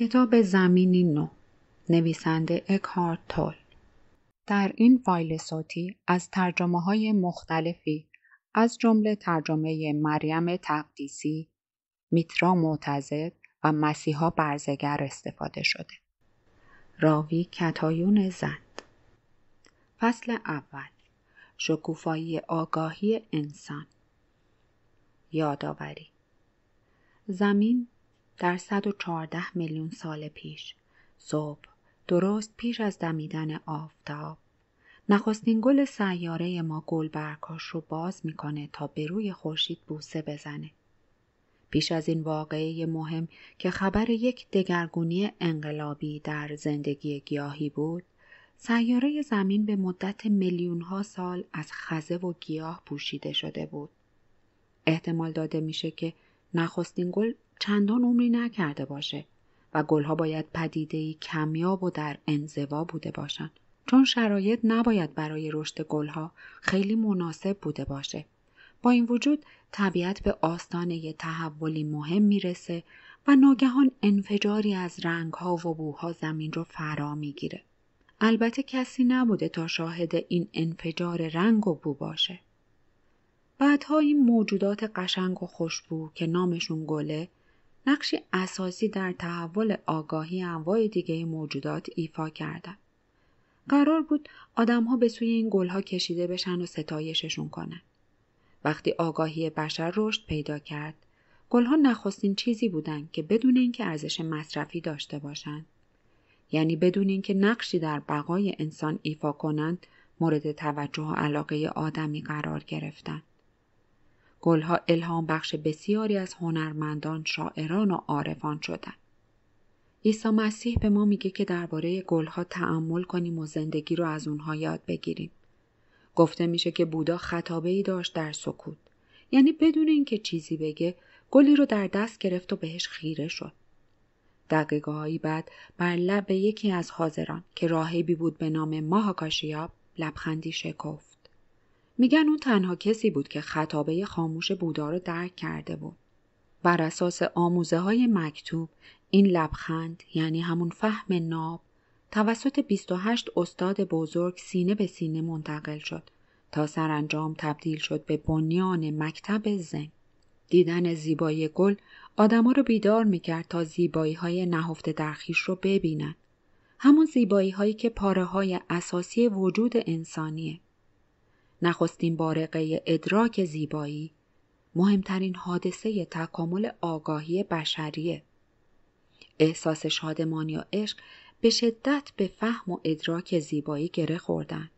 کتاب زمینی نو نویسنده اکهارت تول در این فایل صوتی از ترجمه های مختلفی از جمله ترجمه مریم تقدیسی، میترا معتزد و مسیحا برزگر استفاده شده. راوی کتایون زند فصل اول شکوفایی آگاهی انسان یادآوری زمین در 114 میلیون سال پیش صبح درست پیش از دمیدن آفتاب نخستین گل سیاره ما گل برکاش رو باز میکنه تا به روی خورشید بوسه بزنه پیش از این واقعه مهم که خبر یک دگرگونی انقلابی در زندگی گیاهی بود سیاره زمین به مدت میلیون ها سال از خزه و گیاه پوشیده شده بود احتمال داده میشه که نخستین گل چندان عمری نکرده باشه و گلها باید پدیدهای کمیاب و در انزوا بوده باشند چون شرایط نباید برای رشد گلها خیلی مناسب بوده باشه با این وجود طبیعت به آستانه تحولی مهم میرسه و ناگهان انفجاری از رنگها و بوها زمین رو فرا میگیره البته کسی نبوده تا شاهد این انفجار رنگ و بو باشه بعدها این موجودات قشنگ و خوشبو که نامشون گله نقشی اساسی در تحول آگاهی انواع دیگه موجودات ایفا کردن. قرار بود آدم به سوی این گل ها کشیده بشن و ستایششون کنن. وقتی آگاهی بشر رشد پیدا کرد، گل ها نخستین چیزی بودن که بدون اینکه ارزش مصرفی داشته باشند یعنی بدون اینکه نقشی در بقای انسان ایفا کنند مورد توجه و علاقه آدمی قرار گرفتن. گلها الهام بخش بسیاری از هنرمندان، شاعران و عارفان شدند. عیسی مسیح به ما میگه که درباره گلها تعمل کنیم و زندگی رو از اونها یاد بگیریم. گفته میشه که بودا خطابه ای داشت در سکوت. یعنی بدون اینکه چیزی بگه گلی رو در دست گرفت و بهش خیره شد. دقیقه بعد بر لب یکی از حاضران که راهبی بود به نام ماهاکاشیاب لبخندی شکفت. میگن اون تنها کسی بود که خطابه خاموش بودا رو درک کرده بود. بر اساس آموزه های مکتوب این لبخند یعنی همون فهم ناب توسط 28 استاد بزرگ سینه به سینه منتقل شد تا سرانجام تبدیل شد به بنیان مکتب زن. دیدن زیبایی گل آدما رو بیدار میکرد تا زیبایی های نهفته درخیش رو ببینن. همون زیبایی هایی که پاره های اساسی وجود انسانیه. نخستین بارقه ادراک زیبایی مهمترین حادثه تکامل آگاهی بشریه احساس شادمانی و عشق به شدت به فهم و ادراک زیبایی گره خوردن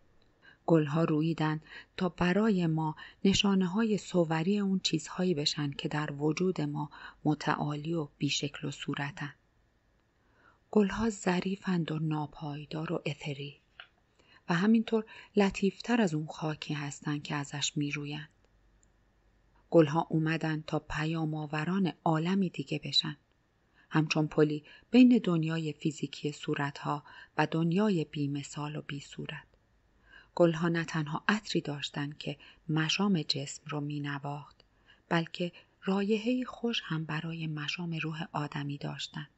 گلها رویدن تا برای ما نشانه های سووری اون چیزهایی بشن که در وجود ما متعالی و بیشکل و صورتن گلها ظریفند و ناپایدار و اثری. و همینطور لطیفتر از اون خاکی هستند که ازش میرویند. گلها اومدن تا پیام آوران عالمی دیگه بشن. همچون پلی بین دنیای فیزیکی صورتها و دنیای بیمثال و بی صورت. گلها نه تنها عطری داشتند که مشام جسم رو می نواخت بلکه رایحه خوش هم برای مشام روح آدمی داشتند.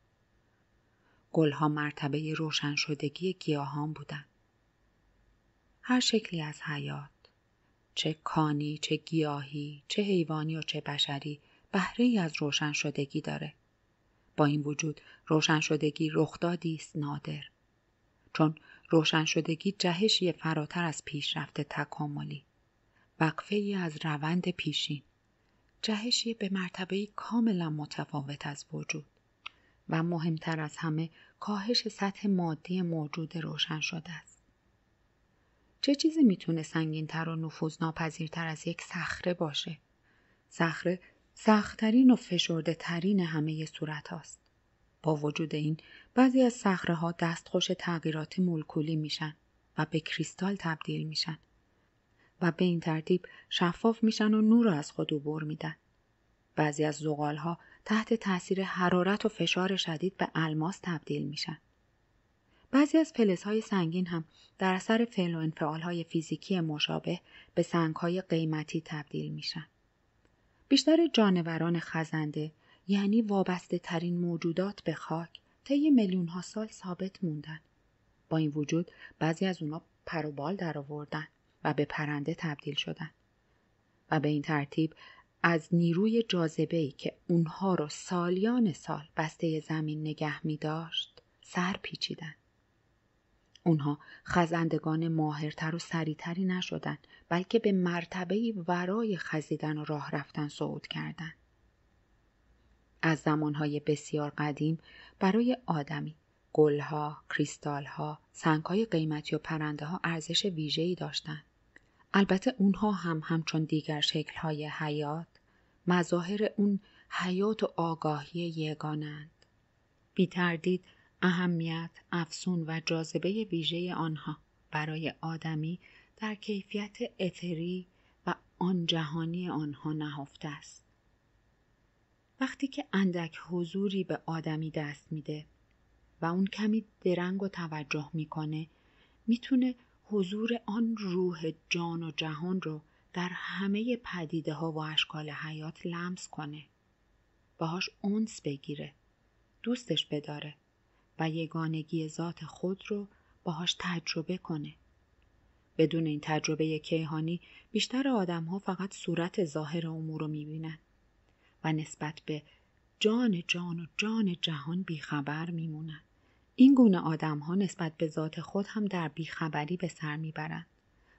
گلها مرتبه روشن شدگی گیاهان بودند. هر شکلی از حیات چه کانی چه گیاهی چه حیوانی و چه بشری بهره ای از روشن شدگی داره با این وجود روشن شدگی رخدادی است نادر چون روشن شدگی جهشی فراتر از پیشرفت تکاملی وقفه ای از روند پیشین جهشی به مرتبه کاملا متفاوت از وجود و مهمتر از همه کاهش سطح مادی موجود روشن شده است چه چیزی میتونه سنگینتر و نفوذناپذیرتر از یک صخره باشه صخره سختترین و فشرده ترین همه صورت هاست. با وجود این بعضی از صخره ها دستخوش تغییرات مولکولی میشن و به کریستال تبدیل میشن و به این ترتیب شفاف میشن و نور از خود عبور میدن. بعضی از زغال ها تحت تاثیر حرارت و فشار شدید به الماس تبدیل میشن. بعضی از فلزهای سنگین هم در اثر فعل و های فیزیکی مشابه به های قیمتی تبدیل میشن. بیشتر جانوران خزنده یعنی وابسته ترین موجودات به خاک طی میلیون ها سال ثابت موندن. با این وجود بعضی از اونا پروبال درآوردن در آوردن و به پرنده تبدیل شدن. و به این ترتیب از نیروی جاذبه که اونها رو سالیان سال بسته زمین نگه می داشت سر پیچیدن. اونها خزندگان ماهرتر و سریعتری نشدند بلکه به مرتبه ورای خزیدن و راه رفتن صعود کردند از زمانهای بسیار قدیم برای آدمی گلها، کریستالها، سنگهای قیمتی و پرنده ارزش ویژه‌ای داشتند. البته اونها هم همچون دیگر شکلهای حیات مظاهر اون حیات و آگاهی یگانند. بی تردید اهمیت، افسون و جاذبه ویژه آنها برای آدمی در کیفیت اتری و آن جهانی آنها نهفته است. وقتی که اندک حضوری به آدمی دست میده و اون کمی درنگ و توجه میکنه میتونه حضور آن روح جان و جهان رو در همه پدیده ها و اشکال حیات لمس کنه. باهاش اونس بگیره. دوستش بداره. و یگانگی ذات خود رو باهاش تجربه کنه. بدون این تجربه کیهانی بیشتر آدم ها فقط صورت ظاهر امور رو میبینن و نسبت به جان جان و جان جهان بیخبر میمونن. این گونه آدم ها نسبت به ذات خود هم در بیخبری به سر میبرند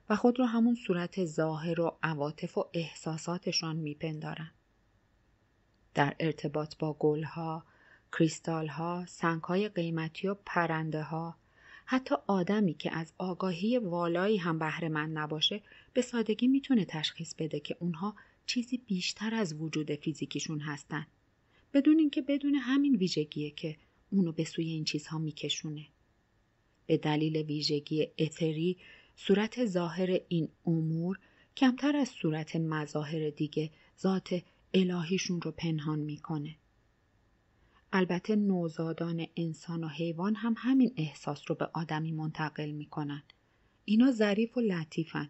و خود را همون صورت ظاهر و عواطف و احساساتشان میپندارند. در ارتباط با گلها، کریستال ها، سنگ های قیمتی و پرنده ها، حتی آدمی که از آگاهی والایی هم بهره مند نباشه به سادگی میتونه تشخیص بده که اونها چیزی بیشتر از وجود فیزیکیشون هستن بدون اینکه بدون همین ویژگیه که اونو به سوی این چیزها میکشونه به دلیل ویژگی اتری صورت ظاهر این امور کمتر از صورت مظاهر دیگه ذات الهیشون رو پنهان میکنه البته نوزادان انسان و حیوان هم همین احساس رو به آدمی منتقل کنند. اینا ظریف و لطیفن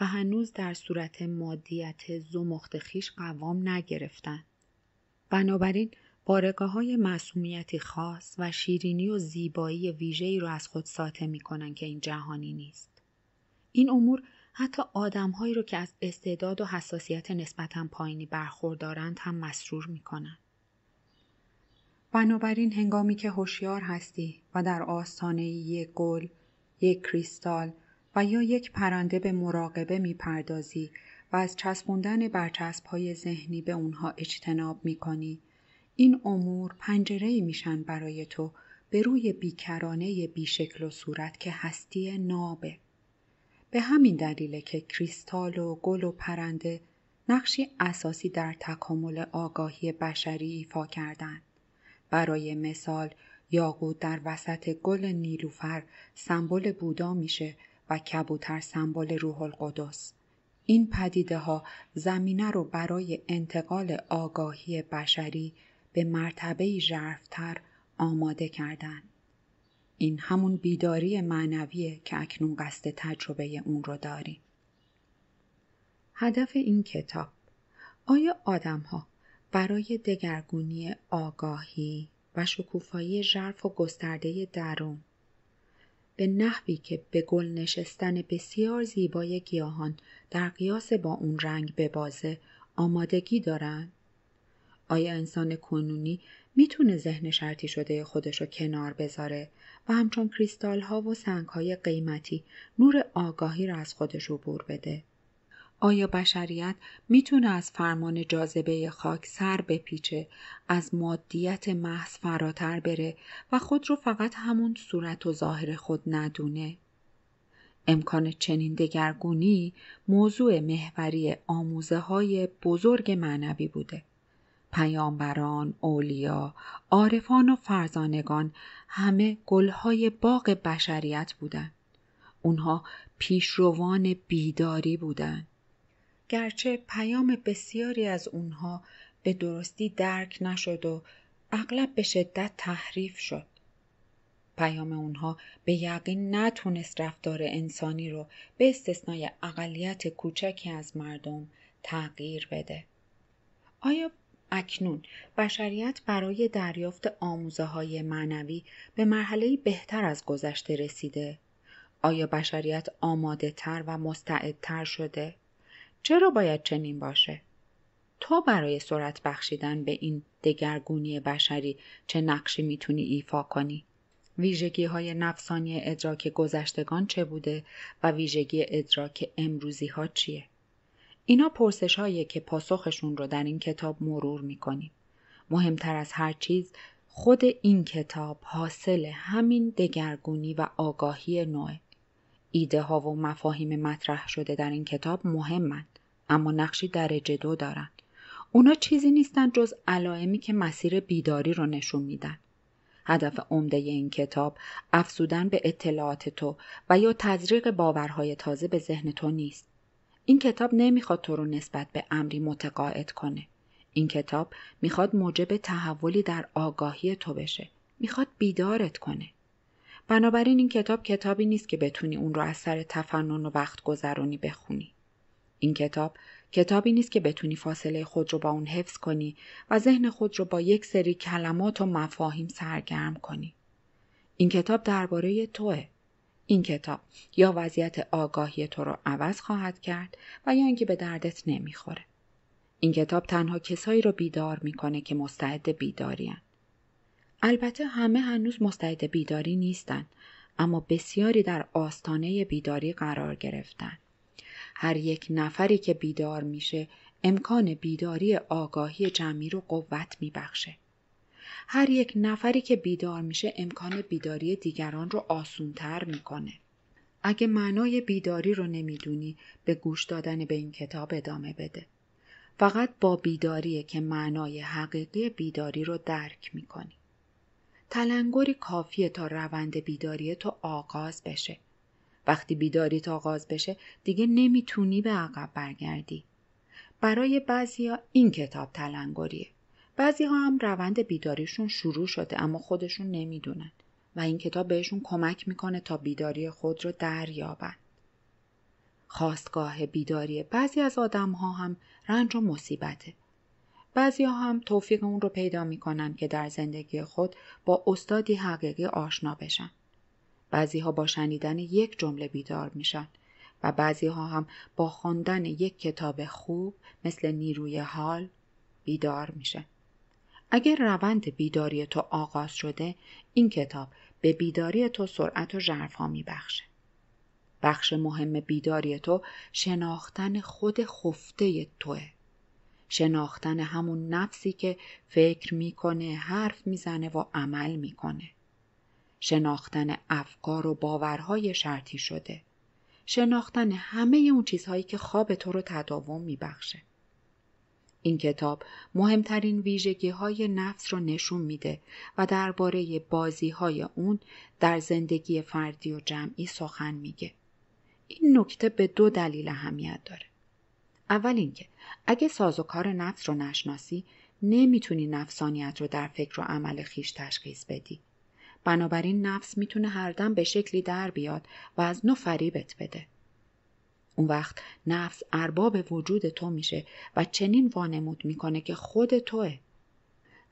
و هنوز در صورت مادیت زمخت خیش قوام نگرفتند. بنابراین بارگاه های معصومیتی خاص و شیرینی و زیبایی ویژه‌ای رو از خود می کنند که این جهانی نیست این امور حتی آدمهایی رو که از استعداد و حساسیت نسبتا پایینی برخوردارند هم مسرور میکنن بنابراین هنگامی که هوشیار هستی و در آستانه یک گل، یک کریستال و یا یک پرنده به مراقبه پردازی و از چسبوندن برچسب های ذهنی به اونها اجتناب می کنی، این امور پنجره میشن برای تو به روی بیکرانه بیشکل و صورت که هستی نابه به همین دلیله که کریستال و گل و پرنده نقشی اساسی در تکامل آگاهی بشری ایفا کردند برای مثال یاقوت در وسط گل نیلوفر سمبل بودا میشه و کبوتر سمبل روح القدس این پدیده ها زمینه رو برای انتقال آگاهی بشری به مرتبه ژرفتر آماده کردن. این همون بیداری معنویه که اکنون قصد تجربه اون رو داریم. هدف این کتاب آیا آدم ها برای دگرگونی آگاهی و شکوفایی ژرف و گسترده درون به نحوی که به گل نشستن بسیار زیبای گیاهان در قیاس با اون رنگ به بازه آمادگی دارند؟ آیا انسان کنونی میتونه ذهن شرطی شده خودش رو کنار بذاره و همچون کریستال ها و سنگ های قیمتی نور آگاهی را از خودش عبور بده آیا بشریت میتونه از فرمان جاذبه خاک سر بپیچه از مادیت محض فراتر بره و خود رو فقط همون صورت و ظاهر خود ندونه امکان چنین دگرگونی موضوع محوری آموزه های بزرگ معنوی بوده پیامبران، اولیا، عارفان و فرزانگان همه گلهای باغ بشریت بودند. اونها پیشروان بیداری بودند. گرچه پیام بسیاری از اونها به درستی درک نشد و اغلب به شدت تحریف شد. پیام اونها به یقین نتونست رفتار انسانی رو به استثنای اقلیت کوچکی از مردم تغییر بده. آیا اکنون بشریت برای دریافت آموزه های معنوی به مرحله بهتر از گذشته رسیده؟ آیا بشریت آماده تر و مستعدتر شده؟ چرا باید چنین باشه تو برای سرعت بخشیدن به این دگرگونی بشری چه نقشی میتونی ایفا کنی ویژگی های نفسانی ادراک گذشتگان چه بوده و ویژگی ادراک امروزی ها چیه اینا پرسش هایی که پاسخشون رو در این کتاب مرور میکنیم مهمتر از هر چیز خود این کتاب حاصل همین دگرگونی و آگاهی نوعه ایده ها و مفاهیم مطرح شده در این کتاب مهمن اما نقشی درجه دو دارند. اونا چیزی نیستن جز علائمی که مسیر بیداری رو نشون میدن هدف عمده این کتاب افزودن به اطلاعات تو و یا تزریق باورهای تازه به ذهن تو نیست این کتاب نمیخواد تو رو نسبت به امری متقاعد کنه این کتاب میخواد موجب تحولی در آگاهی تو بشه میخواد بیدارت کنه بنابراین این کتاب کتابی نیست که بتونی اون رو از سر تفنن و وقت گذرانی بخونی این کتاب کتابی نیست که بتونی فاصله خود رو با اون حفظ کنی و ذهن خود رو با یک سری کلمات و مفاهیم سرگرم کنی. این کتاب درباره توه. این کتاب یا وضعیت آگاهی تو رو عوض خواهد کرد و یا اینکه به دردت نمیخوره. این کتاب تنها کسایی رو بیدار میکنه که مستعد بیدارین. البته همه هنوز مستعد بیداری نیستن اما بسیاری در آستانه بیداری قرار گرفتن. هر یک نفری که بیدار میشه امکان بیداری آگاهی جمعی رو قوت میبخشه. هر یک نفری که بیدار میشه امکان بیداری دیگران رو آسونتر میکنه. اگه معنای بیداری رو نمیدونی به گوش دادن به این کتاب ادامه بده. فقط با بیداریه که معنای حقیقی بیداری رو درک میکنی. تلنگری کافیه تا روند بیداری تو آغاز بشه وقتی بیداریت آغاز بشه دیگه نمیتونی به عقب برگردی. برای ها این کتاب تلنگریه. بعضی ها هم روند بیداریشون شروع شده اما خودشون نمیدونن و این کتاب بهشون کمک میکنه تا بیداری خود رو دریابند. خواستگاه بیداری بعضی از آدم ها هم رنج و مصیبته. بعضی ها هم توفیق اون رو پیدا میکنن که در زندگی خود با استادی حقیقی آشنا بشن. بعضی ها با شنیدن یک جمله بیدار میشن و بعضی ها هم با خواندن یک کتاب خوب مثل نیروی حال بیدار میشه. اگر روند بیداری تو آغاز شده این کتاب به بیداری تو سرعت و ژرفا میبخشه. بخش مهم بیداری تو شناختن خود خفته توه. شناختن همون نفسی که فکر میکنه، حرف میزنه و عمل میکنه. شناختن افکار و باورهای شرطی شده شناختن همه اون چیزهایی که خواب تو رو تداوم میبخشه این کتاب مهمترین ویژگی های نفس رو نشون میده و درباره بازی های اون در زندگی فردی و جمعی سخن میگه. این نکته به دو دلیل اهمیت داره. اول اینکه اگه کار نفس رو نشناسی نمیتونی نفسانیت رو در فکر و عمل خیش تشخیص بدی بنابراین نفس میتونه هر دم به شکلی در بیاد و از نو فریبت بده اون وقت نفس ارباب وجود تو میشه و چنین وانمود میکنه که خود توه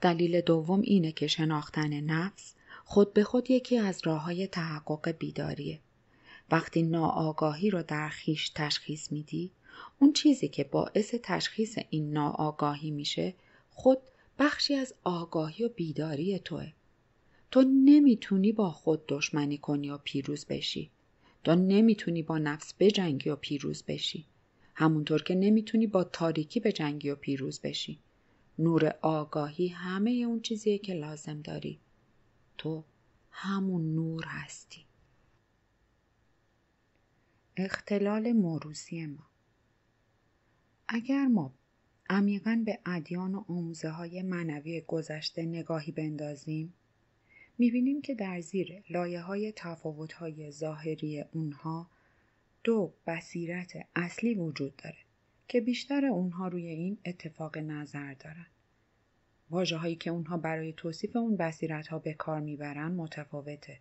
دلیل دوم اینه که شناختن نفس خود به خود یکی از راه های تحقق بیداریه وقتی ناآگاهی رو در خیش تشخیص میدی اون چیزی که باعث تشخیص این ناآگاهی میشه خود بخشی از آگاهی و بیداری توه تو نمیتونی با خود دشمنی کنی یا پیروز بشی تو نمیتونی با نفس بجنگی و پیروز بشی همونطور که نمیتونی با تاریکی بجنگی و پیروز بشی نور آگاهی همه اون چیزیه که لازم داری تو همون نور هستی اختلال موروسی ما اگر ما عمیقا به ادیان و آموزه های منوی گذشته نگاهی بندازیم میبینیم که در زیر لایه های تفاوت های ظاهری اونها دو بصیرت اصلی وجود داره که بیشتر اونها روی این اتفاق نظر دارن. واجه که اونها برای توصیف اون بصیرت ها به کار میبرن متفاوته.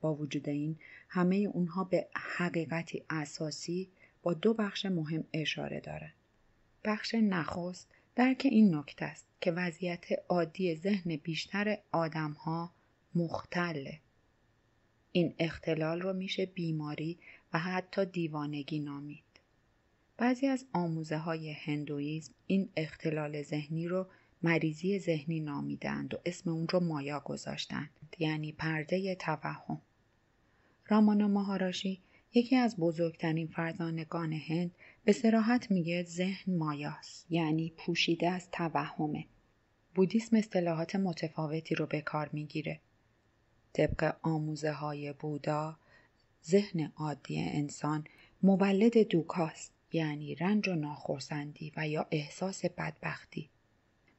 با وجود این همه اونها به حقیقتی اساسی با دو بخش مهم اشاره دارن. بخش نخست درک این نکته است که وضعیت عادی ذهن بیشتر ها مختله این اختلال رو میشه بیماری و حتی دیوانگی نامید بعضی از آموزه های هندویزم این اختلال ذهنی رو مریضی ذهنی نامیدند و اسم اون رو مایا گذاشتند یعنی پرده توهم رامانا ماهاراشی یکی از بزرگترین فرزانگان هند به سراحت میگه ذهن مایاست یعنی پوشیده از توهمه بودیسم اصطلاحات متفاوتی رو به کار میگیره طبق آموزه های بودا ذهن عادی انسان مولد دوکاست یعنی رنج و ناخرسندی و یا احساس بدبختی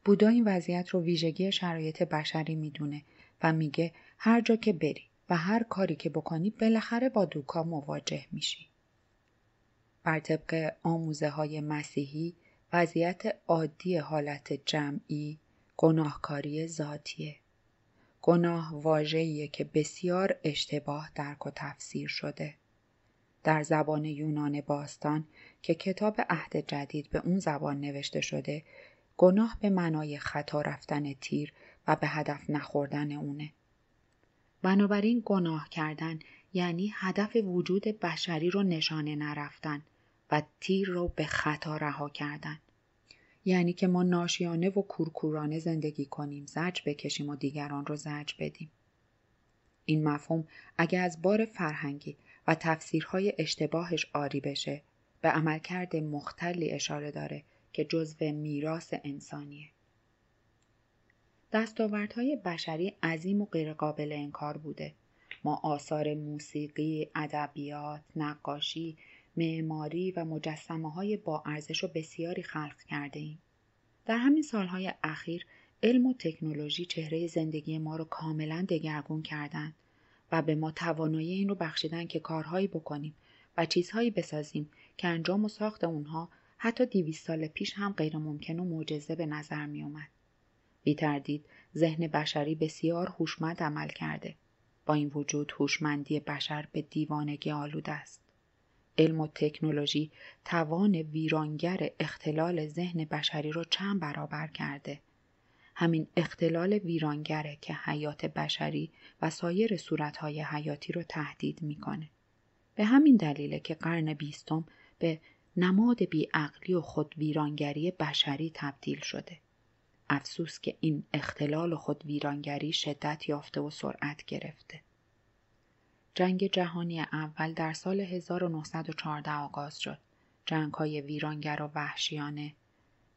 بودا این وضعیت رو ویژگی شرایط بشری میدونه و میگه هر جا که بری و هر کاری که بکنی بالاخره با دوکا مواجه میشی بر طبق آموزه های مسیحی وضعیت عادی حالت جمعی گناهکاری ذاتیه گناه واجهیه که بسیار اشتباه درک و تفسیر شده. در زبان یونان باستان که کتاب عهد جدید به اون زبان نوشته شده، گناه به معنای خطا رفتن تیر و به هدف نخوردن اونه. بنابراین گناه کردن یعنی هدف وجود بشری رو نشانه نرفتن و تیر رو به خطا رها کردن. یعنی که ما ناشیانه و کورکورانه زندگی کنیم زج بکشیم و دیگران رو زج بدیم این مفهوم اگه از بار فرهنگی و تفسیرهای اشتباهش آری بشه به عملکرد مختلی اشاره داره که جزو میراث انسانیه دستاوردهای بشری عظیم و غیرقابل انکار بوده ما آثار موسیقی ادبیات نقاشی معماری و مجسمه های با ارزش و بسیاری خلق کرده در همین سالهای اخیر علم و تکنولوژی چهره زندگی ما رو کاملا دگرگون کردند و به ما توانایی این رو بخشیدن که کارهایی بکنیم و چیزهایی بسازیم که انجام و ساخت اونها حتی دیویست سال پیش هم غیر و معجزه به نظر می اومد. بی تردید ذهن بشری بسیار هوشمند عمل کرده. با این وجود هوشمندی بشر به دیوانگی آلوده است. علم و تکنولوژی توان ویرانگر اختلال ذهن بشری رو چند برابر کرده. همین اختلال ویرانگره که حیات بشری و سایر صورتهای حیاتی رو تهدید میکنه. به همین دلیله که قرن بیستم به نماد بیعقلی و خود ویرانگری بشری تبدیل شده. افسوس که این اختلال و خود ویرانگری شدت یافته و سرعت گرفته. جنگ جهانی اول در سال 1914 آغاز شد. جنگ های ویرانگر و وحشیانه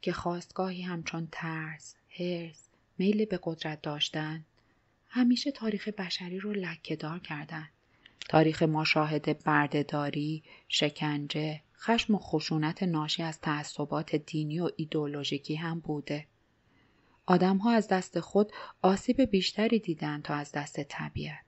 که خواستگاهی همچون ترس، حرس، میل به قدرت داشتن همیشه تاریخ بشری رو لکهدار کردند. تاریخ ما شاهد بردهداری، شکنجه، خشم و خشونت ناشی از تعصبات دینی و ایدولوژیکی هم بوده. آدمها از دست خود آسیب بیشتری دیدن تا از دست طبیعت.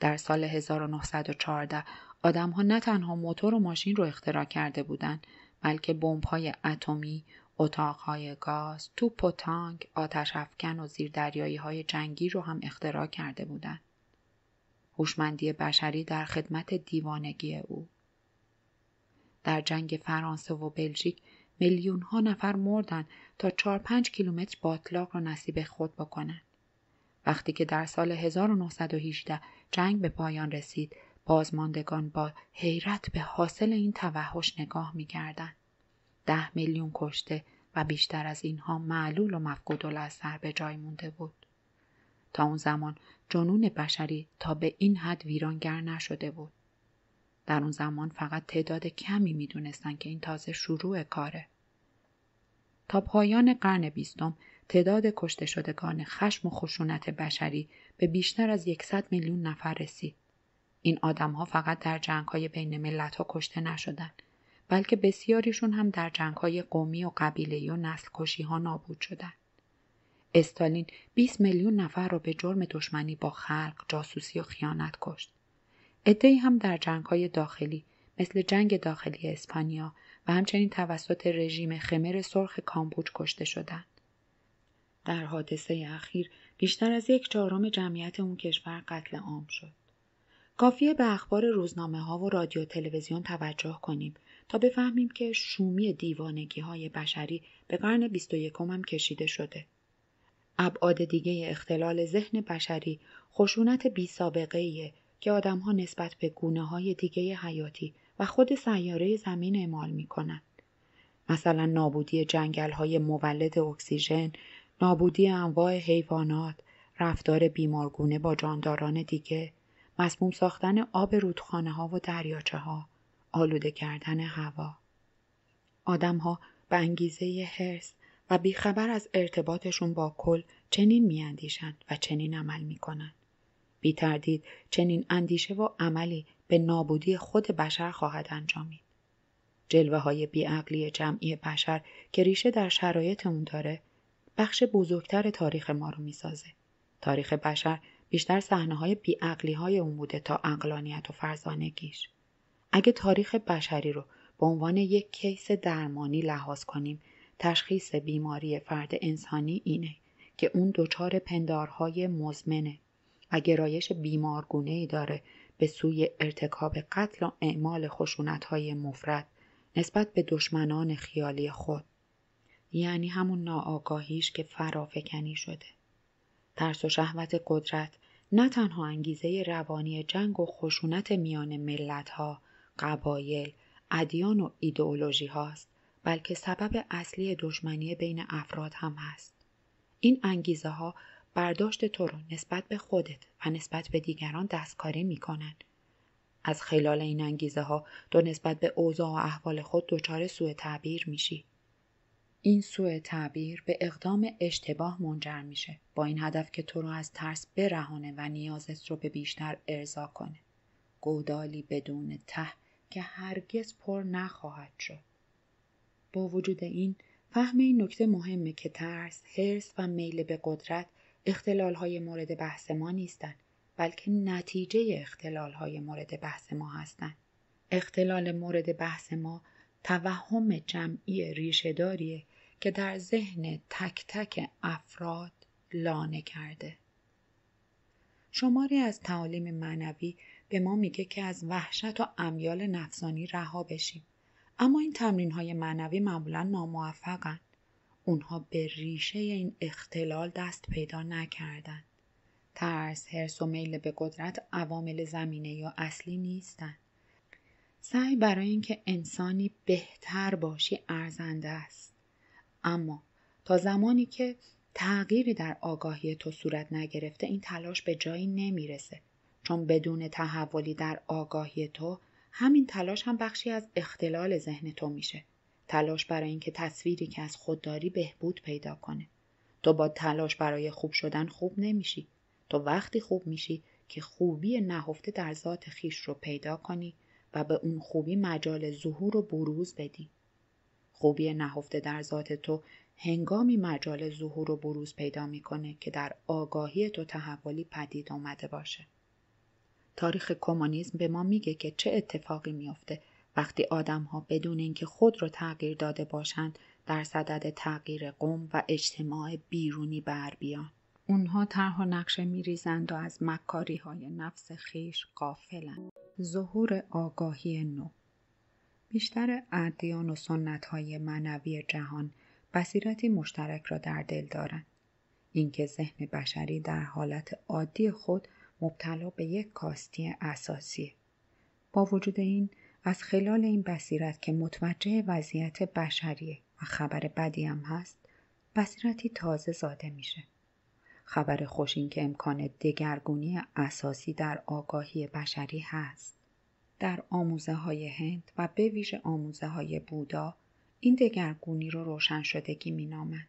در سال 1914 آدم ها نه تنها موتور و ماشین رو اختراع کرده بودند بلکه بمب های اتمی، اتاق های گاز، توپ و تانک، آتش افکن و زیردریایی های جنگی رو هم اختراع کرده بودند. هوشمندی بشری در خدمت دیوانگی او در جنگ فرانسه و بلژیک میلیون ها نفر مردن تا 4 5 کیلومتر باطلاق را نصیب خود بکنند. وقتی که در سال 1918 جنگ به پایان رسید بازماندگان با حیرت به حاصل این توحش نگاه می ده میلیون کشته و بیشتر از اینها معلول و مفقود به جای مونده بود. تا اون زمان جنون بشری تا به این حد ویرانگر نشده بود. در اون زمان فقط تعداد کمی می که این تازه شروع کاره. تا پایان قرن بیستم تعداد کشته شدگان خشم و خشونت بشری به بیشتر از 100 میلیون نفر رسید. این آدمها فقط در های بین ملت ها کشته نشدند بلکه بسیاریشون هم در های قومی و قبیله و نسل کشی ها نابود شدند. استالین 20 میلیون نفر را به جرم دشمنی با خلق، جاسوسی و خیانت کشت. ادهی هم در های داخلی مثل جنگ داخلی اسپانیا و همچنین توسط رژیم خمر سرخ کامبوج کشته شدند. در حادثه اخیر بیشتر از یک چهارم جمعیت اون کشور قتل عام شد. کافیه به اخبار روزنامه ها و رادیو تلویزیون توجه کنیم تا بفهمیم که شومی دیوانگی های بشری به قرن 21 هم کشیده شده. ابعاد دیگه اختلال ذهن بشری خشونت بی سابقه که آدم ها نسبت به گونه های دیگه حیاتی و خود سیاره زمین اعمال می کنند. مثلا نابودی جنگل های مولد اکسیژن، نابودی انواع حیوانات رفتار بیمارگونه با جانداران دیگه مسموم ساختن آب رودخانه ها و دریاچه ها آلوده کردن هوا آدم ها به انگیزه حرس و بیخبر از ارتباطشون با کل چنین میاندیشند و چنین عمل میکنند بی تردید چنین اندیشه و عملی به نابودی خود بشر خواهد انجامید جلوه های بیعقلی جمعی بشر که ریشه در شرایط اون داره بخش بزرگتر تاریخ ما رو میسازه تاریخ بشر بیشتر صحنه های بیعقلی های اون بوده تا اقلانیت و فرزانگیش اگه تاریخ بشری رو به عنوان یک کیس درمانی لحاظ کنیم تشخیص بیماری فرد انسانی اینه که اون دچار پندارهای مزمنه و گرایش بیمارگونه ای داره به سوی ارتکاب قتل و اعمال خشونت های مفرد نسبت به دشمنان خیالی خود. یعنی همون ناآگاهیش که فرافکنی شده. ترس و شهوت قدرت نه تنها انگیزه روانی جنگ و خشونت میان ها، قبایل، ادیان و ایدئولوژی هاست بلکه سبب اصلی دشمنی بین افراد هم هست. این انگیزه ها برداشت تو رو نسبت به خودت و نسبت به دیگران دستکاری می از خلال این انگیزه ها تو نسبت به اوضاع و احوال خود دچار سوء تعبیر میشی این سوء تعبیر به اقدام اشتباه منجر میشه با این هدف که تو رو از ترس برهانه و نیازت رو به بیشتر ارضا کنه گودالی بدون ته که هرگز پر نخواهد شد با وجود این فهم این نکته مهمه که ترس حرس و میل به قدرت اختلالهای مورد بحث ما نیستند بلکه نتیجه اختلالهای مورد بحث ما هستند اختلال مورد بحث ما توهم جمعی داریه. که در ذهن تک تک افراد لانه کرده شماری از تعالیم معنوی به ما میگه که از وحشت و امیال نفسانی رها بشیم اما این تمرین های معنوی معمولا ناموفقن اونها به ریشه این اختلال دست پیدا نکردند ترس، حرس و میل به قدرت عوامل زمینه یا اصلی نیستند. سعی برای اینکه انسانی بهتر باشی ارزنده است. اما تا زمانی که تغییری در آگاهی تو صورت نگرفته این تلاش به جایی نمیرسه چون بدون تحولی در آگاهی تو همین تلاش هم بخشی از اختلال ذهن تو میشه تلاش برای اینکه تصویری که از خودداری بهبود پیدا کنه تو با تلاش برای خوب شدن خوب نمیشی تو وقتی خوب میشی که خوبی نهفته در ذات خیش رو پیدا کنی و به اون خوبی مجال ظهور و بروز بدی خوبی نهفته در ذات تو هنگامی مجال ظهور و بروز پیدا میکنه که در آگاهی تو تحولی پدید آمده باشه تاریخ کمونیسم به ما میگه که چه اتفاقی میافته وقتی آدم ها بدون اینکه خود رو تغییر داده باشند در صدد تغییر قوم و اجتماع بیرونی بر بیان. اونها طرح و نقشه میریزند و از مکاری های نفس خیش قافلند. ظهور آگاهی نو بیشتر ادیان و های معنوی جهان بصیرتی مشترک را در دل دارند اینکه ذهن بشری در حالت عادی خود مبتلا به یک کاستی اساسی با وجود این از خلال این بصیرت که متوجه وضعیت بشریه و خبر بدی هم هست بصیرتی تازه زاده میشه خبر خوش این که امکان دگرگونی اساسی در آگاهی بشری هست در آموزه های هند و به ویژه آموزه های بودا این دگرگونی رو روشن شدگی می نامن.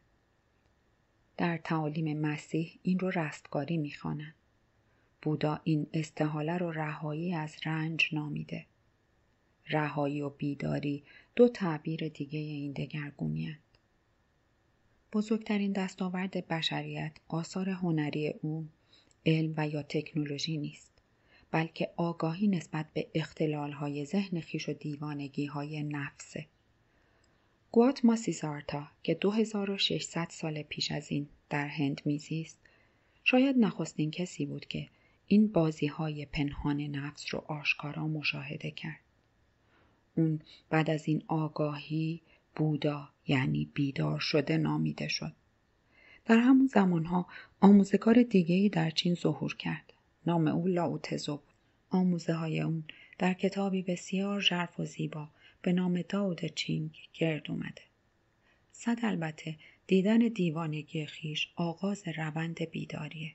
در تعالیم مسیح این رو رستگاری می خوانند. بودا این استحاله رو رهایی از رنج نامیده. رهایی و بیداری دو تعبیر دیگه این دگرگونی هست. بزرگترین دستاورد بشریت آثار هنری او علم و یا تکنولوژی نیست. بلکه آگاهی نسبت به های ذهن خیش و های نفسه. گواتما سیزارتا که 2600 سال پیش از این در هند میزیست شاید نخستین کسی بود که این بازی های پنهان نفس رو آشکارا مشاهده کرد. اون بعد از این آگاهی بودا یعنی بیدار شده نامیده شد. در همون زمانها آموزگار دیگهی در چین ظهور کرد. نام او لاوتزو آموزه های اون در کتابی بسیار ژرف و زیبا به نام داود چینگ گرد اومده صد البته دیدن دیوانگی خیش آغاز روند بیداریه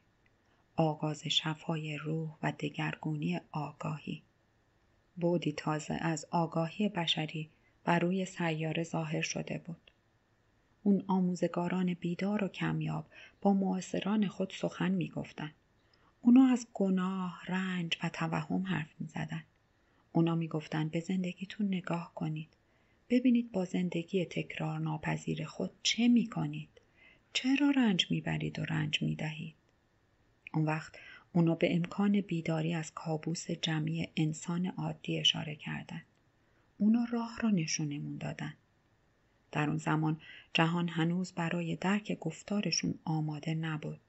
آغاز شفای روح و دگرگونی آگاهی بودی تازه از آگاهی بشری بر روی سیاره ظاهر شده بود اون آموزگاران بیدار و کمیاب با معاصران خود سخن میگفتند اونا از گناه، رنج و توهم حرف می زدن. اونا می گفتن به زندگیتون نگاه کنید. ببینید با زندگی تکرار ناپذیر خود چه می کنید. چرا رنج می برید و رنج می دهید. اون وقت اونا به امکان بیداری از کابوس جمعی انسان عادی اشاره کردند. اونا راه را نشونمون دادن. در اون زمان جهان هنوز برای درک گفتارشون آماده نبود.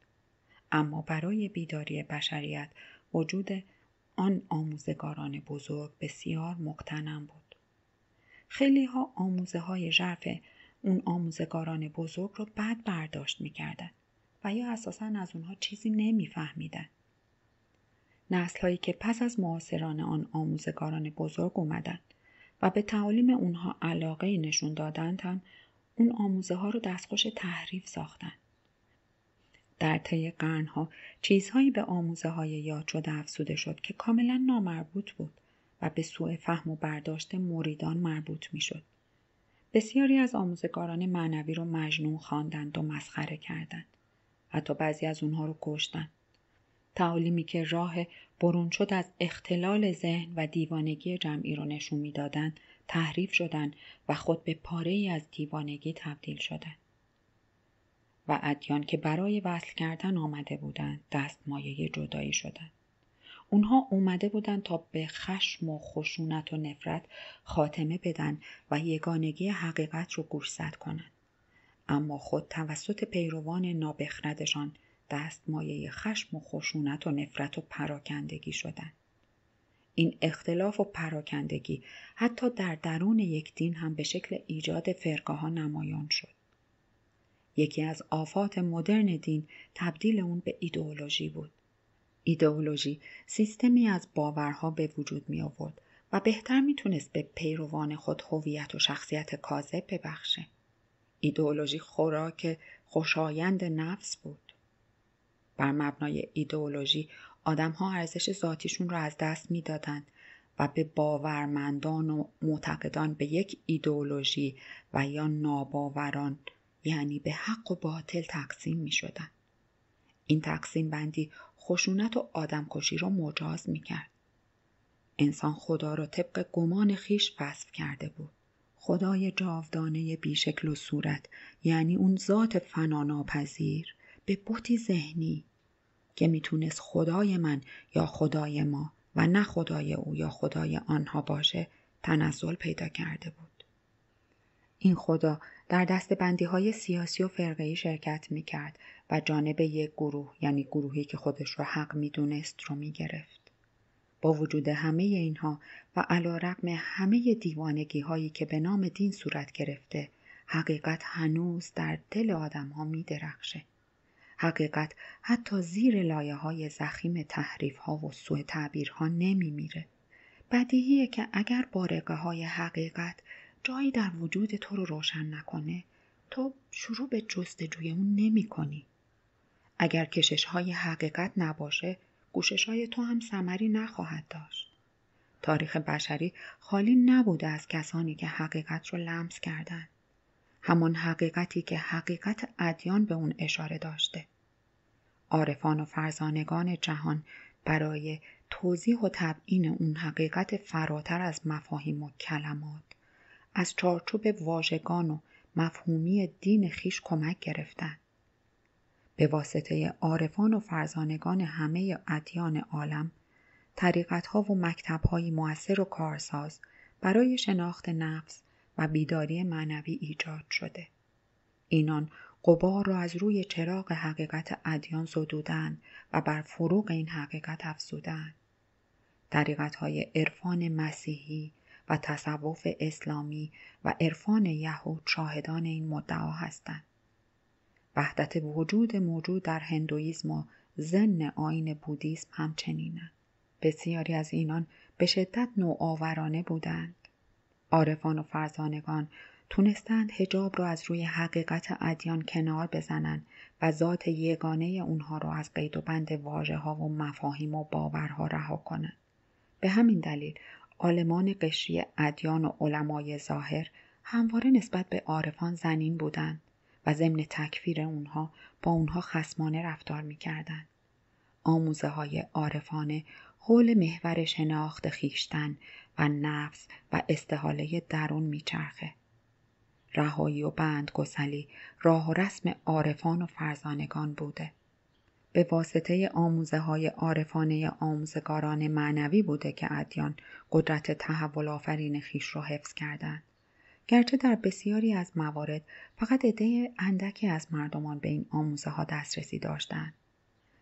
اما برای بیداری بشریت وجود آن آموزگاران بزرگ بسیار مقتنم بود. خیلی ها آموزه های ژرف اون آموزگاران بزرگ رو بد برداشت میکردن و یا اساسا از اونها چیزی نمیفهمیدن. نسل هایی که پس از معاصران آن آموزگاران بزرگ اومدن و به تعالیم اونها علاقه نشون دادند هم اون آموزه ها رو دستخوش تحریف ساختند. در طی قرنها چیزهایی به آموزه های یاد شده افزوده شد که کاملا نامربوط بود و به سوء فهم و برداشت مریدان مربوط میشد بسیاری از آموزگاران معنوی رو مجنون خواندند و مسخره کردند حتی بعضی از اونها رو کشتند تعالیمی که راه برون شد از اختلال ذهن و دیوانگی جمعی رو نشون میدادند تحریف شدند و خود به پاره ای از دیوانگی تبدیل شدند و ادیان که برای وصل کردن آمده بودند دستمایه جدایی شدند اونها اومده بودند تا به خشم و خشونت و نفرت خاتمه بدن و یگانگی حقیقت رو گوشزد کنند اما خود توسط پیروان نابخردشان دستمایه خشم و خشونت و نفرت و پراکندگی شدند این اختلاف و پراکندگی حتی در درون یک دین هم به شکل ایجاد فرقه ها نمایان شد یکی از آفات مدرن دین تبدیل اون به ایدئولوژی بود. ایدئولوژی سیستمی از باورها به وجود می آورد و بهتر میتونست به پیروان خود هویت و شخصیت کاذب ببخشه. ایدئولوژی خوراک خوشایند نفس بود. بر مبنای ایدئولوژی آدمها ارزش ذاتیشون را از دست میدادند و به باورمندان و معتقدان به یک ایدئولوژی و یا ناباوران یعنی به حق و باطل تقسیم می شدن. این تقسیم بندی خشونت و آدمکشی را مجاز می کرد. انسان خدا را طبق گمان خیش وصف کرده بود. خدای جاودانه بیشکل و صورت یعنی اون ذات فناناپذیر به بوتی ذهنی که میتونست خدای من یا خدای ما و نه خدای او یا خدای آنها باشه تنزل پیدا کرده بود. این خدا در بندی های سیاسی و فرقه شرکت می و جانب یک گروه یعنی گروهی که خودش را حق می دونست رو می با وجود همه اینها و علا رقم همه دیوانگی هایی که به نام دین صورت گرفته حقیقت هنوز در دل آدم ها حقیقت حتی زیر لایه های زخیم تحریف ها و سوء تعبیر ها نمی میره. بدیهیه که اگر بارقه های حقیقت جایی در وجود تو رو روشن نکنه تو شروع به جستجوی اون نمی کنی. اگر کشش های حقیقت نباشه گوشش های تو هم سمری نخواهد داشت. تاریخ بشری خالی نبوده از کسانی که حقیقت رو لمس کردند. همان حقیقتی که حقیقت ادیان به اون اشاره داشته. عارفان و فرزانگان جهان برای توضیح و تبعین اون حقیقت فراتر از مفاهیم و کلمات از چارچوب واژگان و مفهومی دین خیش کمک گرفتند به واسطه عارفان و فرزانگان همه ادیان عالم طریقتها و های موثر و کارساز برای شناخت نفس و بیداری معنوی ایجاد شده اینان قبار را از روی چراغ حقیقت ادیان زدودن و بر فروغ این حقیقت افزودن طریقت های عرفان مسیحی و تصوف اسلامی و عرفان یهود شاهدان این مدعا هستند وحدت وجود موجود در هندویزم و زن آین بودیسم همچنینند بسیاری از اینان به شدت نوآورانه بودند عارفان و فرزانگان تونستند هجاب را از روی حقیقت ادیان کنار بزنند و ذات یگانه اونها را از قید و بند واژه ها و مفاهیم و باورها رها کنند. به همین دلیل عالمان قشری ادیان و علمای ظاهر همواره نسبت به عارفان زنین بودند و ضمن تکفیر اونها با اونها خسمانه رفتار میکردند آموزه های عارفانه حول محور شناخت خیشتن و نفس و استحاله درون میچرخه رهایی و بند گسلی راه و رسم عارفان و فرزانگان بوده به واسطه آموزه های عارفانه آموزگاران معنوی بوده که ادیان قدرت تحول آفرین خیش را حفظ کردند. گرچه در بسیاری از موارد فقط عده اندکی از مردمان به این آموزه ها دسترسی داشتند.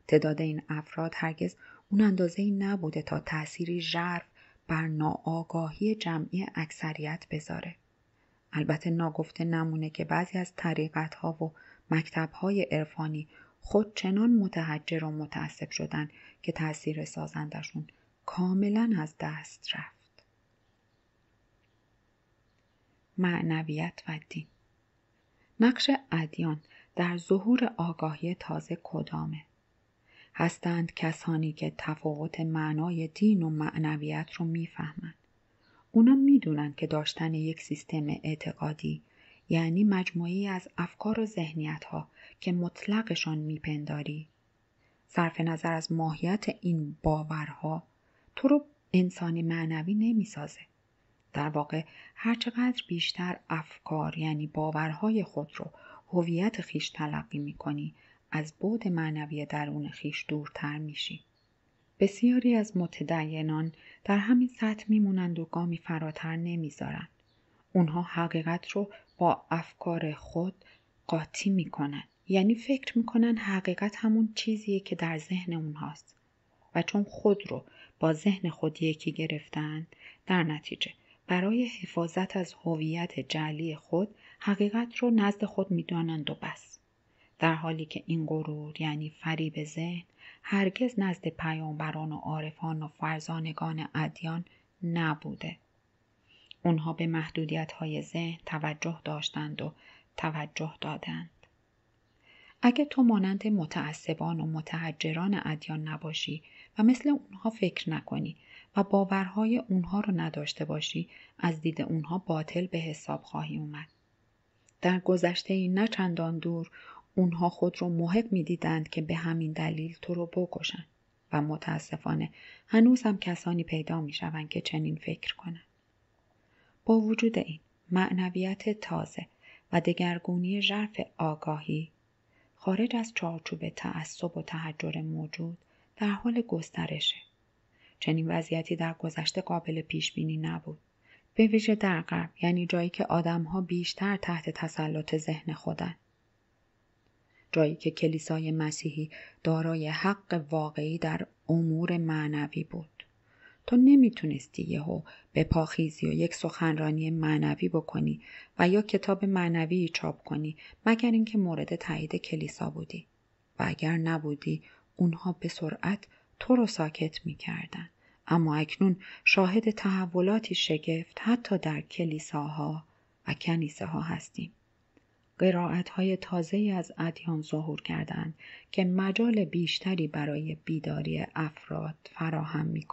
تعداد این افراد هرگز اون اندازه نبوده تا تأثیری ژرف بر ناآگاهی جمعی اکثریت بذاره. البته ناگفته نمونه که بعضی از طریقت ها و مکتب های عرفانی خود چنان متحجر و متعصب شدن که تاثیر سازندشون کاملا از دست رفت. معنویت و دین نقش ادیان در ظهور آگاهی تازه کدامه؟ هستند کسانی که تفاوت معنای دین و معنویت رو میفهمند. اونا میدونند که داشتن یک سیستم اعتقادی یعنی مجموعی از افکار و ذهنیت ها که مطلقشان میپنداری صرف نظر از ماهیت این باورها تو رو انسانی معنوی نمیسازه در واقع هرچقدر بیشتر افکار یعنی باورهای خود رو هویت خیش تلقی میکنی از بود معنوی درون خیش دورتر میشی بسیاری از متدینان در همین سطح میمونند و گامی فراتر نمیذارند اونها حقیقت رو با افکار خود قاطی میکنن یعنی فکر میکنن حقیقت همون چیزیه که در ذهن اونهاست و چون خود رو با ذهن خود یکی گرفتن در نتیجه برای حفاظت از هویت جعلی خود حقیقت رو نزد خود میدانند و بس در حالی که این غرور یعنی فریب ذهن هرگز نزد پیامبران و عارفان و فرزانگان ادیان نبوده اونها به محدودیت های ذهن توجه داشتند و توجه دادند. اگه تو مانند متعصبان و متحجران ادیان نباشی و مثل اونها فکر نکنی و باورهای اونها رو نداشته باشی از دید اونها باطل به حساب خواهی اومد. در گذشته این نه چندان دور اونها خود رو محق می دیدند که به همین دلیل تو رو بکشند و متاسفانه هنوز هم کسانی پیدا می شوند که چنین فکر کنند. با وجود این معنویت تازه و دگرگونی ژرف آگاهی خارج از چارچوب تعصب و تحجر موجود در حال گسترشه چنین وضعیتی در گذشته قابل پیش بینی نبود به ویژه در غرب یعنی جایی که آدمها بیشتر تحت تسلط ذهن خودن جایی که کلیسای مسیحی دارای حق واقعی در امور معنوی بود تو نمیتونستی یهو به پاخیزی و یک سخنرانی معنوی بکنی و یا کتاب معنوی چاپ کنی مگر اینکه مورد تایید کلیسا بودی و اگر نبودی اونها به سرعت تو رو ساکت میکردن اما اکنون شاهد تحولاتی شگفت حتی در کلیساها و کنیسه ها هستیم. قرائت های تازه از ادیان ظهور کردند که مجال بیشتری برای بیداری افراد فراهم می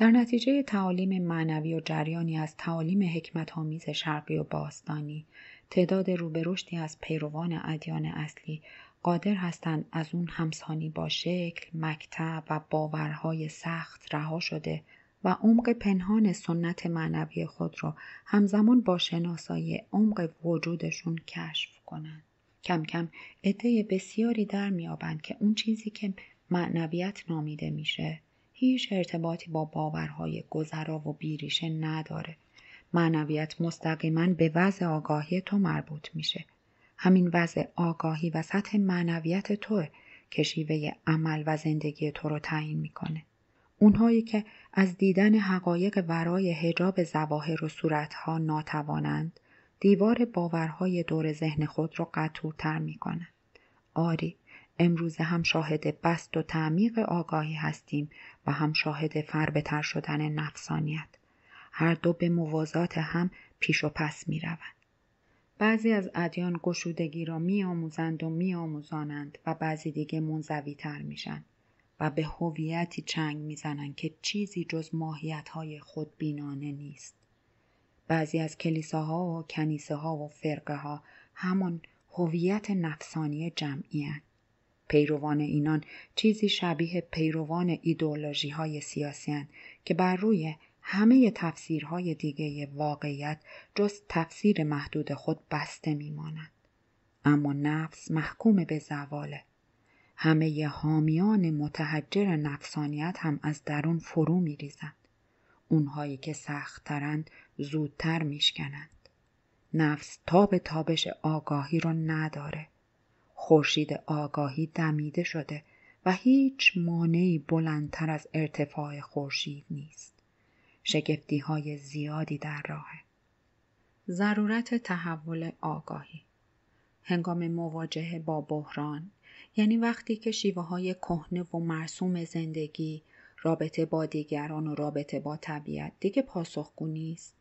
در نتیجه تعالیم معنوی و جریانی از تعالیم حکمت آمیز شرقی و باستانی تعداد روبرشتی از پیروان ادیان اصلی قادر هستند از اون همسانی با شکل مکتب و باورهای سخت رها شده و عمق پنهان سنت معنوی خود را همزمان با شناسایی عمق وجودشون کشف کنند کم کم عده بسیاری در میابند که اون چیزی که معنویت نامیده میشه هیچ ارتباطی با باورهای گذرا و بیریشه نداره. معنویت مستقیما به وضع آگاهی تو مربوط میشه. همین وضع آگاهی و سطح معنویت تو که عمل و زندگی تو رو تعیین میکنه. اونهایی که از دیدن حقایق ورای حجاب زواهر و صورتها ناتوانند، دیوار باورهای دور ذهن خود را قطورتر میکنند. آری، امروز هم شاهد بست و تعمیق آگاهی هستیم و هم شاهد فربتر شدن نفسانیت هر دو به موازات هم پیش و پس می روند. بعضی از ادیان گشودگی را می آموزند و می آموزانند و بعضی دیگه منزوی تر میشن و به هویتی چنگ زنند که چیزی جز ماهیت های خود بینانه نیست. بعضی از کلیساها و کنیسه ها و فرقه ها همان هویت نفسانی جمعیت پیروان اینان چیزی شبیه پیروان ایدولوژی های سیاسی که بر روی همه تفسیرهای دیگه واقعیت جز تفسیر محدود خود بسته میمانند. اما نفس محکوم به زواله. همه حامیان متحجر نفسانیت هم از درون فرو می ریزند. اونهایی که سختترند زودتر میشکنند. نفس تاب تابش آگاهی را نداره. خورشید آگاهی دمیده شده و هیچ مانعی بلندتر از ارتفاع خورشید نیست. شگفتی های زیادی در راهه. ضرورت تحول آگاهی هنگام مواجهه با بحران یعنی وقتی که شیوه های کهنه و مرسوم زندگی رابطه با دیگران و رابطه با طبیعت دیگه پاسخگو نیست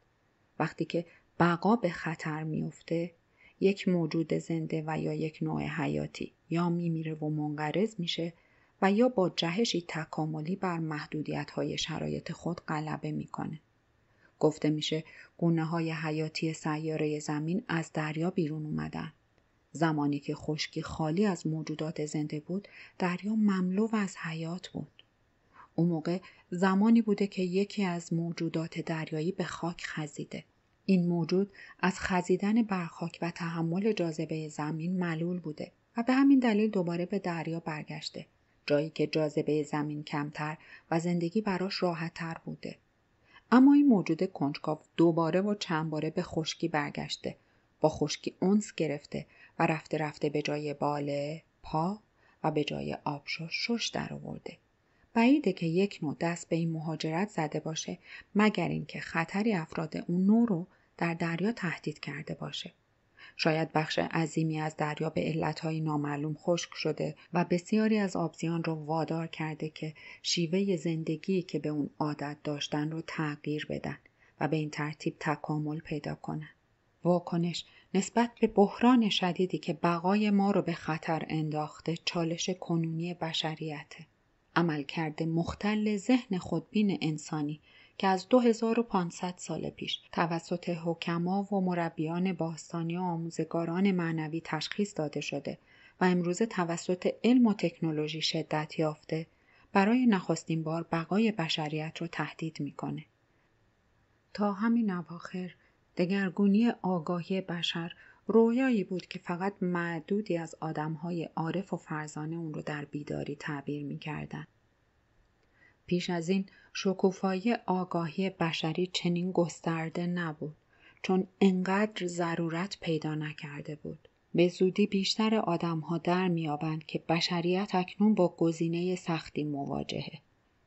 وقتی که بقا به خطر میافته یک موجود زنده و یا یک نوع حیاتی یا میمیره و منقرض میشه و یا با جهشی تکاملی بر محدودیت های شرایط خود غلبه میکنه. گفته میشه گونه های حیاتی سیاره زمین از دریا بیرون اومدن. زمانی که خشکی خالی از موجودات زنده بود دریا مملو از حیات بود. اون موقع زمانی بوده که یکی از موجودات دریایی به خاک خزیده این موجود از خزیدن برخاک و تحمل جاذبه زمین معلول بوده و به همین دلیل دوباره به دریا برگشته جایی که جاذبه زمین کمتر و زندگی براش راحتتر بوده اما این موجود کنجکاو دوباره و چند باره به خشکی برگشته با خشکی اونس گرفته و رفته رفته به جای باله پا و به جای آبشو شش در آورده بعیده که یک نوع دست به این مهاجرت زده باشه مگر اینکه خطری افراد اون نوع رو در دریا تهدید کرده باشه. شاید بخش عظیمی از دریا به علتهای نامعلوم خشک شده و بسیاری از آبزیان رو وادار کرده که شیوه زندگی که به اون عادت داشتن رو تغییر بدن و به این ترتیب تکامل پیدا کنن. واکنش نسبت به بحران شدیدی که بقای ما رو به خطر انداخته چالش کنونی بشریته. کرده مختل ذهن خودبین انسانی که از 2500 سال پیش توسط حکما و مربیان باستانی و آموزگاران معنوی تشخیص داده شده و امروزه توسط علم و تکنولوژی شدت یافته برای نخستین بار بقای بشریت را تهدید میکنه. تا همین اواخر دگرگونی آگاهی بشر رویایی بود که فقط معدودی از آدمهای عارف و فرزانه اون رو در بیداری تعبیر میکردند. پیش از این شکوفایی آگاهی بشری چنین گسترده نبود چون انقدر ضرورت پیدا نکرده بود به زودی بیشتر آدم ها در میابند که بشریت اکنون با گزینه سختی مواجهه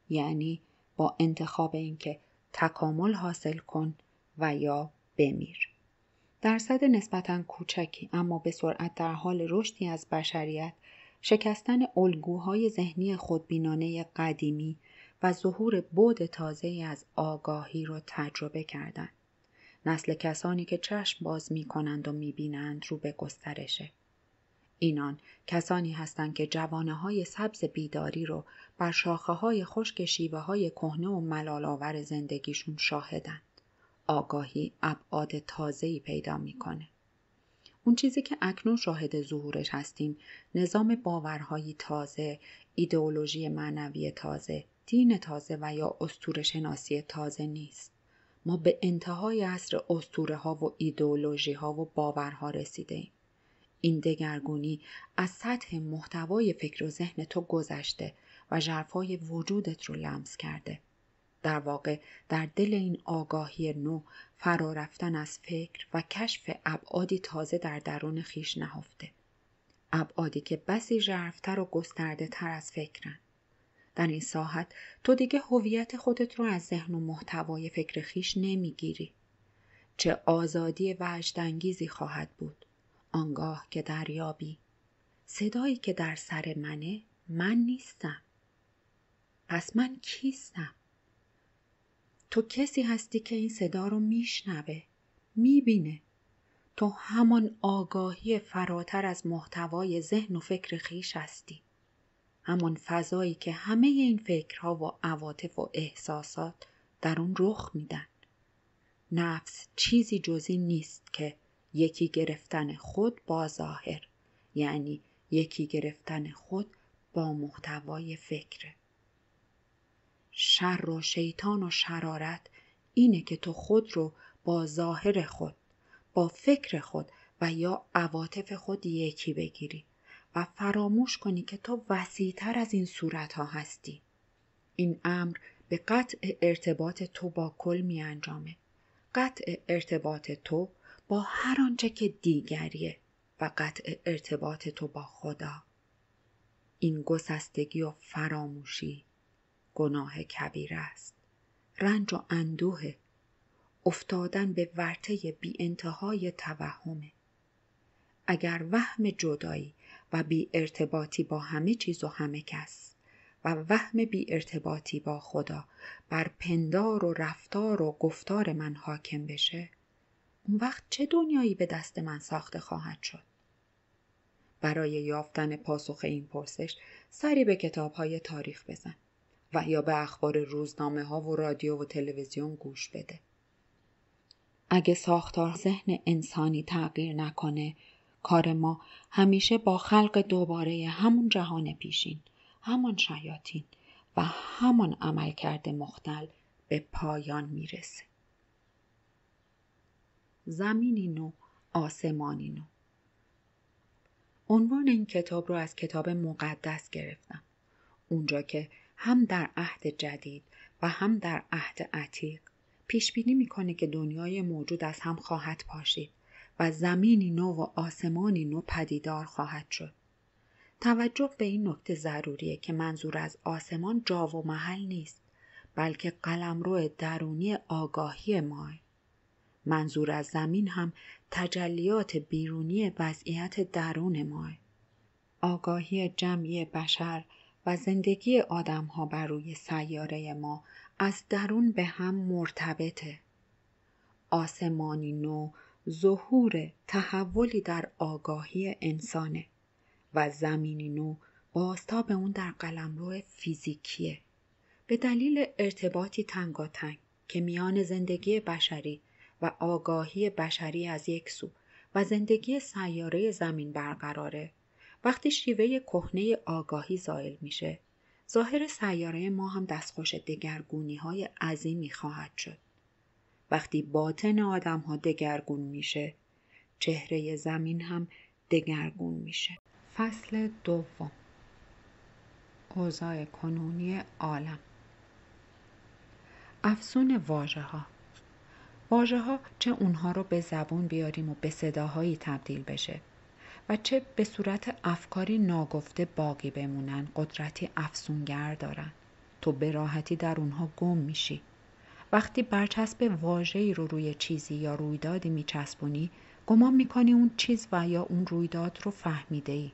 یعنی با انتخاب اینکه تکامل حاصل کن و یا بمیر درصد نسبتا کوچکی اما به سرعت در حال رشدی از بشریت شکستن الگوهای ذهنی خودبینانه قدیمی و ظهور بود تازه از آگاهی را تجربه کردند. نسل کسانی که چشم باز می کنند و می بینند رو به گسترشه. اینان کسانی هستند که جوانه های سبز بیداری رو بر شاخه های خشک شیوه های کهنه و ملال آور زندگیشون شاهدند. آگاهی ابعاد تازه‌ای پیدا میکنه. اون چیزی که اکنون شاهد ظهورش هستیم نظام باورهایی تازه ایدئولوژی معنوی تازه دین تازه و یا استور شناسی تازه نیست. ما به انتهای عصر استوره ها و ایدئولوژی ها و باورها رسیده ایم. این دگرگونی از سطح محتوای فکر و ذهن تو گذشته و جرفای وجودت رو لمس کرده. در واقع در دل این آگاهی نو فرارفتن از فکر و کشف ابعادی تازه در درون خیش نهفته. ابعادی که بسی ژرفتر و گسترده تر از فکرند. در این ساحت تو دیگه هویت خودت رو از ذهن و محتوای فکر خیش نمیگیری چه آزادی وجدانگیزی خواهد بود آنگاه که دریابی صدایی که در سر منه من نیستم پس من کیستم تو کسی هستی که این صدا رو میشنوه میبینه تو همان آگاهی فراتر از محتوای ذهن و فکر خیش هستی همان فضایی که همه این فکرها و عواطف و احساسات در اون رخ میدن نفس چیزی جزی نیست که یکی گرفتن خود با ظاهر یعنی یکی گرفتن خود با محتوای فکره شر و شیطان و شرارت اینه که تو خود رو با ظاهر خود با فکر خود و یا عواطف خود یکی بگیری و فراموش کنی که تو تر از این صورت ها هستی این امر به قطع ارتباط تو با کل می انجامه قطع ارتباط تو با هر آنچه که دیگریه و قطع ارتباط تو با خدا این گسستگی و فراموشی گناه کبیر است رنج و اندوه افتادن به ورته بی انتهای توهمه اگر وهم جدایی و بی ارتباطی با همه چیز و همه کس و وهم بی ارتباطی با خدا بر پندار و رفتار و گفتار من حاکم بشه اون وقت چه دنیایی به دست من ساخته خواهد شد برای یافتن پاسخ این پرسش سری به کتاب های تاریخ بزن و یا به اخبار روزنامه ها و رادیو و تلویزیون گوش بده. اگه ساختار ذهن انسانی تغییر نکنه کار ما همیشه با خلق دوباره همون جهان پیشین همان شیاطین و همان عملکرد مختل به پایان میرسه زمینی نو آسمانی نو عنوان این کتاب رو از کتاب مقدس گرفتم اونجا که هم در عهد جدید و هم در عهد عتیق پیشبینی میکنه که دنیای موجود از هم خواهد پاشید زمینی نو و آسمانی نو پدیدار خواهد شد توجه به این نکته ضروریه که منظور از آسمان جا و محل نیست بلکه قلمرو درونی آگاهی ما منظور از زمین هم تجلیات بیرونی وضعیت درون ما آگاهی جمعی بشر و زندگی آدم ها بر روی سیاره ما از درون به هم مرتبطه آسمانی نو ظهور تحولی در آگاهی انسانه و زمینی نو به اون در قلمرو فیزیکیه به دلیل ارتباطی تنگاتنگ که میان زندگی بشری و آگاهی بشری از یک سو و زندگی سیاره زمین برقراره وقتی شیوه کهنه آگاهی زائل میشه ظاهر سیاره ما هم دستخوش دگرگونی های عظیمی خواهد شد وقتی باطن آدم ها دگرگون میشه چهره زمین هم دگرگون میشه فصل دوم اوضاع کنونی عالم افسون واژه ها واژه ها چه اونها رو به زبون بیاریم و به صداهایی تبدیل بشه و چه به صورت افکاری ناگفته باقی بمونن قدرتی افسونگر دارن تو به راحتی در اونها گم میشی وقتی برچسب ای رو روی چیزی یا رویدادی میچسبونی گمان میکنی اون چیز و یا اون رویداد رو فهمیده ای.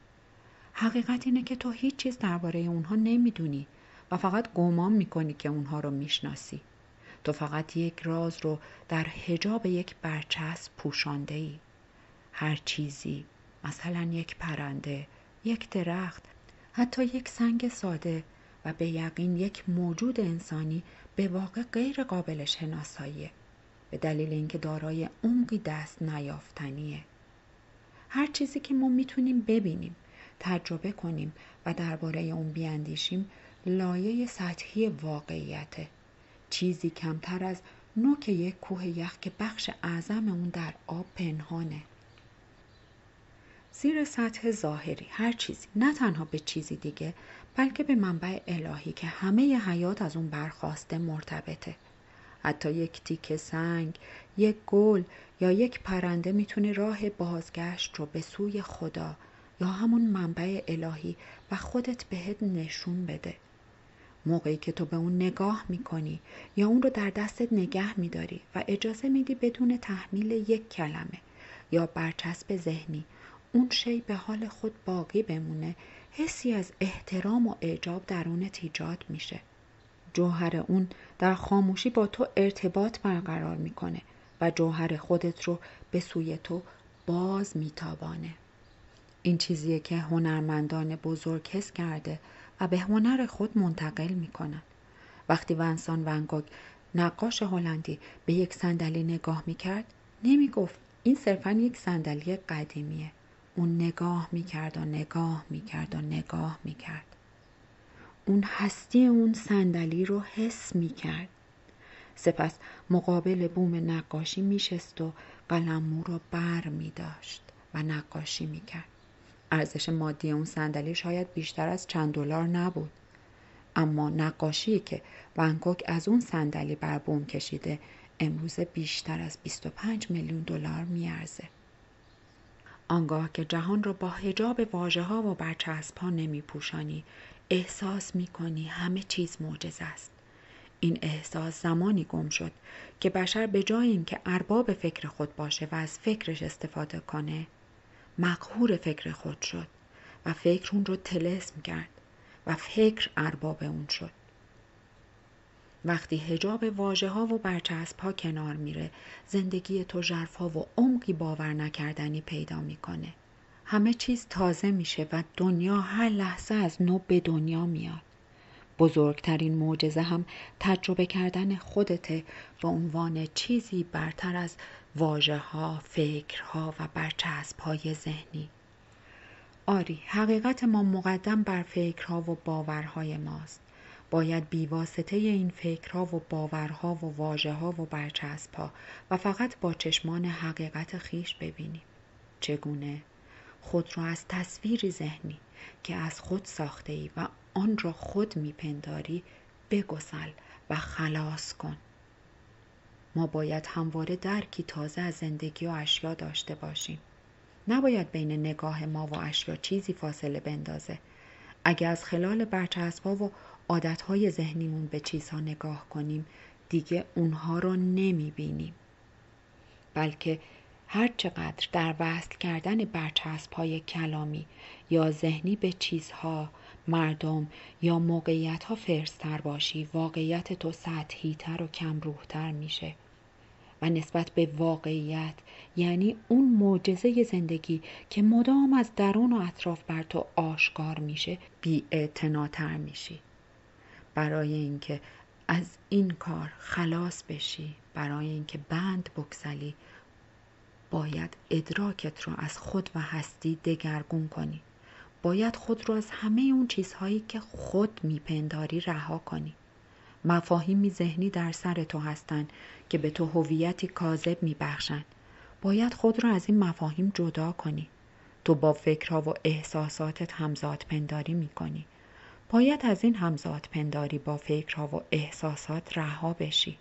حقیقت اینه که تو هیچ چیز درباره اونها نمیدونی و فقط گمان کنی که اونها رو شناسی. تو فقط یک راز رو در حجاب یک برچسب پوشانده ای. هر چیزی مثلا یک پرنده، یک درخت، حتی یک سنگ ساده و به یقین یک موجود انسانی به واقع غیر قابل شناساییه به دلیل اینکه دارای عمقی دست نیافتنیه هر چیزی که ما میتونیم ببینیم تجربه کنیم و درباره اون بیاندیشیم لایه سطحی واقعیت، چیزی کمتر از نوک یک کوه یخ که بخش اعظم اون در آب پنهانه زیر سطح ظاهری هر چیزی نه تنها به چیزی دیگه بلکه به منبع الهی که همه ی حیات از اون برخواسته مرتبطه حتی یک تیکه سنگ یک گل یا یک پرنده میتونه راه بازگشت رو به سوی خدا یا همون منبع الهی و خودت بهت نشون بده موقعی که تو به اون نگاه میکنی یا اون رو در دستت نگه میداری و اجازه میدی بدون تحمیل یک کلمه یا برچسب ذهنی اون شی به حال خود باقی بمونه حسی از احترام و اعجاب درون ایجاد میشه جوهر اون در خاموشی با تو ارتباط برقرار میکنه و جوهر خودت رو به سوی تو باز میتابانه این چیزیه که هنرمندان بزرگ حس کرده و به هنر خود منتقل میکنن وقتی ونسان ونگوگ نقاش هلندی به یک صندلی نگاه میکرد نمیگفت این صرفا یک صندلی قدیمیه اون نگاه میکرد و نگاه میکرد و نگاه میکرد اون هستی اون صندلی رو حس میکرد سپس مقابل بوم نقاشی میشست و قلمو رو بر داشت و نقاشی میکرد ارزش مادی اون صندلی شاید بیشتر از چند دلار نبود اما نقاشی که بنکوک از اون صندلی بر بوم کشیده امروز بیشتر از 25 میلیون دلار میارزه آنگاه که جهان را با هجاب واجه ها و برچسب ها نمی پوشانی احساس می کنی همه چیز معجزه است این احساس زمانی گم شد که بشر به جای اینکه ارباب فکر خود باشه و از فکرش استفاده کنه مقهور فکر خود شد و فکر اون رو تلسم کرد و فکر ارباب اون شد وقتی هجاب واجه ها و برچسب ها کنار میره زندگی تو جرف ها و عمقی باور نکردنی پیدا میکنه همه چیز تازه میشه و دنیا هر لحظه از نو به دنیا میاد بزرگترین معجزه هم تجربه کردن خودته و عنوان چیزی برتر از واجه ها، فکرها و برچسب های ذهنی. آری، حقیقت ما مقدم بر فکرها و باورهای ماست. باید بیواسطه این فکرها و باورها و واجه ها و برچسبها و فقط با چشمان حقیقت خیش ببینیم. چگونه؟ خود را از تصویری ذهنی که از خود ساخته ای و آن را خود میپنداری بگسل و خلاص کن. ما باید همواره درکی تازه از زندگی و اشیا داشته باشیم. نباید بین نگاه ما و اشیا چیزی فاصله بندازه. اگه از خلال ها و عادتهای ذهنیمون به چیزها نگاه کنیم دیگه اونها رو نمی بینیم. بلکه هر در وصل کردن برچسب های کلامی یا ذهنی به چیزها، مردم یا موقعیت ها فرستر باشی واقعیت تو سطحی تر و کم روحتر میشه و نسبت به واقعیت یعنی اون معجزه زندگی که مدام از درون و اطراف بر تو آشکار میشه بی میشی برای اینکه از این کار خلاص بشی برای اینکه بند بکسلی باید ادراکت رو از خود و هستی دگرگون کنی باید خود رو از همه اون چیزهایی که خود میپنداری رها کنی مفاهیمی ذهنی در سر تو هستند که به تو هویتی کاذب میبخشند باید خود را از این مفاهیم جدا کنی تو با فکرها و احساساتت همزاد پنداری میکنی باید از این همزاد پنداری با فکرها و احساسات رها بشی.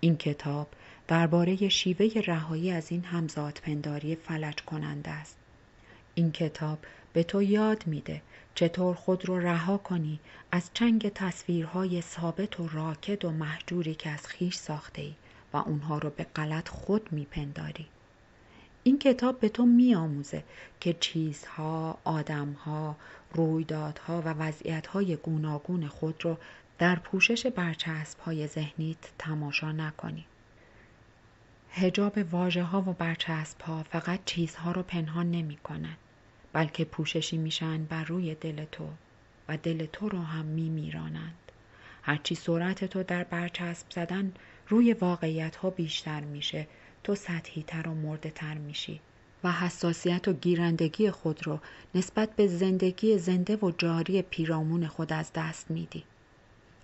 این کتاب درباره شیوه رهایی از این همزاد پنداری فلج کننده است. این کتاب به تو یاد میده چطور خود رو رها کنی از چنگ تصویرهای ثابت و راکد و محجوری که از خیش ساخته ای و اونها رو به غلط خود میپنداری. این کتاب به تو میآموزه که چیزها، آدمها، رویدادها و وضعیتهای گوناگون خود را در پوشش برچسبهای ذهنیت تماشا نکنی. هجاب واجه ها و برچسب ها فقط چیزها رو پنهان نمی بلکه پوششی میشن بر روی دل تو و دل تو رو هم می میرانند. هرچی سرعت تو در برچسب زدن روی واقعیت ها بیشتر میشه تو سطحی تر و مرده تر میشی و حساسیت و گیرندگی خود رو نسبت به زندگی زنده و جاری پیرامون خود از دست میدی.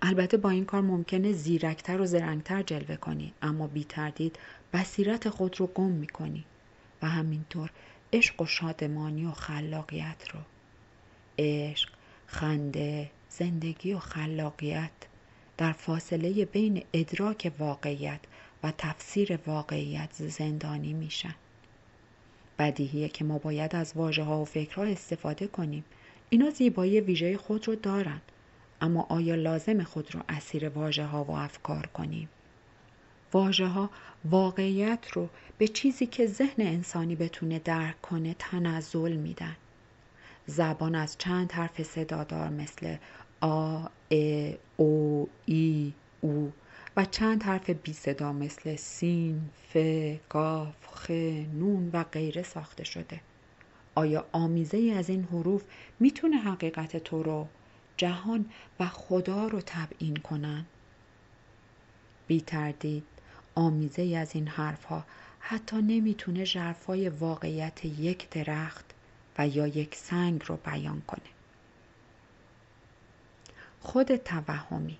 البته با این کار ممکنه زیرکتر و زرنگتر جلوه کنی اما بی تردید بصیرت خود رو گم کنی و همینطور عشق و شادمانی و خلاقیت رو عشق، خنده، زندگی و خلاقیت در فاصله بین ادراک واقعیت تفسیر واقعیت زندانی میشن بدیهیه که ما باید از واژه ها و فکرها استفاده کنیم اینا زیبایی ویژه خود رو دارند، اما آیا لازم خود رو اسیر واژه ها و افکار کنیم واژه ها واقعیت رو به چیزی که ذهن انسانی بتونه درک کنه تنزل میدن زبان از چند حرف صدادار مثل آ، ا، او، ای، او و چند حرف بی صدا مثل سین، ف، قاف، خ، نون و غیره ساخته شده. آیا آمیزه ای از این حروف میتونه حقیقت تو رو جهان و خدا رو تبیین کنن؟ بی تردید آمیزه ای از این حرف ها حتی نمیتونه جرفای واقعیت یک درخت و یا یک سنگ رو بیان کنه. خود توهمی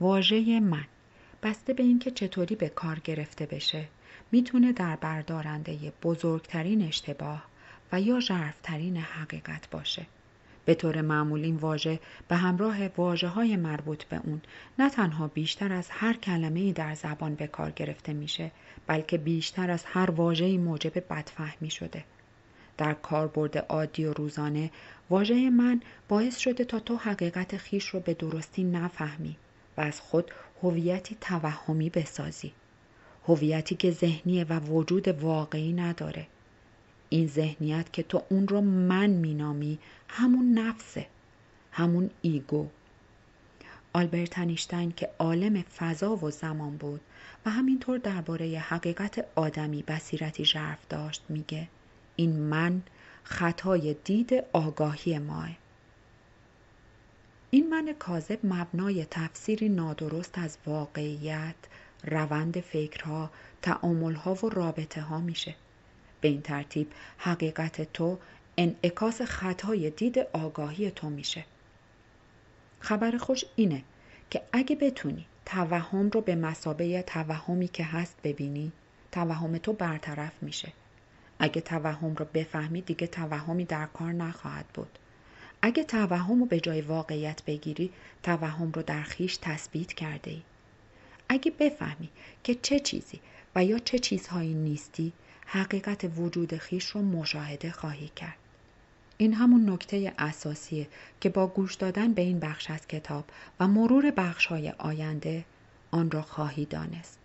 واژه من بسته به اینکه چطوری به کار گرفته بشه میتونه در بردارنده بزرگترین اشتباه و یا ژرفترین حقیقت باشه به طور معمول این واژه به همراه واجه های مربوط به اون نه تنها بیشتر از هر کلمه ای در زبان به کار گرفته میشه بلکه بیشتر از هر واژه ای موجب بدفهمی شده در کاربرد عادی و روزانه واژه من باعث شده تا تو حقیقت خیش رو به درستی نفهمی از خود هویتی توهمی بسازی هویتی که ذهنیه و وجود واقعی نداره این ذهنیت که تو اون رو من مینامی همون نفسه همون ایگو آلبرت انیشتین که عالم فضا و زمان بود و همینطور درباره حقیقت آدمی بصیرتی ژرف داشت میگه این من خطای دید آگاهی ماه این من کاذب مبنای تفسیری نادرست از واقعیت روند فکرها تعاملها و رابطه ها میشه به این ترتیب حقیقت تو انعکاس خطای دید آگاهی تو میشه خبر خوش اینه که اگه بتونی توهم رو به مسابه توهمی که هست ببینی توهم تو برطرف میشه اگه توهم رو بفهمی دیگه توهمی در کار نخواهد بود اگه توهم رو به جای واقعیت بگیری توهم رو در خیش تثبیت کرده ای. اگه بفهمی که چه چیزی و یا چه چیزهایی نیستی حقیقت وجود خیش رو مشاهده خواهی کرد. این همون نکته اساسیه که با گوش دادن به این بخش از کتاب و مرور بخش های آینده آن را خواهی دانست.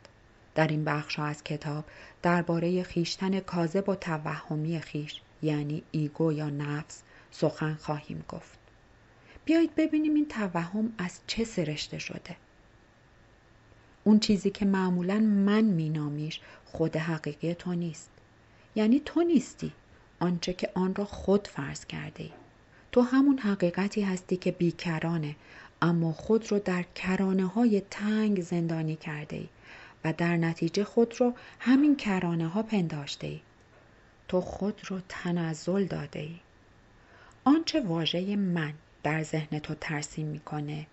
در این بخش ها از کتاب درباره خیشتن کاذب و توهمی خیش یعنی ایگو یا نفس سخن خواهیم گفت بیایید ببینیم این توهم از چه سرشته شده اون چیزی که معمولا من مینامیش خود حقیقی تو نیست یعنی تو نیستی آنچه که آن را خود فرض کرده ای. تو همون حقیقتی هستی که بیکرانه اما خود رو در کرانه های تنگ زندانی کرده ای و در نتیجه خود رو همین کرانه ها پنداشته ای. تو خود رو تنزل داده ای. آنچه واژه من در ذهن تو ترسیم میکنه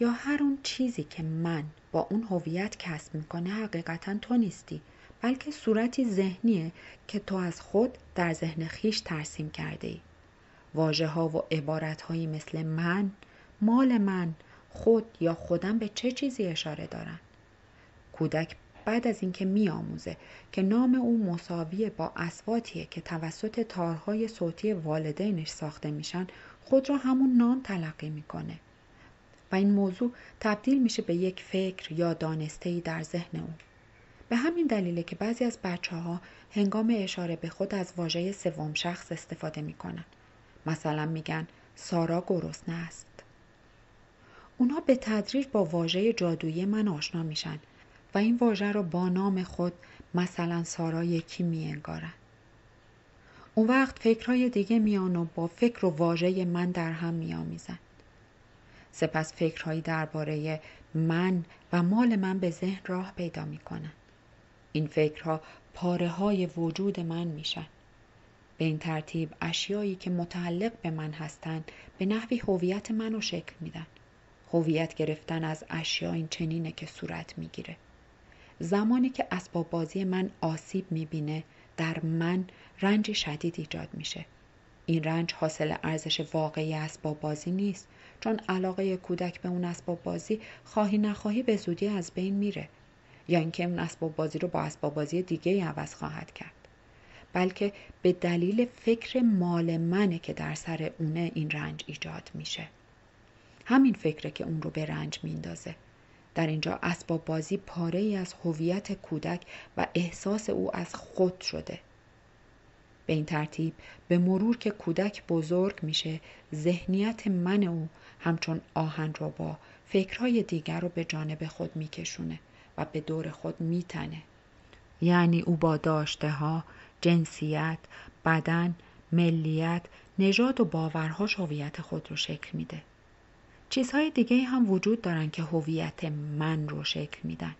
یا هر اون چیزی که من با اون هویت کسب میکنه حقیقتا تو نیستی بلکه صورتی ذهنیه که تو از خود در ذهن خیش ترسیم کرده ای. واجه ها و عبارت هایی مثل من، مال من، خود یا خودم به چه چیزی اشاره دارن؟ کودک بعد از اینکه میآموزه که نام او مساوی با اسواتیه که توسط تارهای صوتی والدینش ساخته میشن خود را همون نام تلقی میکنه و این موضوع تبدیل میشه به یک فکر یا ای در ذهن او به همین دلیله که بعضی از بچه ها هنگام اشاره به خود از واژه سوم شخص استفاده میکنن مثلا میگن سارا گرسنه است اونها به تدریج با واژه جادویی من آشنا میشن و این واژه را با نام خود مثلا سارا یکی می انگارند. اون وقت فکرهای دیگه میان و با فکر و واژه من در هم میآمیزند. سپس فکرهایی درباره من و مال من به ذهن راه پیدا می این فکرها پاره های وجود من میشن. به این ترتیب اشیایی که متعلق به من هستند به نحوی هویت منو شکل میدن. هویت گرفتن از اشیا این چنینه که صورت میگیره. زمانی که اسباب بازی من آسیب میبینه در من رنج شدید ایجاد میشه این رنج حاصل ارزش واقعی اسباب بازی نیست چون علاقه کودک به اون اسباب بازی خواهی نخواهی به زودی از بین میره یا اینکه اون اسباب بازی رو با اسباب بازی دیگه عوض خواهد کرد بلکه به دلیل فکر مال منه که در سر اونه این رنج ایجاد میشه همین فکره که اون رو به رنج میندازه در اینجا اسباب بازی پاره ای از هویت کودک و احساس او از خود شده. به این ترتیب به مرور که کودک بزرگ میشه ذهنیت من او همچون آهن رو با فکرهای دیگر رو به جانب خود میکشونه و به دور خود میتنه. یعنی او با داشته ها، جنسیت، بدن، ملیت، نژاد و باورهاش هویت خود رو شکل میده. چیزهای دیگه هم وجود دارن که هویت من رو شکل میدن.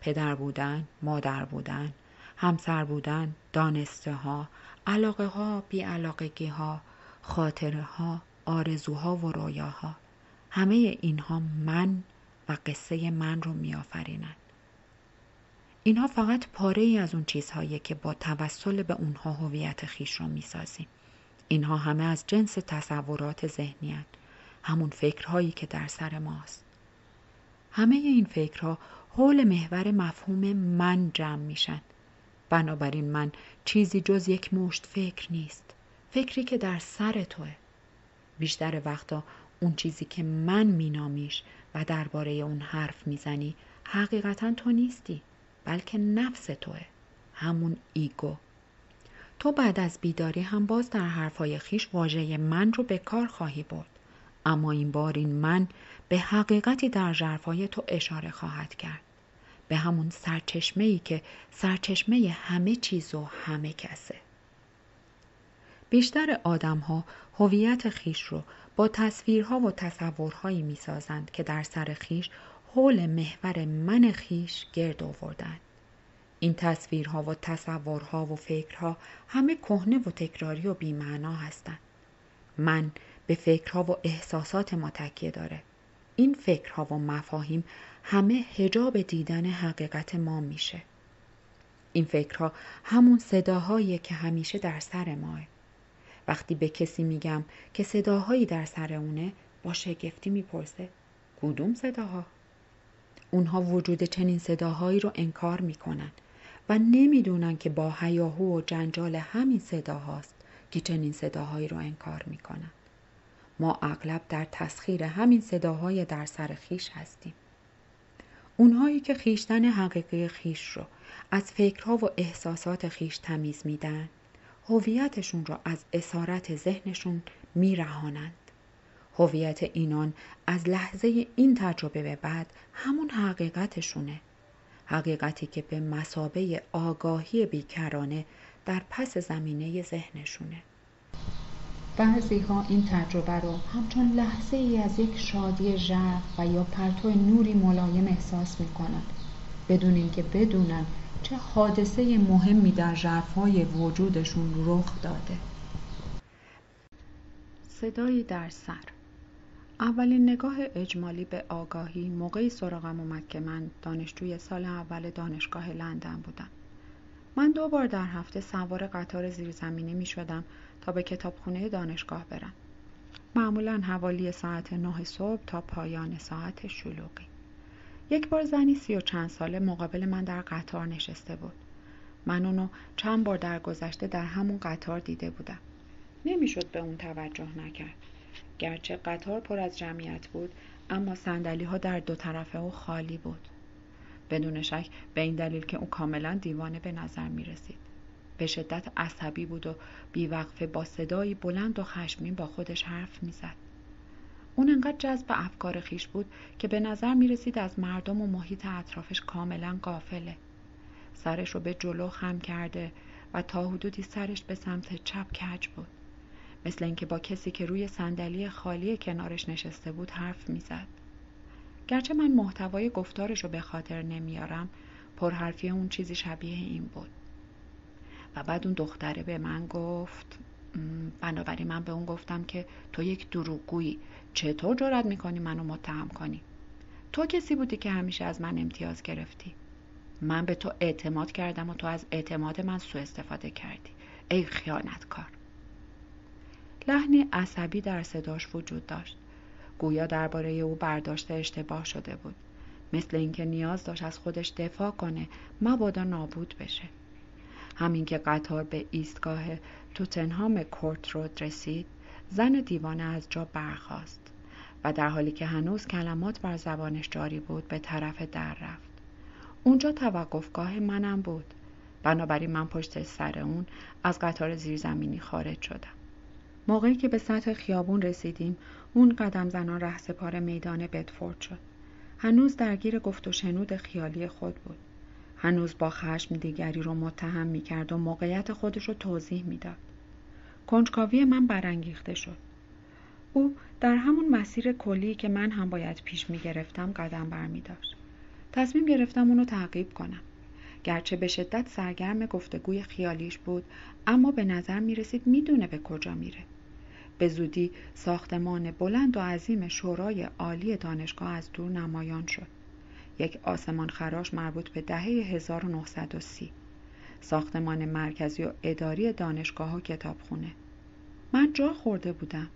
پدر بودن، مادر بودن، همسر بودن، دانسته ها، علاقه ها، بی ها، خاطره ها، آرزوها و رویاها. همه اینها من و قصه من رو میآفرینند. اینها فقط پاره ای از اون چیزهایی که با توسل به اونها هویت خیش رو میسازیم. اینها همه از جنس تصورات ذهنیت همون فکرهایی که در سر ماست همه این فکرها حول محور مفهوم من جمع میشن بنابراین من چیزی جز یک مشت فکر نیست فکری که در سر توه بیشتر وقتا اون چیزی که من مینامیش و درباره اون حرف میزنی حقیقتا تو نیستی بلکه نفس توه همون ایگو تو بعد از بیداری هم باز در حرفهای خیش واژه من رو به کار خواهی برد اما این بار این من به حقیقتی در جرفای تو اشاره خواهد کرد به همون سرچشمه ای که سرچشمه همه چیز و همه کسه بیشتر آدم ها هویت خیش رو با تصویرها و تصورهایی می سازند که در سر خیش حول محور من خیش گرد آوردند. این تصویرها و تصورها و فکرها همه کهنه و تکراری و بیمعنا هستند. من به فکرها و احساسات ما تکیه داره این فکرها و مفاهیم همه هجاب دیدن حقیقت ما میشه این فکرها همون صداهایی که همیشه در سر ماه وقتی به کسی میگم که صداهایی در سر اونه با شگفتی میپرسه کدوم صداها اونها وجود چنین صداهایی رو انکار میکنن و نمیدونن که با هیاهو و جنجال همین صداهاست که چنین صداهایی رو انکار میکنن ما اغلب در تسخیر همین صداهای در سر خیش هستیم اونهایی که خیشتن حقیقی خیش رو از فکرها و احساسات خیش تمیز میدن هویتشون را از اسارت ذهنشون میرهانند هویت اینان از لحظه این تجربه به بعد همون حقیقتشونه حقیقتی که به مسابه آگاهی بیکرانه در پس زمینه ذهنشونه بعضی ها این تجربه رو همچون لحظه ای از یک شادی ژرف و یا پرتو نوری ملایم احساس می کنند بدون اینکه بدونن چه حادثه مهمی در های وجودشون رخ داده صدایی در سر اولین نگاه اجمالی به آگاهی موقعی سراغم اومد که من دانشجوی سال اول دانشگاه لندن بودم من دو بار در هفته سوار قطار زیرزمینی می شدم تا به کتابخونه دانشگاه برم. معمولا حوالی ساعت نه صبح تا پایان ساعت شلوغی. یک بار زنی سی و چند ساله مقابل من در قطار نشسته بود. من اونو چند بار در گذشته در همون قطار دیده بودم. نمیشد به اون توجه نکرد. گرچه قطار پر از جمعیت بود اما سندلی ها در دو طرفه او خالی بود. بدون شک به این دلیل که او کاملا دیوانه به نظر می رسید. به شدت عصبی بود و بیوقفه با صدایی بلند و خشمین با خودش حرف می زد اون انقدر جذب افکار خیش بود که به نظر می رسید از مردم و محیط اطرافش کاملا قافله. سرش رو به جلو خم کرده و تا حدودی سرش به سمت چپ کج بود. مثل اینکه با کسی که روی صندلی خالی کنارش نشسته بود حرف میزد. گرچه من محتوای گفتارش رو به خاطر نمیارم پرحرفی اون چیزی شبیه این بود و بعد اون دختره به من گفت بنابراین من به اون گفتم که تو یک دروغگویی چطور جرأت میکنی منو متهم کنی تو کسی بودی که همیشه از من امتیاز گرفتی من به تو اعتماد کردم و تو از اعتماد من سوء استفاده کردی ای خیانتکار لحنی عصبی در صداش وجود داشت گویا درباره او برداشت اشتباه شده بود مثل اینکه نیاز داشت از خودش دفاع کنه مبادا نابود بشه همین که قطار به ایستگاه توتنهام کورت رود رسید زن دیوانه از جا برخاست و در حالی که هنوز کلمات بر زبانش جاری بود به طرف در رفت اونجا توقفگاه منم بود بنابراین من پشت سر اون از قطار زیرزمینی خارج شدم موقعی که به سطح خیابون رسیدیم اون قدم زنان ره سپار میدان بدفورد شد. هنوز درگیر گفت و شنود خیالی خود بود. هنوز با خشم دیگری رو متهم می کرد و موقعیت خودش رو توضیح داد. کنجکاوی من برانگیخته شد. او در همون مسیر کلی که من هم باید پیش می گرفتم قدم بر می داشت. تصمیم گرفتم اونو تعقیب کنم. گرچه به شدت سرگرم گفتگوی خیالیش بود اما به نظر می رسید می دونه به کجا میره. به زودی ساختمان بلند و عظیم شورای عالی دانشگاه از دور نمایان شد. یک آسمان خراش مربوط به دهه 1930. ساختمان مرکزی و اداری دانشگاه و کتابخونه. من جا خورده بودم.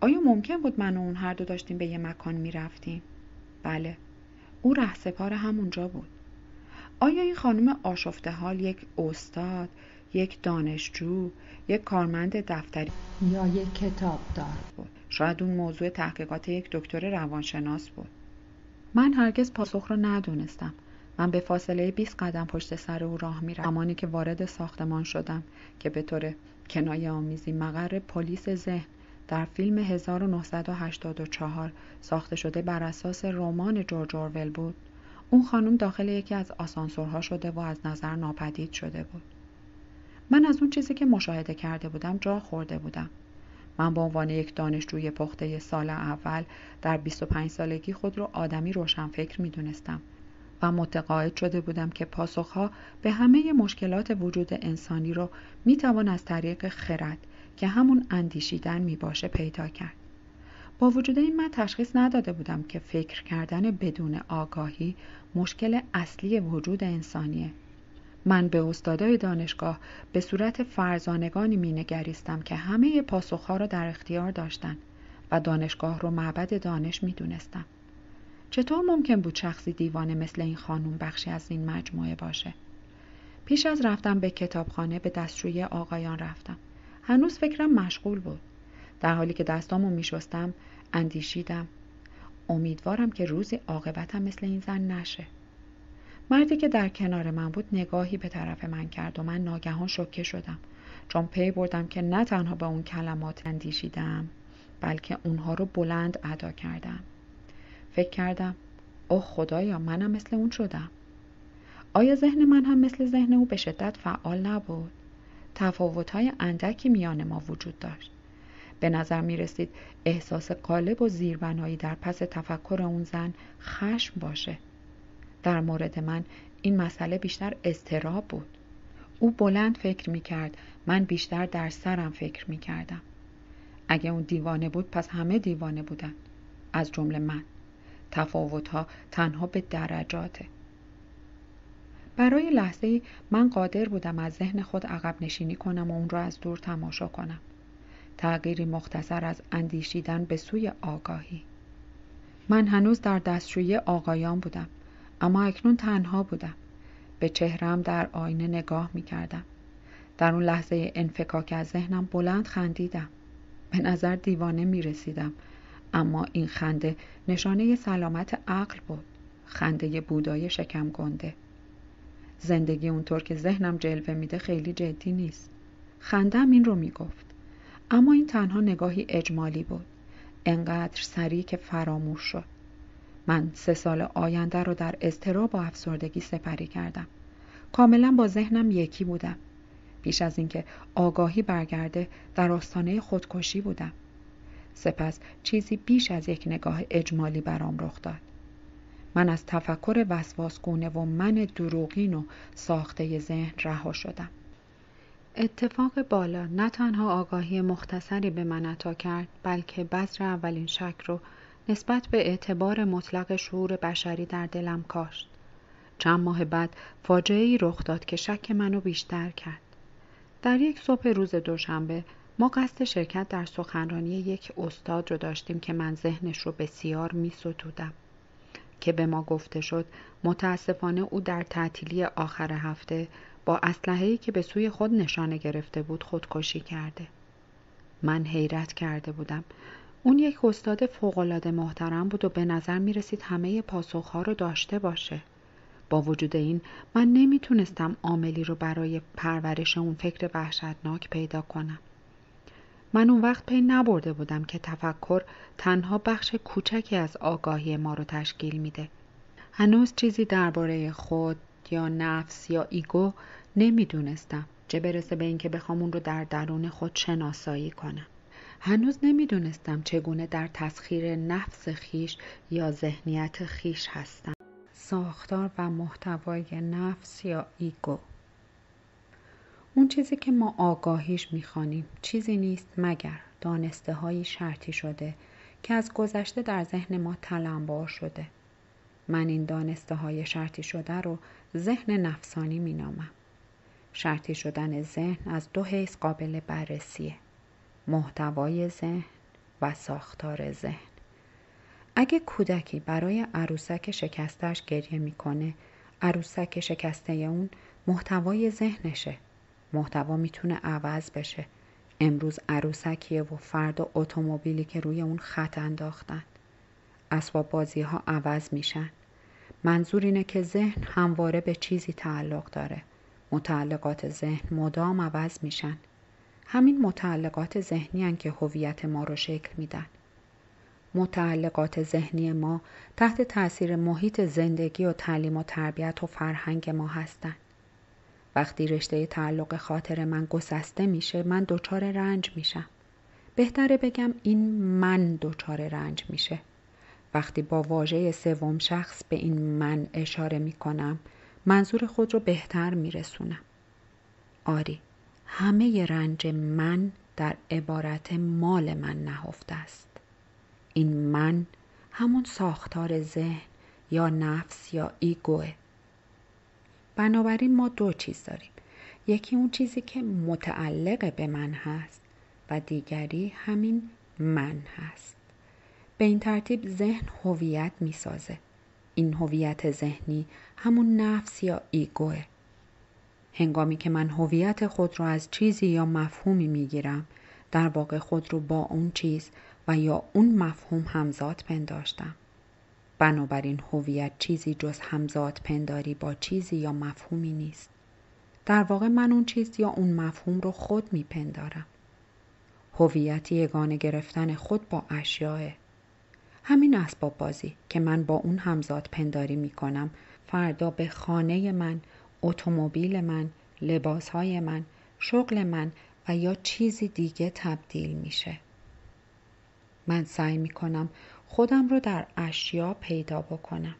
آیا ممکن بود من و اون هر دو داشتیم به یه مکان می رفتیم؟ بله. او ره همونجا بود. آیا این خانم آشفته حال یک استاد یک دانشجو یک کارمند دفتری یا یک کتابدار بود شاید اون موضوع تحقیقات یک دکتر روانشناس بود من هرگز پاسخ را ندونستم من به فاصله 20 قدم پشت سر او راه میرم زمانی که وارد ساختمان شدم که به طور کنایه آمیزی مقر پلیس ذهن در فیلم 1984 ساخته شده بر اساس رمان جورج اورول بود اون خانم داخل یکی از آسانسورها شده و از نظر ناپدید شده بود من از اون چیزی که مشاهده کرده بودم جا خورده بودم من به عنوان یک دانشجوی پخته سال اول در 25 سالگی خود رو آدمی روشنفکر می دونستم و متقاعد شده بودم که پاسخها به همه مشکلات وجود انسانی رو می توان از طریق خرد که همون اندیشیدن می باشه پیدا کرد. با وجود این من تشخیص نداده بودم که فکر کردن بدون آگاهی مشکل اصلی وجود انسانیه. من به استادای دانشگاه به صورت فرزانگانی می نگریستم که همه پاسخها را در اختیار داشتند و دانشگاه رو معبد دانش می دونستم. چطور ممکن بود شخصی دیوانه مثل این خانم بخشی از این مجموعه باشه؟ پیش از رفتم به کتابخانه به دستشوی آقایان رفتم. هنوز فکرم مشغول بود. در حالی که دستامو می شستم اندیشیدم. امیدوارم که روزی عاقبتم مثل این زن نشه. مردی که در کنار من بود نگاهی به طرف من کرد و من ناگهان شوکه شدم چون پی بردم که نه تنها به اون کلمات اندیشیدم بلکه اونها رو بلند ادا کردم فکر کردم او خدایا منم مثل اون شدم آیا ذهن من هم مثل ذهن او به شدت فعال نبود تفاوت‌های اندکی میان ما وجود داشت به نظر می رسید احساس قالب و زیربنایی در پس تفکر اون زن خشم باشه در مورد من این مسئله بیشتر استراب بود او بلند فکر می کرد من بیشتر در سرم فکر می کردم اگه اون دیوانه بود پس همه دیوانه بودن از جمله من تفاوت تنها به درجاته برای لحظه ای من قادر بودم از ذهن خود عقب نشینی کنم و اون را از دور تماشا کنم تغییری مختصر از اندیشیدن به سوی آگاهی من هنوز در دستشویی آقایان بودم اما اکنون تنها بودم به چهرم در آینه نگاه می کردم. در اون لحظه انفکاک از ذهنم بلند خندیدم به نظر دیوانه می رسیدم اما این خنده نشانه سلامت عقل بود خنده بودای شکم گنده زندگی اونطور که ذهنم جلوه میده خیلی جدی نیست خندم این رو میگفت اما این تنها نگاهی اجمالی بود انقدر سریع که فراموش شد من سه سال آینده رو در اضطراب و افسردگی سپری کردم کاملا با ذهنم یکی بودم پیش از اینکه آگاهی برگرده در آستانه خودکشی بودم سپس چیزی بیش از یک نگاه اجمالی برام رخ داد من از تفکر وسواسگونه و من دروغین و ساخته ذهن رها شدم اتفاق بالا نه تنها آگاهی مختصری به من عطا کرد بلکه بذر اولین شک رو نسبت به اعتبار مطلق شعور بشری در دلم کاشت چند ماه بعد فاجعه ای رخ داد که شک منو بیشتر کرد در یک صبح روز دوشنبه ما قصد شرکت در سخنرانی یک استاد رو داشتیم که من ذهنش رو بسیار می ستودم. که به ما گفته شد متاسفانه او در تعطیلی آخر هفته با اسلحه‌ای که به سوی خود نشانه گرفته بود خودکشی کرده من حیرت کرده بودم اون یک استاد فوقالعاده محترم بود و به نظر می رسید همه پاسخها رو داشته باشه. با وجود این من نمیتونستم عاملی رو برای پرورش اون فکر وحشتناک پیدا کنم. من اون وقت پی نبرده بودم که تفکر تنها بخش کوچکی از آگاهی ما رو تشکیل میده. هنوز چیزی درباره خود یا نفس یا ایگو نمیدونستم چه برسه به اینکه بخوام اون رو در درون خود شناسایی کنم. هنوز نمیدونستم چگونه در تسخیر نفس خیش یا ذهنیت خیش هستم ساختار و محتوای نفس یا ایگو اون چیزی که ما آگاهیش میخوانیم چیزی نیست مگر دانسته هایی شرطی شده که از گذشته در ذهن ما تلمبار شده من این دانسته های شرطی شده رو ذهن نفسانی مینامم شرطی شدن ذهن از دو حیث قابل بررسیه محتوای ذهن و ساختار ذهن اگه کودکی برای عروسک شکستش گریه میکنه عروسک شکسته اون محتوای ذهنشه محتوا میتونه عوض بشه امروز عروسکیه و فردا اتومبیلی که روی اون خط انداختن اسباب بازی ها عوض میشن منظور اینه که ذهن همواره به چیزی تعلق داره متعلقات ذهن مدام عوض میشن همین متعلقات ذهنی که هویت ما رو شکل میدن. متعلقات ذهنی ما تحت تاثیر محیط زندگی و تعلیم و تربیت و فرهنگ ما هستند. وقتی رشته تعلق خاطر من گسسته میشه من دچار رنج میشم. بهتره بگم این من دچار رنج میشه. وقتی با واژه سوم شخص به این من اشاره میکنم منظور خود رو بهتر میرسونم. آری همه رنج من در عبارت مال من نهفته است این من همون ساختار ذهن یا نفس یا ایگوه بنابراین ما دو چیز داریم یکی اون چیزی که متعلق به من هست و دیگری همین من هست به این ترتیب ذهن هویت میسازه این هویت ذهنی همون نفس یا ایگوه هنگامی که من هویت خود را از چیزی یا مفهومی میگیرم در واقع خود رو با اون چیز و یا اون مفهوم همزاد پنداشتم بنابراین هویت چیزی جز همزاد پنداری با چیزی یا مفهومی نیست در واقع من اون چیز یا اون مفهوم رو خود میپندارم هویت یگانه گرفتن خود با اشیاء همین اسباب بازی که من با اون همزاد پنداری میکنم فردا به خانه من اتومبیل من های من شغل من و یا چیزی دیگه تبدیل میشه من سعی کنم خودم رو در اشیا پیدا بکنم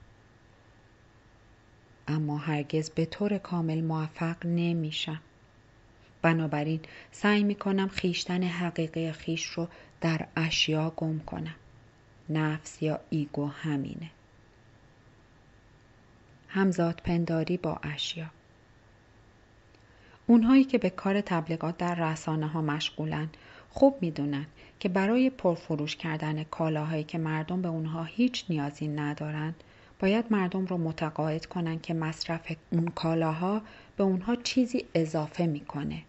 اما هرگز به طور کامل موفق نمیشم بنابراین سعی میکنم خیشتن حقیقی خیش رو در اشیا گم کنم نفس یا ایگو همینه همزاد پنداری با اشیا اونهایی که به کار تبلیغات در رسانه ها مشغولن خوب میدونن که برای پرفروش کردن کالاهایی که مردم به اونها هیچ نیازی ندارند باید مردم رو متقاعد کنن که مصرف اون کالاها به اونها چیزی اضافه میکنه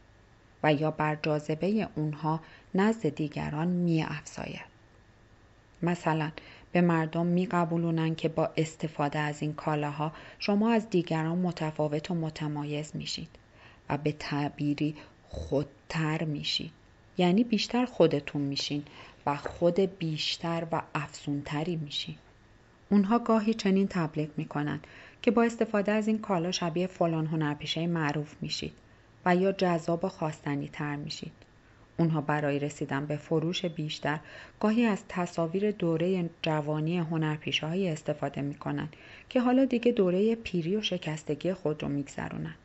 و یا بر جاذبه اونها نزد دیگران می افزاید. مثلا به مردم میقبولونن که با استفاده از این کالاها شما از دیگران متفاوت و متمایز میشید و به تعبیری خودتر میشید یعنی بیشتر خودتون میشین و خود بیشتر و افزونتری میشید. اونها گاهی چنین تبلیغ میکنند که با استفاده از این کالا شبیه فلان هنرپیشه معروف میشید و یا جذاب و خواستنی تر میشید اونها برای رسیدن به فروش بیشتر گاهی از تصاویر دوره جوانی هنرپیشههایی استفاده میکنن که حالا دیگه دوره پیری و شکستگی خود رو میگذرونن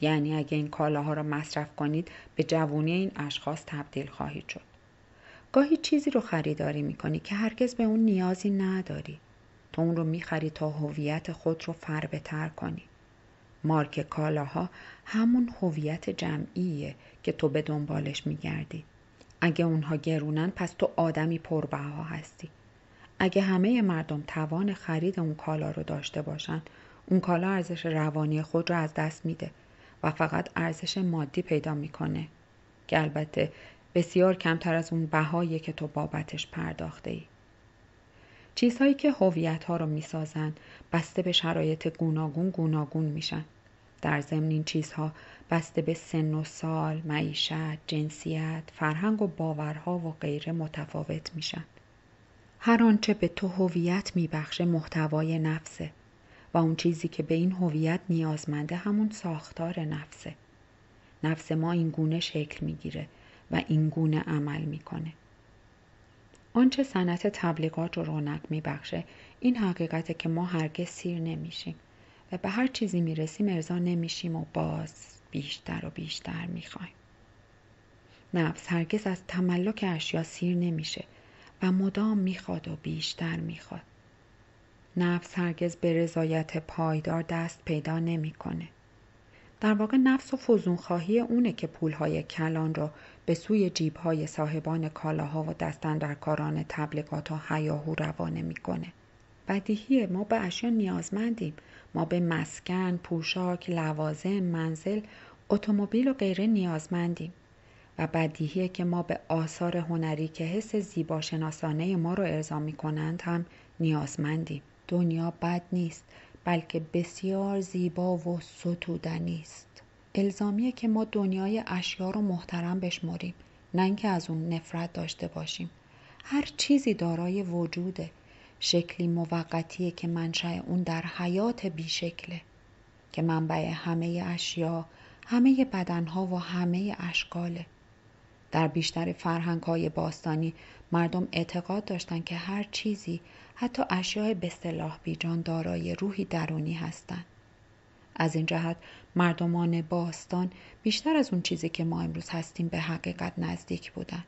یعنی اگه این کالاها را مصرف کنید به جوانی این اشخاص تبدیل خواهید شد گاهی چیزی رو خریداری میکنی که هرگز به اون نیازی نداری تو اون رو میخری تا هویت خود رو فربهتر کنی مارک کالاها همون هویت جمعیه که تو به دنبالش میگردی اگه اونها گرونن پس تو آدمی پربها هستی اگه همه مردم توان خرید اون کالا رو داشته باشن اون کالا ارزش روانی خود رو از دست میده و فقط ارزش مادی پیدا میکنه که البته بسیار کمتر از اون بهایی که تو بابتش پرداخته ای. چیزهایی که هویت ها رو میسازن بسته به شرایط گوناگون گوناگون میشن. در ضمن این چیزها بسته به سن و سال معیشت جنسیت فرهنگ و باورها و غیره متفاوت میشن هر آنچه به تو هویت میبخشه محتوای نفسه و اون چیزی که به این هویت نیازمنده همون ساختار نفسه نفس ما این گونه شکل میگیره و این گونه عمل میکنه آنچه سنت تبلیغات رو رونق میبخشه این حقیقته که ما هرگز سیر نمیشیم و به هر چیزی میرسیم ارضا نمیشیم و باز بیشتر و بیشتر میخوایم نفس هرگز از تملک اشیا سیر نمیشه و مدام میخواد و بیشتر میخواد نفس هرگز به رضایت پایدار دست پیدا نمیکنه در واقع نفس و خواهی اونه که پولهای کلان را به سوی جیبهای صاحبان کالاها و دستن در کاران تبلیغات و حیاهو روانه میکنه بدیهیه ما به اشیا نیازمندیم ما به مسکن پوشاک لوازم منزل اتومبیل و غیره نیازمندیم و بدیهیه که ما به آثار هنری که حس زیبا شناسانه ما رو ارضا می کنند هم نیازمندیم دنیا بد نیست بلکه بسیار زیبا و ستودنی است الزامیه که ما دنیای اشیا رو محترم بشمریم نه اینکه از اون نفرت داشته باشیم هر چیزی دارای وجوده شکلی موقتیه که منشأ اون در حیات بیشکله که منبع همه اشیا همه بدنها و همه اشکاله در بیشتر فرهنگ های باستانی مردم اعتقاد داشتند که هر چیزی حتی اشیاء به صلاح بیجان دارای روحی درونی هستند از این جهت مردمان باستان بیشتر از اون چیزی که ما امروز هستیم به حقیقت نزدیک بودند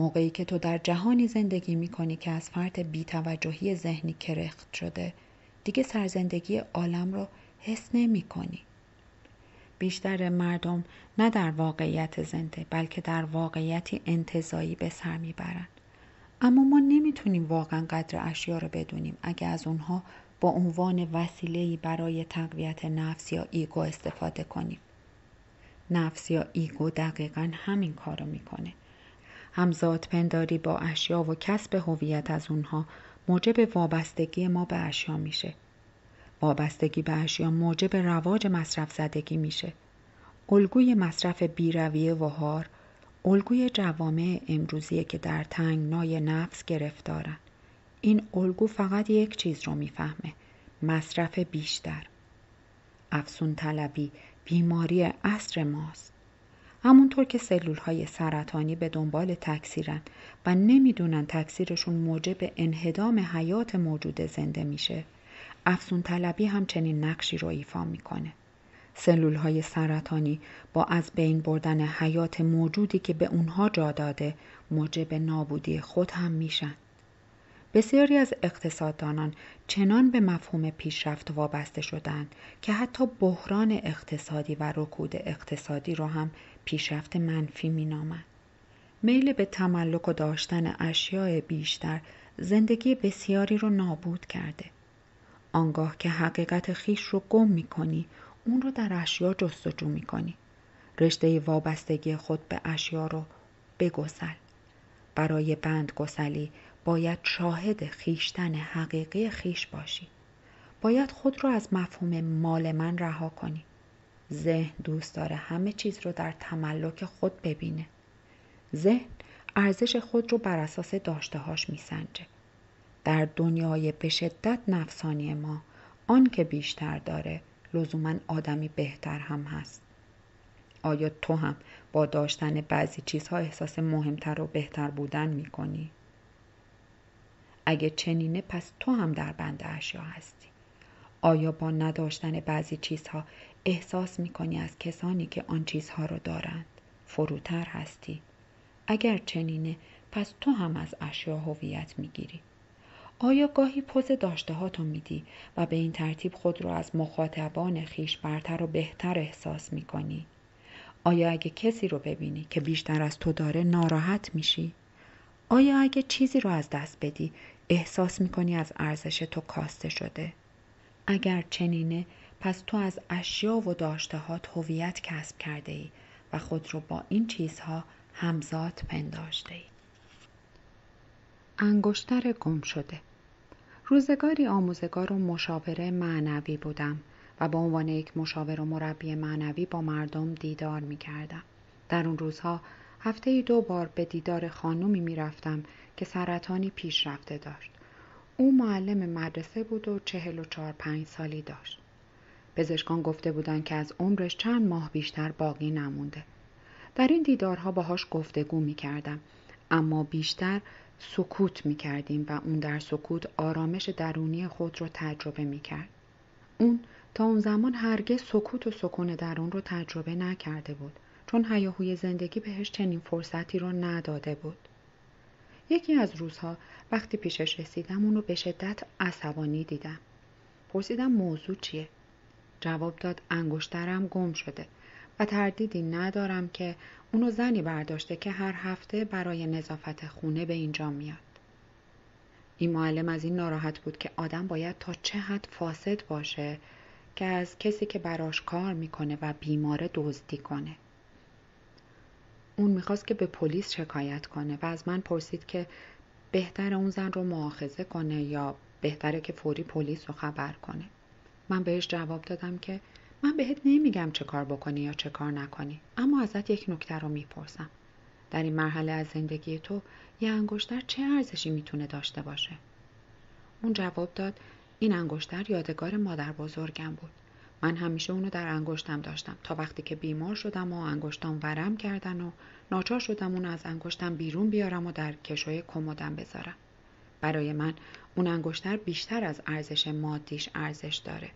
موقعی که تو در جهانی زندگی می کنی که از فرط بیتوجهی ذهنی کرخت شده دیگه سرزندگی عالم رو حس نمی کنی. بیشتر مردم نه در واقعیت زنده بلکه در واقعیتی انتظایی به سر میبرند اما ما نمیتونیم واقعا قدر اشیا رو بدونیم اگه از اونها با عنوان وسیله‌ای برای تقویت نفس یا ایگو استفاده کنیم نفس یا ایگو دقیقا همین کارو میکنه همزاد پنداری با اشیا و کسب هویت از اونها موجب وابستگی ما به اشیا میشه. وابستگی به اشیا موجب رواج مصرف زدگی میشه. الگوی مصرف بیرویه و هار الگوی جوامع امروزیه که در تنگنای نفس گرفتارن. این الگو فقط یک چیز رو میفهمه. مصرف بیشتر. افسون طلبی بیماری عصر ماست. همونطور که سلول های سرطانی به دنبال تکثیرن و نمیدونن تکثیرشون موجب انهدام حیات موجود زنده میشه افزون طلبی هم چنین نقشی رو ایفا میکنه سلول های سرطانی با از بین بردن حیات موجودی که به اونها جا داده موجب نابودی خود هم میشن بسیاری از اقتصاددانان چنان به مفهوم پیشرفت وابسته شدند که حتی بحران اقتصادی و رکود اقتصادی را هم پیشرفت منفی مینامد میل به تملک و داشتن اشیاء بیشتر زندگی بسیاری رو نابود کرده آنگاه که حقیقت خیش رو گم می کنی اون رو در اشیا جستجو می کنی رشته وابستگی خود به اشیا رو بگسل برای بند گسلی باید شاهد خیشتن حقیقی خیش باشی باید خود را از مفهوم مال من رها کنی ذهن دوست داره همه چیز رو در تملک خود ببینه. ذهن ارزش خود رو بر اساس داشته هاش میسنجه. در دنیای به شدت نفسانی ما آن که بیشتر داره لزوما آدمی بهتر هم هست. آیا تو هم با داشتن بعضی چیزها احساس مهمتر و بهتر بودن می کنی؟ اگه چنینه پس تو هم در بند اشیا هستی. آیا با نداشتن بعضی چیزها احساس می کنی از کسانی که آن چیزها را دارند فروتر هستی اگر چنینه پس تو هم از اشیا هویت میگیری آیا گاهی پوز داشته تو میدی و به این ترتیب خود را از مخاطبان خیش برتر و بهتر احساس میکنی آیا اگه کسی رو ببینی که بیشتر از تو داره ناراحت میشی آیا اگه چیزی رو از دست بدی احساس میکنی از ارزش تو کاسته شده اگر چنینه پس تو از اشیا و ها هویت کسب کرده ای و خود رو با این چیزها همزاد پنداشته ای. انگشتر گم شده روزگاری آموزگار و مشاوره معنوی بودم و به عنوان یک مشاور و مربی معنوی با مردم دیدار می کردم. در اون روزها هفته دو بار به دیدار خانومی می رفتم که سرطانی پیشرفته داشت. او معلم مدرسه بود و چهل و چار پنج سالی داشت. پزشکان گفته بودند که از عمرش چند ماه بیشتر باقی نمونده. در این دیدارها باهاش گفتگو می کردم. اما بیشتر سکوت می کردیم و اون در سکوت آرامش درونی خود رو تجربه می کرد. اون تا اون زمان هرگز سکوت و سکون درون رو تجربه نکرده بود چون هیاهوی زندگی بهش چنین فرصتی رو نداده بود. یکی از روزها وقتی پیشش رسیدم اون رو به شدت عصبانی دیدم. پرسیدم موضوع چیه؟ جواب داد انگشترم گم شده و تردیدی ندارم که اونو زنی برداشته که هر هفته برای نظافت خونه به اینجا میاد. این معلم از این ناراحت بود که آدم باید تا چه حد فاسد باشه که از کسی که براش کار میکنه و بیماره دزدی کنه. اون میخواست که به پلیس شکایت کنه و از من پرسید که بهتر اون زن رو معاخذه کنه یا بهتره که فوری پلیس رو خبر کنه. من بهش جواب دادم که من بهت نمیگم چه کار بکنی یا چه کار نکنی اما ازت یک نکته رو میپرسم در این مرحله از زندگی تو یه انگشتر چه ارزشی میتونه داشته باشه اون جواب داد این انگشتر یادگار مادر بزرگم بود من همیشه اونو در انگشتم داشتم تا وقتی که بیمار شدم و انگشتام ورم کردن و ناچار شدم اونو از انگشتم بیرون بیارم و در کشوی کمدم بذارم برای من اون انگشتر بیشتر از ارزش مادیش ارزش داره.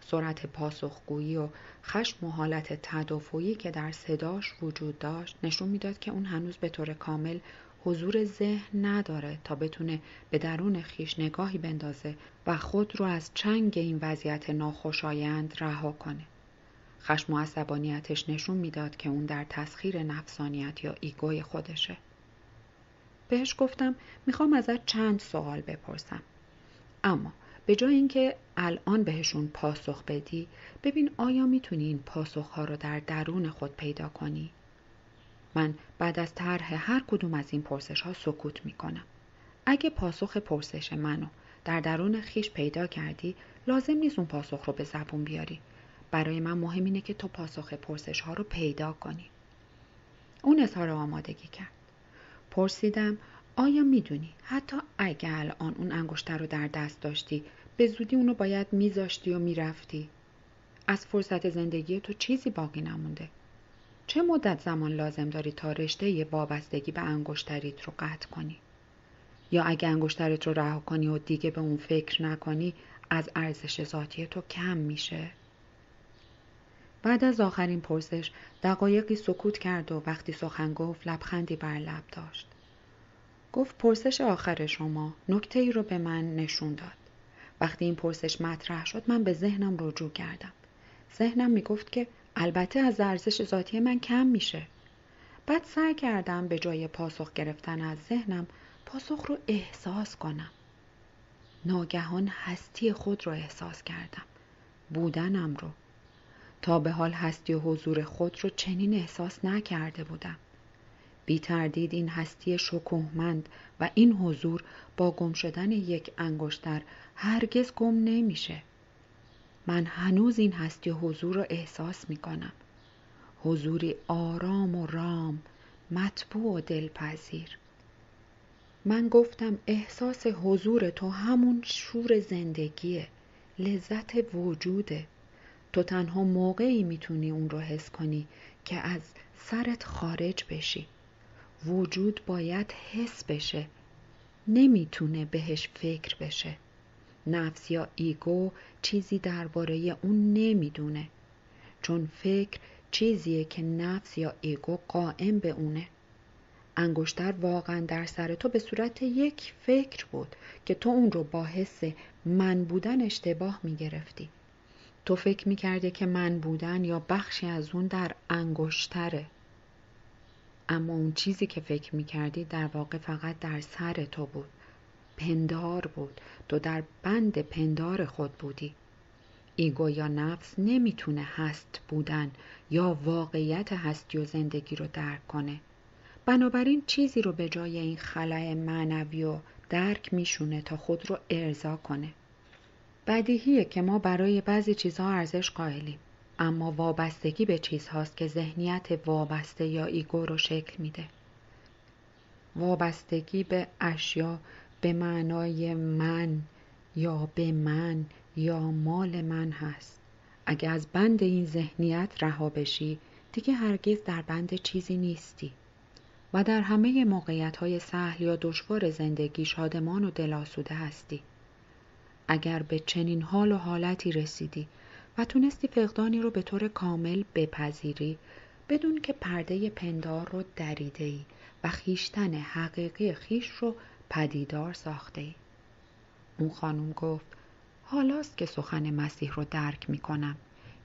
سرعت پاسخگویی و خشم و حالت تدافعی که در صداش وجود داشت نشون میداد که اون هنوز به طور کامل حضور ذهن نداره تا بتونه به درون خیش نگاهی بندازه و خود رو از چنگ این وضعیت ناخوشایند رها کنه. خشم و عصبانیتش نشون میداد که اون در تسخیر نفسانیت یا ایگوی خودشه. بهش گفتم میخوام ازت چند سوال بپرسم اما به جای اینکه الان بهشون پاسخ بدی ببین آیا میتونی این پاسخها رو در درون خود پیدا کنی من بعد از طرح هر کدوم از این پرسش ها سکوت میکنم اگه پاسخ پرسش منو در درون خیش پیدا کردی لازم نیست اون پاسخ رو به زبون بیاری برای من مهم اینه که تو پاسخ پرسش ها رو پیدا کنی اون اظهار آمادگی کرد پرسیدم آیا میدونی حتی اگه الان اون انگشتر رو در دست داشتی به زودی اونو باید میذاشتی و میرفتی از فرصت زندگی تو چیزی باقی نمونده چه مدت زمان لازم داری تا رشته یه وابستگی به انگشتریت رو قطع کنی یا اگه انگشترت رو رها کنی و دیگه به اون فکر نکنی از ارزش ذاتی تو کم میشه بعد از آخرین پرسش دقایقی سکوت کرد و وقتی سخن گفت لبخندی بر لب داشت گفت پرسش آخر شما نکته ای رو به من نشون داد. وقتی این پرسش مطرح شد من به ذهنم رجوع کردم. ذهنم میگفت که البته از ارزش ذاتی من کم میشه. بعد سعی کردم به جای پاسخ گرفتن از ذهنم پاسخ رو احساس کنم. ناگهان هستی خود رو احساس کردم. بودنم رو. تا به حال هستی و حضور خود رو چنین احساس نکرده بودم. بی تردید این هستی شکوهمند و این حضور با گم شدن یک انگشتر هرگز گم نمیشه. من هنوز این هستی حضور رو احساس می کنم. حضوری آرام و رام، مطبوع و دلپذیر. من گفتم احساس حضور تو همون شور زندگیه، لذت وجوده. تو تنها موقعی میتونی اون رو حس کنی که از سرت خارج بشی. وجود باید حس بشه نمیتونه بهش فکر بشه نفس یا ایگو چیزی درباره اون نمیدونه چون فکر چیزیه که نفس یا ایگو قائم به اونه انگشتر واقعا در سر تو به صورت یک فکر بود که تو اون رو با حس من بودن اشتباه میگرفتی. تو فکر میکرده که من بودن یا بخشی از اون در انگشتره اما اون چیزی که فکر میکردی در واقع فقط در سر تو بود پندار بود تو در بند پندار خود بودی ایگو یا نفس نمیتونه هست بودن یا واقعیت هستی و زندگی رو درک کنه بنابراین چیزی رو به جای این خلع معنوی و درک میشونه تا خود رو ارضا کنه بدیهیه که ما برای بعضی چیزها ارزش قائلیم اما وابستگی به چیزهاست که ذهنیت وابسته یا ایگو رو شکل میده وابستگی به اشیا به معنای من یا به من یا مال من هست اگر از بند این ذهنیت رها بشی دیگه هرگز در بند چیزی نیستی و در همه موقعیت های سهل یا دشوار زندگی شادمان و دلاسوده هستی اگر به چنین حال و حالتی رسیدی و تونستی فقدانی رو به طور کامل بپذیری بدون که پرده پندار رو دریده ای و خیشتن حقیقی خیش رو پدیدار ساخته ای. اون خانم گفت حالاست که سخن مسیح رو درک می کنم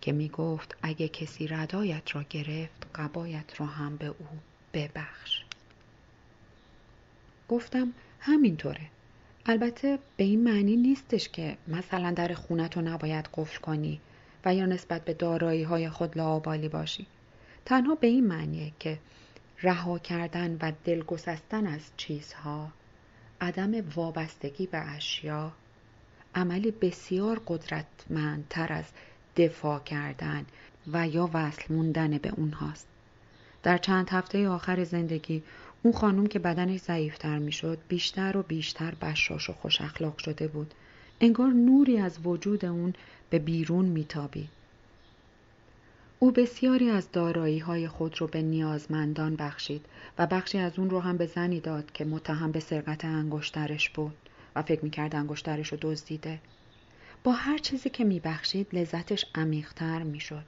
که می گفت اگه کسی ردایت را گرفت قبایت را هم به او ببخش. گفتم همینطوره. البته به این معنی نیستش که مثلا در خونت رو نباید قفل کنی و یا نسبت به دارایی های خود لاابالی باشی تنها به این معنیه که رها کردن و دلگسستن از چیزها عدم وابستگی به اشیا عملی بسیار قدرتمندتر از دفاع کردن و یا وصل موندن به اونهاست در چند هفته آخر زندگی اون خانم که بدنش ضعیفتر میشد بیشتر و بیشتر بشاش و خوش اخلاق شده بود انگار نوری از وجود اون به بیرون میتابی او بسیاری از دارایی های خود رو به نیازمندان بخشید و بخشی از اون رو هم به زنی داد که متهم به سرقت انگشترش بود و فکر میکرد انگشترش رو دزدیده با هر چیزی که میبخشید لذتش عمیقتر میشد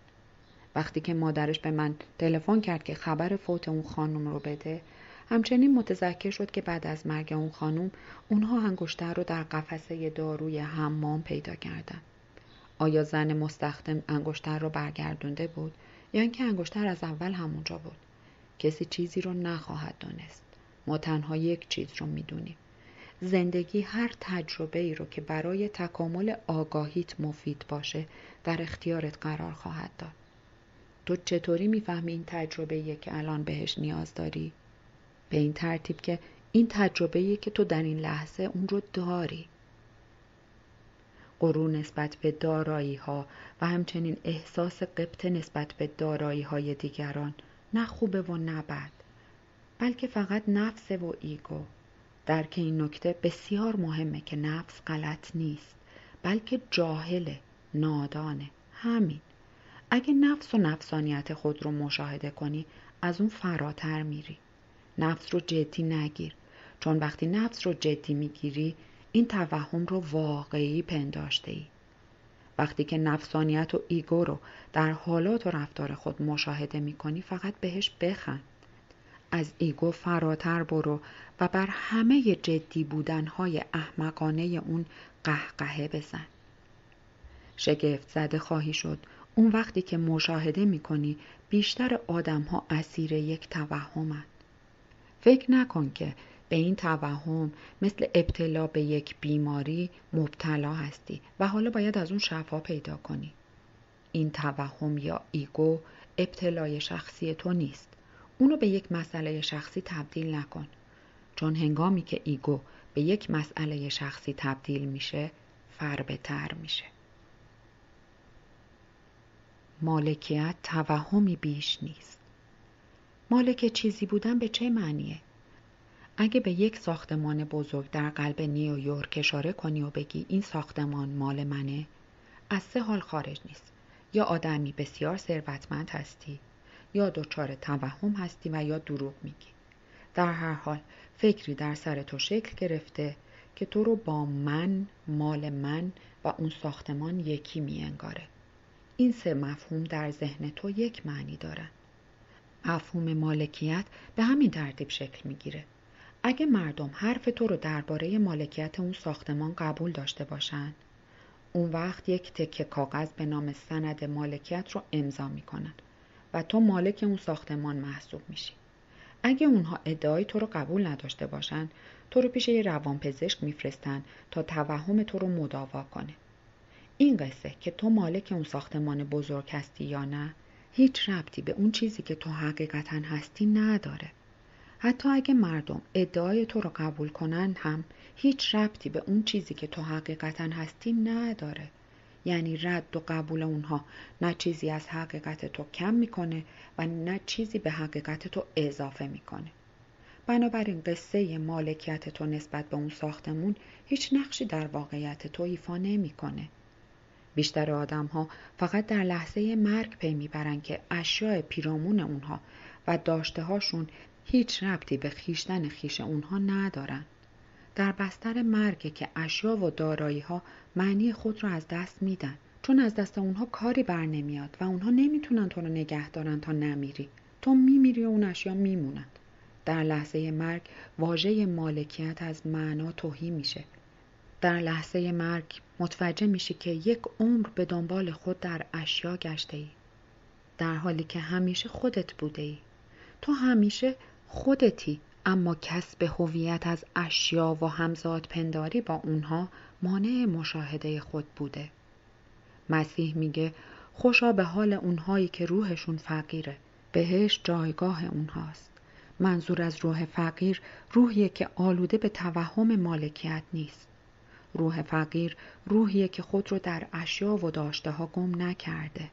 وقتی که مادرش به من تلفن کرد که خبر فوت اون خانم رو بده همچنین متذکر شد که بعد از مرگ اون خانم اونها انگشتر رو در قفسه داروی حمام پیدا کردند آیا زن مستخدم انگشتر را برگردونده بود یا اینکه انگشتر از اول همونجا بود کسی چیزی رو نخواهد دانست ما تنها یک چیز رو میدونیم زندگی هر تجربه ای رو که برای تکامل آگاهیت مفید باشه در اختیارت قرار خواهد داد تو چطوری میفهمی این تجربه که الان بهش نیاز داری؟ به این ترتیب که این تجربه که تو در این لحظه اون رو داری غرور نسبت به دارایی ها و همچنین احساس قبط نسبت به دارایی های دیگران نه خوبه و نه بد بلکه فقط نفس و ایگو درک این نکته بسیار مهمه که نفس غلط نیست بلکه جاهله نادانه همین اگه نفس و نفسانیت خود رو مشاهده کنی از اون فراتر میری نفس رو جدی نگیر چون وقتی نفس رو جدی میگیری این توهم رو واقعی پنداشته ای. وقتی که نفسانیت و ایگو رو در حالات و رفتار خود مشاهده می کنی فقط بهش بخند. از ایگو فراتر برو و بر همه جدی بودنهای احمقانه اون قهقهه بزن. شگفت زده خواهی شد اون وقتی که مشاهده می کنی بیشتر آدم ها اسیر یک توهمند. فکر نکن که به این توهم مثل ابتلا به یک بیماری مبتلا هستی و حالا باید از اون شفا پیدا کنی این توهم یا ایگو ابتلای شخصی تو نیست اونو به یک مسئله شخصی تبدیل نکن چون هنگامی که ایگو به یک مسئله شخصی تبدیل میشه فربهتر میشه مالکیت توهمی بیش نیست مالک چیزی بودن به چه معنیه اگه به یک ساختمان بزرگ در قلب نیویورک اشاره کنی و بگی این ساختمان مال منه از سه حال خارج نیست یا آدمی بسیار ثروتمند هستی یا دچار توهم هستی و یا دروغ میگی در هر حال فکری در سر تو شکل گرفته که تو رو با من مال من و اون ساختمان یکی میانگاره این سه مفهوم در ذهن تو یک معنی دارن مفهوم مالکیت به همین ترتیب شکل میگیره اگه مردم حرف تو رو درباره مالکیت اون ساختمان قبول داشته باشن اون وقت یک تکه کاغذ به نام سند مالکیت رو امضا میکنن و تو مالک اون ساختمان محسوب میشی اگه اونها ادعای تو رو قبول نداشته باشن تو رو پیش یه روانپزشک میفرستن تا توهم تو رو مداوا کنه این قصه که تو مالک اون ساختمان بزرگ هستی یا نه هیچ ربطی به اون چیزی که تو حقیقتا هستی نداره حتی اگه مردم ادعای تو رو قبول کنند هم هیچ ربطی به اون چیزی که تو حقیقتا هستی نداره یعنی رد و قبول اونها نه چیزی از حقیقت تو کم میکنه و نه چیزی به حقیقت تو اضافه میکنه بنابراین قصه مالکیت تو نسبت به اون ساختمون هیچ نقشی در واقعیت تو ایفا نمیکنه بیشتر آدم ها فقط در لحظه مرگ پی میبرند که اشیاء پیرامون اونها و داشته هاشون هیچ ربطی به خیشتن خیش اونها ندارن. در بستر مرگ که اشیا و دارایی ها معنی خود را از دست میدن چون از دست اونها کاری بر نمیاد و اونها نمیتونن تو رو نگه دارن تا نمیری تو میمیری و اون اشیا میمونن در لحظه مرگ واژه مالکیت از معنا توهی میشه در لحظه مرگ متوجه میشی که یک عمر به دنبال خود در اشیا گشته ای در حالی که همیشه خودت بوده ای تو همیشه خودتی اما کسب هویت از اشیا و همزاد پنداری با اونها مانع مشاهده خود بوده مسیح میگه خوشا به حال اونهایی که روحشون فقیره بهش جایگاه اونهاست منظور از روح فقیر روحیه که آلوده به توهم مالکیت نیست روح فقیر روحیه که خود رو در اشیا و داشته ها گم نکرده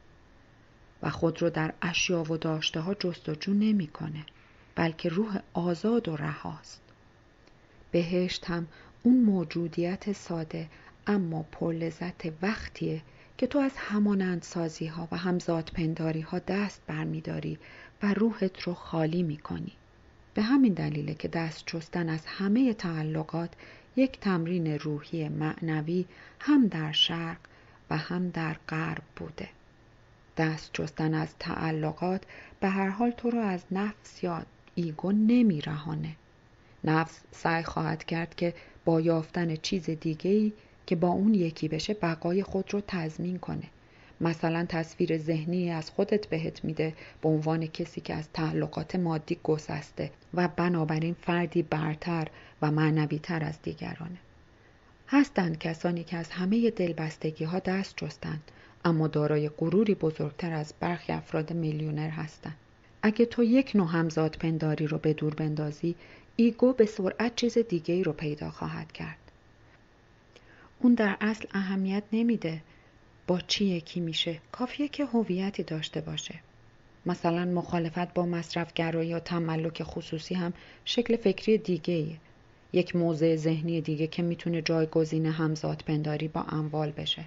و خود رو در اشیا و داشته ها جستجو نمیکنه. بلکه روح آزاد و رهاست بهشت هم اون موجودیت ساده اما پرلذت وقتیه که تو از همانند سازی ها و همزاد پنداری ها دست برمیداری و روحت رو خالی می کنی. به همین دلیله که دست شستن از همه تعلقات یک تمرین روحی معنوی هم در شرق و هم در غرب بوده. دست شستن از تعلقات به هر حال تو رو از نفس یا ایگو نمیرهانه نفس سعی خواهد کرد که با یافتن چیز دیگهی که با اون یکی بشه بقای خود رو تضمین کنه مثلا تصویر ذهنی از خودت بهت میده به عنوان کسی که از تعلقات مادی گسسته و بنابراین فردی برتر و معنوی تر از دیگرانه هستند کسانی که از همه دلبستگی ها دست جستند اما دارای غروری بزرگتر از برخی افراد میلیونر هستند اگه تو یک نوع همزاد پنداری رو به دور بندازی ایگو به سرعت چیز دیگه ای رو پیدا خواهد کرد اون در اصل اهمیت نمیده با چی یکی میشه کافیه که هویتی داشته باشه مثلا مخالفت با مصرفگرایی یا تملک خصوصی هم شکل فکری دیگه ایه. یک موضع ذهنی دیگه که میتونه جایگزین همزاد پنداری با اموال بشه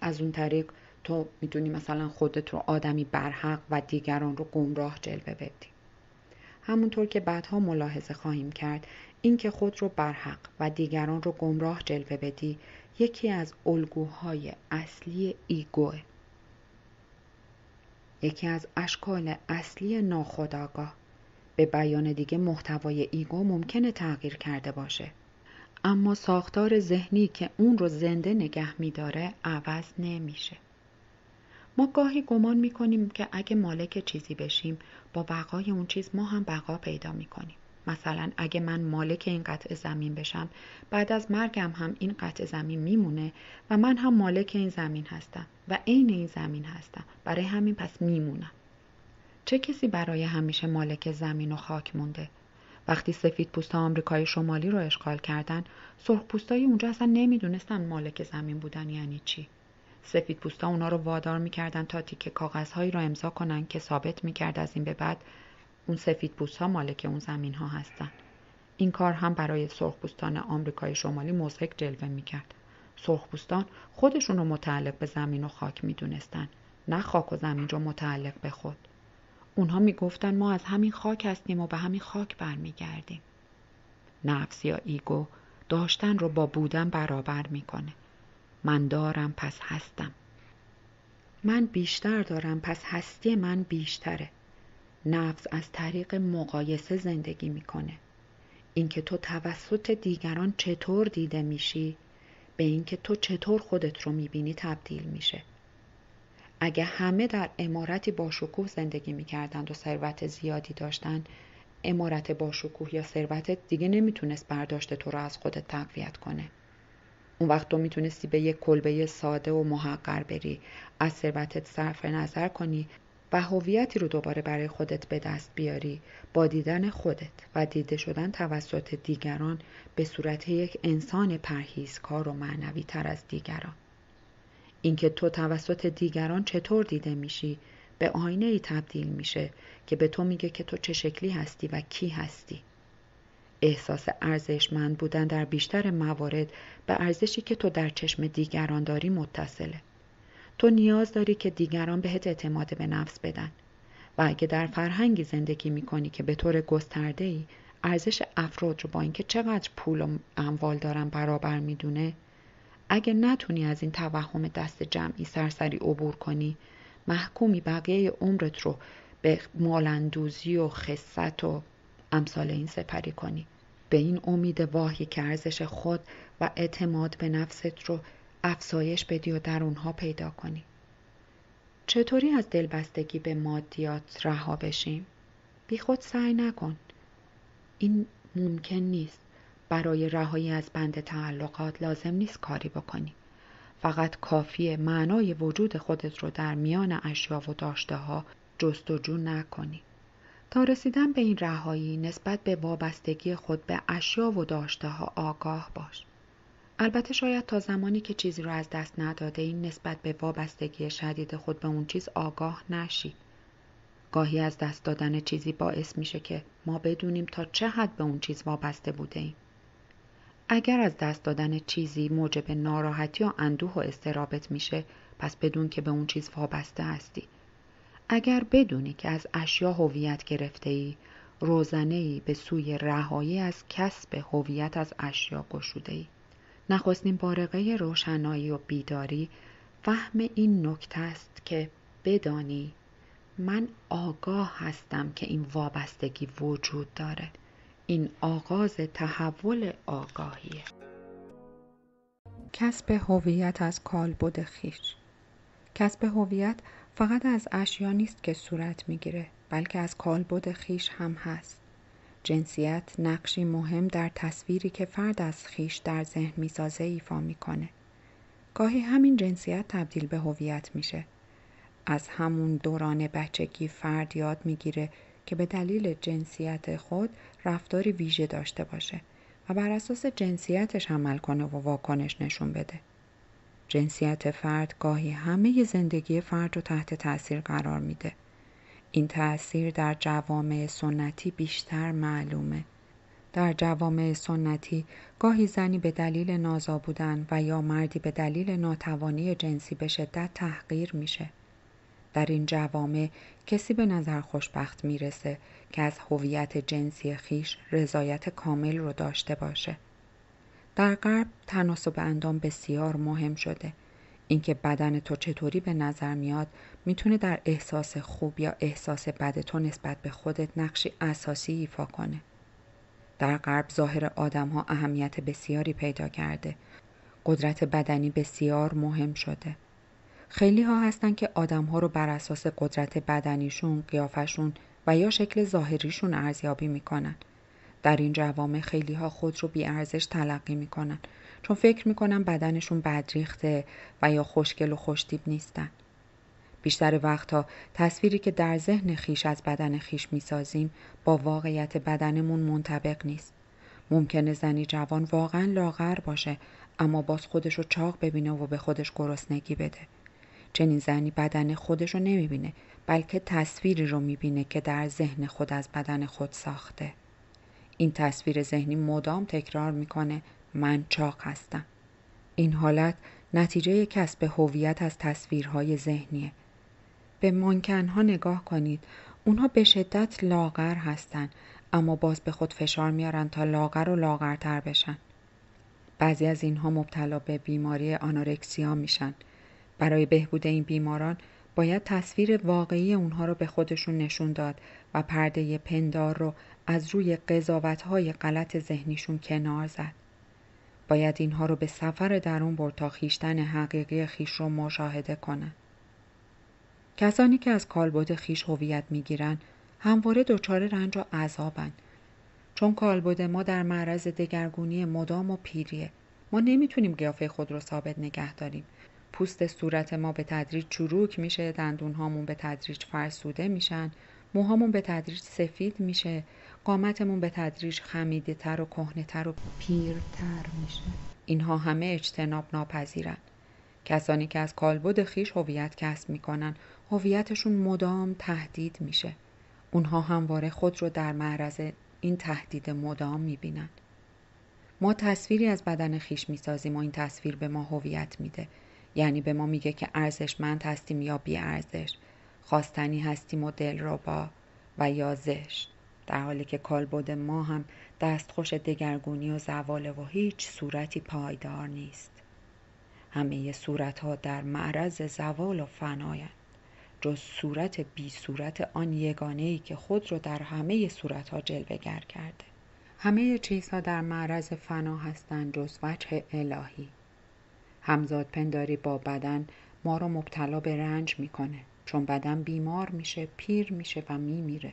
از اون طریق تو میدونی مثلا خودت رو آدمی برحق و دیگران رو گمراه جلوه بدی همونطور که بعدها ملاحظه خواهیم کرد اینکه خود رو برحق و دیگران رو گمراه جلوه بدی یکی از الگوهای اصلی ایگوه یکی از اشکال اصلی ناخودآگاه به بیان دیگه محتوای ایگو ممکنه تغییر کرده باشه اما ساختار ذهنی که اون رو زنده نگه میداره عوض نمیشه ما گاهی گمان می که اگه مالک چیزی بشیم با بقای اون چیز ما هم بقا پیدا می مثلا اگه من مالک این قطع زمین بشم بعد از مرگم هم این قطع زمین میمونه و من هم مالک این زمین هستم و عین این زمین هستم برای همین پس میمونم چه کسی برای همیشه مالک زمین و خاک مونده وقتی سفید پوست آمریکای شمالی رو اشغال کردن سرخ پوستای اونجا اصلا نمیدونستن مالک زمین بودن یعنی چی سفید پوستا اونا رو وادار میکردن تا تیکه کاغذهایی را امضا کنن که ثابت میکرد از این به بعد اون سفید ها مالک اون زمین ها هستن. این کار هم برای سرخپوستان آمریکای شمالی مزهک جلوه میکرد. سرخپوستان خودشون رو متعلق به زمین و خاک میدونستن نه خاک و زمین رو متعلق به خود. اونها میگفتن ما از همین خاک هستیم و به همین خاک برمیگردیم. نفس یا ایگو داشتن رو با بودن برابر میکنه. من دارم پس هستم من بیشتر دارم پس هستی من بیشتره نفس از طریق مقایسه زندگی میکنه اینکه تو توسط دیگران چطور دیده میشی به اینکه تو چطور خودت رو میبینی تبدیل میشه اگه همه در امارتی با شکوه زندگی میکردند و ثروت زیادی داشتند امارت با شکوه یا ثروتت دیگه نمیتونست برداشت تو رو از خودت تقویت کنه اون وقت تو میتونستی به یک کلبه ساده و محقر بری از ثروتت صرف نظر کنی و هویتی رو دوباره برای خودت به دست بیاری با دیدن خودت و دیده شدن توسط دیگران به صورت یک انسان پرهیزکار و معنوی تر از دیگران اینکه تو توسط دیگران چطور دیده میشی به آینه ای تبدیل میشه که به تو میگه که تو چه شکلی هستی و کی هستی احساس ارزشمند بودن در بیشتر موارد به ارزشی که تو در چشم دیگران داری متصله. تو نیاز داری که دیگران بهت اعتماد به نفس بدن و اگه در فرهنگی زندگی می کنی که به طور گسترده ای ارزش افراد رو با اینکه چقدر پول و اموال دارن برابر میدونه اگه نتونی از این توهم دست جمعی سرسری عبور کنی محکومی بقیه عمرت رو به مالندوزی و خصت و امثال این سپری کنی به این امید واهی که ارزش خود و اعتماد به نفست رو افزایش بدی و در اونها پیدا کنی. چطوری از دلبستگی به مادیات رها بشیم؟ بی خود سعی نکن. این ممکن نیست. برای رهایی از بند تعلقات لازم نیست کاری بکنی. فقط کافیه معنای وجود خودت رو در میان اشیا و داشته ها جستجو نکنی. تا رسیدن به این رهایی نسبت به وابستگی خود به اشیا و داشته ها آگاه باش. البته شاید تا زمانی که چیزی را از دست نداده این نسبت به وابستگی شدید خود به اون چیز آگاه نشید. گاهی از دست دادن چیزی باعث میشه که ما بدونیم تا چه حد به اون چیز وابسته بوده ایم. اگر از دست دادن چیزی موجب ناراحتی و اندوه و استرابت میشه پس بدون که به اون چیز وابسته هستی. اگر بدونی که از اشیا هویت گرفته ای روزنه ای به سوی رهایی از کسب هویت از اشیا گشوده ای نخستین بارقه روشنایی و بیداری فهم این نکته است که بدانی من آگاه هستم که این وابستگی وجود داره این آغاز تحول آگاهیه کسب هویت از کالبد خیش کسب هویت فقط از اشیا نیست که صورت میگیره بلکه از کالبد خیش هم هست جنسیت نقشی مهم در تصویری که فرد از خیش در ذهن میسازه ایفا میکنه گاهی همین جنسیت تبدیل به هویت میشه از همون دوران بچگی فرد یاد میگیره که به دلیل جنسیت خود رفتاری ویژه داشته باشه و بر اساس جنسیتش عمل کنه و واکنش نشون بده جنسیت فرد گاهی همه زندگی فرد رو تحت تاثیر قرار میده. این تاثیر در جوامع سنتی بیشتر معلومه. در جوامع سنتی گاهی زنی به دلیل نازا بودن و یا مردی به دلیل ناتوانی جنسی به شدت تحقیر میشه. در این جوامع کسی به نظر خوشبخت میرسه که از هویت جنسی خیش رضایت کامل رو داشته باشه. در غرب تناسب اندام بسیار مهم شده اینکه بدن تو چطوری به نظر میاد میتونه در احساس خوب یا احساس بد تو نسبت به خودت نقشی اساسی ایفا کنه در غرب ظاهر آدم ها اهمیت بسیاری پیدا کرده قدرت بدنی بسیار مهم شده خیلی ها هستن که آدم ها رو بر اساس قدرت بدنیشون، قیافشون و یا شکل ظاهریشون ارزیابی میکنن در این جوامع خیلی ها خود رو بیارزش تلقی میکنن چون فکر میکنن بدنشون بدریخته و یا خوشگل و خوشتیب نیستن. بیشتر وقتها تصویری که در ذهن خیش از بدن خیش میسازیم با واقعیت بدنمون منطبق نیست. ممکنه زنی جوان واقعا لاغر باشه اما باز خودش رو چاق ببینه و به خودش گرسنگی بده. چنین زنی بدن خودش رو نمیبینه بلکه تصویری رو میبینه که در ذهن خود از بدن خود ساخته. این تصویر ذهنی مدام تکرار میکنه من چاق هستم این حالت نتیجه کسب هویت از تصویرهای ذهنیه به ها نگاه کنید اونها به شدت لاغر هستن اما باز به خود فشار میارن تا لاغر و لاغرتر بشن بعضی از اینها مبتلا به بیماری آنارکسیا میشن برای بهبود این بیماران باید تصویر واقعی اونها رو به خودشون نشون داد و پرده پندار رو از روی های غلط ذهنیشون کنار زد. باید اینها رو به سفر درون برد تا خیشتن حقیقی خیش رو مشاهده کنند. کسانی که از کالبد خیش هویت میگیرند همواره دچار رنج و عذابند چون کالبد ما در معرض دگرگونی مدام و پیریه ما نمیتونیم گیافه خود رو ثابت نگه داریم پوست صورت ما به تدریج چروک میشه دندونهامون به تدریج فرسوده میشن موهامون به تدریج سفید میشه قامتمون به تدریج خمیده تر و کهنه تر و پیرتر میشه اینها همه اجتناب ناپذیرند، کسانی که از کالبد خیش هویت کسب میکنند، هویتشون مدام تهدید میشه اونها همواره خود رو در معرض این تهدید مدام میبینند. ما تصویری از بدن خیش میسازیم و این تصویر به ما هویت میده یعنی به ما میگه که ارزشمند هستیم یا بی ارزش خواستنی هستیم و با و یا زشت در حالی که کالبد ما هم دستخوش دگرگونی و زواله و هیچ صورتی پایدار نیست همه صورت در معرض زوال و فنایند جز صورت بی صورت آن یگانه ای که خود را در همه صورت ها جلوگر کرده همه چیزها در معرض فنا هستند جز وجه الهی همزاد پنداری با بدن ما را مبتلا به رنج میکنه چون بدن بیمار میشه پیر میشه و میمیره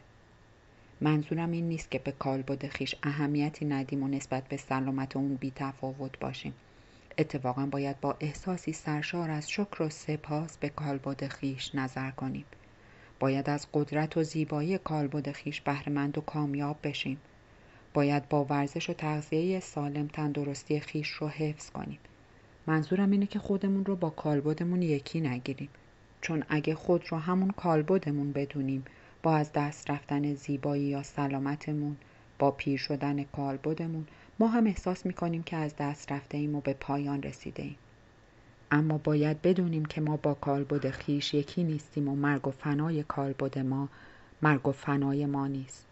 منظورم این نیست که به کالبد خیش اهمیتی ندیم و نسبت به سلامت اون بی تفاوت باشیم اتفاقا باید با احساسی سرشار از شکر و سپاس به کالبد خیش نظر کنیم باید از قدرت و زیبایی کالبد خیش بهرهمند و کامیاب بشیم باید با ورزش و تغذیه سالم تندرستی خیش رو حفظ کنیم منظورم اینه که خودمون رو با کالبدمون یکی نگیریم چون اگه خود رو همون کالبدمون بدونیم با از دست رفتن زیبایی یا سلامتمون با پیر شدن کالبدمون ما هم احساس میکنیم که از دست رفته ایم و به پایان رسیده ایم. اما باید بدونیم که ما با کالبد خیش یکی نیستیم و مرگ و فنای کالبد ما مرگ و فنای ما نیست.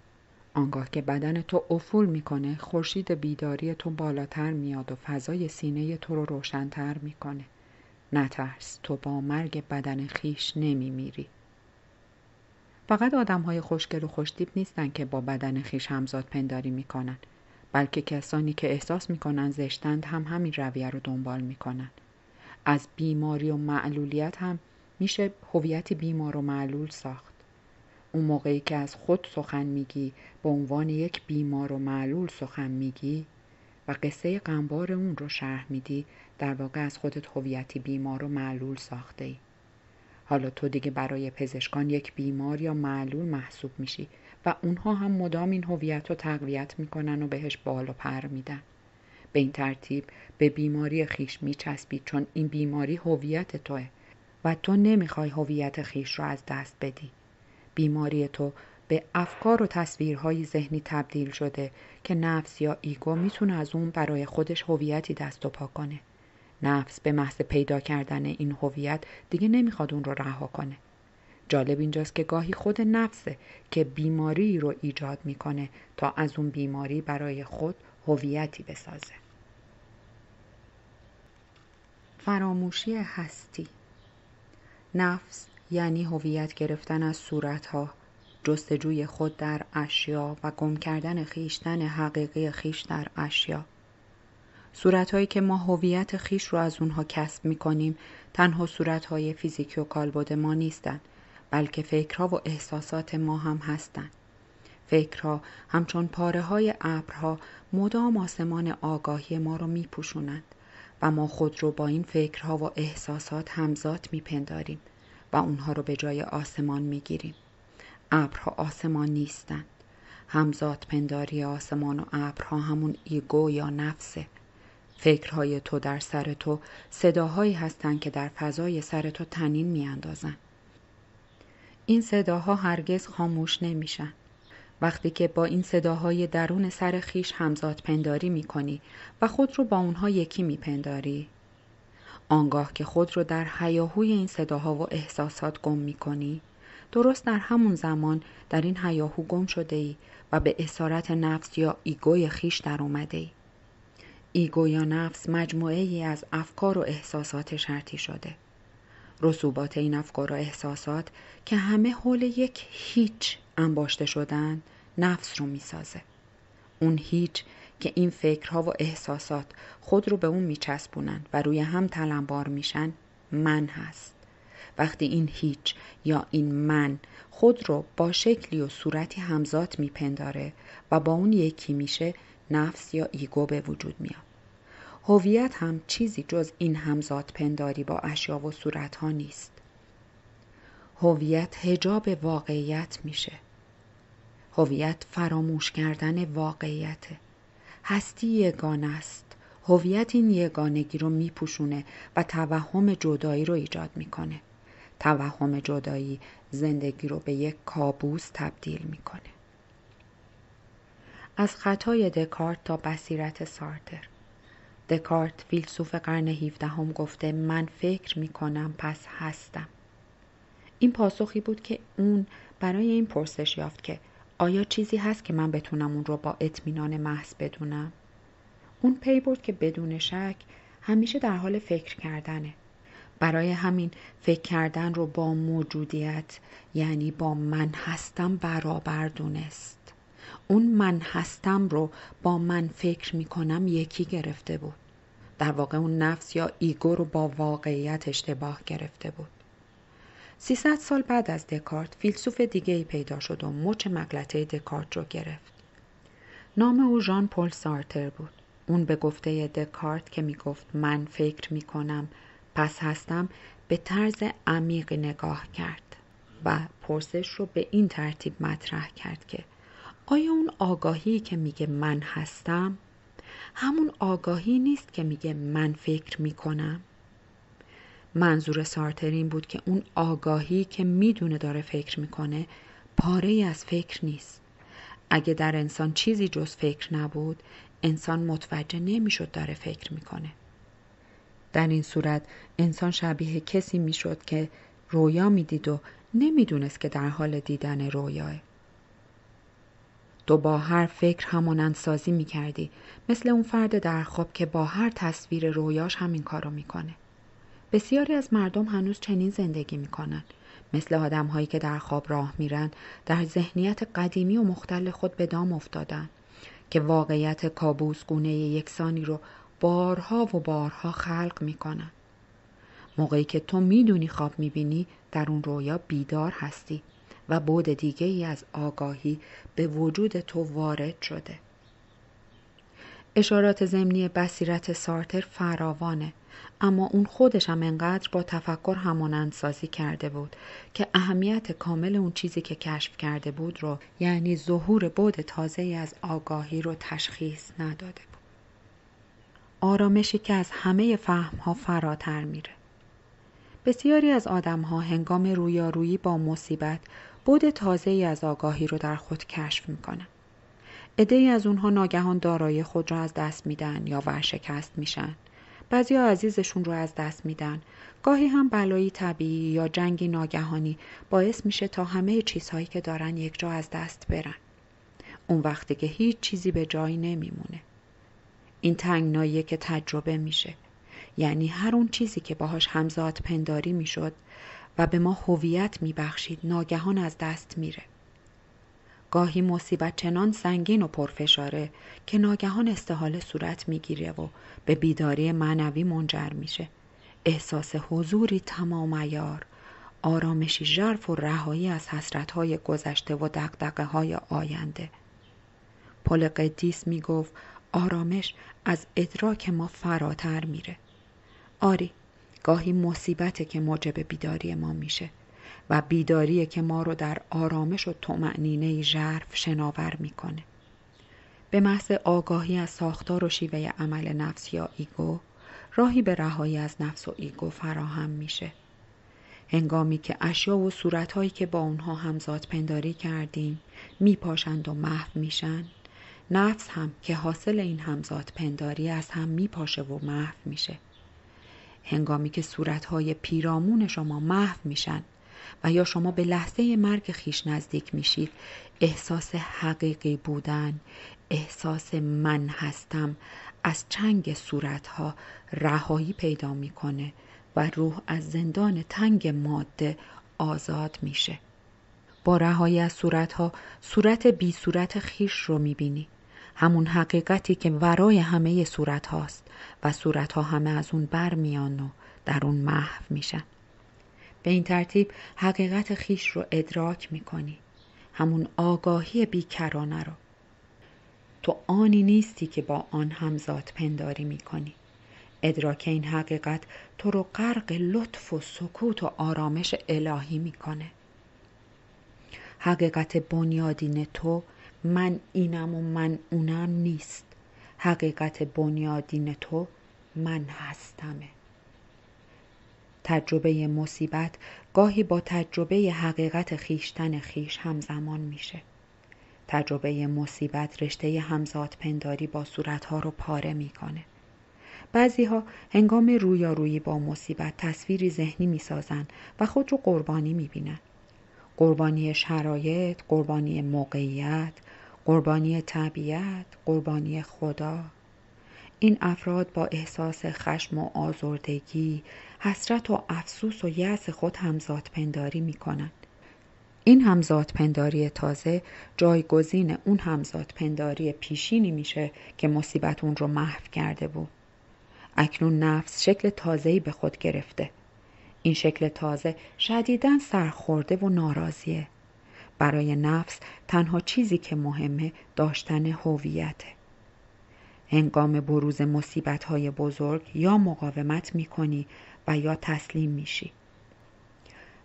آنگاه که بدن تو افول میکنه خورشید بیداری تو بالاتر میاد و فضای سینه تو رو روشنتر میکنه. نترس تو با مرگ بدن خیش نمیمیری. فقط آدم های خوشگل و خوشدیب نیستن که با بدن خیش همزاد پنداری میکنن بلکه کسانی که احساس میکنن زشتند هم همین رویه رو دنبال میکنن از بیماری و معلولیت هم میشه هویت بیمار و معلول ساخت اون موقعی که از خود سخن میگی به عنوان یک بیمار و معلول سخن میگی و قصه قنبار اون رو شرح میدی در واقع از خودت هویتی بیمار و معلول ساخته ای. حالا تو دیگه برای پزشکان یک بیمار یا معلول محسوب میشی و اونها هم مدام این هویت رو تقویت میکنن و بهش بال و پر میدن به این ترتیب به بیماری خیش میچسبی چون این بیماری هویت توه و تو نمیخوای هویت خیش رو از دست بدی بیماری تو به افکار و تصویرهای ذهنی تبدیل شده که نفس یا ایگو میتونه از اون برای خودش هویتی دست و پا کنه نفس به محض پیدا کردن این هویت دیگه نمیخواد اون رو رها کنه جالب اینجاست که گاهی خود نفسه که بیماری رو ایجاد میکنه تا از اون بیماری برای خود هویتی بسازه فراموشی هستی نفس یعنی هویت گرفتن از صورتها جستجوی خود در اشیا و گم کردن خیشتن حقیقی خیش در اشیا صورتهایی که ما هویت خیش رو از اونها کسب کنیم تنها صورتهای فیزیکی و کالبد ما نیستند بلکه فکرها و احساسات ما هم هستند فکرها همچون پاره های ابرها مدام آسمان آگاهی ما رو پوشونند و ما خود رو با این فکرها و احساسات همزاد پنداریم و اونها رو به جای آسمان میگیریم ابرها آسمان نیستند همزاد پنداری آسمان و ابرها همون ایگو یا نفسه فکرهای تو در سر تو صداهایی هستند که در فضای سر تو تنین میاندازند این صداها هرگز خاموش نمیشن وقتی که با این صداهای درون سر خیش همزاد پنداری می کنی و خود رو با اونها یکی می پنداری. آنگاه که خود رو در حیاهوی این صداها و احساسات گم می کنی درست در همون زمان در این حیاهو گم شده ای و به اسارت نفس یا ایگوی خیش در اومده ای. ایگو یا نفس مجموعه ای از افکار و احساسات شرطی شده. رسوبات این افکار و احساسات که همه حول یک هیچ انباشته شدن نفس رو میسازه. اون هیچ که این فکرها و احساسات خود رو به اون چسبونن و روی هم تلمبار میشن من هست. وقتی این هیچ یا این من خود رو با شکلی و صورتی همزاد میپنداره و با اون یکی میشه نفس یا ایگو به وجود میاد هویت هم چیزی جز این همزاد پنداری با اشیا و ها نیست هویت هجاب واقعیت میشه هویت فراموش کردن واقعیت هستی یگانه است هویت این یگانگی رو میپوشونه و توهم جدایی رو ایجاد میکنه توهم جدایی زندگی رو به یک کابوس تبدیل میکنه از خطای دکارت تا بصیرت سارتر دکارت فیلسوف قرن هم گفته من فکر می کنم پس هستم این پاسخی بود که اون برای این پرسش یافت که آیا چیزی هست که من بتونم اون رو با اطمینان محض بدونم اون پی برد که بدون شک همیشه در حال فکر کردنه برای همین فکر کردن رو با موجودیت یعنی با من هستم برابر دونست اون من هستم رو با من فکر می کنم یکی گرفته بود در واقع اون نفس یا ایگو رو با واقعیت اشتباه گرفته بود 300 سال بعد از دکارت فیلسوف دیگه ای پیدا شد و مچ مقلته دکارت رو گرفت نام او ژان پل سارتر بود اون به گفته دکارت که می گفت من فکر می کنم پس هستم به طرز عمیقی نگاه کرد و پرسش رو به این ترتیب مطرح کرد که آیا اون آگاهی که میگه من هستم همون آگاهی نیست که میگه من فکر میکنم منظور سارترین بود که اون آگاهی که میدونه داره فکر میکنه پاره ای از فکر نیست اگه در انسان چیزی جز فکر نبود انسان متوجه نمیشد داره فکر میکنه در این صورت انسان شبیه کسی میشد که رویا میدید و نمیدونست که در حال دیدن رویاه تو با هر فکر همانند سازی می کردی مثل اون فرد در خواب که با هر تصویر رویاش همین کارو کنه. بسیاری از مردم هنوز چنین زندگی کنن مثل آدم هایی که در خواب راه رن در ذهنیت قدیمی و مختل خود به دام افتادن که واقعیت کابوس گونه یکسانی رو بارها و بارها خلق کنن. موقعی که تو میدونی خواب میبینی در اون رویا بیدار هستی و بود دیگه ای از آگاهی به وجود تو وارد شده. اشارات ضمنی بصیرت سارتر فراوانه اما اون خودش هم انقدر با تفکر همانندسازی کرده بود که اهمیت کامل اون چیزی که کشف کرده بود رو یعنی ظهور بود تازه از آگاهی رو تشخیص نداده بود. آرامشی که از همه فهمها فراتر میره. بسیاری از آدمها هنگام رویارویی با مصیبت بود تازه ای از آگاهی رو در خود کشف میکنن. ای از اونها ناگهان دارایی خود را از دست میدن یا ورشکست میشن. بعضی ها عزیزشون رو از دست میدن. گاهی هم بلایی طبیعی یا جنگی ناگهانی باعث میشه تا همه چیزهایی که دارن یک جا از دست برن. اون وقتی که هیچ چیزی به جایی نمیمونه. این تنگناییه که تجربه میشه. یعنی هر اون چیزی که باهاش همزاد پنداری میشد و به ما هویت میبخشید ناگهان از دست میره گاهی مصیبت چنان سنگین و پرفشاره که ناگهان استحاله صورت میگیره و به بیداری معنوی منجر میشه احساس حضوری تمام ایار آرامشی ژرف و رهایی از حسرتهای گذشته و دقدقه های آینده پل قدیس میگفت آرامش از ادراک ما فراتر میره آری گاهی مصیبته که موجب بیداری ما میشه و بیداری که ما رو در آرامش و تمعنینه ژرف شناور میکنه به محض آگاهی از ساختار و شیوه عمل نفس یا ایگو راهی به رهایی از نفس و ایگو فراهم میشه هنگامی که اشیا و صورتهایی که با اونها همزاد پنداری کردیم میپاشند و محو میشن نفس هم که حاصل این همزاد پنداری از هم میپاشه و محو میشه هنگامی که صورتهای پیرامون شما محو میشن و یا شما به لحظه مرگ خیش نزدیک میشید احساس حقیقی بودن احساس من هستم از چنگ صورتها رهایی پیدا میکنه و روح از زندان تنگ ماده آزاد میشه با رهایی از صورتها صورت بی صورت خیش رو میبینی همون حقیقتی که ورای همه صورت هاست و ها همه از اون بر میان و در اون محو میشن به این ترتیب حقیقت خیش رو ادراک میکنی همون آگاهی بیکرانه رو تو آنی نیستی که با آن هم ذات پنداری میکنی ادراک این حقیقت تو رو غرق لطف و سکوت و آرامش الهی میکنه حقیقت بنیادین تو من اینم و من اونم نیست حقیقت بنیادین تو من هستمه تجربه مصیبت گاهی با تجربه حقیقت خیشتن خیش همزمان میشه تجربه مصیبت رشته همزاد پنداری با صورتها رو پاره میکنه بعضی ها هنگام رویارویی با مصیبت تصویری ذهنی میسازن و خود رو قربانی میبینن قربانی شرایط، قربانی موقعیت، قربانی طبیعت قربانی خدا این افراد با احساس خشم و آزردگی حسرت و افسوس و یأس خود همزاد پنداری می کنند. این همزاد پنداری تازه جایگزین اون همزاد پنداری پیشینی میشه که مصیبت اون رو محو کرده بود. اکنون نفس شکل تازه‌ای به خود گرفته. این شکل تازه شدیداً سرخورده و ناراضیه. برای نفس تنها چیزی که مهمه داشتن هویته هنگام بروز مصیبت های بزرگ یا مقاومت می کنی و یا تسلیم میشی.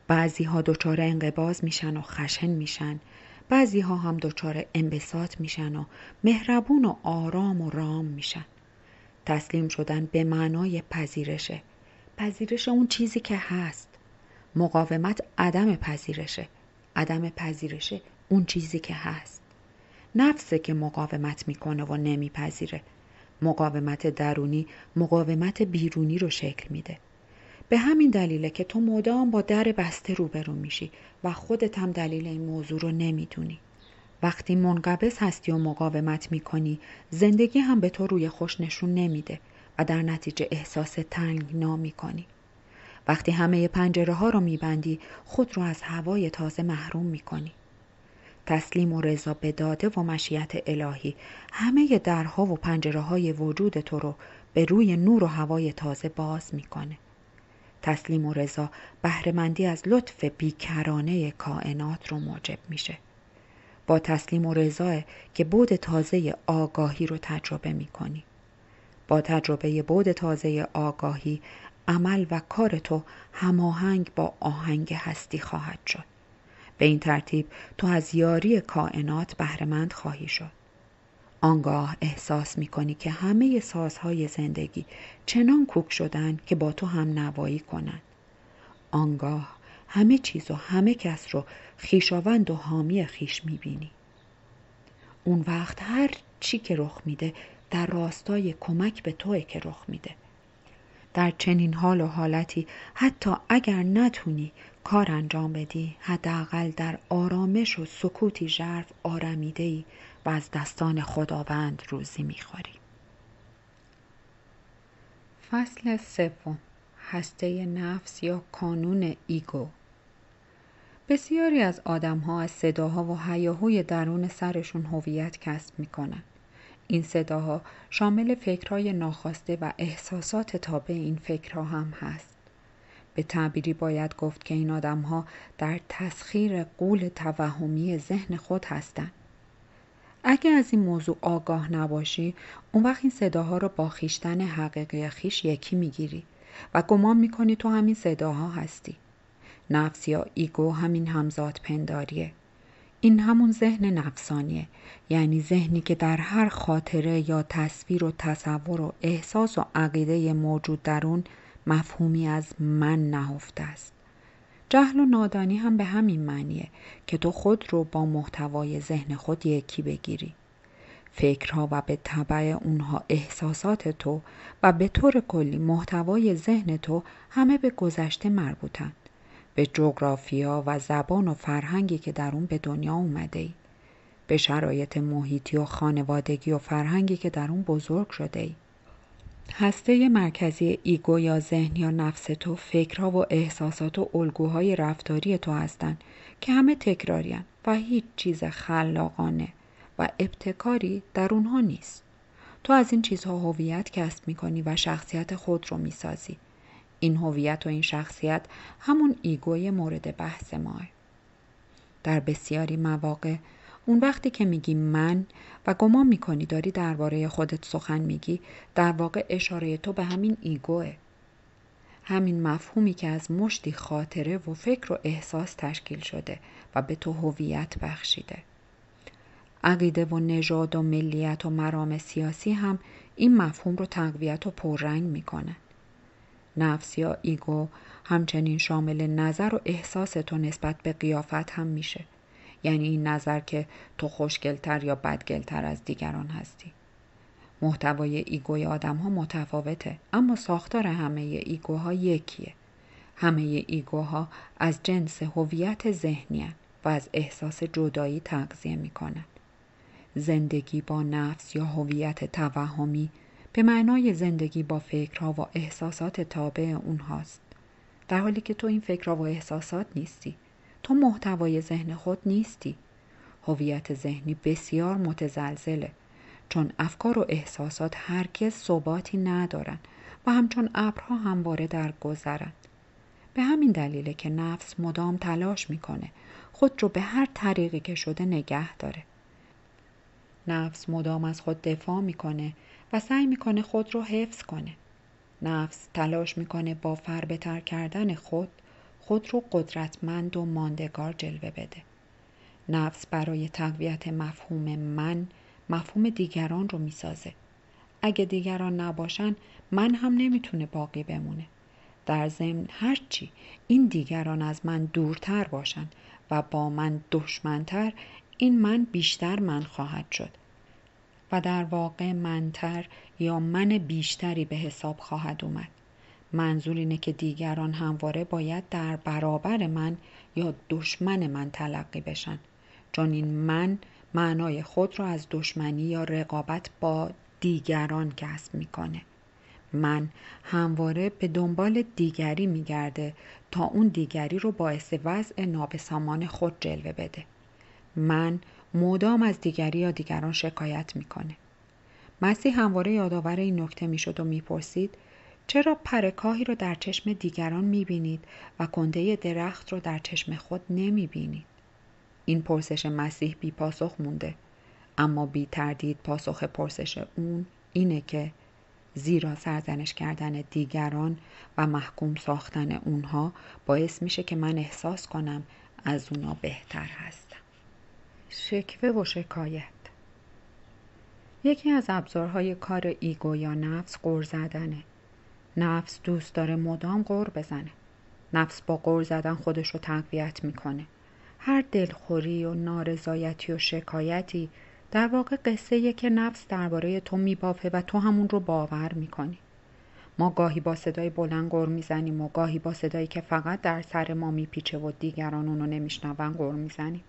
بعضی ها دچار انقباز میشن و خشن میشن بعضی ها هم دچار انبساط میشن و مهربون و آرام و رام میشن تسلیم شدن به معنای پذیرشه پذیرش اون چیزی که هست مقاومت عدم پذیرشه عدم پذیرش اون چیزی که هست نفسه که مقاومت میکنه و نمیپذیره مقاومت درونی مقاومت بیرونی رو شکل میده به همین دلیله که تو مدام با در بسته روبرو میشی و خودت هم دلیل این موضوع رو نمیدونی وقتی منقبض هستی و مقاومت میکنی زندگی هم به تو روی خوش نشون نمیده و در نتیجه احساس تنگ نامی کنی وقتی همه پنجره ها رو میبندی خود رو از هوای تازه محروم میکنی تسلیم و رضا به داده و مشیت الهی همه درها و پنجره های وجود تو رو به روی نور و هوای تازه باز میکنه تسلیم و رضا بهرهمندی از لطف بیکرانه کائنات رو موجب میشه با تسلیم و رضا که بود تازه آگاهی رو تجربه میکنی با تجربه بود تازه آگاهی عمل و کار تو هماهنگ با آهنگ هستی خواهد شد به این ترتیب تو از یاری کائنات بهرهمند خواهی شد آنگاه احساس می کنی که همه سازهای زندگی چنان کوک شدن که با تو هم نوایی کنند آنگاه همه چیز و همه کس رو خیشاوند و حامی خیش می بینی. اون وقت هر چی که رخ میده در راستای کمک به توی که رخ میده در چنین حال و حالتی حتی اگر نتونی کار انجام بدی حداقل در آرامش و سکوتی ژرف آرمیده ای و از دستان خداوند روزی میخوری فصل سوم هسته نفس یا کانون ایگو بسیاری از آدم از صداها و هیاهوی درون سرشون هویت کسب میکنن این صداها شامل فکرهای ناخواسته و احساسات تابع این فکرها هم هست. به تعبیری باید گفت که این آدمها در تسخیر قول توهمی ذهن خود هستند. اگه از این موضوع آگاه نباشی اون وقت این صداها رو با خیشتن حقیقی خیش یکی میگیری و گمان میکنی تو همین صداها هستی نفس یا ایگو همین همزاد پنداریه این همون ذهن نفسانیه یعنی ذهنی که در هر خاطره یا تصویر و تصور و احساس و عقیده موجود در اون مفهومی از من نهفته است جهل و نادانی هم به همین معنیه که تو خود رو با محتوای ذهن خود یکی بگیری فکرها و به طبع اونها احساسات تو و به طور کلی محتوای ذهن تو همه به گذشته مربوطن به جغرافیا و زبان و فرهنگی که در اون به دنیا اومده ای به شرایط محیطی و خانوادگی و فرهنگی که در اون بزرگ شده ای هسته مرکزی ایگو یا ذهن یا نفس تو فکرها و احساسات و الگوهای رفتاری تو هستند که همه تکراریان و هیچ چیز خلاقانه و ابتکاری در اونها نیست. تو از این چیزها هویت کسب میکنی و شخصیت خود رو میسازی این هویت و این شخصیت همون ایگوی مورد بحث ما در بسیاری مواقع اون وقتی که میگی من و گمان میکنی داری درباره خودت سخن میگی در واقع اشاره تو به همین ایگوه همین مفهومی که از مشتی خاطره و فکر و احساس تشکیل شده و به تو هویت بخشیده عقیده و نژاد و ملیت و مرام سیاسی هم این مفهوم رو تقویت و پررنگ میکنه نفس یا ایگو همچنین شامل نظر و احساس تو نسبت به قیافت هم میشه یعنی این نظر که تو خوشگلتر یا بدگلتر از دیگران هستی محتوای ایگوی آدم ها متفاوته اما ساختار همه ایگوها یکیه همه ایگوها از جنس هویت ذهنی و از احساس جدایی تغذیه میکنن زندگی با نفس یا هویت توهمی به معنای زندگی با فکرها و احساسات تابع اونهاست در حالی که تو این فکرها و احساسات نیستی تو محتوای ذهن خود نیستی هویت ذهنی بسیار متزلزله چون افکار و احساسات هرگز ثباتی ندارن و همچون ابرها همواره در گذرن به همین دلیله که نفس مدام تلاش میکنه خود رو به هر طریقی که شده نگه داره نفس مدام از خود دفاع میکنه و سعی میکنه خود رو حفظ کنه نفس تلاش میکنه با فربهتر کردن خود خود رو قدرتمند و ماندگار جلوه بده نفس برای تقویت مفهوم من مفهوم دیگران رو میسازه اگه دیگران نباشن من هم نمیتونه باقی بمونه در ضمن هرچی این دیگران از من دورتر باشن و با من دشمنتر این من بیشتر من خواهد شد و در واقع منتر یا من بیشتری به حساب خواهد اومد منظور اینه که دیگران همواره باید در برابر من یا دشمن من تلقی بشن چون این من معنای خود را از دشمنی یا رقابت با دیگران کسب میکنه من همواره به دنبال دیگری میگرده تا اون دیگری رو باعث وضع نابسامان خود جلوه بده من مدام از دیگری یا دیگران شکایت میکنه مسیح همواره یادآور این نکته میشد و میپرسید چرا پرکاهی رو در چشم دیگران میبینید و کنده درخت رو در چشم خود نمیبینید این پرسش مسیح بی پاسخ مونده اما بی تردید پاسخ پرسش اون اینه که زیرا سرزنش کردن دیگران و محکوم ساختن اونها باعث میشه که من احساس کنم از اونا بهتر هست. شکوه و شکایت یکی از ابزارهای کار ایگو یا نفس قور زدنه نفس دوست داره مدام قور بزنه نفس با قور زدن خودش رو تقویت میکنه هر دلخوری و نارضایتی و شکایتی در واقع قصه یه که نفس درباره تو میبافه و تو همون رو باور میکنی ما گاهی با صدای بلند قور میزنیم و گاهی با صدایی که فقط در سر ما میپیچه و دیگران اونو نمیشنون قور میزنیم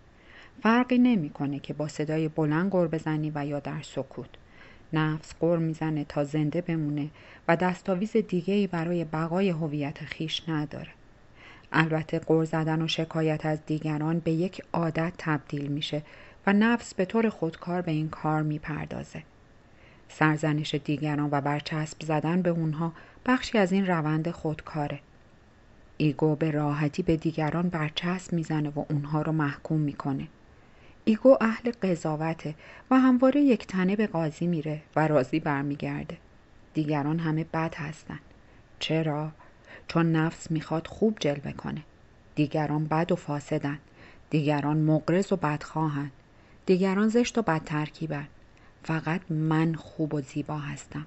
فرقی نمیکنه که با صدای بلند غر بزنی و یا در سکوت نفس غر میزنه تا زنده بمونه و دستاویز دیگه ای برای بقای هویت خیش نداره البته غر زدن و شکایت از دیگران به یک عادت تبدیل میشه و نفس به طور خودکار به این کار میپردازه سرزنش دیگران و برچسب زدن به اونها بخشی از این روند خودکاره ایگو به راحتی به دیگران برچسب میزنه و اونها رو محکوم میکنه ایگو اهل قضاوته و همواره یک تنه به قاضی میره و راضی برمیگرده دیگران همه بد هستن چرا چون نفس میخواد خوب جلوه کنه دیگران بد و فاسدن دیگران مقرز و بدخواهن دیگران زشت و بد ترکیبن فقط من خوب و زیبا هستم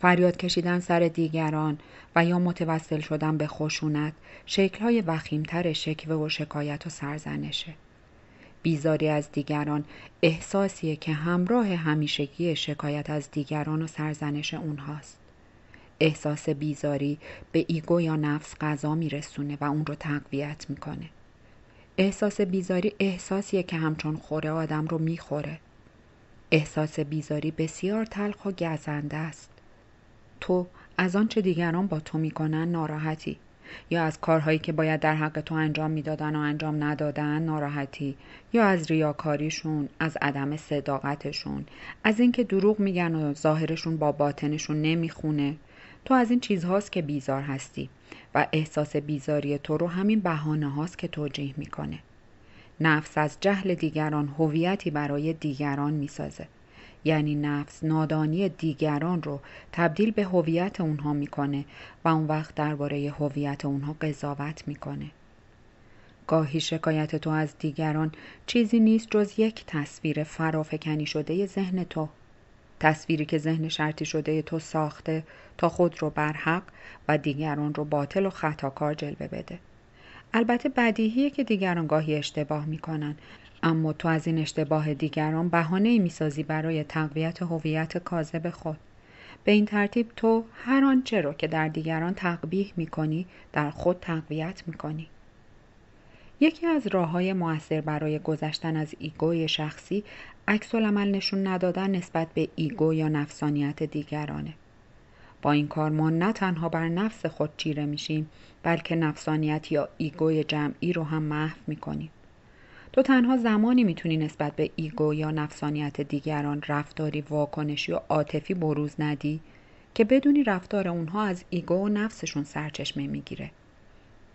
فریاد کشیدن سر دیگران و یا متوسل شدن به خشونت شکلهای وخیمتر شکوه و شکایت و سرزنشه بیزاری از دیگران احساسیه که همراه همیشگی شکایت از دیگران و سرزنش اونهاست احساس بیزاری به ایگو یا نفس غذا میرسونه و اون رو تقویت میکنه احساس بیزاری احساسیه که همچون خوره آدم رو میخوره احساس بیزاری بسیار تلخ و گزنده است تو از آنچه دیگران با تو میکنن ناراحتی یا از کارهایی که باید در حق تو انجام میدادن و انجام ندادن ناراحتی یا از ریاکاریشون از عدم صداقتشون از اینکه دروغ میگن و ظاهرشون با باطنشون نمیخونه تو از این چیزهاست که بیزار هستی و احساس بیزاری تو رو همین بهانه هاست که توجیه میکنه نفس از جهل دیگران هویتی برای دیگران میسازه یعنی نفس نادانی دیگران رو تبدیل به هویت اونها میکنه و اون وقت درباره هویت اونها قضاوت میکنه گاهی شکایت تو از دیگران چیزی نیست جز یک تصویر فرافکنی شده ذهن تو تصویری که ذهن شرطی شده تو ساخته تا خود رو برحق و دیگران رو باطل و خطاکار جلوه بده البته بدیهیه که دیگران گاهی اشتباه میکنن اما تو از این اشتباه دیگران بهانه می سازی برای تقویت هویت کاذب خود به این ترتیب تو هر آنچه را که در دیگران تقبیح می کنی در خود تقویت می کنی یکی از راه های موثر برای گذشتن از ایگوی شخصی عکس العمل نشون ندادن نسبت به ایگو یا نفسانیت دیگرانه با این کار ما نه تنها بر نفس خود چیره میشیم بلکه نفسانیت یا ایگوی جمعی رو هم محو میکنیم تو تنها زمانی میتونی نسبت به ایگو یا نفسانیت دیگران رفتاری واکنشی و عاطفی بروز ندی که بدونی رفتار اونها از ایگو و نفسشون سرچشمه میگیره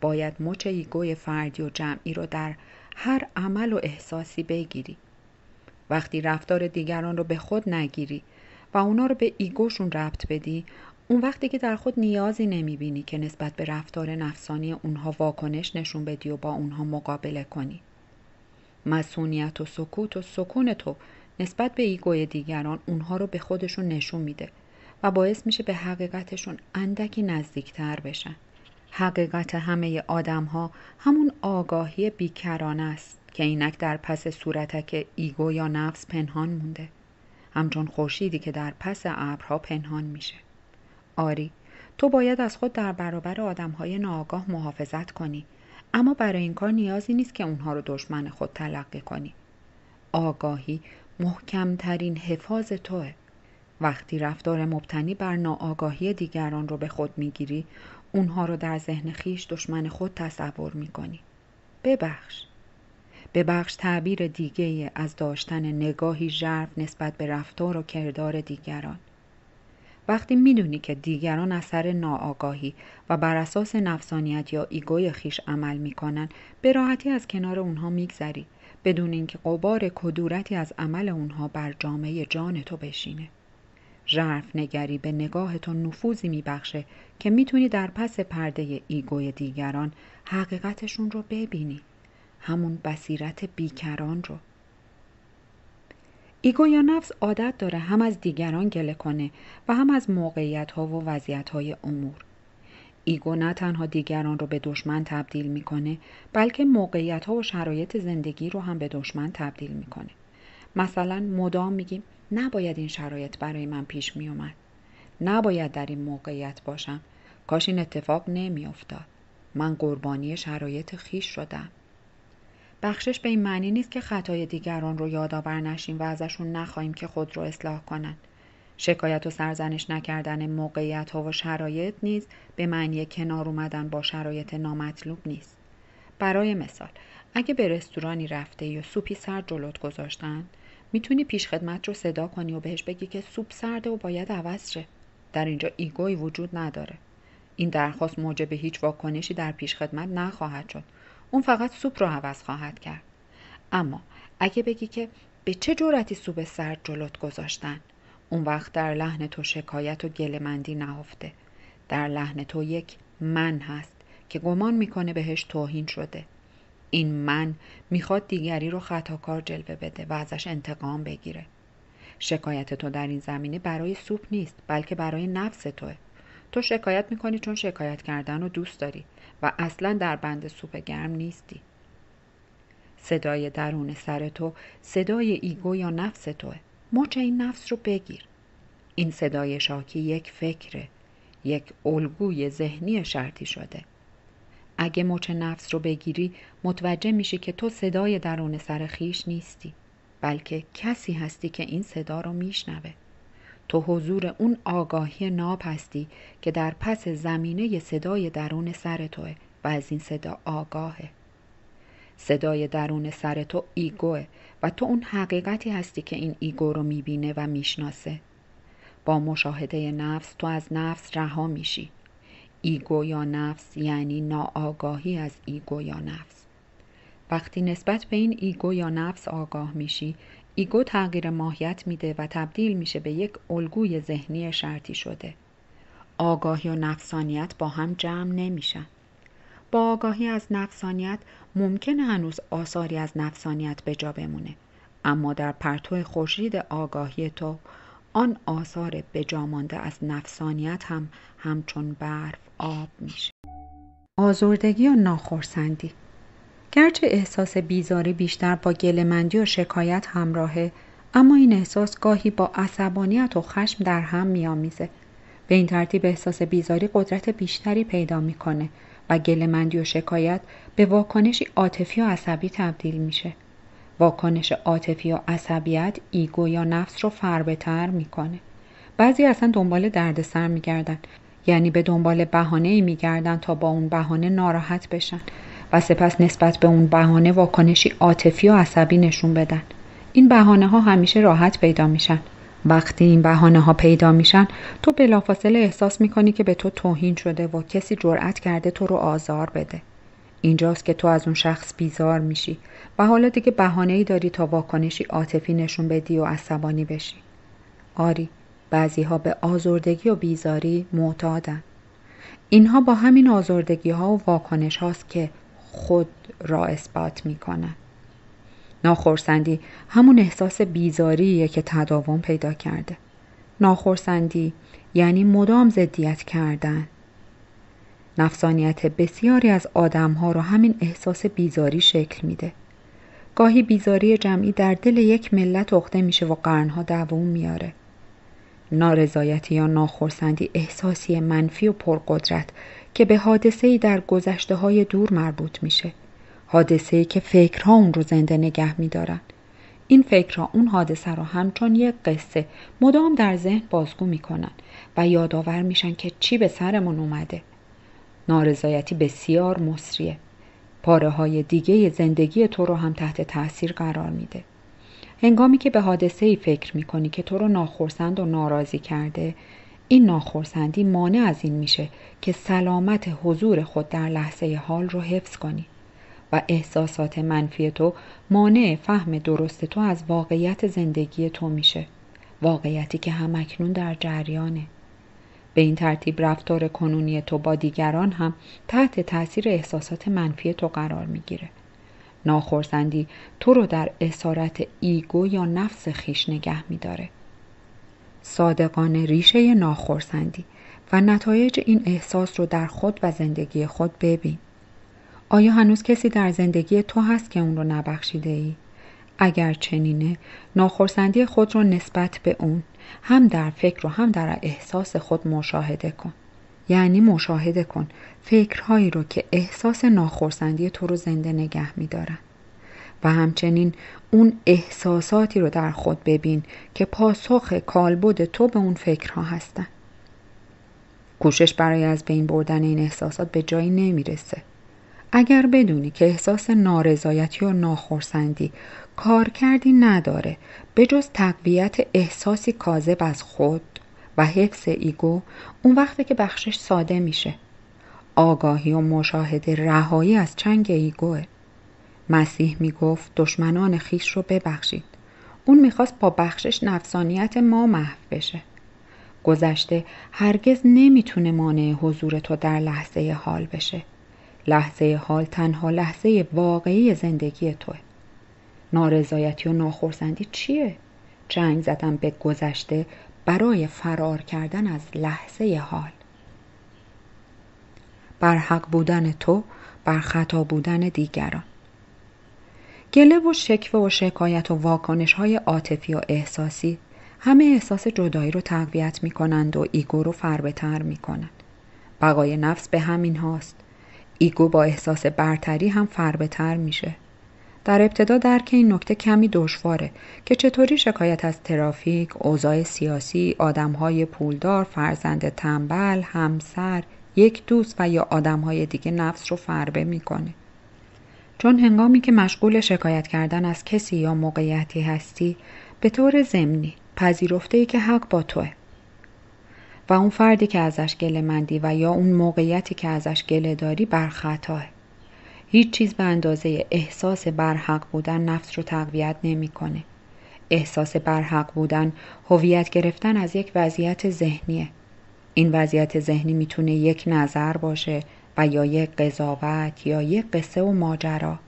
باید مچ ایگوی فردی و جمعی رو در هر عمل و احساسی بگیری وقتی رفتار دیگران رو به خود نگیری و اونا رو به ایگوشون ربط بدی اون وقتی که در خود نیازی نمیبینی که نسبت به رفتار نفسانی اونها واکنش نشون بدی و با اونها مقابله کنی مسئولیت و سکوت و سکون تو نسبت به ایگوی دیگران اونها رو به خودشون نشون میده و باعث میشه به حقیقتشون اندکی نزدیکتر بشن حقیقت همه آدم ها همون آگاهی بیکرانه است که اینک در پس صورتک ایگو یا نفس پنهان مونده همچون خورشیدی که در پس ابرها پنهان میشه آری تو باید از خود در برابر های ناآگاه محافظت کنی اما برای این کار نیازی نیست که اونها رو دشمن خود تلقی کنی آگاهی محکمترین حفاظ توه وقتی رفتار مبتنی بر ناآگاهی دیگران رو به خود میگیری اونها رو در ذهن خیش دشمن خود تصور میکنی ببخش ببخش تعبیر دیگه از داشتن نگاهی ژرف نسبت به رفتار و کردار دیگران وقتی میدونی که دیگران اثر ناآگاهی و بر اساس نفسانیت یا ایگوی خیش عمل میکنن به راحتی از کنار اونها میگذری بدون اینکه قبار کدورتی از عمل اونها بر جامعه جان تو بشینه ژرف نگری به نگاه تو نفوذی میبخشه که میتونی در پس پرده ایگوی دیگران حقیقتشون رو ببینی همون بصیرت بیکران رو ایگو یا نفس عادت داره هم از دیگران گله کنه و هم از موقعیت ها و وضعیت های امور. ایگو نه تنها دیگران رو به دشمن تبدیل میکنه بلکه موقعیت ها و شرایط زندگی رو هم به دشمن تبدیل میکنه. مثلا مدام میگیم نباید این شرایط برای من پیش میومد. نباید در این موقعیت باشم. کاش این اتفاق نمیافتاد. من قربانی شرایط خیش شدم. بخشش به این معنی نیست که خطای دیگران رو یادآور نشیم و ازشون نخواهیم که خود رو اصلاح کنند شکایت و سرزنش نکردن موقعیت ها و شرایط نیز به معنی کنار اومدن با شرایط نامطلوب نیست برای مثال اگه به رستورانی رفته یا سوپی سرد جلوت گذاشتن میتونی پیش خدمت رو صدا کنی و بهش بگی که سوپ سرده و باید عوض شه در اینجا ایگوی وجود نداره این درخواست موجب هیچ واکنشی در پیش خدمت نخواهد شد اون فقط سوپ رو عوض خواهد کرد اما اگه بگی که به چه جورتی سوپ سرد جلوت گذاشتن اون وقت در لحن تو شکایت و گلمندی نهفته در لحن تو یک من هست که گمان میکنه بهش توهین شده این من میخواد دیگری رو خطاکار جلوه بده و ازش انتقام بگیره شکایت تو در این زمینه برای سوپ نیست بلکه برای نفس توه تو شکایت میکنی چون شکایت کردن رو دوست داری و اصلا در بند سوپ گرم نیستی صدای درون سر تو صدای ایگو یا نفس توه مچ این نفس رو بگیر این صدای شاکی یک فکره یک الگوی ذهنی شرطی شده اگه مچ نفس رو بگیری متوجه میشی که تو صدای درون سر خیش نیستی بلکه کسی هستی که این صدا رو میشنوه تو حضور اون آگاهی ناب هستی که در پس زمینه صدای درون سر توه و از این صدا آگاهه صدای درون سر تو ایگوه و تو اون حقیقتی هستی که این ایگو رو میبینه و میشناسه با مشاهده نفس تو از نفس رها میشی ایگو یا نفس یعنی ناآگاهی از ایگو یا نفس وقتی نسبت به این ایگو یا نفس آگاه میشی ایگو تغییر ماهیت میده و تبدیل میشه به یک الگوی ذهنی شرطی شده. آگاهی و نفسانیت با هم جمع نمیشن. با آگاهی از نفسانیت ممکنه هنوز آثاری از نفسانیت به جا بمونه. اما در پرتو خورشید آگاهی تو آن آثار به جا مانده از نفسانیت هم همچون برف آب میشه. آزردگی و ناخرسندی گرچه احساس بیزاری بیشتر با گلمندی و شکایت همراهه اما این احساس گاهی با عصبانیت و خشم در هم میآمیزه به این ترتیب احساس بیزاری قدرت بیشتری پیدا میکنه و گلمندی و شکایت به واکنشی عاطفی و عصبی تبدیل میشه واکنش عاطفی و عصبیت ایگو یا نفس رو فربهتر میکنه بعضی اصلا دنبال دردسر میگردن یعنی به دنبال بهانه ای میگردن تا با اون بهانه ناراحت بشن و سپس نسبت به اون بهانه واکنشی عاطفی و عصبی نشون بدن این بهانه ها همیشه راحت پیدا میشن وقتی این بهانه ها پیدا میشن تو بلافاصله احساس میکنی که به تو توهین شده و کسی جرأت کرده تو رو آزار بده اینجاست که تو از اون شخص بیزار میشی و حالا دیگه بهانه ای داری تا واکنشی عاطفی نشون بدی و عصبانی بشی آری بعضی ها به آزردگی و بیزاری معتادن اینها با همین آزردگی ها و واکنش هاست که خود را اثبات می ناخرسندی همون احساس بیزاریه که تداوم پیدا کرده. ناخرسندی یعنی مدام زدیت کردن. نفسانیت بسیاری از آدمها را همین احساس بیزاری شکل میده. گاهی بیزاری جمعی در دل یک ملت اخته میشه و قرنها دوام میاره. نارضایتی یا ناخرسندی احساسی منفی و پرقدرت که به ای در گذشته های دور مربوط میشه ای که فکرها اون رو زنده نگه میدارن این فکرها اون حادثه را همچون یک قصه مدام در ذهن بازگو میکنن و یادآور میشن که چی به سرمون اومده نارضایتی بسیار مصریه پاره های دیگه زندگی تو رو هم تحت تاثیر قرار میده هنگامی که به حادثه ای فکر می کنی که تو رو ناخرسند و ناراضی کرده این ناخرسندی مانع از این میشه که سلامت حضور خود در لحظه حال رو حفظ کنی و احساسات منفی تو مانع فهم درست تو از واقعیت زندگی تو میشه واقعیتی که همکنون در جریانه به این ترتیب رفتار کنونی تو با دیگران هم تحت تاثیر احساسات منفی تو قرار میگیره ناخرسندی تو رو در اسارت ایگو یا نفس خیش نگه میداره صادقان ریشه ناخرسندی و نتایج این احساس رو در خود و زندگی خود ببین. آیا هنوز کسی در زندگی تو هست که اون رو نبخشیده ای؟ اگر چنینه ناخرسندی خود رو نسبت به اون هم در فکر و هم در احساس خود مشاهده کن. یعنی مشاهده کن فکرهایی رو که احساس ناخرسندی تو رو زنده نگه دارن و همچنین اون احساساتی رو در خود ببین که پاسخ کالبد تو به اون فکرها هستن کوشش برای از بین بردن این احساسات به جایی نمیرسه اگر بدونی که احساس نارضایتی و ناخرسندی کارکردی نداره به جز تقویت احساسی کاذب از خود و حفظ ایگو اون وقته که بخشش ساده میشه آگاهی و مشاهده رهایی از چنگ ایگوه مسیح میگفت دشمنان خیش رو ببخشید اون میخواست با بخشش نفسانیت ما محو بشه گذشته هرگز نمیتونه مانع حضور تو در لحظه حال بشه لحظه حال تنها لحظه واقعی زندگی توه نارضایتی و ناخرسندی چیه؟ جنگ زدن به گذشته برای فرار کردن از لحظه حال بر حق بودن تو بر خطا بودن دیگران گله و شکوه و شکایت و واکنش های عاطفی و احساسی همه احساس جدایی رو تقویت می کنند و ایگو رو فربهتر می کنند. بقای نفس به همین هاست. ایگو با احساس برتری هم فربهتر میشه. در ابتدا درک این نکته کمی دشواره که چطوری شکایت از ترافیک، اوضاع سیاسی، آدمهای پولدار، فرزند تنبل، همسر، یک دوست و یا آدمهای دیگه نفس رو فربه میکنه. چون هنگامی که مشغول شکایت کردن از کسی یا موقعیتی هستی به طور ضمنی پذیرفته ای که حق با توه و اون فردی که ازش گله مندی و یا اون موقعیتی که ازش گله داری بر خطاه هیچ چیز به اندازه احساس برحق بودن نفس رو تقویت نمیکنه احساس برحق بودن هویت گرفتن از یک وضعیت ذهنیه این وضعیت ذهنی میتونه یک نظر باشه و یا یک قضاوت یا یک قصه و ماجرا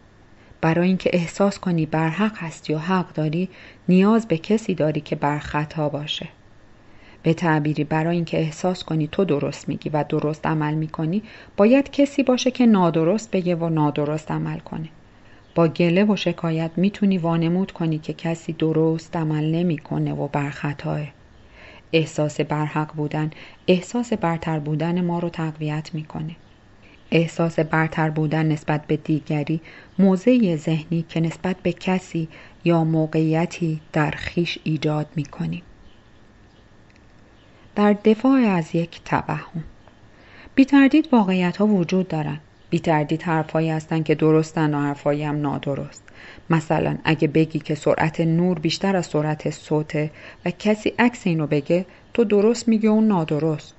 برای اینکه احساس کنی بر حق هستی و حق داری نیاز به کسی داری که بر خطا باشه به تعبیری برای اینکه احساس کنی تو درست میگی و درست عمل میکنی باید کسی باشه که نادرست بگه و نادرست عمل کنه با گله و شکایت میتونی وانمود کنی که کسی درست عمل نمیکنه و بر خطاه احساس برحق بودن احساس برتر بودن ما رو تقویت میکنه احساس برتر بودن نسبت به دیگری موضع ذهنی که نسبت به کسی یا موقعیتی در خیش ایجاد می کنیم. در دفاع از یک توهم بی تردید واقعیت ها وجود دارند. بی تردید حرفهایی هستند که درستن و حرفهایی هم نادرست. مثلا اگه بگی که سرعت نور بیشتر از سرعت صوته و کسی عکس اینو بگه تو درست میگه اون نادرست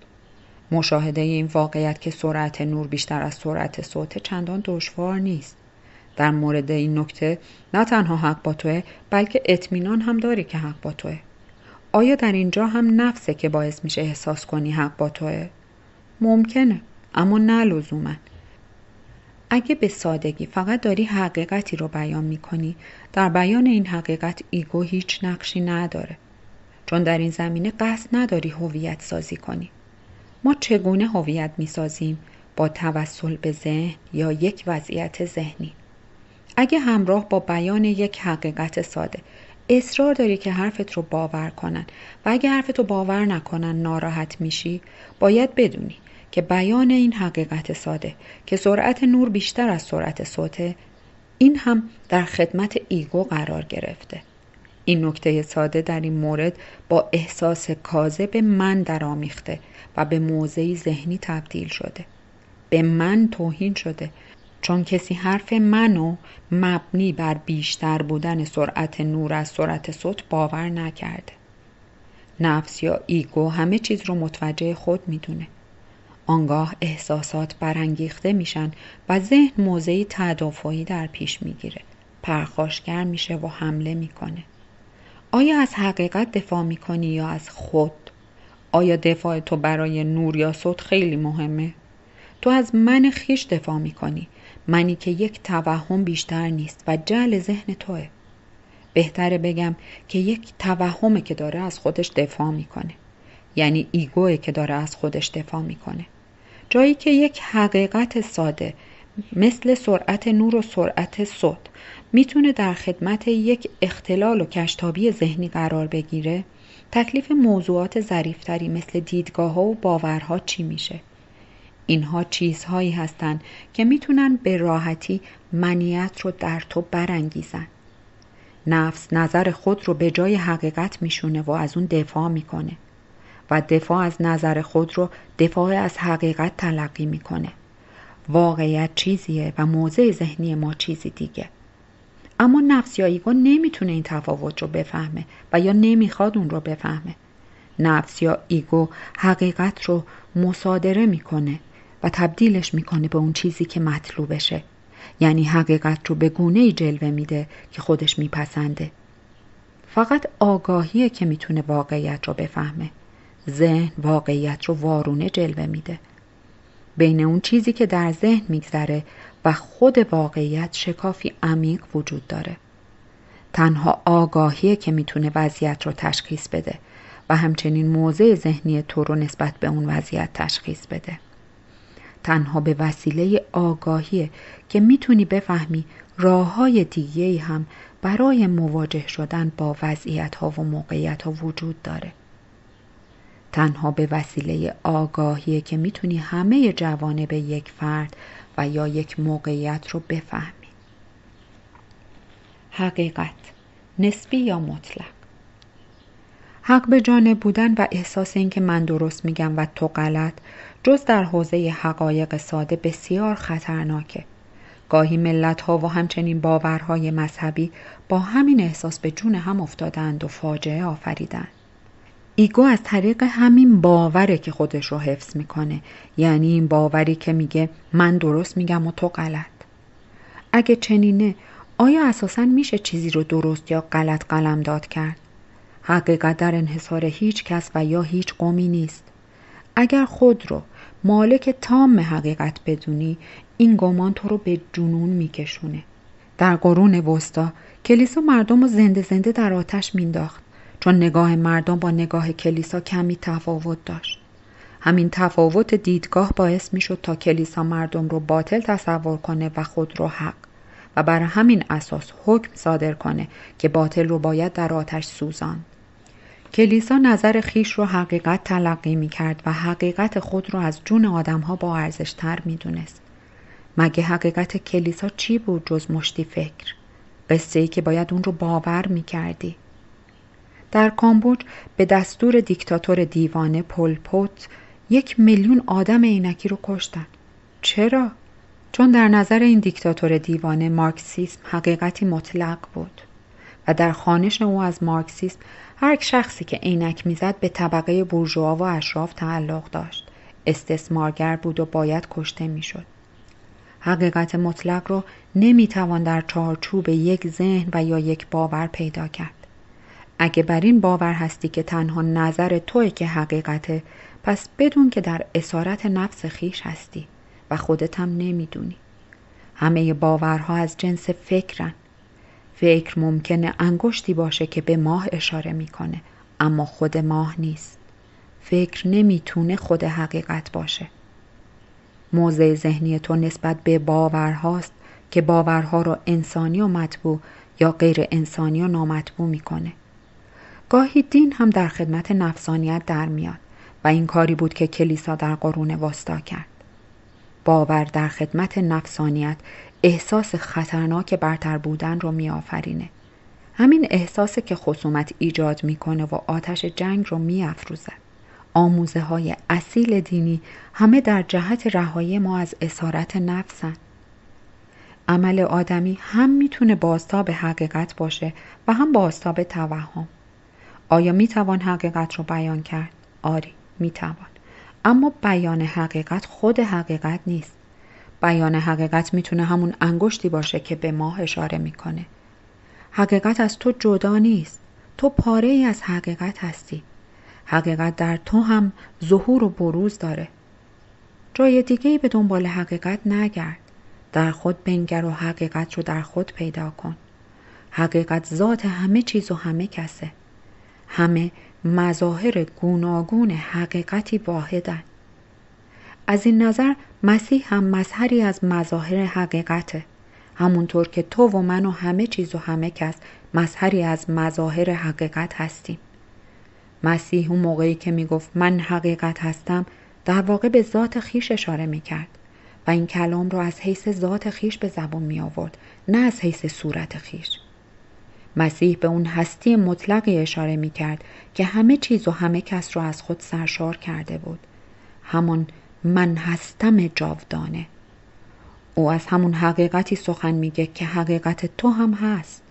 مشاهده این واقعیت که سرعت نور بیشتر از سرعت صوت چندان دشوار نیست در مورد این نکته نه تنها حق با توه بلکه اطمینان هم داری که حق با توه آیا در اینجا هم نفسه که باعث میشه احساس کنی حق با توه ممکنه اما نه اگه به سادگی فقط داری حقیقتی رو بیان میکنی در بیان این حقیقت ایگو هیچ نقشی نداره چون در این زمینه قصد نداری هویت سازی کنی ما چگونه هویت میسازیم با توسل به ذهن یا یک وضعیت ذهنی اگه همراه با بیان یک حقیقت ساده اصرار داری که حرفت رو باور کنن و اگه حرفت رو باور نکنن ناراحت میشی باید بدونی که بیان این حقیقت ساده که سرعت نور بیشتر از سرعت صوته این هم در خدمت ایگو قرار گرفته این نکته ساده در این مورد با احساس کاذب من درآمیخته به موضعی ذهنی تبدیل شده به من توهین شده چون کسی حرف منو مبنی بر بیشتر بودن سرعت نور از سرعت صوت باور نکرده نفس یا ایگو همه چیز رو متوجه خود میدونه آنگاه احساسات برانگیخته میشن و ذهن موضعی تدافعی در پیش میگیره پرخاشگر میشه و حمله میکنه آیا از حقیقت دفاع میکنی یا از خود آیا دفاع تو برای نور یا صوت خیلی مهمه تو از من خیش دفاع میکنی منی که یک توهم بیشتر نیست و جل ذهن توه بهتره بگم که یک توهمه که داره از خودش دفاع میکنه یعنی ایگوه که داره از خودش دفاع میکنه جایی که یک حقیقت ساده مثل سرعت نور و سرعت صوت میتونه در خدمت یک اختلال و کشتابی ذهنی قرار بگیره تکلیف موضوعات ظریفتری مثل دیدگاه ها و باورها چی میشه؟ اینها چیزهایی هستند که میتونن به راحتی منیت رو در تو برانگیزن. نفس نظر خود رو به جای حقیقت میشونه و از اون دفاع میکنه و دفاع از نظر خود رو دفاع از حقیقت تلقی میکنه. واقعیت چیزیه و موضع ذهنی ما چیزی دیگه. اما نفس یا ایگو نمیتونه این تفاوت رو بفهمه و یا نمیخواد اون رو بفهمه نفس یا ایگو حقیقت رو مصادره میکنه و تبدیلش میکنه به اون چیزی که مطلوبشه یعنی حقیقت رو به گونه ای جلوه میده که خودش میپسنده فقط آگاهیه که میتونه واقعیت رو بفهمه ذهن واقعیت رو وارونه جلوه میده بین اون چیزی که در ذهن میگذره و خود واقعیت شکافی عمیق وجود داره تنها آگاهیه که میتونه وضعیت رو تشخیص بده و همچنین موضع ذهنی تو رو نسبت به اون وضعیت تشخیص بده تنها به وسیله آگاهیه که میتونی بفهمی راه های دیگه هم برای مواجه شدن با وضعیت ها و موقعیت ها وجود داره تنها به وسیله آگاهیه که میتونی همه جوانب یک فرد و یا یک موقعیت رو بفهمید حقیقت نسبی یا مطلق حق به جانب بودن و احساس اینکه من درست میگم و تو غلط جز در حوزه حقایق ساده بسیار خطرناکه گاهی ملت ها و همچنین باورهای مذهبی با همین احساس به جون هم افتادند و فاجعه آفریدند ایگو از طریق همین باوره که خودش رو حفظ میکنه یعنی این باوری که میگه من درست میگم و تو غلط اگه چنینه آیا اساسا میشه چیزی رو درست یا غلط قلم داد کرد حقیقت در انحصار هیچ کس و یا هیچ قومی نیست اگر خود رو مالک تام حقیقت بدونی این گمان تو رو به جنون میکشونه در قرون وسطا کلیسا مردم رو زنده زنده در آتش مینداخت چون نگاه مردم با نگاه کلیسا کمی تفاوت داشت همین تفاوت دیدگاه باعث می شد تا کلیسا مردم رو باطل تصور کنه و خود رو حق و بر همین اساس حکم صادر کنه که باطل رو باید در آتش سوزان کلیسا نظر خیش رو حقیقت تلقی می کرد و حقیقت خود رو از جون ها با تر می دونست. مگه حقیقت کلیسا چی بود جز مشتی فکر؟ قصه ای که باید اون رو باور می کردی. در کامبوج به دستور دیکتاتور دیوانه پوت یک میلیون آدم عینکی رو کشتن چرا؟ چون در نظر این دیکتاتور دیوانه مارکسیسم حقیقتی مطلق بود و در خانش او از مارکسیسم هر شخصی که عینک میزد به طبقه بورژوا و اشراف تعلق داشت استثمارگر بود و باید کشته میشد حقیقت مطلق رو نمیتوان در چارچوب یک ذهن و یا یک باور پیدا کرد اگه بر این باور هستی که تنها نظر توی که حقیقته پس بدون که در اسارت نفس خیش هستی و خودت هم نمیدونی همه باورها از جنس فکرن فکر ممکنه انگشتی باشه که به ماه اشاره میکنه اما خود ماه نیست فکر نمیتونه خود حقیقت باشه موضع ذهنی تو نسبت به باورهاست که باورها رو انسانی و مطبوع یا غیر انسانی و نامطبوع میکنه گاهی دین هم در خدمت نفسانیت در میاد و این کاری بود که کلیسا در قرون وسطا کرد باور در خدمت نفسانیت احساس خطرناک برتر بودن رو میآفرینه همین احساس که خصومت ایجاد میکنه و آتش جنگ رو میافروزه آموزه های اصیل دینی همه در جهت رهایی ما از اسارت نفسن عمل آدمی هم میتونه بازتاب حقیقت باشه و هم بازتاب توهم آیا می توان حقیقت را بیان کرد؟ آری می توان. اما بیان حقیقت خود حقیقت نیست. بیان حقیقت میتونه همون انگشتی باشه که به ما اشاره میکنه. حقیقت از تو جدا نیست. تو پاره ای از حقیقت هستی. حقیقت در تو هم ظهور و بروز داره. جای دیگه ای به دنبال حقیقت نگرد. در خود بنگر و حقیقت رو در خود پیدا کن. حقیقت ذات همه چیز و همه کسه. همه مظاهر گوناگون حقیقتی واحدند از این نظر مسیح هم مظهری از مظاهر حقیقته همونطور که تو و من و همه چیز و همه کس مظهری از مظاهر حقیقت هستیم مسیح اون موقعی که میگفت من حقیقت هستم در واقع به ذات خیش اشاره میکرد و این کلام رو از حیث ذات خیش به زبان می آورد نه از حیث صورت خیش مسیح به اون هستی مطلقی اشاره می کرد که همه چیز و همه کس رو از خود سرشار کرده بود همون من هستم جاودانه او از همون حقیقتی سخن میگه که حقیقت تو هم هست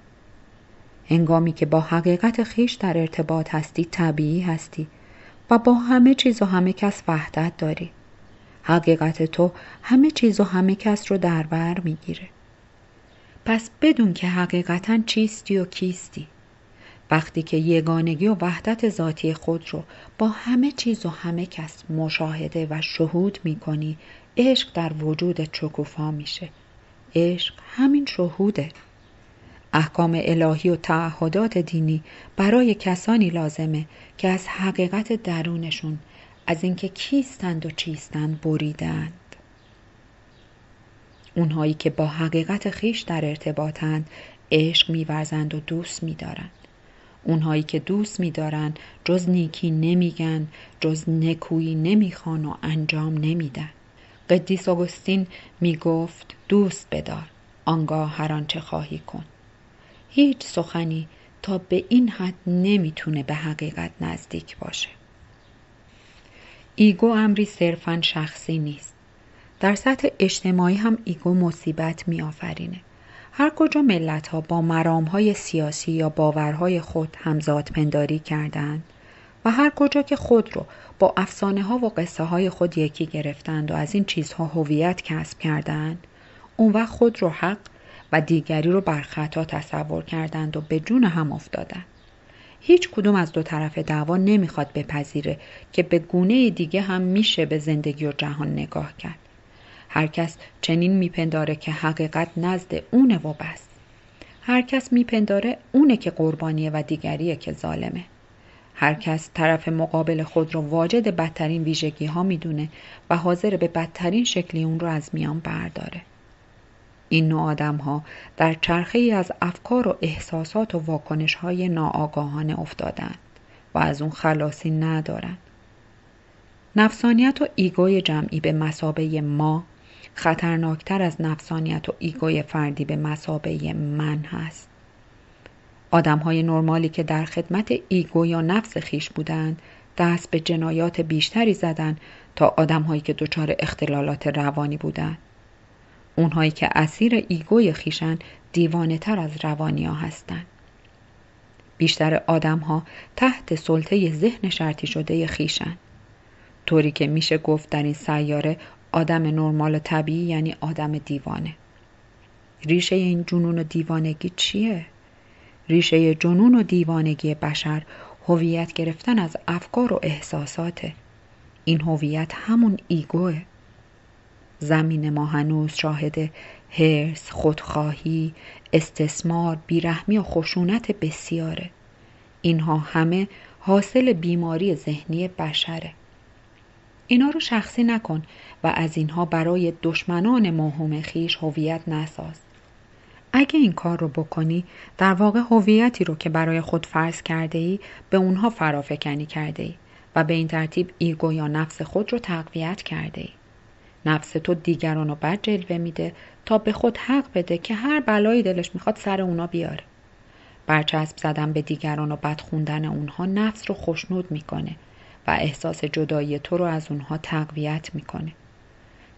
انگامی که با حقیقت خیش در ارتباط هستی طبیعی هستی و با همه چیز و همه کس وحدت داری حقیقت تو همه چیز و همه کس رو در بر میگیره پس بدون که حقیقتا چیستی و کیستی وقتی که یگانگی و وحدت ذاتی خود رو با همه چیز و همه کس مشاهده و شهود می کنی عشق در وجود چکوفا میشه عشق همین شهوده احکام الهی و تعهدات دینی برای کسانی لازمه که از حقیقت درونشون از اینکه کیستند و چیستند بریدن اونهایی که با حقیقت خیش در ارتباطند عشق میورزند و دوست میدارند اونهایی که دوست میدارند جز نیکی نمیگن جز نکویی نمیخوان و انجام نمیدن قدیس آگوستین میگفت دوست بدار آنگاه هر آنچه خواهی کن هیچ سخنی تا به این حد نمیتونه به حقیقت نزدیک باشه ایگو امری صرفا شخصی نیست در سطح اجتماعی هم ایگو مصیبت می آفرینه. هر کجا ملت ها با مرام های سیاسی یا باورهای خود همزاد پنداری کردند و هر کجا که خود رو با افسانه ها و قصه های خود یکی گرفتند و از این چیزها هویت کسب کردند اون وقت خود رو حق و دیگری رو بر خطا تصور کردند و به جون هم افتادند هیچ کدوم از دو طرف دعوا نمیخواد بپذیره که به گونه دیگه هم میشه به زندگی و جهان نگاه کرد هر کس چنین میپنداره که حقیقت نزد اونه و بس هر کس میپنداره اونه که قربانیه و دیگریه که ظالمه هر کس طرف مقابل خود رو واجد بدترین ویژگی ها میدونه و حاضر به بدترین شکلی اون رو از میان برداره این نوع آدم ها در چرخه ای از افکار و احساسات و واکنش های ناآگاهانه افتادن و از اون خلاصی ندارن. نفسانیت و ایگوی جمعی به مسابه ما خطرناکتر از نفسانیت و ایگوی فردی به مسابه من هست آدم های نرمالی که در خدمت ایگو یا نفس خیش بودند دست به جنایات بیشتری زدن تا آدم هایی که دچار اختلالات روانی بودند. اونهایی که اسیر ایگوی خیشن دیوانه تر از روانی ها هستند. بیشتر آدم ها تحت سلطه ذهن شرطی شده خیشن. طوری که میشه گفت در این سیاره آدم نرمال و طبیعی یعنی آدم دیوانه ریشه این جنون و دیوانگی چیه؟ ریشه جنون و دیوانگی بشر هویت گرفتن از افکار و احساساته این هویت همون ایگوه زمین ما هنوز شاهد هرس، خودخواهی، استثمار، بیرحمی و خشونت بسیاره اینها همه حاصل بیماری ذهنی بشره اینا رو شخصی نکن و از اینها برای دشمنان مهم خیش هویت نساز اگه این کار رو بکنی در واقع هویتی رو که برای خود فرض کرده ای به اونها فرافکنی کرده ای و به این ترتیب ایگو یا نفس خود رو تقویت کرده ای. نفس تو دیگران رو بد جلوه میده تا به خود حق بده که هر بلایی دلش میخواد سر اونا بیاره. برچسب زدن به دیگران و بد خوندن اونها نفس رو خوشنود میکنه و احساس جدایی تو رو از اونها تقویت میکنه.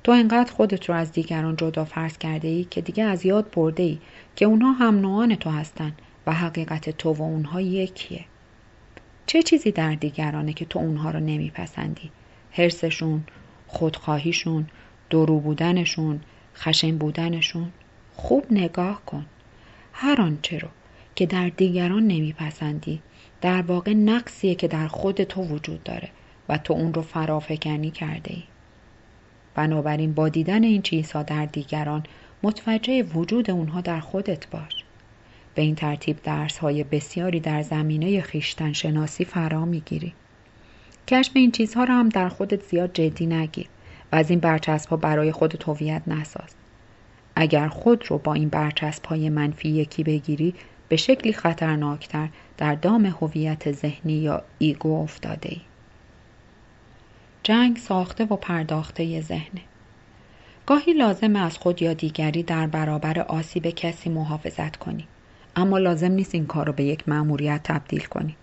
تو انقدر خودت رو از دیگران جدا فرض کرده ای که دیگه از یاد برده ای که اونها هم نوعان تو هستن و حقیقت تو و اونها یکیه. چه چیزی در دیگرانه که تو اونها رو نمیپسندی؟ حرسشون، خودخواهیشون، درو بودنشون، خشم بودنشون؟ خوب نگاه کن. هر آنچه رو که در دیگران نمیپسندی در واقع نقصیه که در خود تو وجود داره و تو اون رو فرافکنی کرده ای. بنابراین با دیدن این چیزها در دیگران متوجه وجود اونها در خودت باش به این ترتیب درس های بسیاری در زمینه خیشتن شناسی فرا میگیری کشم این چیزها را هم در خودت زیاد جدی نگیر و از این برچسب ها برای خود هویت نساز اگر خود رو با این برچسب های منفی یکی بگیری به شکلی خطرناکتر در دام هویت ذهنی یا ایگو افتاده ای. جنگ ساخته و پرداخته ذهنه گاهی لازم از خود یا دیگری در برابر آسیب کسی محافظت کنی اما لازم نیست این کار رو به یک مأموریت تبدیل کنی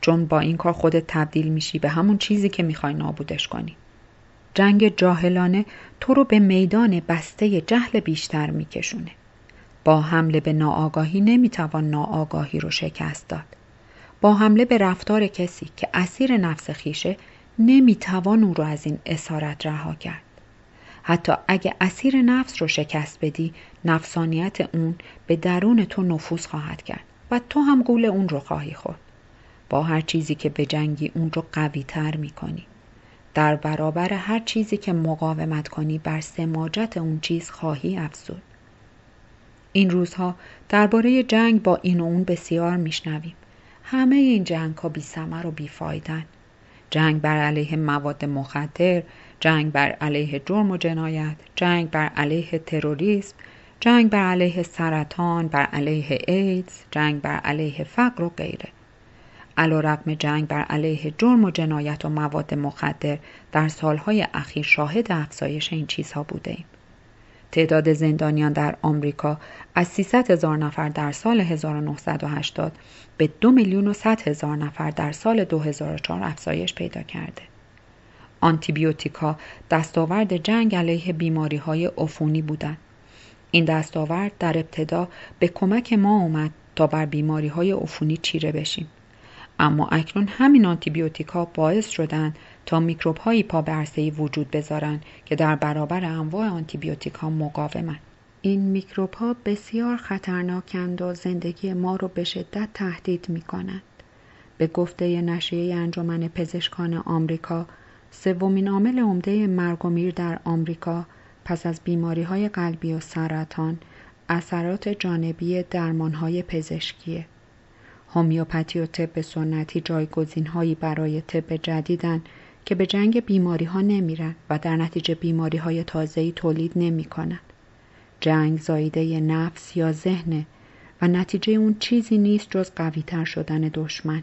چون با این کار خودت تبدیل میشی به همون چیزی که میخوای نابودش کنی جنگ جاهلانه تو رو به میدان بسته جهل بیشتر میکشونه با حمله به ناآگاهی نمیتوان ناآگاهی رو شکست داد با حمله به رفتار کسی که اسیر نفس خیشه توان او را از این اسارت رها کرد حتی اگه اسیر نفس رو شکست بدی نفسانیت اون به درون تو نفوذ خواهد کرد و تو هم گول اون رو خواهی خورد با هر چیزی که به جنگی اون رو قوی تر می کنی. در برابر هر چیزی که مقاومت کنی بر سماجت اون چیز خواهی افزود. این روزها درباره جنگ با این و اون بسیار میشنویم. همه این جنگ ها بی سمر و بی فایدن. جنگ بر علیه مواد مخدر جنگ بر علیه جرم و جنایت جنگ بر علیه تروریسم جنگ بر علیه سرطان بر علیه ایدز جنگ بر علیه فقر و غیره علا رقم جنگ بر علیه جرم و جنایت و مواد مخدر در سالهای اخیر شاهد افزایش این چیزها بوده ایم. تعداد زندانیان در آمریکا از 300 هزار نفر در سال 1980 به دو میلیون و صد هزار نفر در سال 2004 افزایش پیدا کرده. آنتیبیوتیکا دستاورد جنگ علیه بیماری های عفونی بودند. این دستاورد در ابتدا به کمک ما اومد تا بر بیماری های عفونی چیره بشیم. اما اکنون همین آنتیبیوتیکا باعث شدن تا میکروب هایی پا وجود بذارن که در برابر انواع آنتیبیوتیکا مقاومند. این میکروب ها بسیار خطرناکند و زندگی ما رو به شدت تهدید می کنند. به گفته نشریه انجمن پزشکان آمریکا سومین عامل عمده مرگ و میر در آمریکا پس از بیماری های قلبی و سرطان اثرات جانبی درمان های پزشکیه. هومیوپاتی و طب سنتی جایگزین هایی برای طب جدیدن که به جنگ بیماری ها نمیرن و در نتیجه بیماری های تازهی تولید نمی کنن. جنگ زاییده نفس یا ذهن و نتیجه اون چیزی نیست جز قویتر شدن دشمن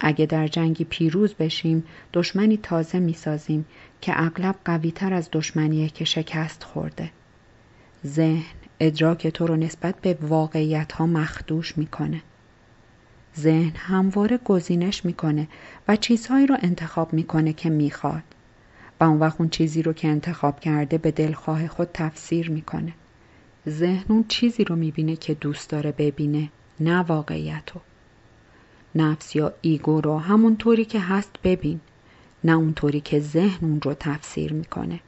اگه در جنگی پیروز بشیم دشمنی تازه میسازیم که اغلب قویتر از دشمنیه که شکست خورده ذهن ادراک تو رو نسبت به واقعیت ها مخدوش میکنه ذهن همواره گزینش میکنه و چیزهایی رو انتخاب میکنه که میخواد و اون وقت اون چیزی رو که انتخاب کرده به دلخواه خود تفسیر میکنه ذهن اون چیزی رو میبینه که دوست داره ببینه نه واقعیت رو نفس یا ایگو رو همونطوری که هست ببین نه طوری که ذهن اون رو تفسیر میکنه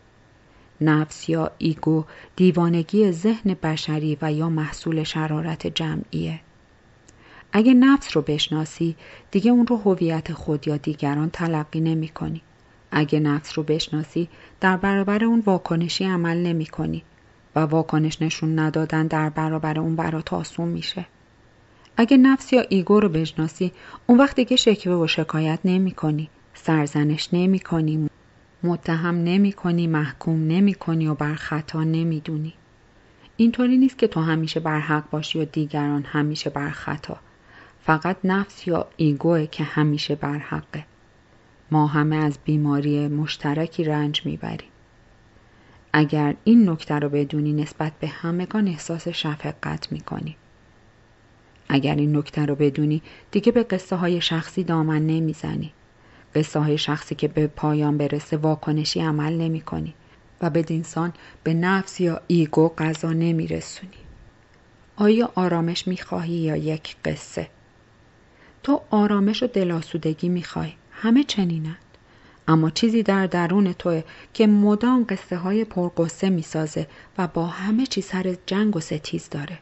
نفس یا ایگو دیوانگی ذهن بشری و یا محصول شرارت جمعیه اگه نفس رو بشناسی دیگه اون رو هویت خود یا دیگران تلقی نمیکنی. اگه نفس رو بشناسی در برابر اون واکنشی عمل نمیکنی. و واکنش نشون ندادن در برابر اون برات آسون میشه اگه نفس یا ایگو رو بشناسی اون وقت دیگه شکوه و شکایت نمی کنی سرزنش نمی کنی متهم نمی کنی محکوم نمی کنی و بر خطا نمی دونی اینطوری نیست که تو همیشه بر حق باشی و دیگران همیشه بر خطا فقط نفس یا ایگوه که همیشه بر حقه ما همه از بیماری مشترکی رنج میبریم اگر این نکته رو بدونی نسبت به همگان احساس شفقت کنی. اگر این نکته رو بدونی دیگه به قصه های شخصی دامن نمیزنی. قصه های شخصی که به پایان برسه واکنشی عمل نمی کنی و بدینسان به نفس یا ایگو غذا نمی رسونی. آیا آرامش می خواهی یا یک قصه؟ تو آرامش و دلاسودگی می خواهی. همه چنینن. اما چیزی در درون توه که مدام قصه های پرقصه میسازه و با همه چیز سر جنگ و ستیز داره.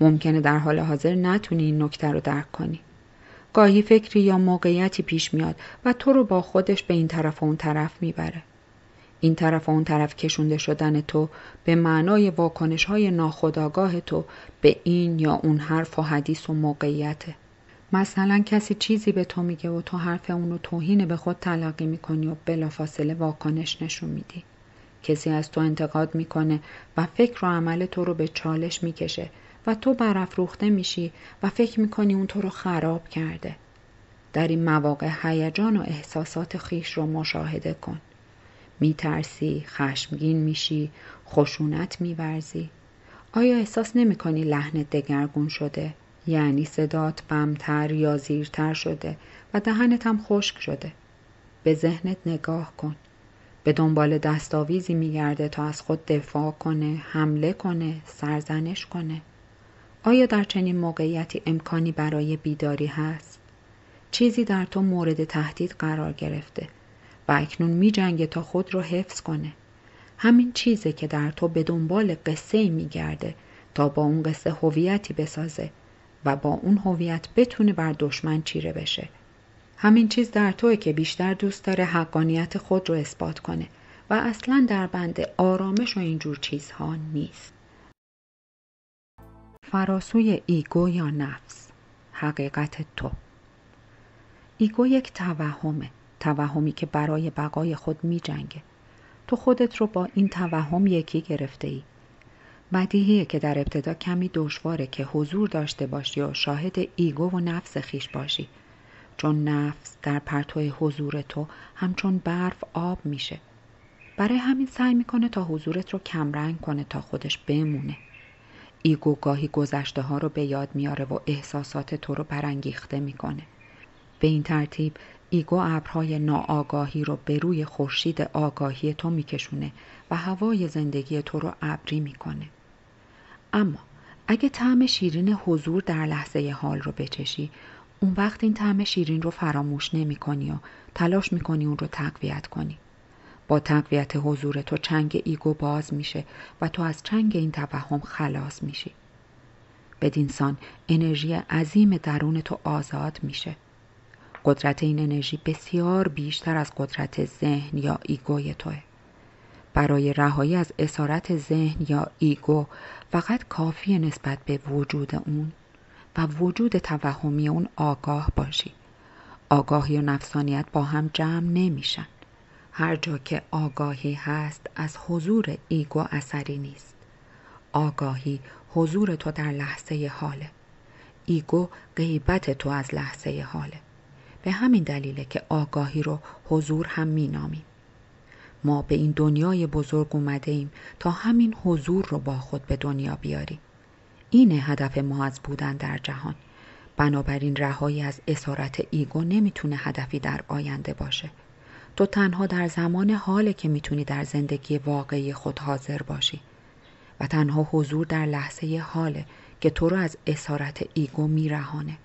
ممکنه در حال حاضر نتونی این نکته رو درک کنی. گاهی فکری یا موقعیتی پیش میاد و تو رو با خودش به این طرف و اون طرف میبره. این طرف و اون طرف کشونده شدن تو به معنای واکنش های ناخودآگاه تو به این یا اون حرف و حدیث و موقعیته. مثلا کسی چیزی به تو میگه و تو حرف اونو توهین به خود تلقی میکنی و بلافاصله واکنش نشون میدی کسی از تو انتقاد میکنه و فکر و عمل تو رو به چالش میکشه و تو برافروخته میشی و فکر میکنی اون تو رو خراب کرده در این مواقع هیجان و احساسات خیش رو مشاهده کن میترسی، خشمگین میشی، خشونت میورزی آیا احساس نمیکنی لحن دگرگون شده؟ یعنی صدات بمتر یا زیرتر شده و دهنت هم خشک شده به ذهنت نگاه کن به دنبال دستاویزی میگرده تا از خود دفاع کنه حمله کنه سرزنش کنه آیا در چنین موقعیتی امکانی برای بیداری هست چیزی در تو مورد تهدید قرار گرفته و اکنون می جنگه تا خود رو حفظ کنه همین چیزه که در تو به دنبال قصه گرده تا با اون قصه هویتی بسازه و با اون هویت بتونه بر دشمن چیره بشه همین چیز در توی که بیشتر دوست داره حقانیت خود رو اثبات کنه و اصلا در بند آرامش و اینجور چیزها نیست فراسوی ایگو یا نفس حقیقت تو ایگو یک توهمه توهمی که برای بقای خود می جنگه. تو خودت رو با این توهم یکی گرفته ای بدیهیه که در ابتدا کمی دشواره که حضور داشته باشی و شاهد ایگو و نفس خیش باشی چون نفس در پرتو حضور تو همچون برف آب میشه برای همین سعی میکنه تا حضورت رو کمرنگ کنه تا خودش بمونه ایگو گاهی گذشته ها رو به یاد میاره و احساسات تو رو برانگیخته میکنه به این ترتیب ایگو ابرهای ناآگاهی رو به روی خورشید آگاهی تو میکشونه و هوای زندگی تو رو ابری میکنه اما اگه طعم شیرین حضور در لحظه حال رو بچشی اون وقت این طعم شیرین رو فراموش نمی کنی و تلاش می کنی اون رو تقویت کنی. با تقویت حضور تو چنگ ایگو باز میشه و تو از چنگ این توهم خلاص میشی. بدینسان انرژی عظیم درون تو آزاد میشه. قدرت این انرژی بسیار بیشتر از قدرت ذهن یا ایگوی توه. برای رهایی از اسارت ذهن یا ایگو فقط کافی نسبت به وجود اون و وجود توهمی اون آگاه باشی. آگاهی و نفسانیت با هم جمع نمیشن. هر جا که آگاهی هست از حضور ایگو اثری نیست. آگاهی حضور تو در لحظه حاله. ایگو غیبت تو از لحظه حاله. به همین دلیله که آگاهی رو حضور هم مینامیم. ما به این دنیای بزرگ اومده ایم تا همین حضور رو با خود به دنیا بیاریم اینه هدف ما از بودن در جهان بنابراین رهایی از اسارت ایگو نمیتونه هدفی در آینده باشه تو تنها در زمان حاله که میتونی در زندگی واقعی خود حاضر باشی و تنها حضور در لحظه حاله که تو رو از اسارت ایگو میرهانه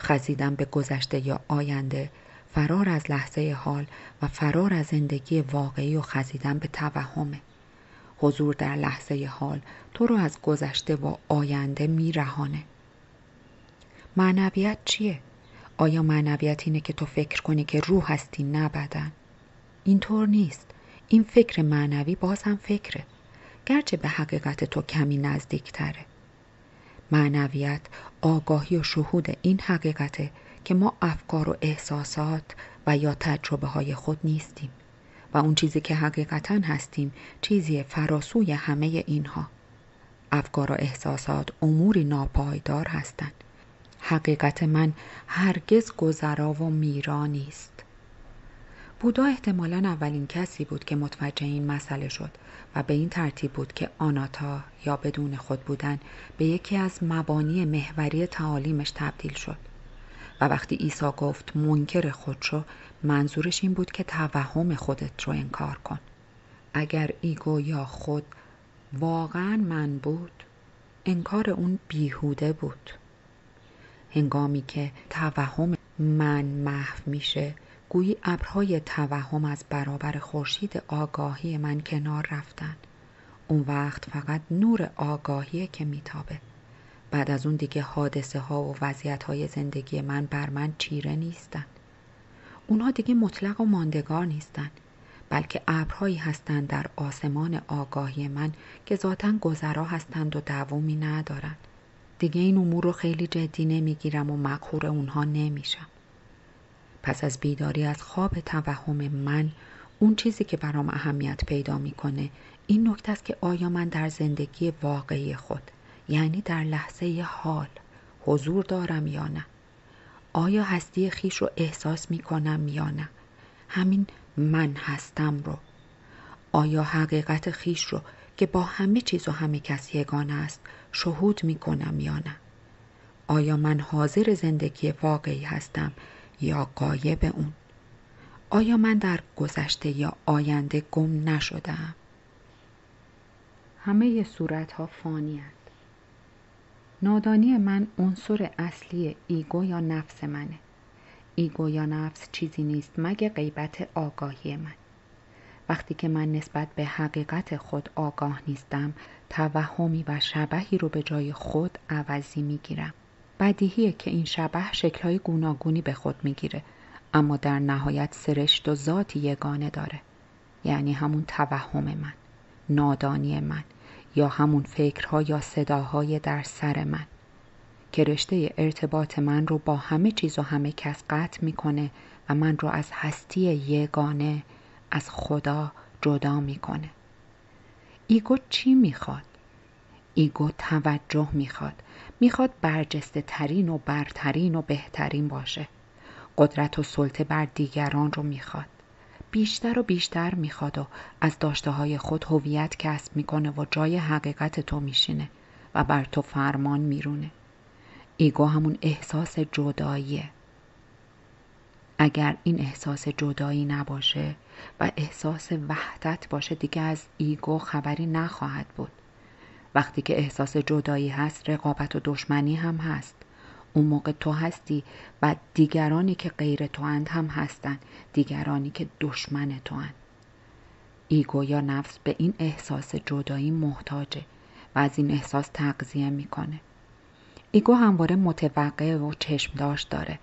خزیدن به گذشته یا آینده فرار از لحظه حال و فرار از زندگی واقعی و خزیدن به توهمه حضور در لحظه حال تو رو از گذشته و آینده میرهانه معنویت چیه آیا معنویت اینه که تو فکر کنی که روح هستی نه بدن اینطور نیست این فکر معنوی باز هم فکره گرچه به حقیقت تو کمی نزدیک تره معنویت آگاهی و شهود این حقیقته که ما افکار و احساسات و یا تجربه های خود نیستیم و اون چیزی که حقیقتا هستیم چیزی فراسوی همه اینها افکار و احساسات اموری ناپایدار هستند حقیقت من هرگز گذرا و میرا نیست بودا احتمالا اولین کسی بود که متوجه این مسئله شد و به این ترتیب بود که آناتا یا بدون خود بودن به یکی از مبانی محوری تعالیمش تبدیل شد وقتی عیسی گفت منکر خود شو منظورش این بود که توهم خودت رو انکار کن اگر ایگو یا خود واقعا من بود انکار اون بیهوده بود هنگامی که توهم من محو میشه گویی ابرهای توهم از برابر خورشید آگاهی من کنار رفتن اون وقت فقط نور آگاهیه که میتابه بعد از اون دیگه حادثه ها و وضعیت های زندگی من بر من چیره نیستن اونها دیگه مطلق و ماندگار نیستن بلکه ابرهایی هستند در آسمان آگاهی من که ذاتا گذرا هستند و دوامی ندارند دیگه این امور رو خیلی جدی نمیگیرم و مقهور اونها نمیشم پس از بیداری از خواب توهم من اون چیزی که برام اهمیت پیدا میکنه این نکته است که آیا من در زندگی واقعی خود یعنی در لحظه حال حضور دارم یا نه آیا هستی خیش رو احساس می کنم یا نه همین من هستم رو آیا حقیقت خیش رو که با همه چیز و همه کس یگانه است شهود می کنم یا نه آیا من حاضر زندگی واقعی هستم یا قایب اون آیا من در گذشته یا آینده گم نشدم همه صورت ها فانی هست. نادانی من عنصر اصلی ایگو یا نفس منه ایگو یا نفس چیزی نیست مگه غیبت آگاهی من وقتی که من نسبت به حقیقت خود آگاه نیستم توهمی و شبهی رو به جای خود عوضی میگیرم بدیهیه که این شبه شکلهای گوناگونی به خود میگیره اما در نهایت سرشت و ذاتی یگانه داره یعنی همون توهم من نادانی من یا همون فکرها یا صداهای در سر من که رشته ارتباط من رو با همه چیز و همه کس قطع میکنه و من رو از هستی یگانه از خدا جدا میکنه ایگو چی میخواد؟ ایگو توجه میخواد میخواد برجسته ترین و برترین و بهترین باشه قدرت و سلطه بر دیگران رو میخواد بیشتر و بیشتر میخواد و از داشته های خود هویت کسب میکنه و جای حقیقت تو میشینه و بر تو فرمان میرونه ایگو همون احساس جداییه اگر این احساس جدایی نباشه و احساس وحدت باشه دیگه از ایگو خبری نخواهد بود وقتی که احساس جدایی هست رقابت و دشمنی هم هست اون موقع تو هستی و دیگرانی که غیر تو اند هم هستند دیگرانی که دشمن تو ایگو یا نفس به این احساس جدایی محتاجه و از این احساس تغذیه میکنه ایگو همواره متوقع و چشم داشت داره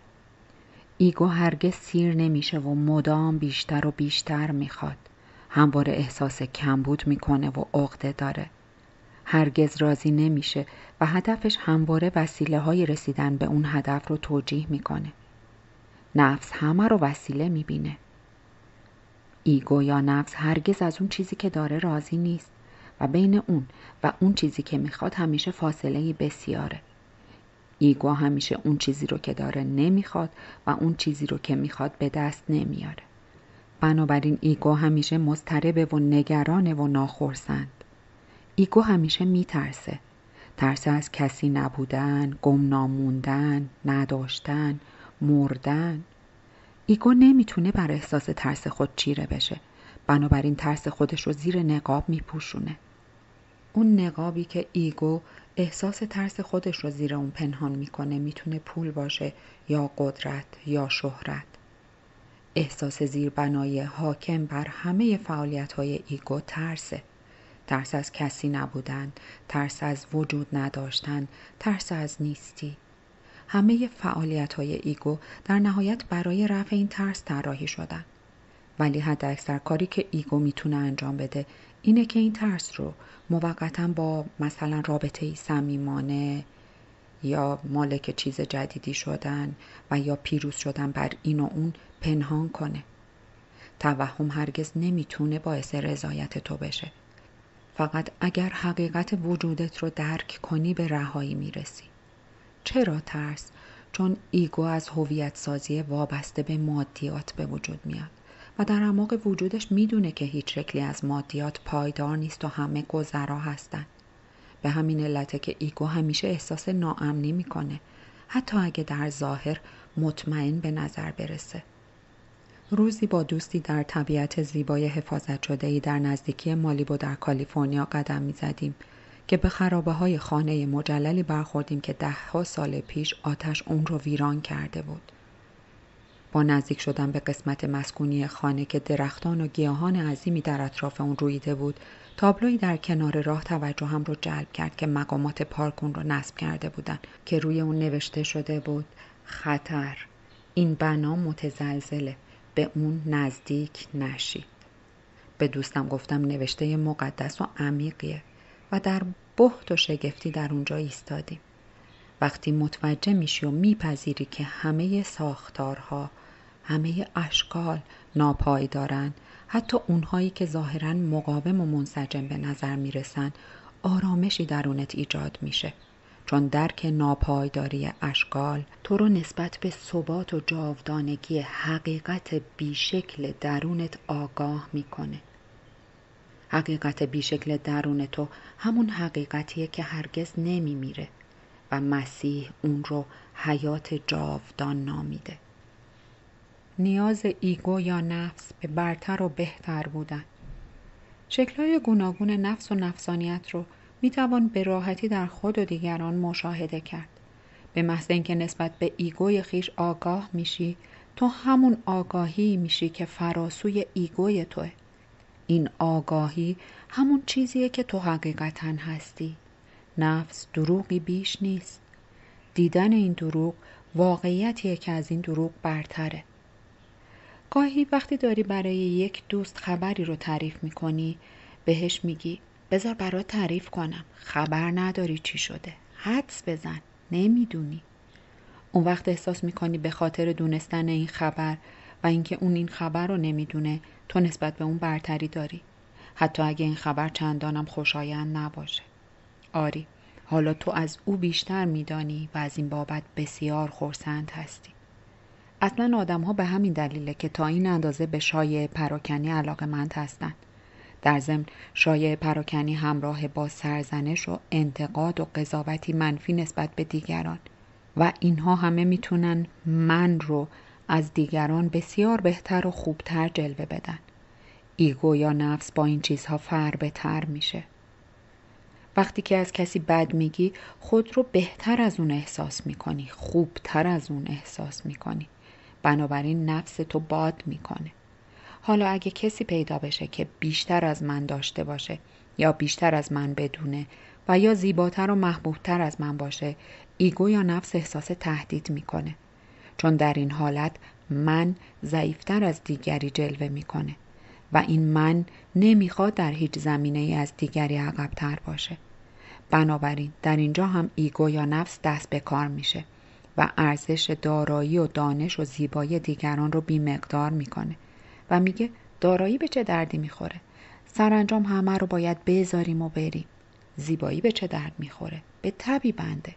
ایگو هرگز سیر نمیشه و مدام بیشتر و بیشتر میخواد همواره احساس کمبود میکنه و عقده داره هرگز راضی نمیشه و هدفش همواره وسیله های رسیدن به اون هدف رو توجیه میکنه. نفس همه رو وسیله میبینه. ایگو یا نفس هرگز از اون چیزی که داره راضی نیست و بین اون و اون چیزی که میخواد همیشه فاصله بسیاره. ایگو همیشه اون چیزی رو که داره نمیخواد و اون چیزی رو که میخواد به دست نمیاره. بنابراین ایگو همیشه مضطربه و نگرانه و ناخرسند. ایگو همیشه میترسه ترس از کسی نبودن گمنام موندن نداشتن مردن ایگو نمیتونه بر احساس ترس خود چیره بشه بنابراین ترس خودش رو زیر نقاب میپوشونه اون نقابی که ایگو احساس ترس خودش رو زیر اون پنهان میکنه میتونه پول باشه یا قدرت یا شهرت احساس زیربنای حاکم بر همه فعالیت های ایگو ترسه ترس از کسی نبودن ترس از وجود نداشتن ترس از نیستی همه فعالیت های ایگو در نهایت برای رفع این ترس طراحی شدن ولی حد اکثر کاری که ایگو میتونه انجام بده اینه که این ترس رو موقتا با مثلا رابطه صمیمانه یا مالک چیز جدیدی شدن و یا پیروز شدن بر این و اون پنهان کنه توهم هرگز نمیتونه باعث رضایت تو بشه فقط اگر حقیقت وجودت رو درک کنی به رهایی میرسی چرا ترس چون ایگو از هویت سازی وابسته به مادیات به وجود میاد و در اعماق وجودش میدونه که هیچ شکلی از مادیات پایدار نیست و همه گذرا هستند به همین علته که ایگو همیشه احساس ناامنی میکنه حتی اگه در ظاهر مطمئن به نظر برسه روزی با دوستی در طبیعت زیبای حفاظت شده ای در نزدیکی مالیبو در کالیفرنیا قدم می زدیم که به خرابه های خانه مجللی برخوردیم که دهها سال پیش آتش اون رو ویران کرده بود. با نزدیک شدن به قسمت مسکونی خانه که درختان و گیاهان عظیمی در اطراف اون رویده بود تابلوی در کنار راه توجه هم رو جلب کرد که مقامات پارک رو نصب کرده بودند که روی اون نوشته شده بود خطر این بنا متزلزله به اون نزدیک نشی به دوستم گفتم نوشته مقدس و عمیقیه و در بحت و شگفتی در اونجا ایستادیم وقتی متوجه میشی و میپذیری که همه ساختارها همه اشکال دارن حتی اونهایی که ظاهرا مقاوم و منسجم به نظر میرسن آرامشی درونت ایجاد میشه چون درک ناپایداری اشکال تو رو نسبت به ثبات و جاودانگی حقیقت بیشکل درونت آگاه میکنه حقیقت بیشکل درون تو همون حقیقتیه که هرگز نمیمیره و مسیح اون رو حیات جاودان نامیده نیاز ایگو یا نفس به برتر و بهتر بودن شکلهای گوناگون نفس و نفسانیت رو می توان به راحتی در خود و دیگران مشاهده کرد به محض اینکه نسبت به ایگوی خیش آگاه میشی تو همون آگاهی میشی که فراسوی ایگوی توه این آگاهی همون چیزیه که تو حقیقتا هستی نفس دروغی بیش نیست دیدن این دروغ واقعیتیه که از این دروغ برتره گاهی وقتی داری برای یک دوست خبری رو تعریف میکنی بهش میگی بذار برات تعریف کنم خبر نداری چی شده حدس بزن نمیدونی اون وقت احساس میکنی به خاطر دونستن این خبر و اینکه اون این خبر رو نمیدونه تو نسبت به اون برتری داری حتی اگه این خبر چندانم خوشایند نباشه آری حالا تو از او بیشتر میدانی و از این بابت بسیار خورسند هستی اصلا آدم ها به همین دلیله که تا این اندازه به شایع پراکنی علاقه مند هستند در ضمن شایع پراکنی همراه با سرزنش و انتقاد و قضاوتی منفی نسبت به دیگران و اینها همه میتونن من رو از دیگران بسیار بهتر و خوبتر جلوه بدن ایگو یا نفس با این چیزها فر بهتر میشه وقتی که از کسی بد میگی خود رو بهتر از اون احساس میکنی خوبتر از اون احساس میکنی بنابراین نفس تو باد میکنه حالا اگه کسی پیدا بشه که بیشتر از من داشته باشه یا بیشتر از من بدونه و یا زیباتر و محبوبتر از من باشه ایگو یا نفس احساس تهدید میکنه چون در این حالت من ضعیفتر از دیگری جلوه میکنه و این من نمیخواد در هیچ زمینه ای از دیگری عقبتر باشه بنابراین در اینجا هم ایگو یا نفس دست به کار میشه و ارزش دارایی و دانش و زیبایی دیگران رو بیمقدار میکنه و میگه دارایی به چه دردی میخوره سرانجام همه رو باید بذاریم و بریم زیبایی به چه درد میخوره به تبی بنده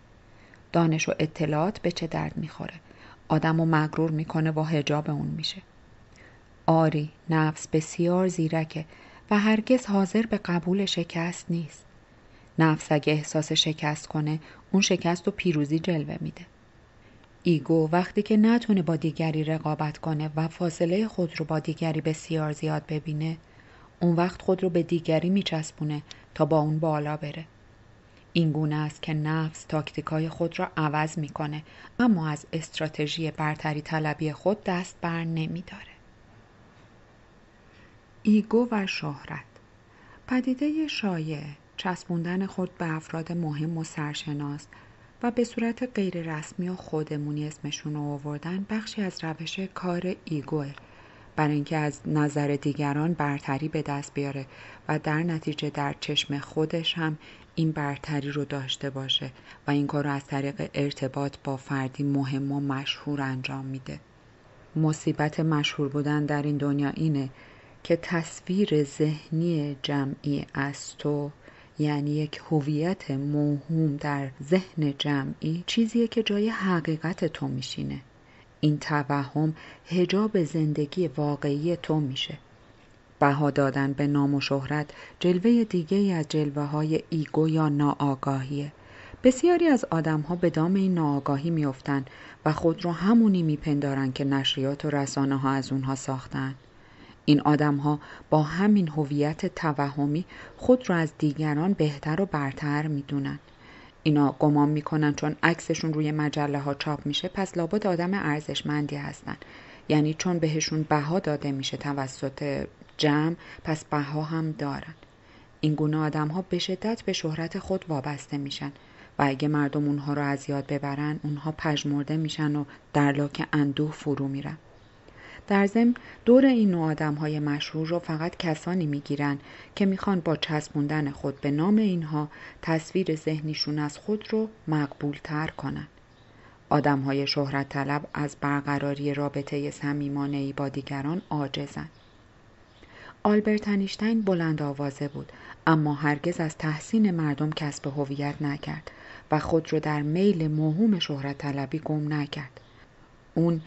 دانش و اطلاعات به چه درد میخوره آدم و مغرور میکنه و هجاب اون میشه آری نفس بسیار زیرکه و هرگز حاضر به قبول شکست نیست نفس اگه احساس شکست کنه اون شکست و پیروزی جلوه میده ایگو وقتی که نتونه با دیگری رقابت کنه و فاصله خود رو با دیگری بسیار زیاد ببینه اون وقت خود رو به دیگری میچسبونه تا با اون بالا بره این گونه است که نفس تاکتیکای خود را عوض میکنه اما از استراتژی برتری طلبی خود دست بر داره ایگو و شهرت پدیده شایع چسبوندن خود به افراد مهم و سرشناس و به صورت غیر رسمی و خودمونی اسمشون رو آوردن بخشی از روش کار ایگوه برای اینکه از نظر دیگران برتری به دست بیاره و در نتیجه در چشم خودش هم این برتری رو داشته باشه و این کار رو از طریق ارتباط با فردی مهم و مشهور انجام میده مصیبت مشهور بودن در این دنیا اینه که تصویر ذهنی جمعی از تو یعنی یک هویت موهوم در ذهن جمعی چیزیه که جای حقیقت تو میشینه این توهم هجاب زندگی واقعی تو میشه بها دادن به نام و شهرت جلوه دیگه از جلوه های ایگو یا ناآگاهیه بسیاری از آدم ها به دام این ناآگاهی میافتند و خود رو همونی میپندارن که نشریات و رسانه ها از اونها ساختن این ها با همین هویت توهمی خود را از دیگران بهتر و برتر میدونن اینا گمان میکنن چون عکسشون روی مجله ها چاپ میشه پس لابد آدم ارزشمندی هستن یعنی چون بهشون بها داده میشه توسط جمع پس بها هم دارن این گونه آدم ها به شدت به شهرت خود وابسته میشن و اگه مردم اونها رو از یاد ببرن اونها پژمرده میشن و در لاک اندوه فرو میرن در ضمن دور این نوع آدم های مشهور رو فقط کسانی میگیرند که میخوان با چسبوندن خود به نام اینها تصویر ذهنیشون از خود رو مقبول تر کنن. آدم های شهرت طلب از برقراری رابطه سمیمانه ای با دیگران آجزن. آلبرت انیشتین بلند آوازه بود اما هرگز از تحسین مردم کسب هویت نکرد و خود را در میل مهم شهرت طلبی گم نکرد. اون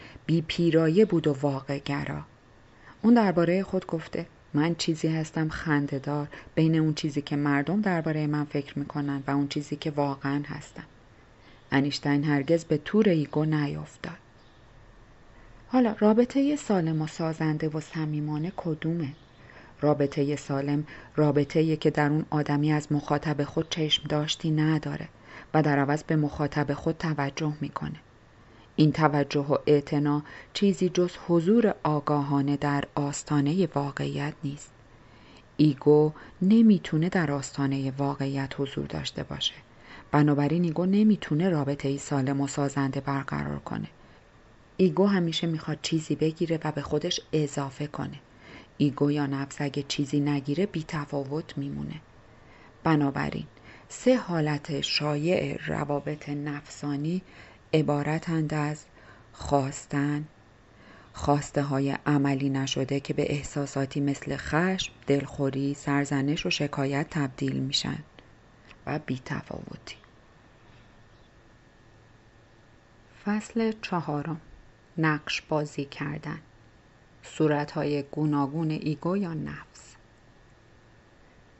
پیرایه بود و واقع گرا. اون درباره خود گفته من چیزی هستم خندهدار بین اون چیزی که مردم درباره من فکر میکنن و اون چیزی که واقعا هستم. انیشتین هرگز به تور ایگو نیافتاد. حالا رابطه سالم و سازنده و صمیمانه کدومه؟ رابطه سالم رابطه که در اون آدمی از مخاطب خود چشم داشتی نداره و در عوض به مخاطب خود توجه میکنه. این توجه و اعتنا چیزی جز حضور آگاهانه در آستانه واقعیت نیست ایگو نمیتونه در آستانه واقعیت حضور داشته باشه بنابراین ایگو نمیتونه رابطه ای سالم و سازنده برقرار کنه ایگو همیشه میخواد چیزی بگیره و به خودش اضافه کنه ایگو یا نفس اگه چیزی نگیره بی تفاوت میمونه بنابراین سه حالت شایع روابط نفسانی عبارتند از خواستن خواسته های عملی نشده که به احساساتی مثل خشم، دلخوری، سرزنش و شکایت تبدیل میشن و بیتفاوتی فصل چهارم نقش بازی کردن صورت های گوناگون ایگو یا نفس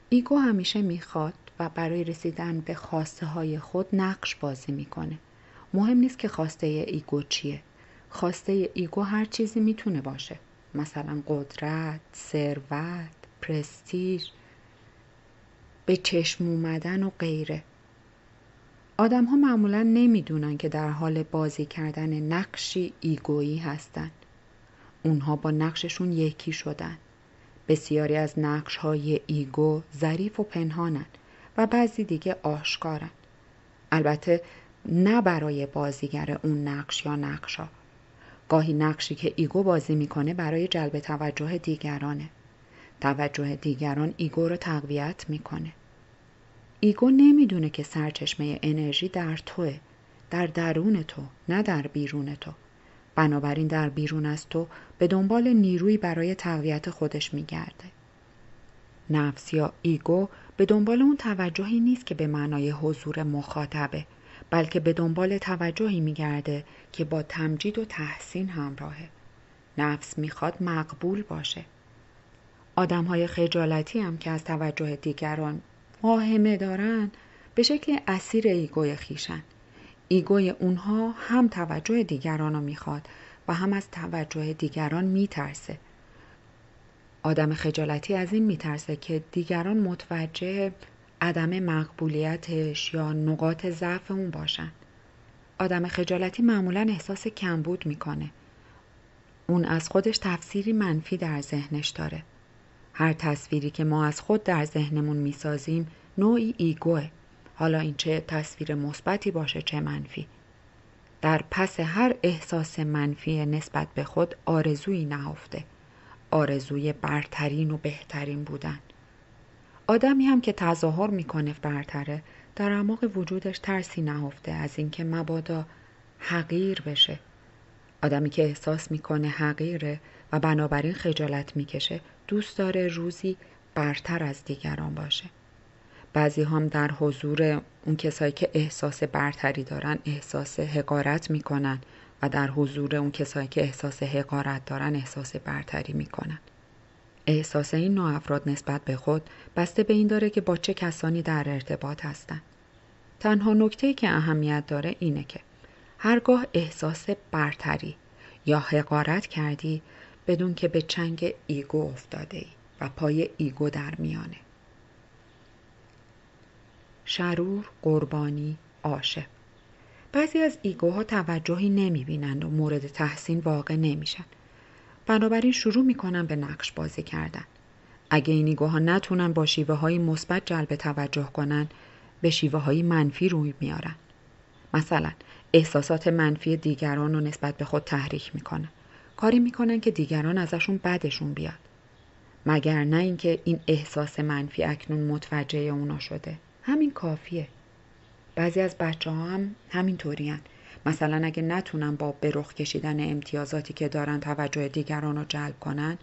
ایگو همیشه میخواد و برای رسیدن به خواسته های خود نقش بازی میکنه مهم نیست که خواسته ایگو چیه خواسته ایگو هر چیزی میتونه باشه مثلا قدرت ثروت پرستیژ به چشم اومدن و غیره آدم ها معمولا نمیدونن که در حال بازی کردن نقشی ایگویی هستند. اونها با نقششون یکی شدن. بسیاری از نقش های ایگو ظریف و پنهانن و بعضی دیگه آشکارن. البته نه برای بازیگر اون نقش یا نقشا گاهی نقشی که ایگو بازی میکنه برای جلب توجه دیگرانه توجه دیگران ایگو رو تقویت میکنه ایگو نمیدونه که سرچشمه انرژی در توه در درون تو نه در بیرون تو بنابراین در بیرون از تو به دنبال نیروی برای تقویت خودش میگرده نفس یا ایگو به دنبال اون توجهی نیست که به معنای حضور مخاطبه بلکه به دنبال توجهی میگرده که با تمجید و تحسین همراهه نفس میخواد مقبول باشه آدم های خجالتی هم که از توجه دیگران واهمه دارن به شکل اسیر ایگوی خیشن ایگوی اونها هم توجه دیگران رو میخواد و هم از توجه دیگران میترسه آدم خجالتی از این میترسه که دیگران متوجه عدم مقبولیتش یا نقاط ضعف اون باشن آدم خجالتی معمولا احساس کمبود میکنه اون از خودش تفسیری منفی در ذهنش داره هر تصویری که ما از خود در ذهنمون میسازیم نوعی ایگوه حالا این چه تصویر مثبتی باشه چه منفی در پس هر احساس منفی نسبت به خود آرزویی نهفته آرزوی برترین و بهترین بودن آدمی هم که تظاهر میکنه برتره در اعماق وجودش ترسی نهفته از اینکه مبادا حقیر بشه آدمی که احساس میکنه حقیره و بنابراین خجالت میکشه دوست داره روزی برتر از دیگران باشه بعضی هم در حضور اون کسایی که احساس برتری دارن احساس حقارت میکنن و در حضور اون کسایی که احساس حقارت دارن احساس برتری میکنن احساس این نوع افراد نسبت به خود بسته به این داره که با چه کسانی در ارتباط هستند. تنها نکته که اهمیت داره اینه که هرگاه احساس برتری یا حقارت کردی بدون که به چنگ ایگو افتاده ای و پای ایگو در میانه. شرور، قربانی، عاشق بعضی از ایگوها توجهی نمی بینند و مورد تحسین واقع نمیشن بنابراین شروع می به نقش بازی کردن. اگه این ایگوها نتونن با شیوه های مثبت جلب توجه کنن به شیوه های منفی روی میارن. مثلا احساسات منفی دیگران رو نسبت به خود تحریک میکنن. کاری میکنن که دیگران ازشون بدشون بیاد. مگر نه اینکه این احساس منفی اکنون متوجه اونا شده. همین کافیه. بعضی از بچه ها هم همینطوریان. مثلا اگه نتونن با برخ کشیدن امتیازاتی که دارن توجه دیگران رو جلب کنن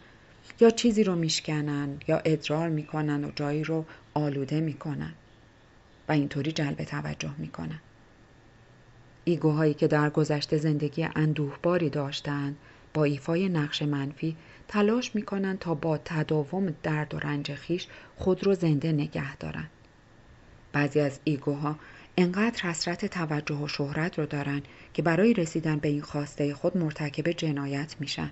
یا چیزی رو میشکنن یا ادرار میکنن و جایی رو آلوده میکنن و اینطوری جلب توجه میکنن ایگوهایی که در گذشته زندگی اندوهباری داشتند با ایفای نقش منفی تلاش میکنن تا با تداوم درد و رنج خیش خود رو زنده نگه دارن. بعضی از ایگوها انقدر حسرت توجه و شهرت رو دارن که برای رسیدن به این خواسته خود مرتکب جنایت میشن.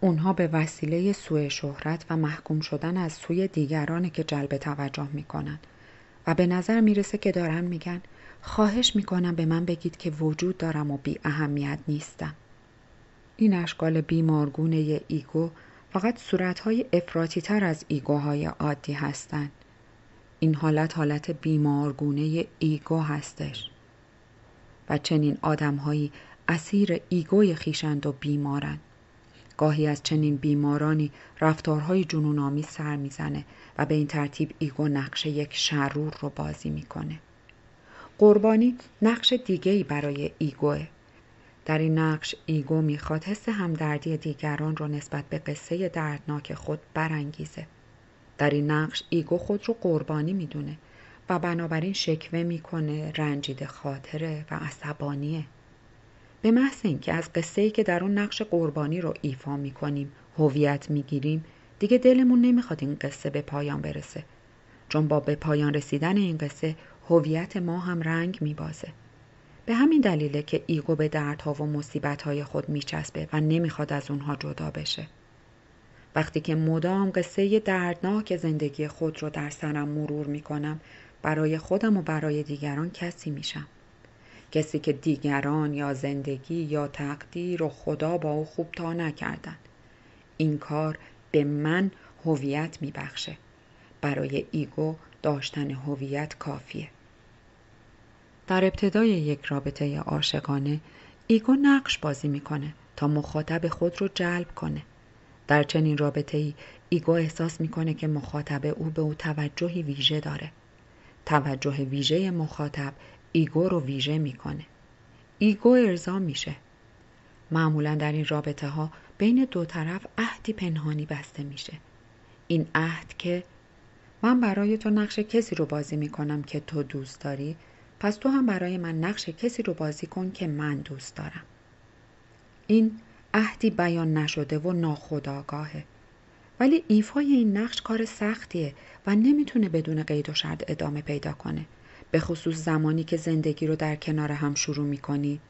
اونها به وسیله سوء شهرت و محکوم شدن از سوی دیگران که جلب توجه میکنن و به نظر میرسه که دارن میگن خواهش میکنم به من بگید که وجود دارم و بی اهمیت نیستم. این اشکال بیمارگونه ایگو فقط صورتهای افراتی تر از ایگوهای عادی هستند این حالت حالت بیمارگونه ایگو هستش و چنین آدمهایی اسیر ایگوی خیشند و بیمارند گاهی از چنین بیمارانی رفتارهای جنونآمیز سر میزنه و به این ترتیب ایگو نقش یک شرور رو بازی میکنه قربانی نقش دیگه ای برای ایگوه در این نقش ایگو میخواد حس همدردی دیگران رو نسبت به قصه دردناک خود برانگیزه در این نقش ایگو خود رو قربانی میدونه و بنابراین شکوه میکنه رنجیده خاطره و عصبانیه به محض اینکه از قصه ای که در اون نقش قربانی رو ایفا میکنیم هویت میگیریم دیگه دلمون نمیخواد این قصه به پایان برسه چون با به پایان رسیدن این قصه هویت ما هم رنگ میبازه به همین دلیله که ایگو به دردها و مصیبتهای خود میچسبه و نمیخواد از اونها جدا بشه وقتی که مدام قصه دردناک زندگی خود رو در سرم مرور میکنم برای خودم و برای دیگران کسی میشم. کسی که دیگران یا زندگی یا تقدیر و خدا با او خوب تا نکردن. این کار به من هویت میبخشه. برای ایگو داشتن هویت کافیه. در ابتدای یک رابطه عاشقانه ایگو نقش بازی میکنه تا مخاطب خود رو جلب کنه. در چنین رابطه ای ایگو احساس میکنه که مخاطب او به او توجهی ویژه داره. توجه ویژه مخاطب ایگو رو ویژه میکنه. ایگو ارضا میشه. معمولا در این رابطه ها بین دو طرف عهدی پنهانی بسته میشه. این عهد که من برای تو نقش کسی رو بازی میکنم که تو دوست داری پس تو هم برای من نقش کسی رو بازی کن که من دوست دارم. این عهدی بیان نشده و ناخودآگاهه ولی ایفای این نقش کار سختیه و نمیتونه بدون قید و شرط ادامه پیدا کنه به خصوص زمانی که زندگی رو در کنار هم شروع میکنید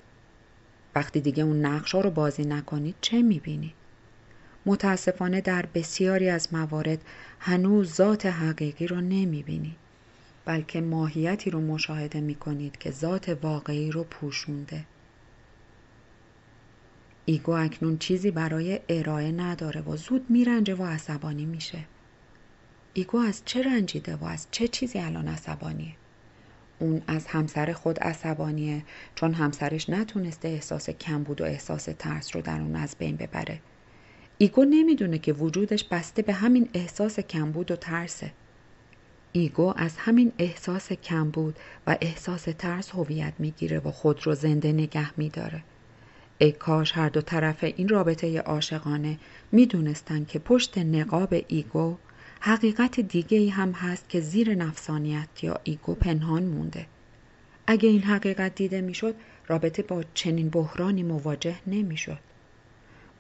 وقتی دیگه اون نقش ها رو بازی نکنید چه میبینی؟ متاسفانه در بسیاری از موارد هنوز ذات حقیقی رو نمیبینید بلکه ماهیتی رو مشاهده میکنید که ذات واقعی رو پوشونده ایگو اکنون چیزی برای ارائه نداره و زود میرنجه و عصبانی میشه ایگو از چه رنجیده و از چه چیزی الان عصبانیه اون از همسر خود عصبانیه چون همسرش نتونسته احساس کم بود و احساس ترس رو در اون از بین ببره ایگو نمیدونه که وجودش بسته به همین احساس کم بود و ترسه ایگو از همین احساس کم بود و احساس ترس هویت میگیره و خود رو زنده نگه میداره ای کاش هر دو طرف این رابطه عاشقانه می که پشت نقاب ایگو حقیقت دیگه ای هم هست که زیر نفسانیت یا ایگو پنهان مونده. اگه این حقیقت دیده میشد رابطه با چنین بحرانی مواجه نمیشد.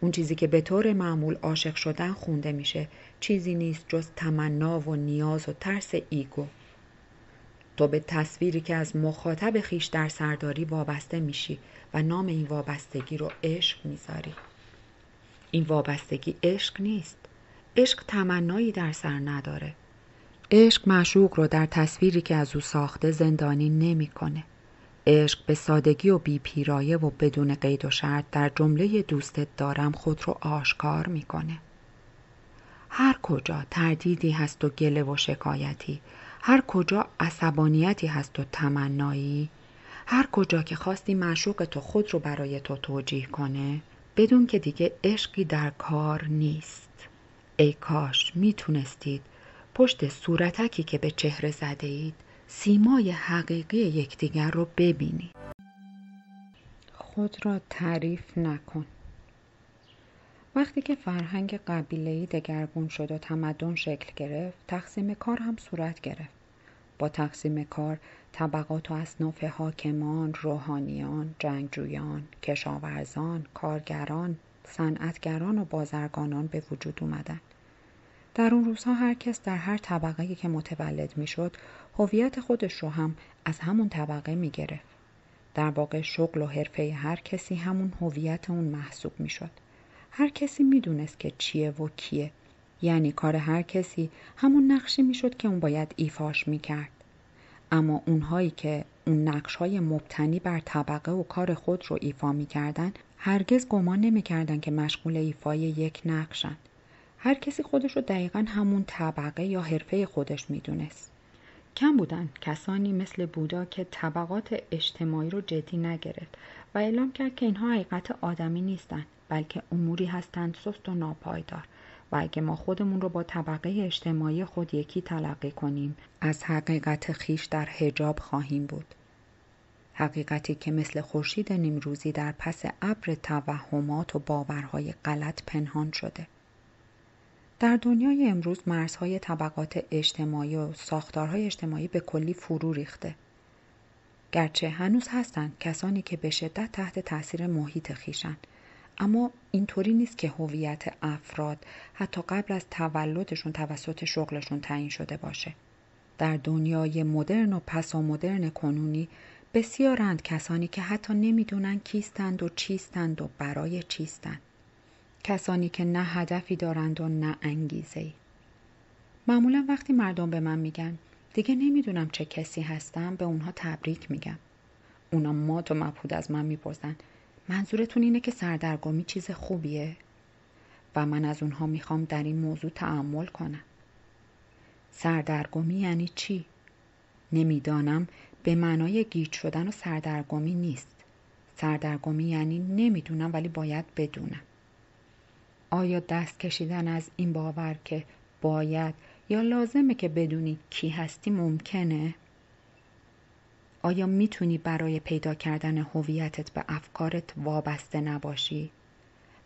اون چیزی که به طور معمول عاشق شدن خونده میشه چیزی نیست جز تمنا و نیاز و ترس ایگو. تو به تصویری که از مخاطب خیش در سرداری وابسته میشی و نام این وابستگی رو عشق میذاری این وابستگی عشق نیست عشق تمنایی در سر نداره عشق معشوق رو در تصویری که از او ساخته زندانی نمیکنه عشق به سادگی و بی پیرایه و بدون قید و شرط در جمله دوستت دارم خود رو آشکار میکنه هر کجا تردیدی هست و گله و شکایتی هر کجا عصبانیتی هست و تمنایی هر کجا که خواستی معشوق تو خود رو برای تو توجیه کنه بدون که دیگه عشقی در کار نیست ای کاش میتونستید پشت صورتکی که به چهره زده اید سیمای حقیقی یکدیگر رو ببینید خود را تعریف نکن وقتی که فرهنگ قبیله‌ای دگرگون شد و تمدن شکل گرفت تقسیم کار هم صورت گرفت با تقسیم کار طبقات و اصناف حاکمان روحانیان جنگجویان کشاورزان کارگران صنعتگران و بازرگانان به وجود اومدن. در اون روزها هر کس در هر طبقه که متولد میشد هویت خودش رو هم از همون طبقه میگرفت در واقع شغل و حرفه هر کسی همون هویت اون محسوب میشد هر کسی میدونست که چیه و کیه یعنی کار هر کسی همون نقشی میشد که اون باید ایفاش میکرد اما اونهایی که اون نقش های مبتنی بر طبقه و کار خود رو ایفا میکردن هرگز گمان نمیکردن که مشغول ایفای یک نقشن هر کسی خودش رو دقیقا همون طبقه یا حرفه خودش میدونست کم بودن کسانی مثل بودا که طبقات اجتماعی رو جدی نگرفت و اعلام کرد که اینها حقیقت آدمی نیستند بلکه اموری هستند سست و ناپایدار و اگه ما خودمون رو با طبقه اجتماعی خود یکی تلقی کنیم از حقیقت خیش در حجاب خواهیم بود حقیقتی که مثل خورشید نیمروزی در پس ابر توهمات و باورهای غلط پنهان شده در دنیای امروز مرزهای طبقات اجتماعی و ساختارهای اجتماعی به کلی فرو ریخته گرچه هنوز هستند کسانی که به شدت تحت تاثیر محیط خیشن. اما اینطوری نیست که هویت افراد حتی قبل از تولدشون توسط شغلشون تعیین شده باشه در دنیای مدرن و پسا مدرن کنونی بسیارند کسانی که حتی نمیدونن کیستند و چیستند و برای چیستند کسانی که نه هدفی دارند و نه انگیزه ای. معمولا وقتی مردم به من میگن دیگه نمیدونم چه کسی هستم به اونها تبریک میگم اونا مات و مبهود از من میپرسن منظورتون اینه که سردرگمی چیز خوبیه و من از اونها میخوام در این موضوع تعمل کنم سردرگمی یعنی چی نمیدانم به معنای گیج شدن و سردرگمی نیست سردرگمی یعنی نمیدونم ولی باید بدونم آیا دست کشیدن از این باور که باید یا لازمه که بدونی کی هستی ممکنه؟ آیا میتونی برای پیدا کردن هویتت به افکارت وابسته نباشی؟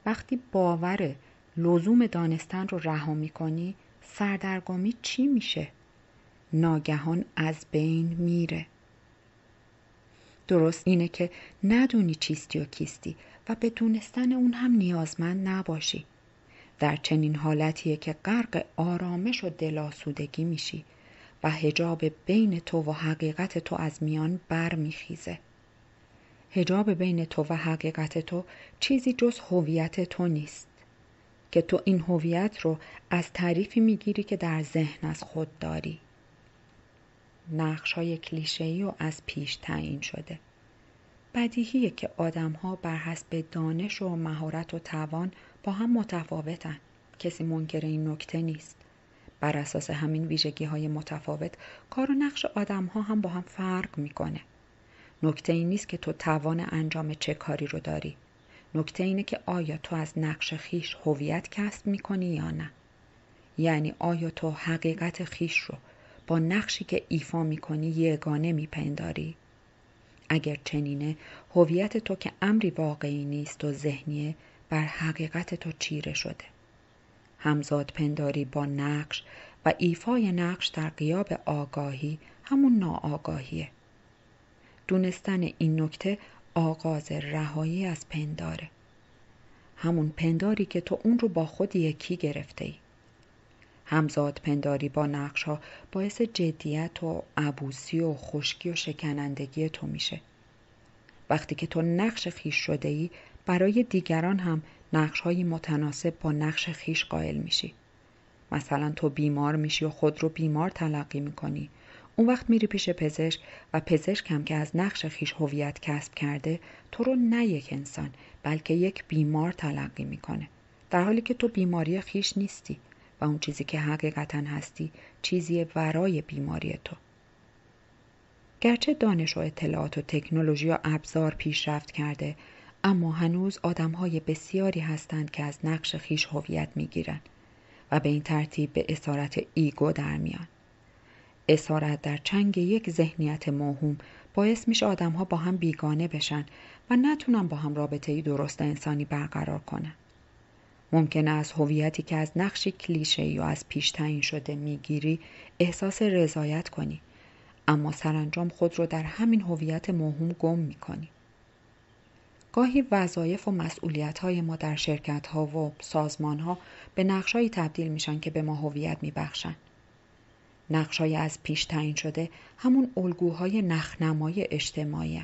وقتی باور لزوم دانستن رو رها میکنی سردرگامی چی میشه؟ ناگهان از بین میره درست اینه که ندونی چیستی و کیستی و به دونستن اون هم نیازمند نباشی در چنین حالتیه که غرق آرامش و دلاسودگی میشی و هجاب بین تو و حقیقت تو از میان برمیخیزه هجاب بین تو و حقیقت تو چیزی جز هویت تو نیست که تو این هویت رو از تعریفی میگیری که در ذهن از خود داری نقش های و از پیش تعیین شده بدیهیه که آدم ها بر حسب دانش و مهارت و توان با هم متفاوتن کسی منکر این نکته نیست بر اساس همین ویژگی های متفاوت کار و نقش آدم ها هم با هم فرق میکنه نکته این نیست که تو توان انجام چه کاری رو داری نکته اینه که آیا تو از نقش خیش هویت کسب میکنی یا نه یعنی آیا تو حقیقت خیش رو با نقشی که ایفا میکنی یگانه میپنداری اگر چنینه هویت تو که امری واقعی نیست و ذهنیه بر حقیقت تو چیره شده همزاد پنداری با نقش و ایفای نقش در قیاب آگاهی همون ناآگاهیه دونستن این نکته آغاز رهایی از پنداره همون پنداری که تو اون رو با خود یکی گرفته ای همزاد پنداری با نقش ها باعث جدیت و عبوسی و خشکی و شکنندگی تو میشه وقتی که تو نقش خیش شده ای برای دیگران هم نقش های متناسب با نقش خیش قائل میشی مثلا تو بیمار میشی و خود رو بیمار تلقی میکنی اون وقت میری پیش پزشک و پزشک هم که از نقش خیش هویت کسب کرده تو رو نه یک انسان بلکه یک بیمار تلقی میکنه در حالی که تو بیماری خیش نیستی و اون چیزی که حقیقتا هستی چیزی ورای بیماری تو گرچه دانش و اطلاعات و تکنولوژی و ابزار پیشرفت کرده اما هنوز های بسیاری هستند که از نقش خیش هویت میگیرند و به این ترتیب به اسارت ایگو در میان اسارت در چنگ یک ذهنیت موهوم باعث میشه ها با هم بیگانه بشن و نتونن با هم رابطه ای درست انسانی برقرار کنن ممکنه از هویتی که از نقشی کلیشه یا از پیش تعیین شده میگیری احساس رضایت کنی اما سرانجام خود رو در همین هویت موهوم گم میکنی گاهی وظایف و مسئولیت های ما در شرکت ها و سازمان ها به نقشهایی تبدیل میشن که به ما هویت میبخشن. های از پیش تعیین شده همون الگوهای نخنمای اجتماعی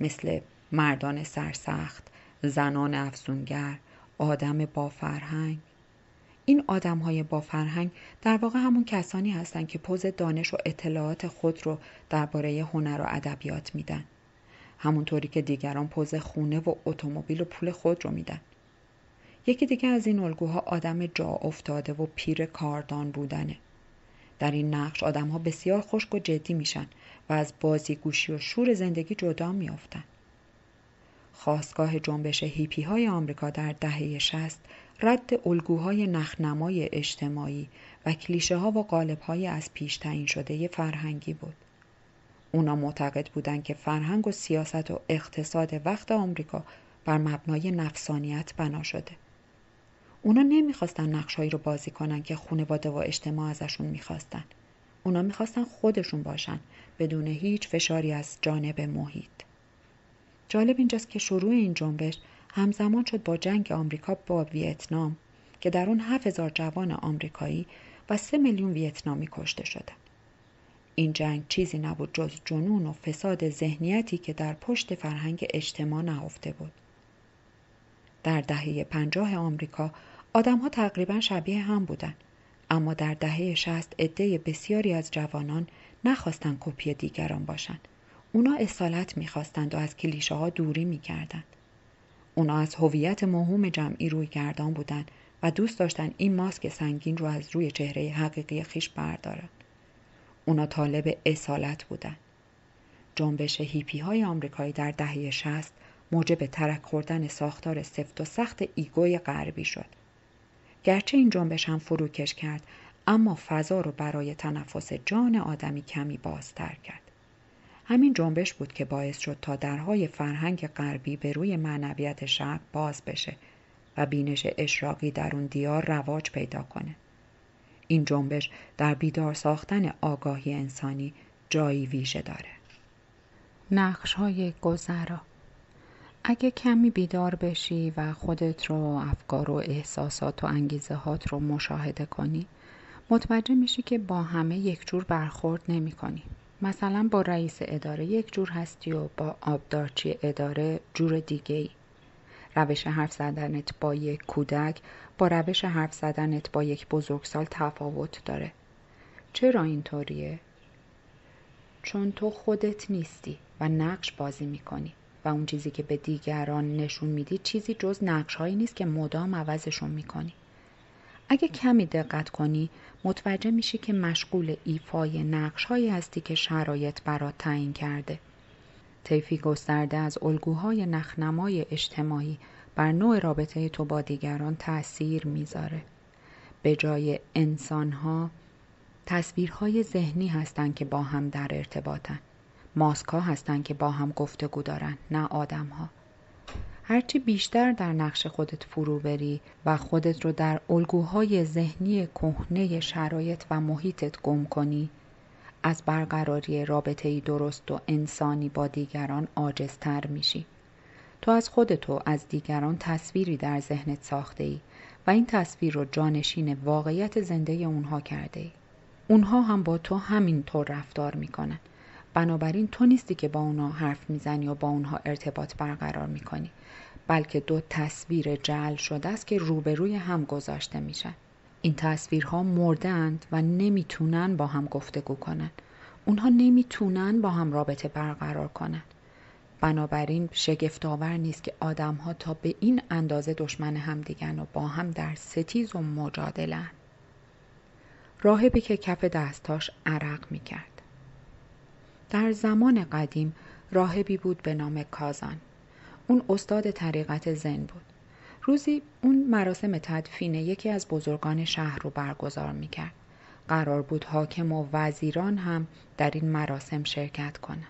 مثل مردان سرسخت، زنان افزونگر، آدم با فرهنگ. این آدم های با فرهنگ در واقع همون کسانی هستند که پوز دانش و اطلاعات خود رو درباره هنر و ادبیات میدن. همونطوری که دیگران پوز خونه و اتومبیل و پول خود رو میدن یکی دیگه از این الگوها آدم جا افتاده و پیر کاردان بودنه در این نقش آدم ها بسیار خشک و جدی میشن و از بازی گوشی و شور زندگی جدا میافتن خواستگاه جنبش هیپی های آمریکا در دهه شست رد الگوهای نخنمای اجتماعی و کلیشه ها و قالب های از پیش تعیین شده فرهنگی بود. اونا معتقد بودند که فرهنگ و سیاست و اقتصاد وقت آمریکا بر مبنای نفسانیت بنا شده. اونا نمیخواستن نقشهایی رو بازی کنن که خانواده و اجتماع ازشون میخواستن. اونا میخواستن خودشون باشن بدون هیچ فشاری از جانب محیط. جالب اینجاست که شروع این جنبش همزمان شد با جنگ آمریکا با ویتنام که در اون هزار جوان آمریکایی و سه میلیون ویتنامی کشته شدن. این جنگ چیزی نبود جز جنون و فساد ذهنیتی که در پشت فرهنگ اجتماع نهفته بود در دهه پنجاه آمریکا آدمها تقریبا شبیه هم بودند اما در دهه شست عده بسیاری از جوانان نخواستند کپی دیگران باشند اونا اصالت میخواستند و از کلیشه ها دوری میکردند اونا از هویت مهم جمعی روی گردان بودند و دوست داشتند این ماسک سنگین رو از روی چهره حقیقی خیش بردارند اونا طالب اصالت بودن. جنبش هیپی های آمریکایی در دهه شست موجب ترک خوردن ساختار سفت و سخت ایگوی غربی شد. گرچه این جنبش هم فروکش کرد اما فضا رو برای تنفس جان آدمی کمی بازتر کرد. همین جنبش بود که باعث شد تا درهای فرهنگ غربی به روی معنویت شرق باز بشه و بینش اشراقی در اون دیار رواج پیدا کنه. این جنبش در بیدار ساختن آگاهی انسانی جایی ویژه داره. نقش های گذرا اگه کمی بیدار بشی و خودت رو افکار و احساسات و انگیزه هات رو مشاهده کنی متوجه میشی که با همه یک جور برخورد نمی کنی. مثلا با رئیس اداره یک جور هستی و با آبدارچی اداره جور دیگه ای. روش حرف زدنت با یک کودک روش حرف زدنت با یک بزرگسال تفاوت داره چرا اینطوریه؟ چون تو خودت نیستی و نقش بازی میکنی و اون چیزی که به دیگران نشون میدی چیزی جز نقش هایی نیست که مدام عوضشون میکنی اگه کمی دقت کنی متوجه میشی که مشغول ایفای نقش هایی هستی که شرایط برات تعیین کرده طیفی گسترده از الگوهای نخنمای اجتماعی بر نوع رابطه تو با دیگران تأثیر میذاره به جای انسان ها تصویرهای ذهنی هستند که با هم در ارتباطن ماسکا هستند که با هم گفتگو دارن نه آدم ها هرچی بیشتر در نقش خودت فرو بری و خودت رو در الگوهای ذهنی کهنه شرایط و محیطت گم کنی از برقراری رابطه درست و انسانی با دیگران عاجزتر میشی تو از خودت و از دیگران تصویری در ذهنت ساخته ای و این تصویر رو جانشین واقعیت زنده اونها کرده ای. اونها هم با تو همین طور رفتار میکنن. بنابراین تو نیستی که با اونها حرف میزنی یا با اونها ارتباط برقرار میکنی بلکه دو تصویر جعل شده است که روبروی هم گذاشته میشن این تصویرها مردند و نمیتونن با هم گفتگو کنن اونها نمیتونن با هم رابطه برقرار کنن بنابراین شگفتآور نیست که آدمها تا به این اندازه دشمن همدیگن و با هم در ستیز و مجادلن راهبی که کف دستاش عرق می کرد. در زمان قدیم راهبی بود به نام کازان. اون استاد طریقت زن بود. روزی اون مراسم تدفین یکی از بزرگان شهر رو برگزار می کرد. قرار بود حاکم و وزیران هم در این مراسم شرکت کنند.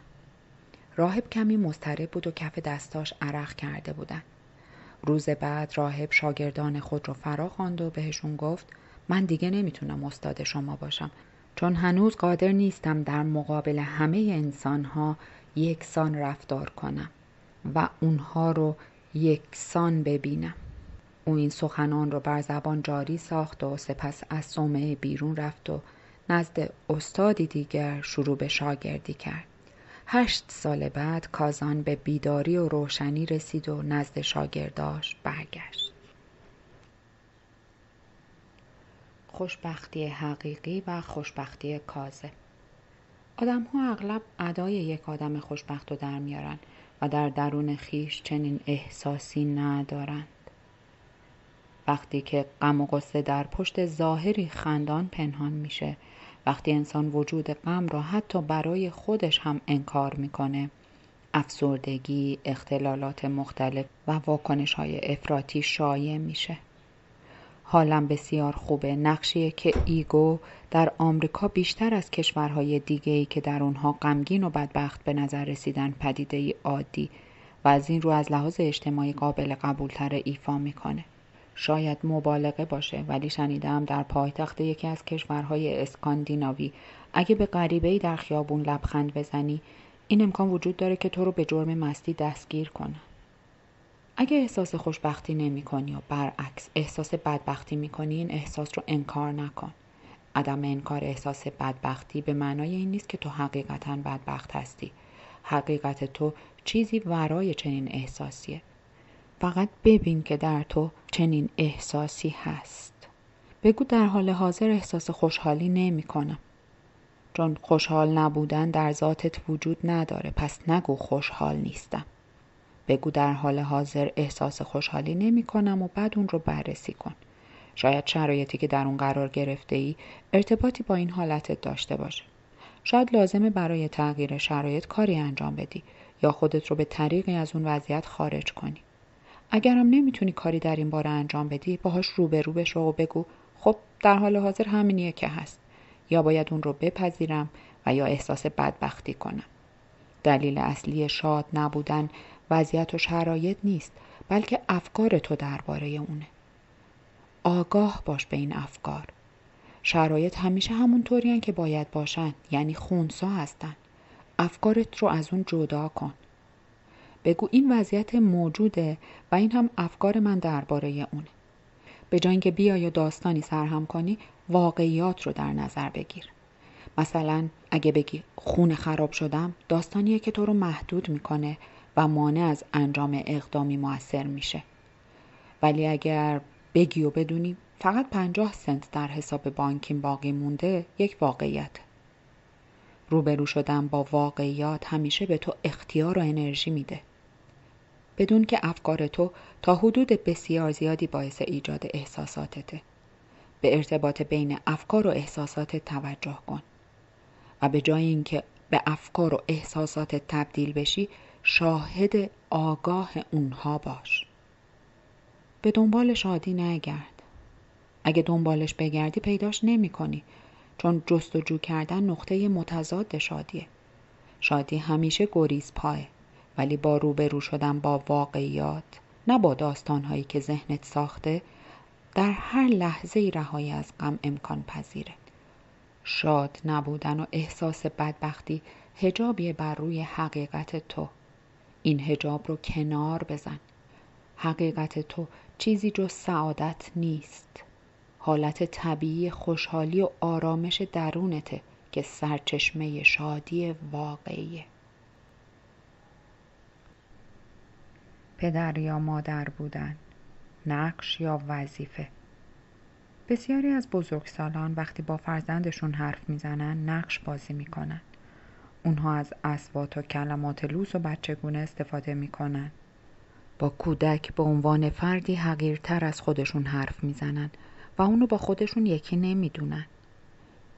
راهب کمی مضطرب بود و کف دستاش عرق کرده بودن. روز بعد راهب شاگردان خود را فرا خواند و بهشون گفت من دیگه نمیتونم استاد شما باشم چون هنوز قادر نیستم در مقابل همه انسانها یکسان رفتار کنم و اونها رو یکسان ببینم او این سخنان رو بر زبان جاری ساخت و سپس از صومعه بیرون رفت و نزد استادی دیگر شروع به شاگردی کرد هشت سال بعد کازان به بیداری و روشنی رسید و نزد شاگرداش برگشت خوشبختی حقیقی و خوشبختی کازه آدم ها اغلب ادای یک آدم خوشبخت رو در میارن و در درون خیش چنین احساسی ندارند وقتی که غم و قصه در پشت ظاهری خندان پنهان میشه وقتی انسان وجود غم را حتی برای خودش هم انکار میکنه افسردگی، اختلالات مختلف و واکنش های افراطی شایع میشه. حالم بسیار خوبه نقشیه که ایگو در آمریکا بیشتر از کشورهای دیگه ای که در اونها غمگین و بدبخت به نظر رسیدن پدیده عادی و از این رو از لحاظ اجتماعی قابل قبولتر ایفا میکنه. شاید مبالغه باشه ولی شنیدم در پایتخت یکی از کشورهای اسکاندیناوی اگه به غریبه ای در خیابون لبخند بزنی این امکان وجود داره که تو رو به جرم مستی دستگیر کنه اگه احساس خوشبختی نمی کنی و برعکس احساس بدبختی می کنی این احساس رو انکار نکن عدم انکار احساس بدبختی به معنای این نیست که تو حقیقتا بدبخت هستی حقیقت تو چیزی ورای چنین احساسیه فقط ببین که در تو چنین احساسی هست بگو در حال حاضر احساس خوشحالی نمی کنم. چون خوشحال نبودن در ذاتت وجود نداره پس نگو خوشحال نیستم. بگو در حال حاضر احساس خوشحالی نمی کنم و بعد اون رو بررسی کن. شاید شرایطی که در اون قرار گرفته ای ارتباطی با این حالتت داشته باشه. شاید لازمه برای تغییر شرایط کاری انجام بدی یا خودت رو به طریقی از اون وضعیت خارج کنی. اگرم نمیتونی کاری در این باره انجام بدی باهاش روبرو بشو و بگو خب در حال حاضر همینیه که هست یا باید اون رو بپذیرم و یا احساس بدبختی کنم دلیل اصلی شاد نبودن وضعیت و شرایط نیست بلکه افکار تو درباره اونه آگاه باش به این افکار شرایط همیشه همون همونطوریان که باید باشن یعنی خونسا هستن افکارت رو از اون جدا کن بگو این وضعیت موجوده و این هم افکار من درباره اونه به جای اینکه بیای یا داستانی سرهم کنی واقعیات رو در نظر بگیر مثلا اگه بگی خون خراب شدم داستانیه که تو رو محدود میکنه و مانع از انجام اقدامی موثر میشه ولی اگر بگی و بدونی فقط پنجاه سنت در حساب بانکیم باقی مونده یک واقعیت روبرو شدن با واقعیات همیشه به تو اختیار و انرژی میده بدون که افکار تو تا حدود بسیار زیادی باعث ایجاد احساساتته به ارتباط بین افکار و احساسات توجه کن و به جای اینکه به افکار و احساسات تبدیل بشی شاهد آگاه اونها باش به دنبال شادی نگرد اگه دنبالش بگردی پیداش نمی کنی چون جستجو کردن نقطه متضاد شادیه شادی همیشه گریز پایه ولی با روبرو شدن با واقعیات نه با داستانهایی که ذهنت ساخته در هر لحظه رهایی از غم امکان پذیره شاد نبودن و احساس بدبختی هجابیه بر روی حقیقت تو این هجاب رو کنار بزن حقیقت تو چیزی جز سعادت نیست حالت طبیعی خوشحالی و آرامش درونته که سرچشمه شادی واقعیه پدر یا مادر بودن نقش یا وظیفه بسیاری از بزرگسالان وقتی با فرزندشون حرف میزنن نقش بازی میکنن اونها از اسوات و کلمات لوس و بچگونه استفاده میکنن با کودک به عنوان فردی حقیرتر از خودشون حرف میزنن و اونو با خودشون یکی نمیدونن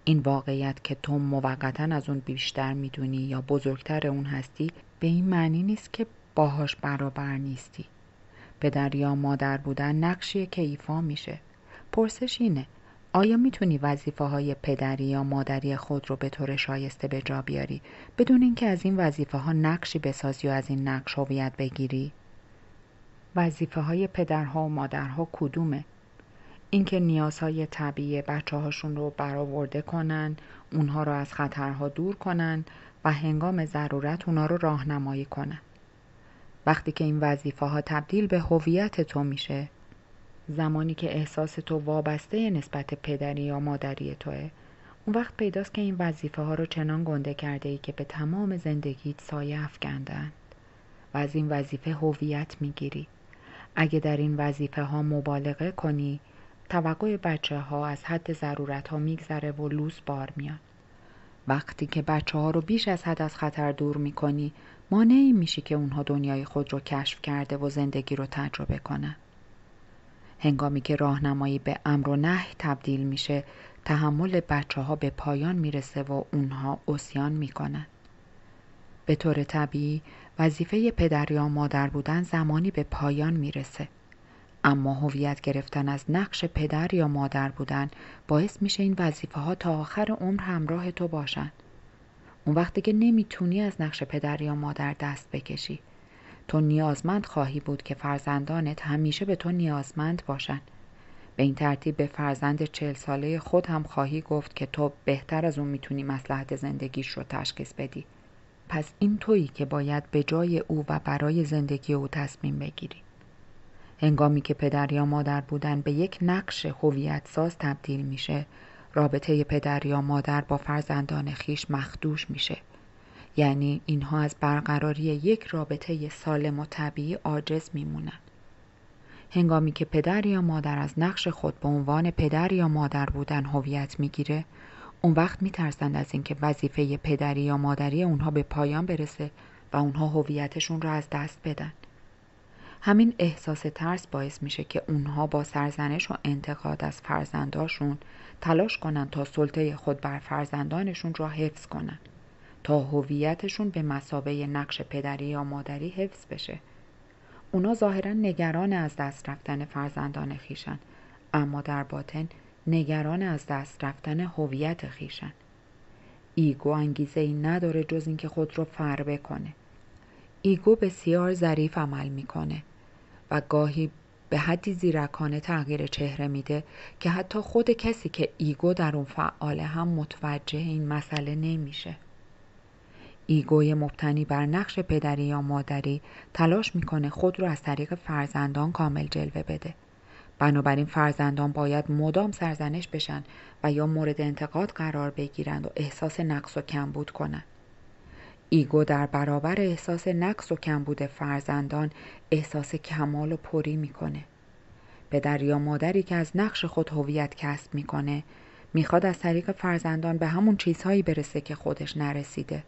این واقعیت که تو موقتا از اون بیشتر میدونی یا بزرگتر اون هستی به این معنی نیست که باهاش برابر نیستی پدر یا مادر بودن نقشی که ایفا میشه پرسش اینه آیا میتونی وظیفه های پدری یا مادری خود رو به طور شایسته به جا بیاری بدون اینکه از این وظیفه ها نقشی بسازی و از این نقش هویت بگیری؟ وظیفه های پدرها و مادرها کدومه؟ اینکه نیازهای طبیعی بچه هاشون رو برآورده کنن، اونها رو از خطرها دور کنن و هنگام ضرورت اونها رو راهنمایی کنن. وقتی که این وظیفه ها تبدیل به هویت تو میشه زمانی که احساس تو وابسته نسبت پدری یا مادری توه اون وقت پیداست که این وظیفه ها رو چنان گنده کرده ای که به تمام زندگیت سایه افکندند و از این وظیفه هویت میگیری اگه در این وظیفه ها مبالغه کنی توقع بچه ها از حد ضرورت ها میگذره و لوس بار میاد وقتی که بچه ها رو بیش از حد از خطر دور میکنی این میشی که اونها دنیای خود رو کشف کرده و زندگی رو تجربه کنن. هنگامی که راهنمایی به امر و نه تبدیل میشه تحمل بچه ها به پایان میرسه و اونها اسیان میکنن. به طور طبیعی وظیفه پدر یا مادر بودن زمانی به پایان میرسه. اما هویت گرفتن از نقش پدر یا مادر بودن باعث میشه این وظیفه ها تا آخر عمر همراه تو باشند. اون وقت دیگه نمیتونی از نقش پدر یا مادر دست بکشی تو نیازمند خواهی بود که فرزندانت همیشه به تو نیازمند باشن به این ترتیب به فرزند چهل ساله خود هم خواهی گفت که تو بهتر از اون میتونی مسلحت زندگیش رو تشخیص بدی پس این تویی که باید به جای او و برای زندگی او تصمیم بگیری هنگامی که پدر یا مادر بودن به یک نقش هویت ساز تبدیل میشه رابطه پدر یا مادر با فرزندان خیش مخدوش میشه یعنی اینها از برقراری یک رابطه سالم و طبیعی عاجز میمونن هنگامی که پدر یا مادر از نقش خود به عنوان پدر یا مادر بودن هویت میگیره اون وقت میترسند از اینکه وظیفه پدری یا مادری اونها به پایان برسه و اونها هویتشون را از دست بدن همین احساس ترس باعث میشه که اونها با سرزنش و انتقاد از فرزنداشون تلاش کنند تا سلطه خود بر فرزندانشون را حفظ کنند تا هویتشون به مسابه نقش پدری یا مادری حفظ بشه اونا ظاهرا نگران از دست رفتن فرزندان خیشن اما در باطن نگران از دست رفتن هویت خیشن ایگو انگیزه ای نداره جز اینکه خود را فربه کنه ایگو بسیار ظریف عمل میکنه و گاهی به حدی زیرکانه تغییر چهره میده که حتی خود کسی که ایگو در اون فعاله هم متوجه این مسئله نمیشه ایگوی مبتنی بر نقش پدری یا مادری تلاش میکنه خود رو از طریق فرزندان کامل جلوه بده بنابراین فرزندان باید مدام سرزنش بشن و یا مورد انتقاد قرار بگیرند و احساس نقص و کمبود کنند ایگو در برابر احساس نقص و کمبود فرزندان احساس کمال و پری میکنه پدر یا مادری که از نقش خود هویت کسب میکنه میخواد از طریق فرزندان به همون چیزهایی برسه که خودش نرسیده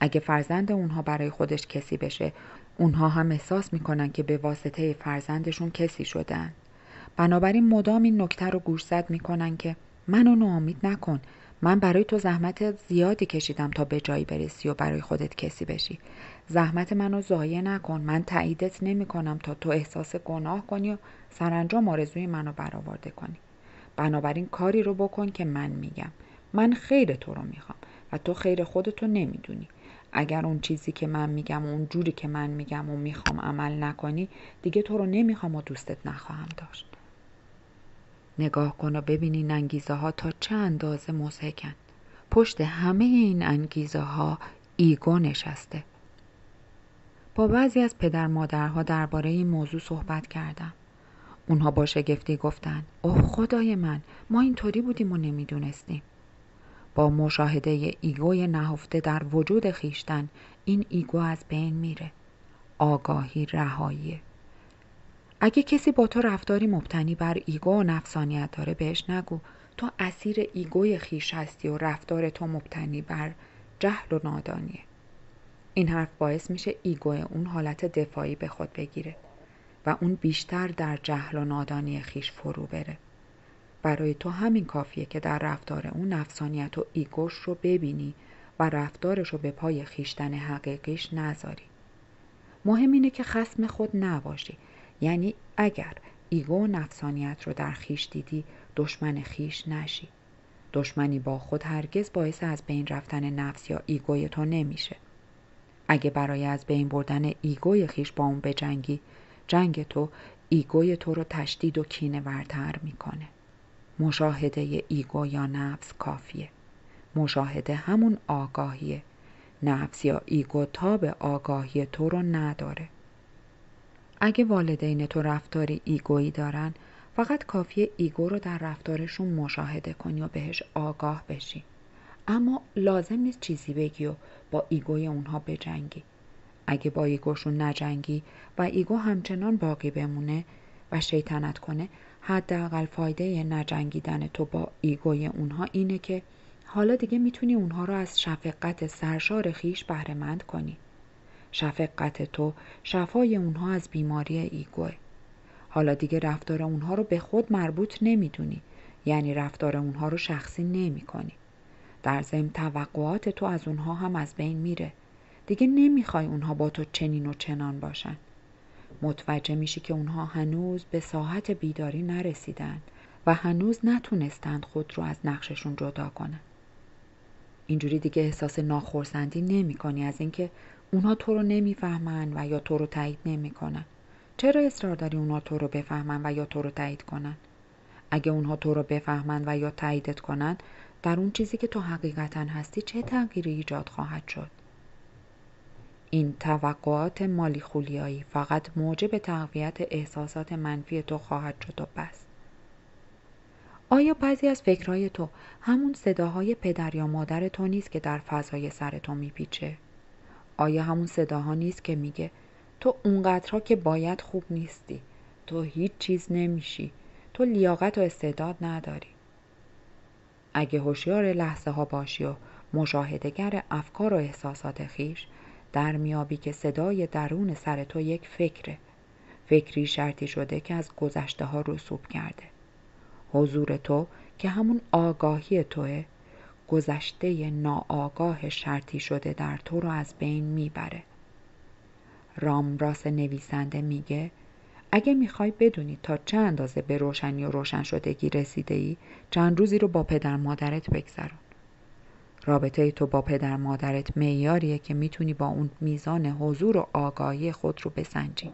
اگه فرزند اونها برای خودش کسی بشه اونها هم احساس میکنن که به واسطه فرزندشون کسی شدن بنابراین مدام این نکته رو گوشزد میکنن که منو ناامید نکن من برای تو زحمت زیادی کشیدم تا به جایی برسی و برای خودت کسی بشی زحمت منو ضایع نکن من تاییدت نمی کنم تا تو احساس گناه کنی و سرانجام آرزوی منو برآورده کنی بنابراین کاری رو بکن که من میگم من خیر تو رو میخوام و تو خیر خودتو نمیدونی اگر اون چیزی که من میگم و اون جوری که من میگم و میخوام عمل نکنی دیگه تو رو نمیخوام و دوستت نخواهم داشت نگاه کن و ببین این انگیزه ها تا چه اندازه مزهکن پشت همه این انگیزه ها ایگو نشسته با بعضی از پدر مادرها درباره این موضوع صحبت کردم اونها با شگفتی گفتن اوه خدای من ما اینطوری بودیم و نمیدونستیم با مشاهده ایگوی نهفته در وجود خیشتن این ایگو از بین میره آگاهی رهاییه اگه کسی با تو رفتاری مبتنی بر ایگو و نفسانیت داره بهش نگو تو اسیر ایگوی خیش هستی و رفتار تو مبتنی بر جهل و نادانیه این حرف باعث میشه ایگو اون حالت دفاعی به خود بگیره و اون بیشتر در جهل و نادانی خیش فرو بره برای تو همین کافیه که در رفتار اون نفسانیت و ایگوش رو ببینی و رفتارش رو به پای خیشتن حقیقیش نذاری مهم اینه که خسم خود نباشی یعنی اگر ایگو و نفسانیت رو در خیش دیدی دشمن خیش نشی دشمنی با خود هرگز باعث از بین رفتن نفس یا ایگوی تو نمیشه اگه برای از بین بردن ایگوی خیش با اون بجنگی جنگ تو ایگوی تو رو تشدید و کینه ورتر میکنه مشاهده ایگو یا نفس کافیه مشاهده همون آگاهیه نفس یا ایگو به آگاهی تو رو نداره اگه والدین تو رفتاری ایگویی دارن فقط کافی ایگو رو در رفتارشون مشاهده کنی و بهش آگاه بشی اما لازم نیست چیزی بگی و با ایگوی اونها بجنگی اگه با ایگوشون نجنگی و ایگو همچنان باقی بمونه و شیطنت کنه حداقل فایده نجنگیدن تو با ایگوی اونها اینه که حالا دیگه میتونی اونها رو از شفقت سرشار خیش بهرهمند کنی شفقت تو شفای اونها از بیماری ایگوه حالا دیگه رفتار اونها رو به خود مربوط نمیدونی یعنی رفتار اونها رو شخصی نمی کنی. در ضمن توقعات تو از اونها هم از بین میره دیگه نمیخوای اونها با تو چنین و چنان باشن متوجه میشی که اونها هنوز به ساحت بیداری نرسیدن و هنوز نتونستند خود رو از نقششون جدا کنن اینجوری دیگه احساس ناخرسندی نمی کنی از اینکه اونا تو رو نمیفهمن و یا تو رو تایید نمیکنن چرا اصرار داری اونا تو رو بفهمن و یا تو رو تایید کنن اگه اونها تو رو بفهمن و یا تاییدت کنن در اون چیزی که تو حقیقتا هستی چه تغییری ایجاد خواهد شد این توقعات مالی خولیایی فقط موجب تقویت احساسات منفی تو خواهد شد و بس آیا بعضی از فکرهای تو همون صداهای پدر یا مادر تو نیست که در فضای سر تو میپیچه؟ آیا همون صداها نیست که میگه تو اونقدرها که باید خوب نیستی تو هیچ چیز نمیشی تو لیاقت و استعداد نداری اگه هوشیار لحظه ها باشی و مشاهدگر افکار و احساسات خیش در میابی که صدای درون سر تو یک فکره فکری شرطی شده که از گذشته ها رسوب کرده حضور تو که همون آگاهی توه گذشته ناآگاه شرطی شده در تو رو از بین میبره رامراس نویسنده میگه اگه میخوای بدونی تا چه اندازه به روشنی و روشن شدگی رسیده ای چند روزی رو با پدر مادرت بگذرون رابطه تو با پدر مادرت میاریه که میتونی با اون میزان حضور و آگاهی خود رو بسنجی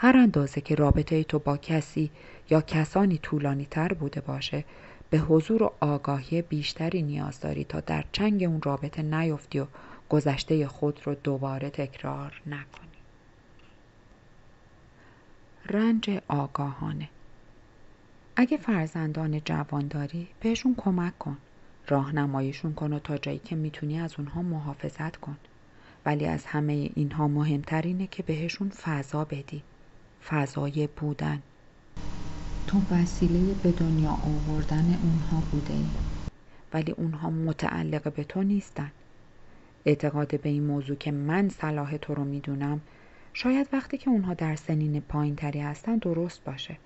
هر اندازه که رابطه تو با کسی یا کسانی طولانی تر بوده باشه به حضور و آگاهی بیشتری نیاز داری تا در چنگ اون رابطه نیفتی و گذشته خود رو دوباره تکرار نکنی رنج آگاهانه اگه فرزندان جوان داری بهشون کمک کن راهنماییشون کن و تا جایی که میتونی از اونها محافظت کن ولی از همه اینها مهمتر که بهشون فضا بدی فضای بودن تو وسیله به دنیا آوردن اونها بوده ای. ولی اونها متعلق به تو نیستن اعتقاد به این موضوع که من صلاح تو رو میدونم شاید وقتی که اونها در سنین پایین تری هستن درست باشه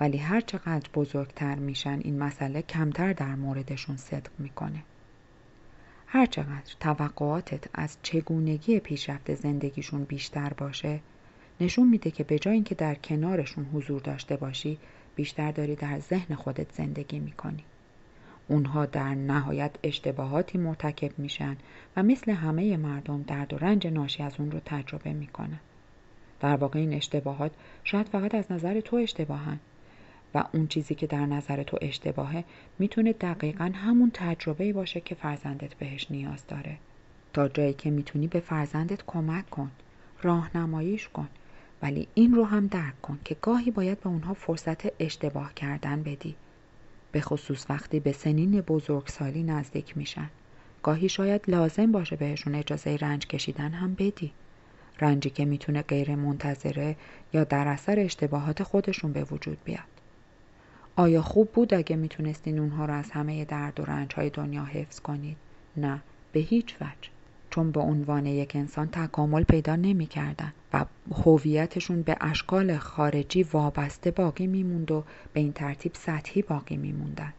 ولی هر چقدر بزرگتر میشن این مسئله کمتر در موردشون صدق میکنه هر چقدر توقعاتت از چگونگی پیشرفت زندگیشون بیشتر باشه نشون میده که به جای اینکه در کنارشون حضور داشته باشی بیشتر داری در ذهن خودت زندگی میکنی اونها در نهایت اشتباهاتی مرتکب میشن و مثل همه مردم درد و رنج ناشی از اون رو تجربه میکنن در واقع این اشتباهات شاید فقط از نظر تو اشتباهن و اون چیزی که در نظر تو اشتباهه میتونه دقیقا همون تجربه باشه که فرزندت بهش نیاز داره تا جایی که میتونی به فرزندت کمک کن راهنماییش کن ولی این رو هم درک کن که گاهی باید به اونها فرصت اشتباه کردن بدی به خصوص وقتی به سنین بزرگسالی نزدیک میشن گاهی شاید لازم باشه بهشون اجازه رنج کشیدن هم بدی رنجی که میتونه غیر منتظره یا در اثر اشتباهات خودشون به وجود بیاد آیا خوب بود اگه میتونستین اونها رو از همه درد و رنج های دنیا حفظ کنید؟ نه به هیچ وجه چون به عنوان یک انسان تکامل پیدا نمی کردن و هویتشون به اشکال خارجی وابسته باقی موند و به این ترتیب سطحی باقی موندن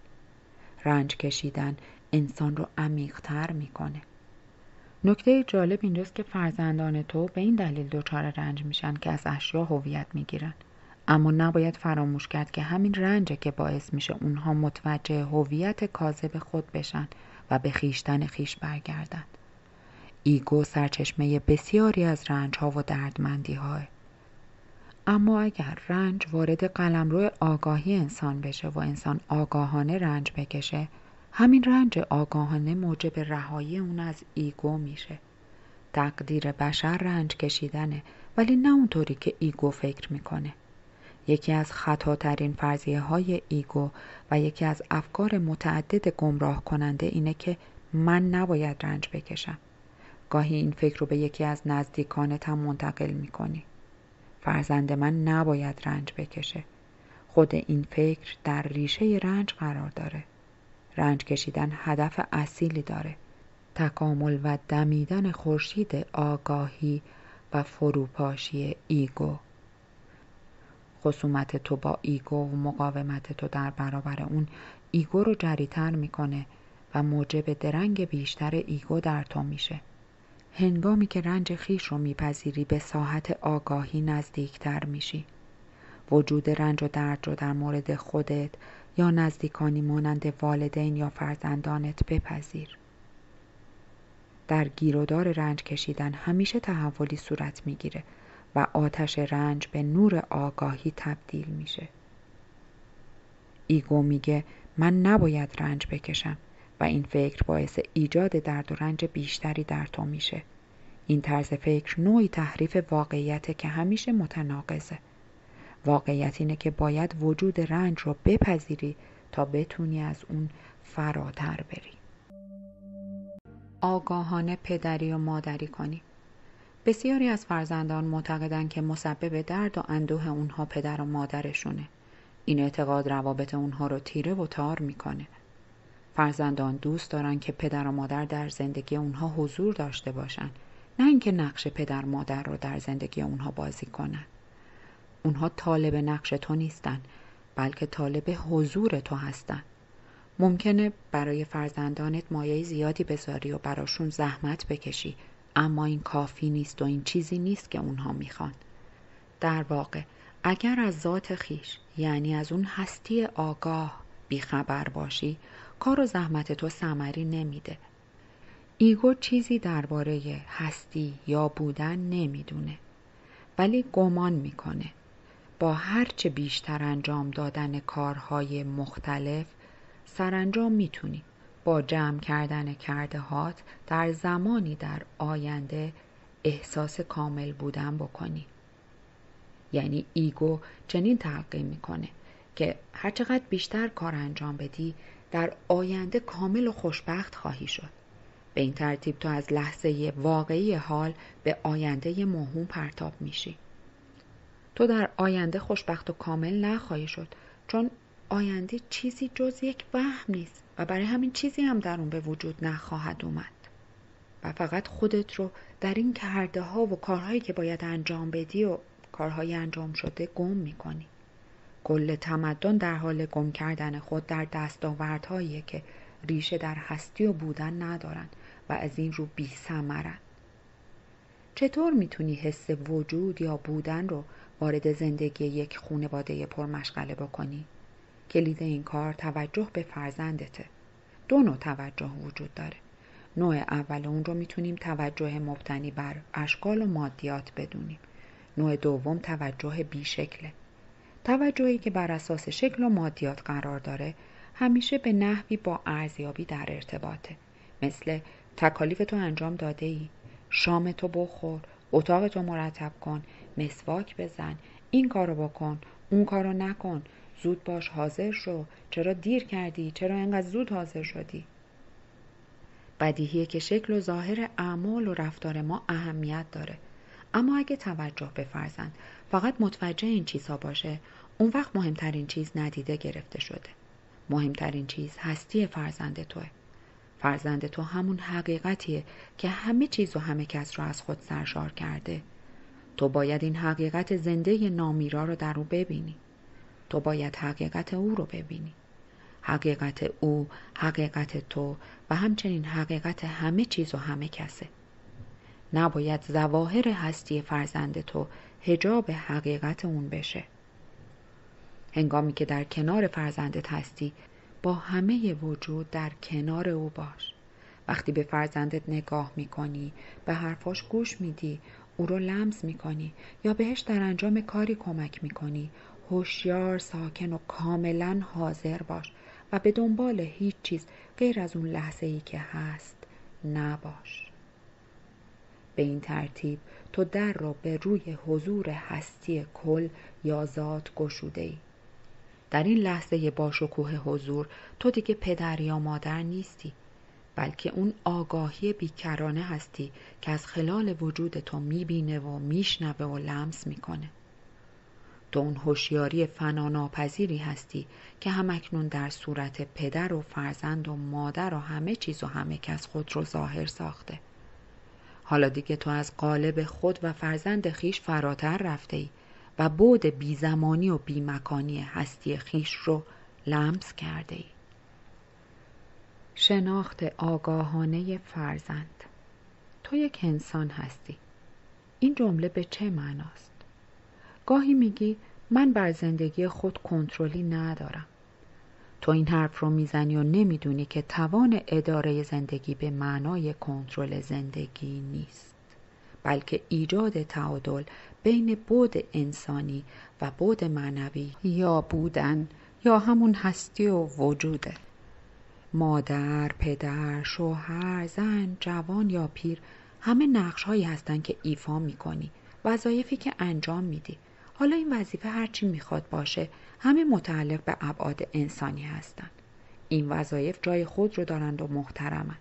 رنج کشیدن انسان رو عمیقتر میکنه نکته جالب اینجاست که فرزندان تو به این دلیل دچار رنج میشن که از اشیا هویت گیرن اما نباید فراموش کرد که همین رنجه که باعث میشه اونها متوجه هویت کاذب خود بشن و به خیشتن خیش برگردند ایگو سرچشمه بسیاری از رنج ها و دردمندی های. اما اگر رنج وارد قلمرو آگاهی انسان بشه و انسان آگاهانه رنج بکشه همین رنج آگاهانه موجب رهایی اون از ایگو میشه تقدیر بشر رنج کشیدنه ولی نه اونطوری که ایگو فکر میکنه یکی از خطاترین فرضیه های ایگو و یکی از افکار متعدد گمراه کننده اینه که من نباید رنج بکشم گاهی این فکر رو به یکی از نزدیکانت هم منتقل کنی فرزند من نباید رنج بکشه خود این فکر در ریشه رنج قرار داره رنج کشیدن هدف اصیلی داره تکامل و دمیدن خورشید آگاهی و فروپاشی ایگو خصومت تو با ایگو و مقاومت تو در برابر اون ایگو رو جریتر میکنه و موجب درنگ بیشتر ایگو در تو میشه هنگامی که رنج خیش رو میپذیری به ساحت آگاهی نزدیکتر میشی وجود رنج و درد رو در مورد خودت یا نزدیکانی مانند والدین یا فرزندانت بپذیر در گیرودار رنج کشیدن همیشه تحولی صورت میگیره و آتش رنج به نور آگاهی تبدیل میشه ایگو میگه من نباید رنج بکشم و این فکر باعث ایجاد درد و رنج بیشتری در تو میشه این طرز فکر نوعی تحریف واقعیت که همیشه متناقضه واقعیت اینه که باید وجود رنج رو بپذیری تا بتونی از اون فراتر بری آگاهانه پدری و مادری کنی بسیاری از فرزندان معتقدند که مسبب درد و اندوه اونها پدر و مادرشونه این اعتقاد روابط اونها رو تیره و تار میکنه فرزندان دوست دارند که پدر و مادر در زندگی اونها حضور داشته باشن نه اینکه نقش پدر مادر رو در زندگی اونها بازی کنن اونها طالب نقش تو نیستن بلکه طالب حضور تو هستن ممکنه برای فرزندانت مایه زیادی بذاری و براشون زحمت بکشی اما این کافی نیست و این چیزی نیست که اونها میخوان در واقع اگر از ذات خیش یعنی از اون هستی آگاه بیخبر باشی کار و زحمت تو ثمری نمیده ایگو چیزی درباره هستی یا بودن نمیدونه ولی گمان میکنه با هرچه بیشتر انجام دادن کارهای مختلف سرانجام میتونی با جمع کردن کرده هات در زمانی در آینده احساس کامل بودن بکنی یعنی ایگو چنین تلقی میکنه که هرچقدر بیشتر کار انجام بدی در آینده کامل و خوشبخت خواهی شد. به این ترتیب تو از لحظه واقعی حال به آینده موهوم پرتاب میشی. تو در آینده خوشبخت و کامل نخواهی شد چون آینده چیزی جز یک وهم نیست و برای همین چیزی هم در اون به وجود نخواهد اومد. و فقط خودت رو در این کرده ها و کارهایی که باید انجام بدی و کارهای انجام شده گم میکنی. کل تمدن در حال گم کردن خود در دستاوردهایی که ریشه در هستی و بودن ندارند و از این رو بی سمرن. چطور میتونی حس وجود یا بودن رو وارد زندگی یک خونواده پرمشغله بکنی؟ کلید این کار توجه به فرزندته. دو نوع توجه وجود داره. نوع اول اون رو میتونیم توجه مبتنی بر اشکال و مادیات بدونیم. نوع دوم توجه بیشکله. توجهی که بر اساس شکل و مادیات قرار داره همیشه به نحوی با ارزیابی در ارتباطه مثل تکالیف تو انجام داده ای شام تو بخور اتاق تو مرتب کن مسواک بزن این کارو بکن اون کارو نکن زود باش حاضر شو چرا دیر کردی چرا انقدر زود حاضر شدی بدیهیه که شکل و ظاهر اعمال و رفتار ما اهمیت داره اما اگه توجه بفرزند فقط متوجه این چیزها باشه اون وقت مهمترین چیز ندیده گرفته شده مهمترین چیز هستی فرزند توه فرزند تو همون حقیقتیه که همه چیز و همه کس را از خود سرشار کرده تو باید این حقیقت زنده نامیرا رو در او ببینی تو باید حقیقت او رو ببینی حقیقت او، حقیقت تو و همچنین حقیقت همه چیز و همه کسه نباید زواهر هستی فرزند تو حجاب حقیقت اون بشه هنگامی که در کنار فرزندت هستی با همه وجود در کنار او باش وقتی به فرزندت نگاه میکنی به حرفاش گوش میدی او رو لمس میکنی یا بهش در انجام کاری کمک میکنی هوشیار ساکن و کاملا حاضر باش و به دنبال هیچ چیز غیر از اون لحظه ای که هست نباش به این ترتیب تو در را به روی حضور هستی کل یا ذات گشوده ای در این لحظه با شکوه حضور تو دیگه پدر یا مادر نیستی بلکه اون آگاهی بیکرانه هستی که از خلال وجود تو میبینه و میشنوه و لمس میکنه تو اون هوشیاری فناناپذیری هستی که همکنون در صورت پدر و فرزند و مادر و همه چیز و همه کس خود رو ظاهر ساخته حالا دیگه تو از قالب خود و فرزند خیش فراتر رفته ای و بی بیزمانی و بیمکانی هستی خیش رو لمس کرده ای. شناخت آگاهانه فرزند تو یک انسان هستی این جمله به چه معناست گاهی میگی من بر زندگی خود کنترلی ندارم تو این حرف رو میزنی و نمیدونی که توان اداره زندگی به معنای کنترل زندگی نیست بلکه ایجاد تعادل بین بود انسانی و بود معنوی یا بودن یا همون هستی و وجوده مادر، پدر، شوهر، زن، جوان یا پیر همه نقش هایی هستند که ایفا میکنی وظایفی که انجام میدی حالا این وظیفه هرچی میخواد باشه همه متعلق به ابعاد انسانی هستند این وظایف جای خود رو دارند و محترمند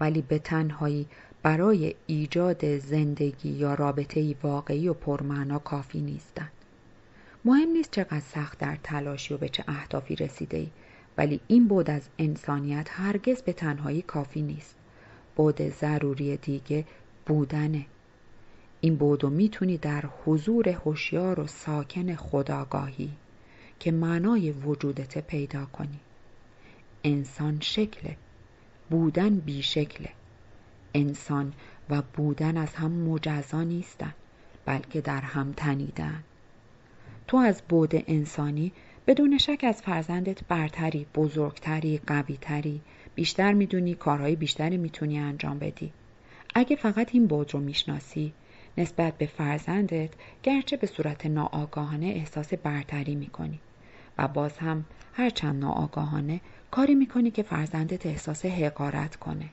ولی به تنهایی برای ایجاد زندگی یا رابطه واقعی و پرمعنا کافی نیستند مهم نیست چقدر سخت در تلاشی و به چه اهدافی رسیده ای ولی این بود از انسانیت هرگز به تنهایی کافی نیست بود ضروری دیگه بودنه این بودو میتونی در حضور هوشیار و ساکن خداگاهی که معنای وجودت پیدا کنی انسان شکله بودن بیشکله انسان و بودن از هم مجزا نیستن بلکه در هم تنیدن تو از بود انسانی بدون شک از فرزندت برتری بزرگتری قویتری بیشتر میدونی کارهای بیشتری میتونی انجام بدی اگه فقط این بود رو میشناسی نسبت به فرزندت گرچه به صورت ناآگاهانه احساس برتری میکنی و باز هم هرچند ناآگاهانه کاری میکنی که فرزندت احساس حقارت کنه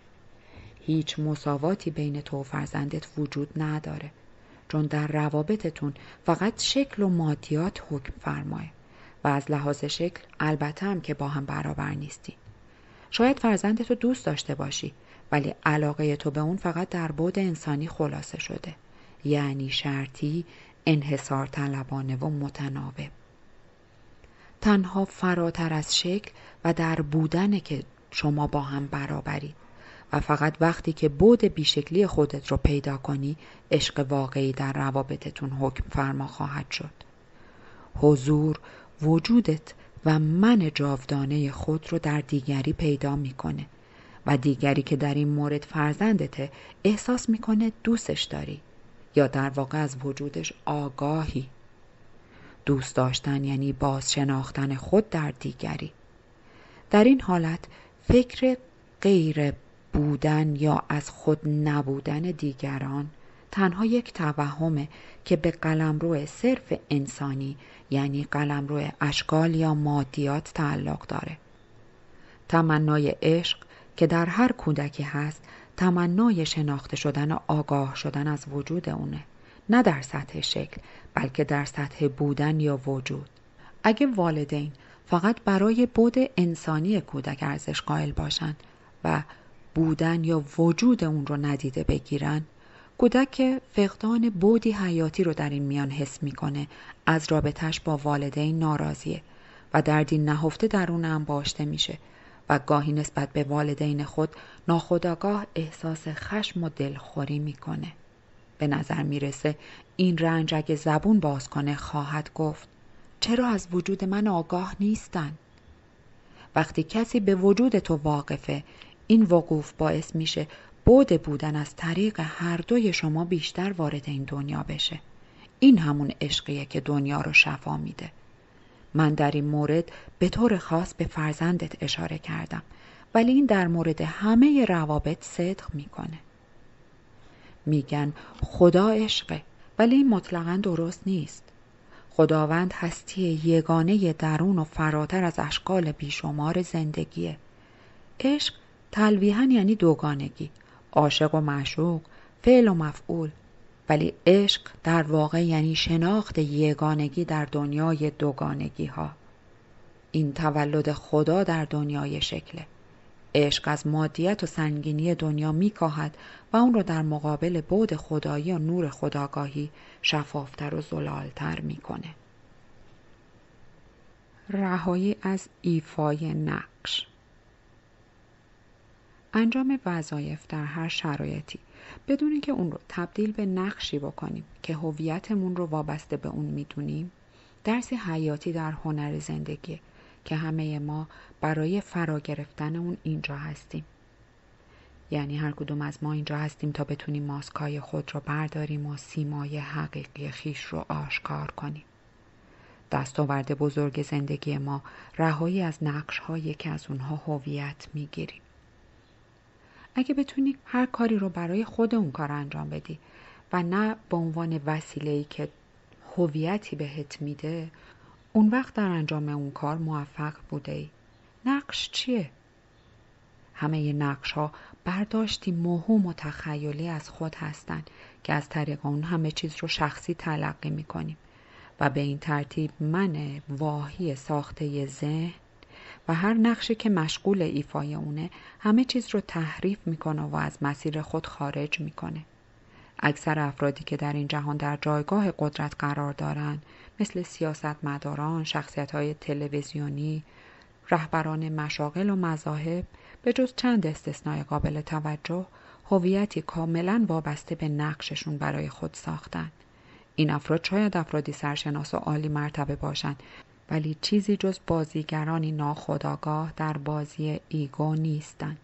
هیچ مساواتی بین تو و فرزندت وجود نداره چون در روابطتون فقط شکل و مادیات حکم فرمایه. و از لحاظ شکل البته هم که با هم برابر نیستی شاید فرزندت رو دوست داشته باشی ولی علاقه تو به اون فقط در بود انسانی خلاصه شده یعنی شرطی انحصار طلبانه و متناوب تنها فراتر از شکل و در بودن که شما با هم برابرید و فقط وقتی که بود بیشکلی خودت رو پیدا کنی عشق واقعی در روابطتون حکم فرما خواهد شد حضور وجودت و من جاودانه خود رو در دیگری پیدا میکنه و دیگری که در این مورد فرزندته احساس میکنه دوستش داری یا در واقع از وجودش آگاهی دوست داشتن یعنی باز شناختن خود در دیگری در این حالت فکر غیر بودن یا از خود نبودن دیگران تنها یک توهمه که به قلمرو صرف انسانی یعنی قلمرو اشکال یا مادیات تعلق داره تمنای عشق که در هر کودکی هست تمنای شناخته شدن و آگاه شدن از وجود اونه نه در سطح شکل بلکه در سطح بودن یا وجود اگه والدین فقط برای بود انسانی کودک ارزش قائل باشند و بودن یا وجود اون رو ندیده بگیرن کودک فقدان بودی حیاتی رو در این میان حس میکنه از رابطش با والدین ناراضیه و دردی نهفته درون انباشته میشه و گاهی نسبت به والدین خود ناخداگاه احساس خشم و دلخوری میکنه به نظر میرسه این رنج اگه زبون باز کنه خواهد گفت چرا از وجود من آگاه نیستن وقتی کسی به وجود تو واقفه این وقوف باعث میشه بود بودن از طریق هر دوی شما بیشتر وارد این دنیا بشه این همون عشقیه که دنیا رو شفا میده من در این مورد به طور خاص به فرزندت اشاره کردم ولی این در مورد همه روابط صدق میکنه میگن خدا عشقه ولی این مطلقا درست نیست خداوند هستی یگانه درون و فراتر از اشکال بیشمار زندگیه عشق تلویحا یعنی دوگانگی عاشق و معشوق فعل و مفعول ولی عشق در واقع یعنی شناخت یگانگی در دنیای دوگانگی ها این تولد خدا در دنیای شکله عشق از مادیت و سنگینی دنیا میکاهد و اون رو در مقابل بود خدایی و نور خداگاهی شفافتر و زلالتر میکنه رهایی از ایفای نقش انجام وظایف در هر شرایطی بدون اینکه اون رو تبدیل به نقشی بکنیم که هویتمون رو وابسته به اون میدونیم درسی حیاتی در هنر زندگی که همه ما برای فرا گرفتن اون اینجا هستیم یعنی هر کدوم از ما اینجا هستیم تا بتونیم ماسکای خود را برداریم و سیمای حقیقی خیش رو آشکار کنیم دستاورد بزرگ زندگی ما رهایی از نقش که از اونها هویت میگیریم اگه بتونی هر کاری رو برای خود اون کار انجام بدی و نه به عنوان وسیله ای که هویتی بهت میده اون وقت در انجام اون کار موفق بوده ای. نقش چیه؟ همه نقش ها برداشتی مهم و تخیلی از خود هستند که از طریق اون همه چیز رو شخصی تلقی میکنیم و به این ترتیب من واهی ساخته ذهن و هر نقشی که مشغول ایفای اونه همه چیز رو تحریف میکنه و از مسیر خود خارج میکنه. اکثر افرادی که در این جهان در جایگاه قدرت قرار دارند مثل سیاستمداران، های تلویزیونی، رهبران مشاغل و مذاهب به جز چند استثناء قابل توجه هویتی کاملا وابسته به نقششون برای خود ساختن. این افراد شاید افرادی سرشناس و عالی مرتبه باشند ولی چیزی جز بازیگرانی ناخداگاه در بازی ایگو نیستند.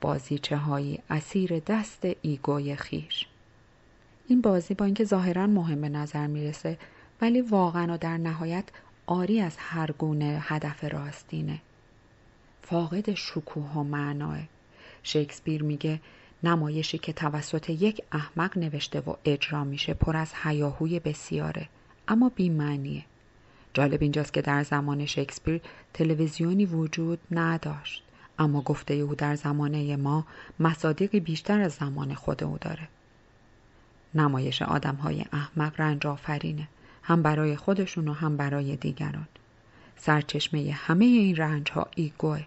بازیچه هایی اسیر دست ایگوی خیش. این بازی با اینکه ظاهرا مهم به نظر میرسه ولی واقعا و در نهایت آری از هر گونه هدف راستینه. فاقد شکوه و معناه. شکسپیر میگه نمایشی که توسط یک احمق نوشته و اجرا میشه پر از حیاهوی بسیاره اما بیمعنیه. جالب اینجاست که در زمان شکسپیر تلویزیونی وجود نداشت اما گفته او در زمانه ما مصادیقی بیشتر از زمان خود او داره نمایش آدم های احمق رنج آفرینه هم برای خودشون و هم برای دیگران سرچشمه همه این رنج ها ایگوه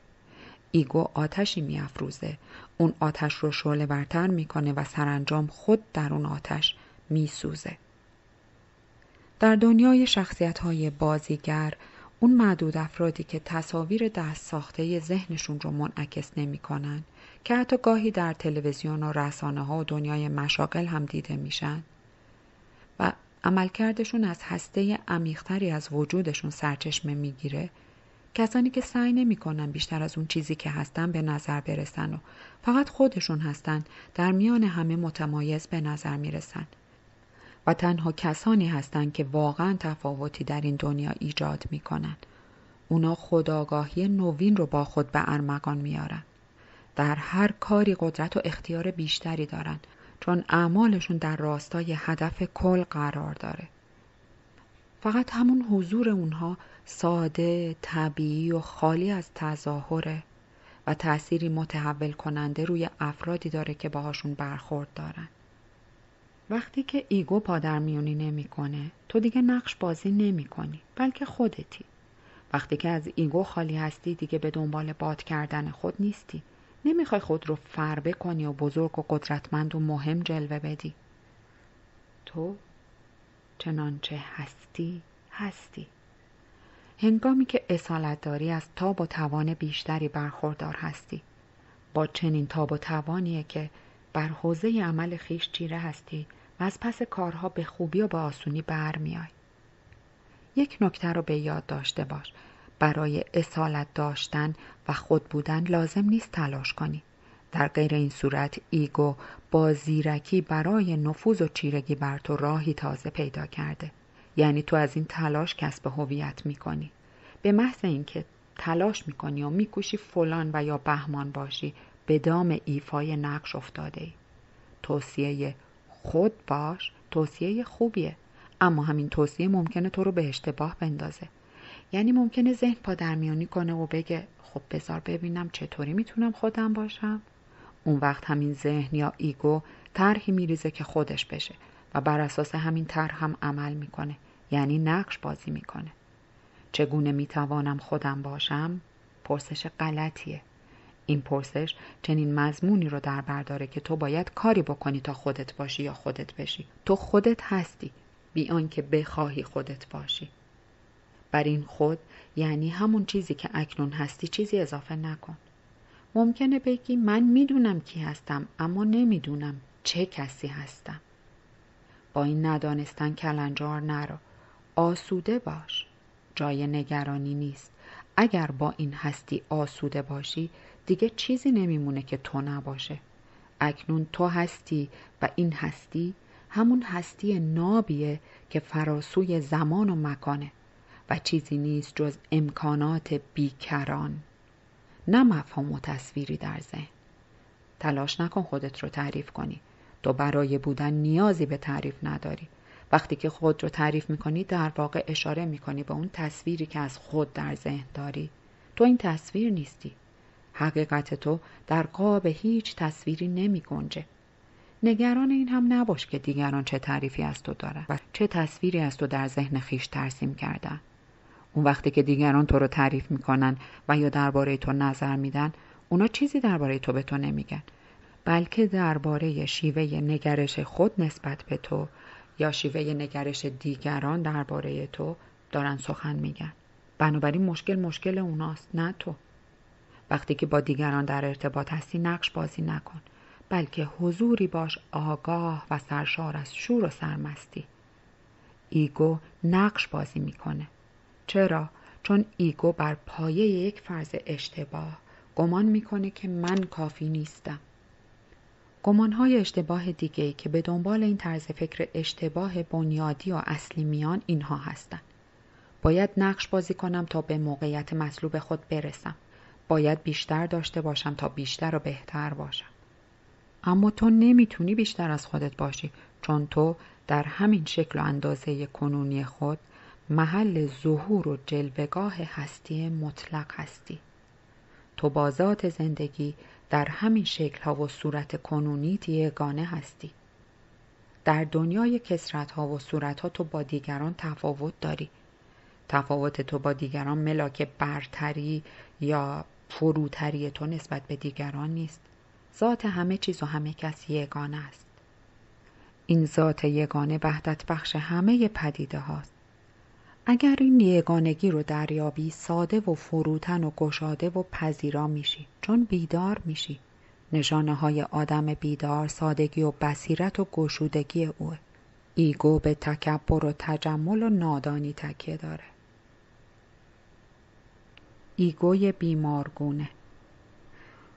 ایگو آتشی میافروزه اون آتش رو شعله برتر میکنه و سرانجام خود در اون آتش میسوزه در دنیای شخصیت های بازیگر اون معدود افرادی که تصاویر دست ساخته ذهنشون رو منعکس نمی کنن که حتی گاهی در تلویزیون و رسانه ها و دنیای مشاغل هم دیده میشن و عملکردشون از هسته عمیقتری از وجودشون سرچشمه میگیره کسانی که سعی کنن بیشتر از اون چیزی که هستن به نظر برسن و فقط خودشون هستن در میان همه متمایز به نظر میرسن و تنها کسانی هستند که واقعا تفاوتی در این دنیا ایجاد می کنند. اونا خداگاهی نوین رو با خود به ارمغان میارن. در هر کاری قدرت و اختیار بیشتری دارن چون اعمالشون در راستای هدف کل قرار داره. فقط همون حضور اونها ساده، طبیعی و خالی از تظاهره و تأثیری متحول کننده روی افرادی داره که باهاشون برخورد دارن. وقتی که ایگو پادرمیونی نمیکنه تو دیگه نقش بازی کنی بلکه خودتی وقتی که از ایگو خالی هستی دیگه به دنبال باد کردن خود نیستی نمیخوای خود رو فربه کنی و بزرگ و قدرتمند و مهم جلوه بدی تو چنانچه هستی هستی هنگامی که اصالت داری از تاب و توان بیشتری برخوردار هستی با چنین تاب و توانیه که بر حوزه عمل خیش چیره هستی از پس کارها به خوبی و به آسونی برمیای یک نکته رو به یاد داشته باش برای اصالت داشتن و خود بودن لازم نیست تلاش کنی در غیر این صورت ایگو با زیرکی برای نفوذ و چیرگی بر تو راهی تازه پیدا کرده یعنی تو از این تلاش کسب هویت میکنی به محض اینکه تلاش میکنی و میکوشی فلان و یا بهمان باشی به دام ایفای نقش افتاده ای توصیه خود باش توصیه خوبیه اما همین توصیه ممکنه تو رو به اشتباه بندازه یعنی ممکنه ذهن پادرمیانی کنه و بگه خب بذار ببینم چطوری میتونم خودم باشم اون وقت همین ذهن یا ایگو طرحی میریزه که خودش بشه و بر اساس همین طرح هم عمل میکنه یعنی نقش بازی میکنه چگونه میتوانم خودم باشم پرسش غلطیه این پرسش چنین مضمونی رو در برداره که تو باید کاری بکنی تا خودت باشی یا خودت بشی تو خودت هستی بی آنکه بخواهی خودت باشی بر این خود یعنی همون چیزی که اکنون هستی چیزی اضافه نکن ممکنه بگی من میدونم کی هستم اما نمیدونم چه کسی هستم با این ندانستن کلنجار نرا، آسوده باش جای نگرانی نیست اگر با این هستی آسوده باشی دیگه چیزی نمیمونه که تو نباشه اکنون تو هستی و این هستی همون هستی نابیه که فراسوی زمان و مکانه و چیزی نیست جز امکانات بیکران نه مفهوم و تصویری در ذهن تلاش نکن خودت رو تعریف کنی تو برای بودن نیازی به تعریف نداری وقتی که خود رو تعریف میکنی در واقع اشاره میکنی به اون تصویری که از خود در ذهن داری تو این تصویر نیستی حقیقت تو در قاب هیچ تصویری نمی گنجه. نگران این هم نباش که دیگران چه تعریفی از تو دارند و چه تصویری از تو در ذهن خیش ترسیم کردن. اون وقتی که دیگران تو رو تعریف میکنن و یا درباره تو نظر میدن اونا چیزی درباره تو به تو نمیگن بلکه درباره شیوه نگرش خود نسبت به تو یا شیوه نگرش دیگران درباره تو دارن سخن میگن بنابراین مشکل مشکل اوناست نه تو وقتی که با دیگران در ارتباط هستی نقش بازی نکن بلکه حضوری باش آگاه و سرشار از شور و سرمستی ایگو نقش بازی میکنه چرا چون ایگو بر پایه یک فرض اشتباه گمان میکنه که من کافی نیستم گمانهای اشتباه دیگه که به دنبال این طرز فکر اشتباه بنیادی و اصلی میان اینها هستند. باید نقش بازی کنم تا به موقعیت مطلوب خود برسم. باید بیشتر داشته باشم تا بیشتر و بهتر باشم اما تو نمیتونی بیشتر از خودت باشی چون تو در همین شکل و اندازه کنونی خود محل ظهور و جلوگاه هستی مطلق هستی تو با ذات زندگی در همین شکل ها و صورت کنونی یگانه هستی در دنیای کسرت ها و صورت ها تو با دیگران تفاوت داری تفاوت تو با دیگران ملاک برتری یا فروتری تو نسبت به دیگران نیست ذات همه چیز و همه کس یگانه است این ذات یگانه وحدت بخش همه پدیده هاست اگر این یگانگی رو دریابی ساده و فروتن و گشاده و پذیرا میشی چون بیدار میشی نشانه های آدم بیدار سادگی و بصیرت و گشودگی اوه ایگو به تکبر و تجمل و نادانی تکیه داره ایگوی بیمارگونه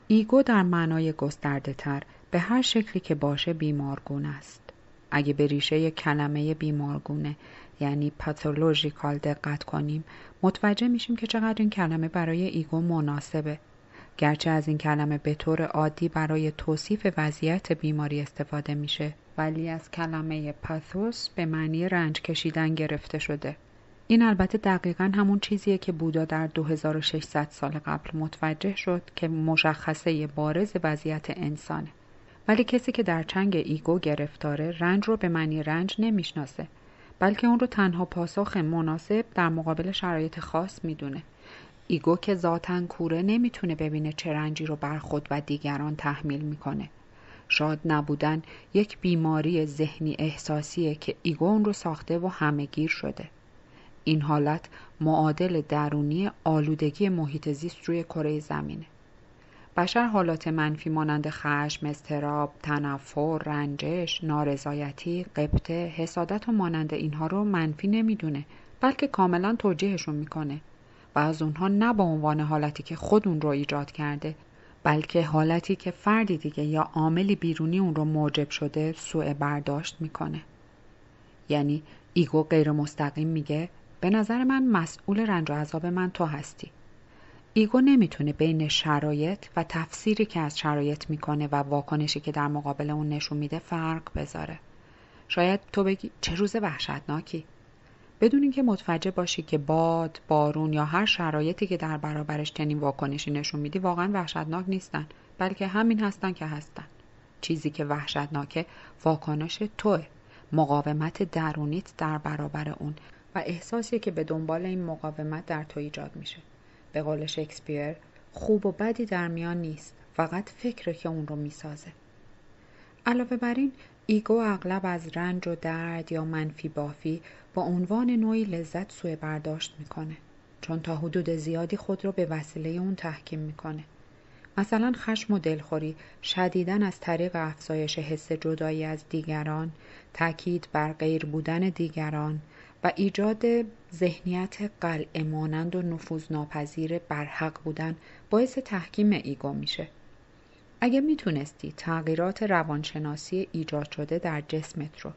ایگو در معنای گسترده تر به هر شکلی که باشه بیمارگونه است اگه به ریشه کلمه بیمارگونه یعنی پاتولوژیکال دقت کنیم متوجه میشیم که چقدر این کلمه برای ایگو مناسبه گرچه از این کلمه به طور عادی برای توصیف وضعیت بیماری استفاده میشه ولی از کلمه پاتوس به معنی رنج کشیدن گرفته شده این البته دقیقا همون چیزیه که بودا در 2600 سال قبل متوجه شد که مشخصه بارز وضعیت انسانه. ولی کسی که در چنگ ایگو گرفتاره رنج رو به معنی رنج نمیشناسه بلکه اون رو تنها پاسخ مناسب در مقابل شرایط خاص میدونه. ایگو که ذاتا کوره نمیتونه ببینه چه رنجی رو بر خود و دیگران تحمیل میکنه. شاد نبودن یک بیماری ذهنی احساسیه که ایگو اون رو ساخته و همهگیر شده. این حالت معادل درونی آلودگی محیط زیست روی کره زمینه بشر حالات منفی مانند خشم، استراب، تنفر، رنجش، نارضایتی، قبطه، حسادت و مانند اینها رو منفی نمیدونه بلکه کاملا توجیهشون میکنه و از اونها نه به عنوان حالتی که خود اون رو ایجاد کرده بلکه حالتی که فردی دیگه یا عاملی بیرونی اون رو موجب شده سوء برداشت میکنه یعنی ایگو غیر مستقیم میگه به نظر من مسئول رنج و عذاب من تو هستی ایگو نمیتونه بین شرایط و تفسیری که از شرایط میکنه و واکنشی که در مقابل اون نشون میده فرق بذاره شاید تو بگی چه روز وحشتناکی بدون اینکه متوجه باشی که باد، بارون یا هر شرایطی که در برابرش چنین واکنشی نشون میدی واقعا وحشتناک نیستن بلکه همین هستن که هستن چیزی که وحشتناکه واکنش توه مقاومت درونیت در برابر اون و احساسی که به دنبال این مقاومت در تو ایجاد میشه به قول شکسپیر خوب و بدی در میان نیست فقط فکر که اون رو میسازه علاوه بر این ایگو اغلب از رنج و درد یا منفی بافی با عنوان نوعی لذت سوء برداشت میکنه چون تا حدود زیادی خود را به وسیله اون تحکیم میکنه مثلا خشم و دلخوری شدیدن از طریق افزایش حس جدایی از دیگران تاکید بر غیر بودن دیگران و ایجاد ذهنیت قلعه مانند و نفوذ ناپذیر برحق بودن باعث تحکیم ایگو میشه. اگه میتونستی تغییرات روانشناسی ایجاد شده در جسمت رو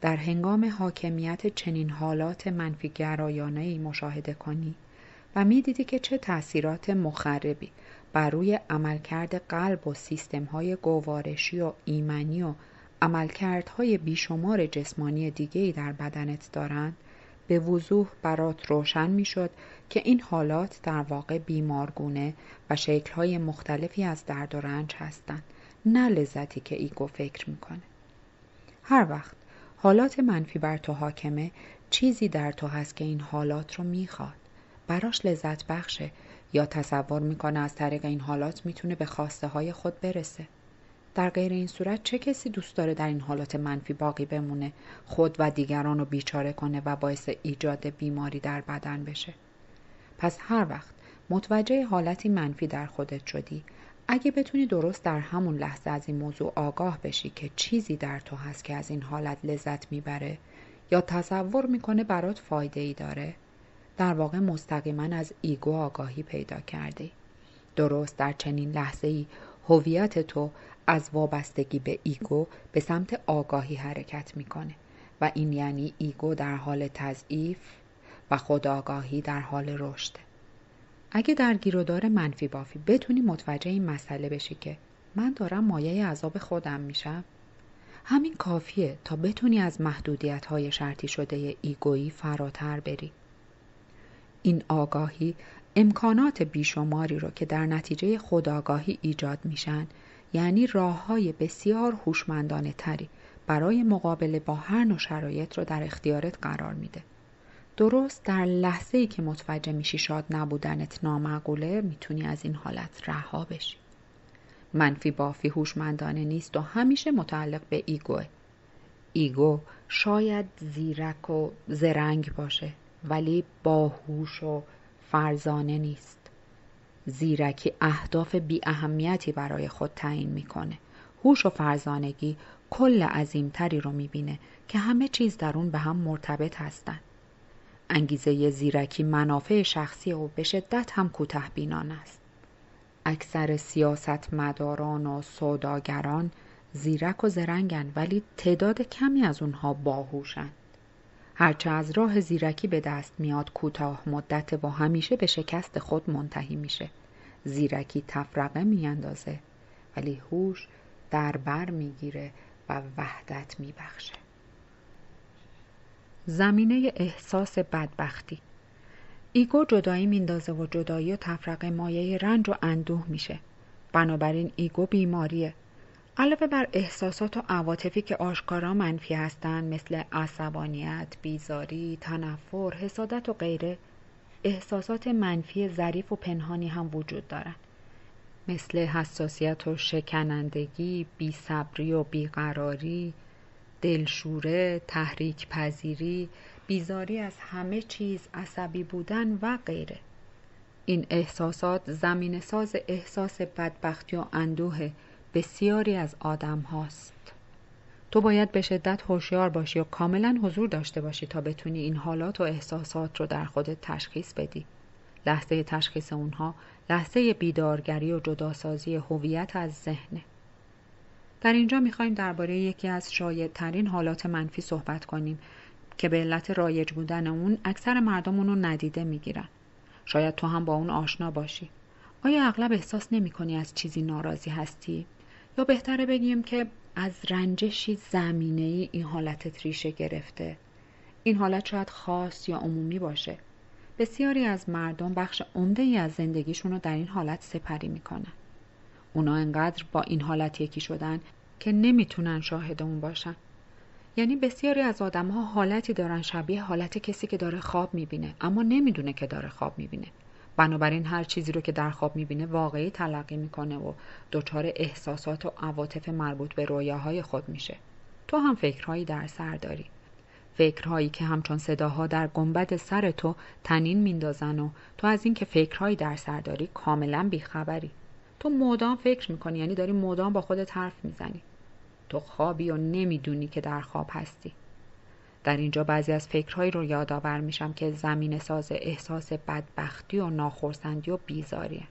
در هنگام حاکمیت چنین حالات منفی گرایانه ای مشاهده کنی و میدیدی که چه تاثیرات مخربی بر روی عملکرد قلب و سیستم های گوارشی و ایمنی و عملکردهای بیشمار جسمانی ای در بدنت دارند به وضوح برات روشن شد که این حالات در واقع بیمارگونه و شکلهای مختلفی از درد و رنج هستند نه لذتی که ایگو فکر میکنه هر وقت حالات منفی بر تو حاکمه چیزی در تو هست که این حالات رو خواد براش لذت بخشه یا تصور میکنه از طریق این حالات میتونه به خواسته های خود برسه در غیر این صورت چه کسی دوست داره در این حالات منفی باقی بمونه خود و دیگران رو بیچاره کنه و باعث ایجاد بیماری در بدن بشه پس هر وقت متوجه حالتی منفی در خودت شدی اگه بتونی درست در همون لحظه از این موضوع آگاه بشی که چیزی در تو هست که از این حالت لذت میبره یا تصور میکنه برات فایده ای داره در واقع مستقیما از ایگو آگاهی پیدا کردی درست در چنین لحظه ای هویت تو از وابستگی به ایگو به سمت آگاهی حرکت میکنه و این یعنی ایگو در حال تضعیف و خودآگاهی در حال رشد اگه در گیرودار منفی بافی بتونی متوجه این مسئله بشی که من دارم مایه عذاب خودم میشم همین کافیه تا بتونی از محدودیت های شرطی شده ایگویی فراتر بری این آگاهی امکانات بیشماری رو که در نتیجه خودآگاهی ایجاد میشن یعنی راه های بسیار هوشمندانه تری برای مقابله با هر نوع شرایط رو در اختیارت قرار میده. درست در لحظه ای که متوجه میشی شاد نبودنت نامعقوله میتونی از این حالت رها بشی. منفی بافی هوشمندانه نیست و همیشه متعلق به ایگوه. ایگو شاید زیرک و زرنگ باشه ولی باهوش و فرزانه نیست. زیرکی اهداف بی اهمیتی برای خود تعیین میکنه هوش و فرزانگی کل عظیمتری رو میبینه که همه چیز در اون به هم مرتبط هستند انگیزه زیرکی منافع شخصی او به شدت هم کوته بینان است اکثر سیاستمداران و سوداگران زیرک و زرنگن ولی تعداد کمی از اونها باهوشند هرچه از راه زیرکی به دست میاد کوتاه مدت و همیشه به شکست خود منتهی میشه زیرکی تفرقه میاندازه ولی هوش در بر میگیره و وحدت میبخشه زمینه احساس بدبختی ایگو جدایی میندازه و جدایی و تفرقه مایه رنج و اندوه میشه بنابراین ایگو بیماریه علاوه بر احساسات و عواطفی که آشکارا منفی هستند مثل عصبانیت، بیزاری، تنفر، حسادت و غیره احساسات منفی ظریف و پنهانی هم وجود دارند مثل حساسیت و شکنندگی، بیصبری و بیقراری، دلشوره، تحریک پذیری، بیزاری از همه چیز، عصبی بودن و غیره این احساسات زمین ساز احساس بدبختی و اندوهه بسیاری از آدم هاست تو باید به شدت هوشیار باشی و کاملا حضور داشته باشی تا بتونی این حالات و احساسات رو در خودت تشخیص بدی لحظه تشخیص اونها لحظه بیدارگری و جداسازی هویت از ذهنه در اینجا میخوایم درباره یکی از شایدترین حالات منفی صحبت کنیم که به علت رایج بودن اون اکثر مردم اونو ندیده میگیرن شاید تو هم با اون آشنا باشی آیا اغلب احساس نمی کنی از چیزی ناراضی هستی یا بهتره بگیم که از رنجشی زمینه ای این حالت ریشه گرفته این حالت شاید خاص یا عمومی باشه بسیاری از مردم بخش عمده ای از زندگیشون رو در این حالت سپری میکنن اونا انقدر با این حالت یکی شدن که نمیتونن شاهد اون باشن یعنی بسیاری از آدم ها حالتی دارن شبیه حالت کسی که داره خواب میبینه اما نمیدونه که داره خواب میبینه بنابراین هر چیزی رو که در خواب میبینه واقعی تلقی میکنه و دچار احساسات و عواطف مربوط به رویاهای خود میشه تو هم فکرهایی در سر داری فکرهایی که همچون صداها در گنبد سر تو تنین میندازن و تو از اینکه فکرهایی در سر داری کاملا بیخبری تو مدام فکر میکنی یعنی داری مدام با خودت حرف میزنی تو خوابی و نمیدونی که در خواب هستی در اینجا بعضی از فکرهایی رو یادآور میشم که زمین ساز احساس بدبختی و ناخرسندی و بیزاریه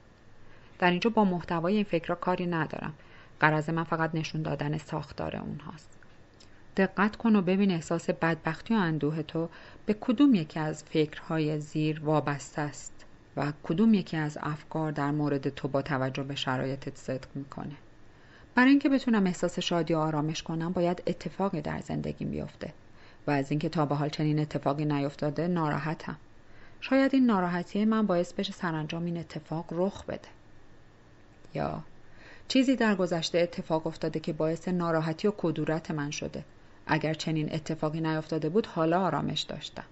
در اینجا با محتوای این فکرها کاری ندارم قرض من فقط نشون دادن ساختار اونهاست دقت کن و ببین احساس بدبختی و اندوه تو به کدوم یکی از فکرهای زیر وابسته است و کدوم یکی از افکار در مورد تو با توجه به شرایطت صدق میکنه برای اینکه بتونم احساس شادی و آرامش کنم باید اتفاقی در زندگیم بیفته و از اینکه تا به حال چنین اتفاقی نیفتاده ناراحتم شاید این ناراحتی من باعث بشه سرانجام این اتفاق رخ بده یا چیزی در گذشته اتفاق افتاده که باعث ناراحتی و کدورت من شده اگر چنین اتفاقی نیفتاده بود حالا آرامش داشتم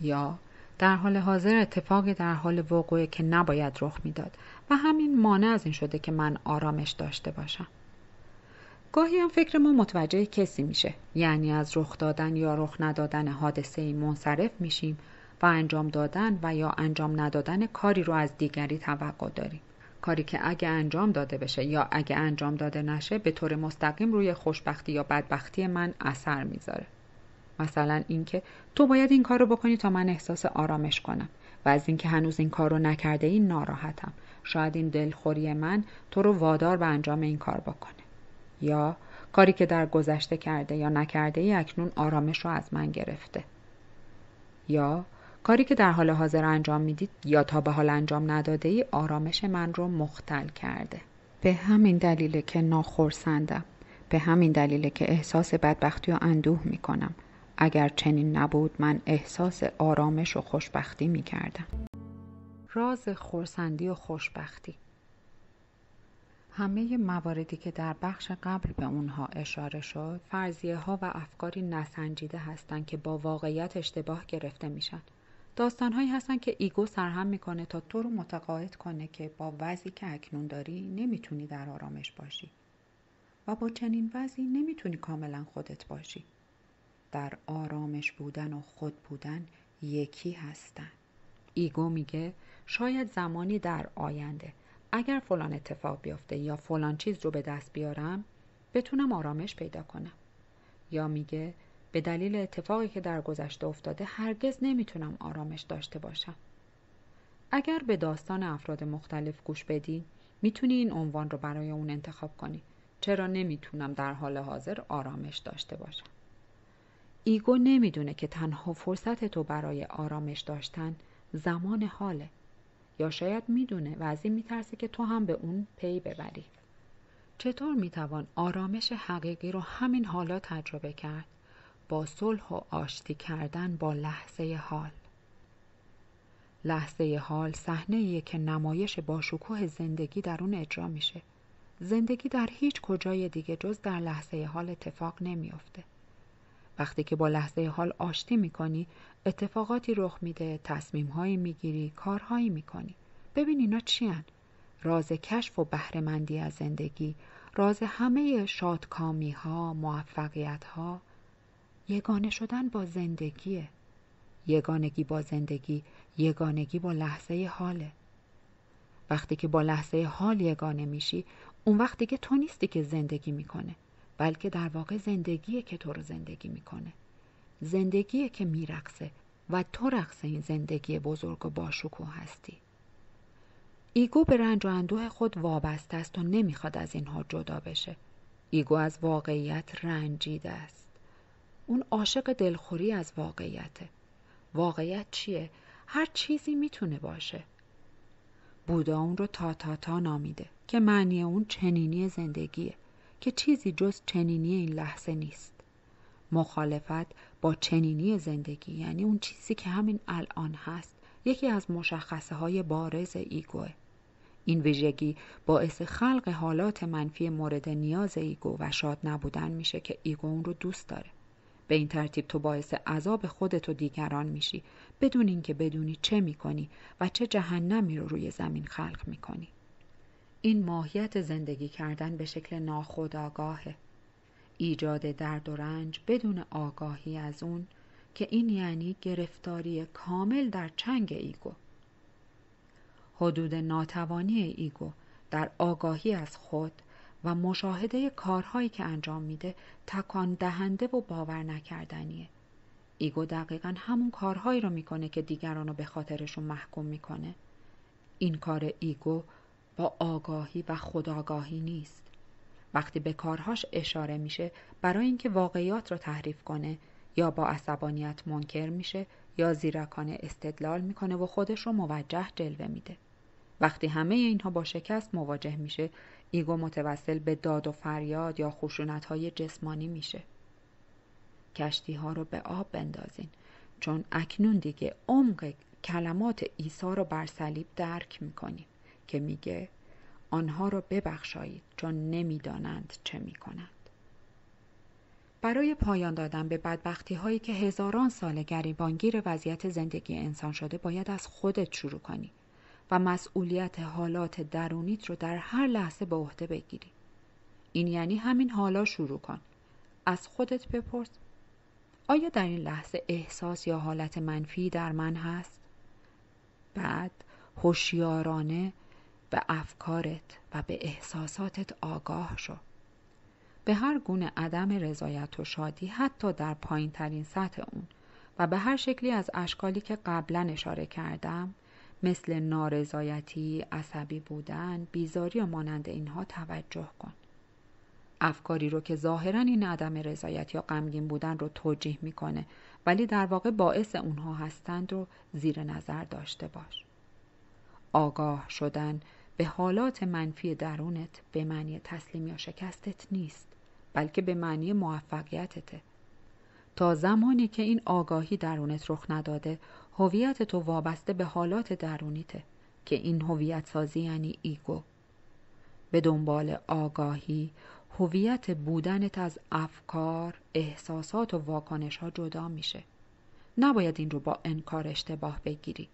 یا در حال حاضر اتفاقی در حال وقوعه که نباید رخ میداد و همین مانع از این شده که من آرامش داشته باشم گاهی هم فکر ما متوجه کسی میشه یعنی از رخ دادن یا رخ ندادن حادثه ای منصرف میشیم و انجام دادن و یا انجام ندادن کاری رو از دیگری توقع داریم کاری که اگه انجام داده بشه یا اگه انجام داده نشه به طور مستقیم روی خوشبختی یا بدبختی من اثر میذاره مثلا اینکه تو باید این کار رو بکنی تا من احساس آرامش کنم و از اینکه هنوز این کار رو نکرده این ناراحتم شاید این دلخوری من تو رو وادار به انجام این کار بکنه یا کاری که در گذشته کرده یا نکرده ای اکنون آرامش رو از من گرفته یا کاری که در حال حاضر انجام میدید یا تا به حال انجام نداده ای آرامش من رو مختل کرده به همین دلیل که ناخرسندم به همین دلیل که احساس بدبختی و اندوه میکنم اگر چنین نبود من احساس آرامش و خوشبختی میکردم راز خورسندی و خوشبختی همه مواردی که در بخش قبل به اونها اشاره شد فرضیه ها و افکاری نسنجیده هستند که با واقعیت اشتباه گرفته میشن داستان هایی هستن که ایگو سرهم میکنه تا تو رو متقاعد کنه که با وضعی که اکنون داری نمیتونی در آرامش باشی و با چنین وضعی نمیتونی کاملا خودت باشی در آرامش بودن و خود بودن یکی هستن ایگو میگه شاید زمانی در آینده اگر فلان اتفاق بیفته یا فلان چیز رو به دست بیارم بتونم آرامش پیدا کنم یا میگه به دلیل اتفاقی که در گذشته افتاده هرگز نمیتونم آرامش داشته باشم اگر به داستان افراد مختلف گوش بدی میتونی این عنوان رو برای اون انتخاب کنی چرا نمیتونم در حال حاضر آرامش داشته باشم ایگو نمیدونه که تنها فرصت تو برای آرامش داشتن زمان حاله یا شاید میدونه و از این میترسه که تو هم به اون پی ببری چطور میتوان آرامش حقیقی رو همین حالا تجربه کرد با صلح و آشتی کردن با لحظه حال لحظه حال صحنه که نمایش با شکوه زندگی در اون اجرا میشه زندگی در هیچ کجای دیگه جز در لحظه حال اتفاق نمیافته وقتی که با لحظه حال آشتی میکنی اتفاقاتی رخ میده تصمیمهایی میگیری کارهایی میکنی ببین اینا چیان راز کشف و بهرهمندی از زندگی راز همه شادکامی ها موفقیت ها یگانه شدن با زندگیه یگانگی با زندگی یگانگی با لحظه حاله وقتی که با لحظه حال یگانه میشی اون وقتی که تو نیستی که زندگی میکنه بلکه در واقع زندگیه که تو رو زندگی میکنه زندگیه که میرقصه و تو رقص این زندگی بزرگ و باشکوه هستی ایگو به رنج و اندوه خود وابسته است و نمیخواد از اینها جدا بشه ایگو از واقعیت رنجیده است اون عاشق دلخوری از واقعیت. واقعیت چیه؟ هر چیزی میتونه باشه بودا اون رو تا تا تا نامیده که معنی اون چنینی زندگیه که چیزی جز چنینی این لحظه نیست مخالفت با چنینی زندگی یعنی اون چیزی که همین الان هست یکی از مشخصه های بارز ایگوه این ویژگی باعث خلق حالات منفی مورد نیاز ایگو و شاد نبودن میشه که ایگو اون رو دوست داره به این ترتیب تو باعث عذاب خودت و دیگران میشی بدون اینکه بدونی چه میکنی و چه جهنمی رو روی زمین خلق میکنی این ماهیت زندگی کردن به شکل ناخودآگاهه ایجاد درد و رنج بدون آگاهی از اون که این یعنی گرفتاری کامل در چنگ ایگو حدود ناتوانی ایگو در آگاهی از خود و مشاهده کارهایی که انجام میده تکان دهنده و باور نکردنیه ایگو دقیقا همون کارهایی رو میکنه که دیگران رو به خاطرشون محکوم میکنه این کار ایگو آگاهی و خداگاهی نیست وقتی به کارهاش اشاره میشه برای اینکه واقعیات را تحریف کنه یا با عصبانیت منکر میشه یا زیرکانه استدلال میکنه و خودش رو موجه جلوه میده وقتی همه اینها با شکست مواجه میشه ایگو متوسل به داد و فریاد یا خشونت های جسمانی میشه کشتی ها رو به آب بندازین چون اکنون دیگه عمق کلمات ایسا رو بر صلیب درک میکنیم که میگه آنها را ببخشایید چون نمیدانند چه میکنند برای پایان دادن به بدبختی هایی که هزاران سال گریبانگیر وضعیت زندگی انسان شده باید از خودت شروع کنی و مسئولیت حالات درونیت رو در هر لحظه به عهده بگیری این یعنی همین حالا شروع کن از خودت بپرس آیا در این لحظه احساس یا حالت منفی در من هست بعد هوشیارانه به افکارت و به احساساتت آگاه شو به هر گونه عدم رضایت و شادی حتی در پایین ترین سطح اون و به هر شکلی از اشکالی که قبلا اشاره کردم مثل نارضایتی، عصبی بودن، بیزاری و مانند اینها توجه کن. افکاری رو که ظاهرا این عدم رضایت یا غمگین بودن رو توجیه میکنه ولی در واقع باعث اونها هستند رو زیر نظر داشته باش. آگاه شدن به حالات منفی درونت به معنی تسلیم یا شکستت نیست بلکه به معنی موفقیتته تا زمانی که این آگاهی درونت رخ نداده هویت تو وابسته به حالات درونیته که این هویت سازی یعنی ایگو به دنبال آگاهی هویت بودنت از افکار، احساسات و واکنش ها جدا میشه. نباید این رو با انکار اشتباه بگیری.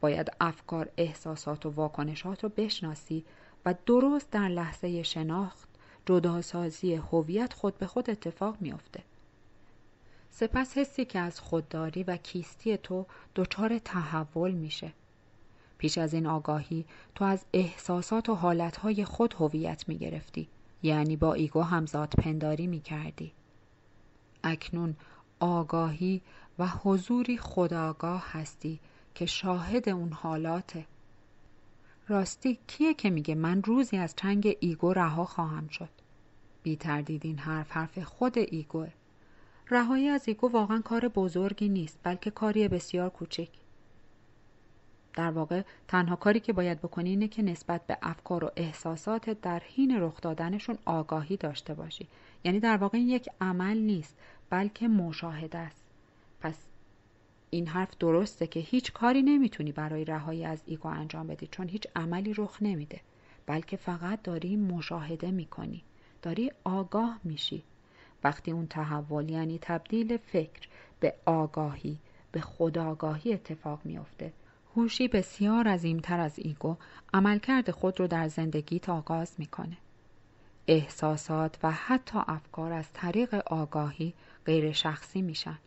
باید افکار احساسات و واکنشات رو بشناسی و درست در لحظه شناخت جداسازی هویت خود به خود اتفاق میافته سپس حسی که از خودداری و کیستی تو دچار تحول میشه پیش از این آگاهی تو از احساسات و حالتهای خود هویت میگرفتی یعنی با ایگو همزاد پنداری میکردی اکنون آگاهی و حضوری خداگاه هستی که شاهد اون حالاته راستی کیه که میگه من روزی از چنگ ایگو رها خواهم شد بی تردید این حرف حرف خود ایگوه رهایی از ایگو واقعا کار بزرگی نیست بلکه کاری بسیار کوچک در واقع تنها کاری که باید بکنی اینه که نسبت به افکار و احساسات در حین رخ دادنشون آگاهی داشته باشی یعنی در واقع این یک عمل نیست بلکه مشاهده است این حرف درسته که هیچ کاری نمیتونی برای رهایی از ایگو انجام بدی چون هیچ عملی رخ نمیده بلکه فقط داری مشاهده میکنی داری آگاه میشی وقتی اون تحول یعنی تبدیل فکر به آگاهی به خداگاهی اتفاق میافته هوشی بسیار عظیمتر از ایگو عملکرد خود رو در زندگیت آغاز میکنه احساسات و حتی افکار از طریق آگاهی غیر شخصی میشن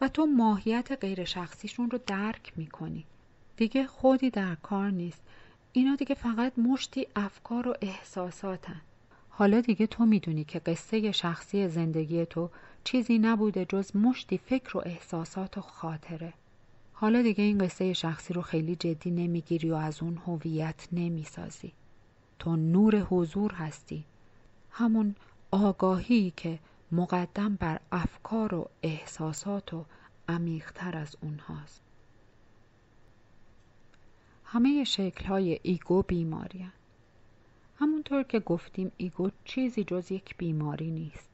و تو ماهیت غیر شخصیشون رو درک میکنی دیگه خودی در کار نیست اینا دیگه فقط مشتی افکار و احساساتن حالا دیگه تو میدونی که قصه شخصی زندگی تو چیزی نبوده جز مشتی فکر و احساسات و خاطره حالا دیگه این قصه شخصی رو خیلی جدی نمیگیری و از اون هویت نمیسازی تو نور حضور هستی همون آگاهی که مقدم بر افکار و احساسات و عمیقتر از اونهاست همه شکل های ایگو بیماری همونطور که گفتیم ایگو چیزی جز یک بیماری نیست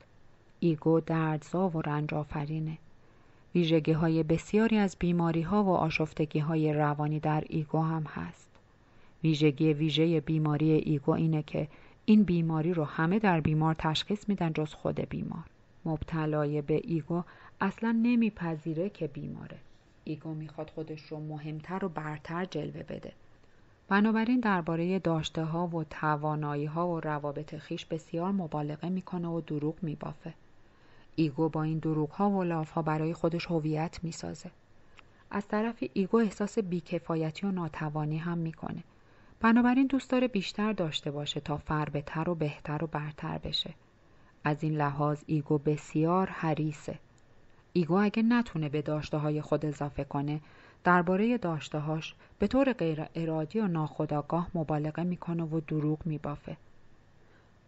ایگو دردزا و رنجافرینه ویژگی های بسیاری از بیماری ها و آشفتگی های روانی در ایگو هم هست ویژگی ویژه بیماری ایگو اینه که این بیماری رو همه در بیمار تشخیص میدن جز خود بیمار مبتلای به ایگو اصلا نمیپذیره که بیماره ایگو میخواد خودش رو مهمتر و برتر جلوه بده بنابراین درباره داشته ها و توانایی ها و روابط خیش بسیار مبالغه میکنه و دروغ میبافه ایگو با این دروغ ها و لاف ها برای خودش هویت میسازه از طرف ایگو احساس بیکفایتی و ناتوانی هم میکنه بنابراین دوست داره بیشتر داشته باشه تا فربهتر و بهتر و برتر بشه از این لحاظ ایگو بسیار حریسه ایگو اگه نتونه به داشته های خود اضافه کنه درباره داشته هاش به طور غیر ارادی و ناخودآگاه مبالغه میکنه و دروغ میبافه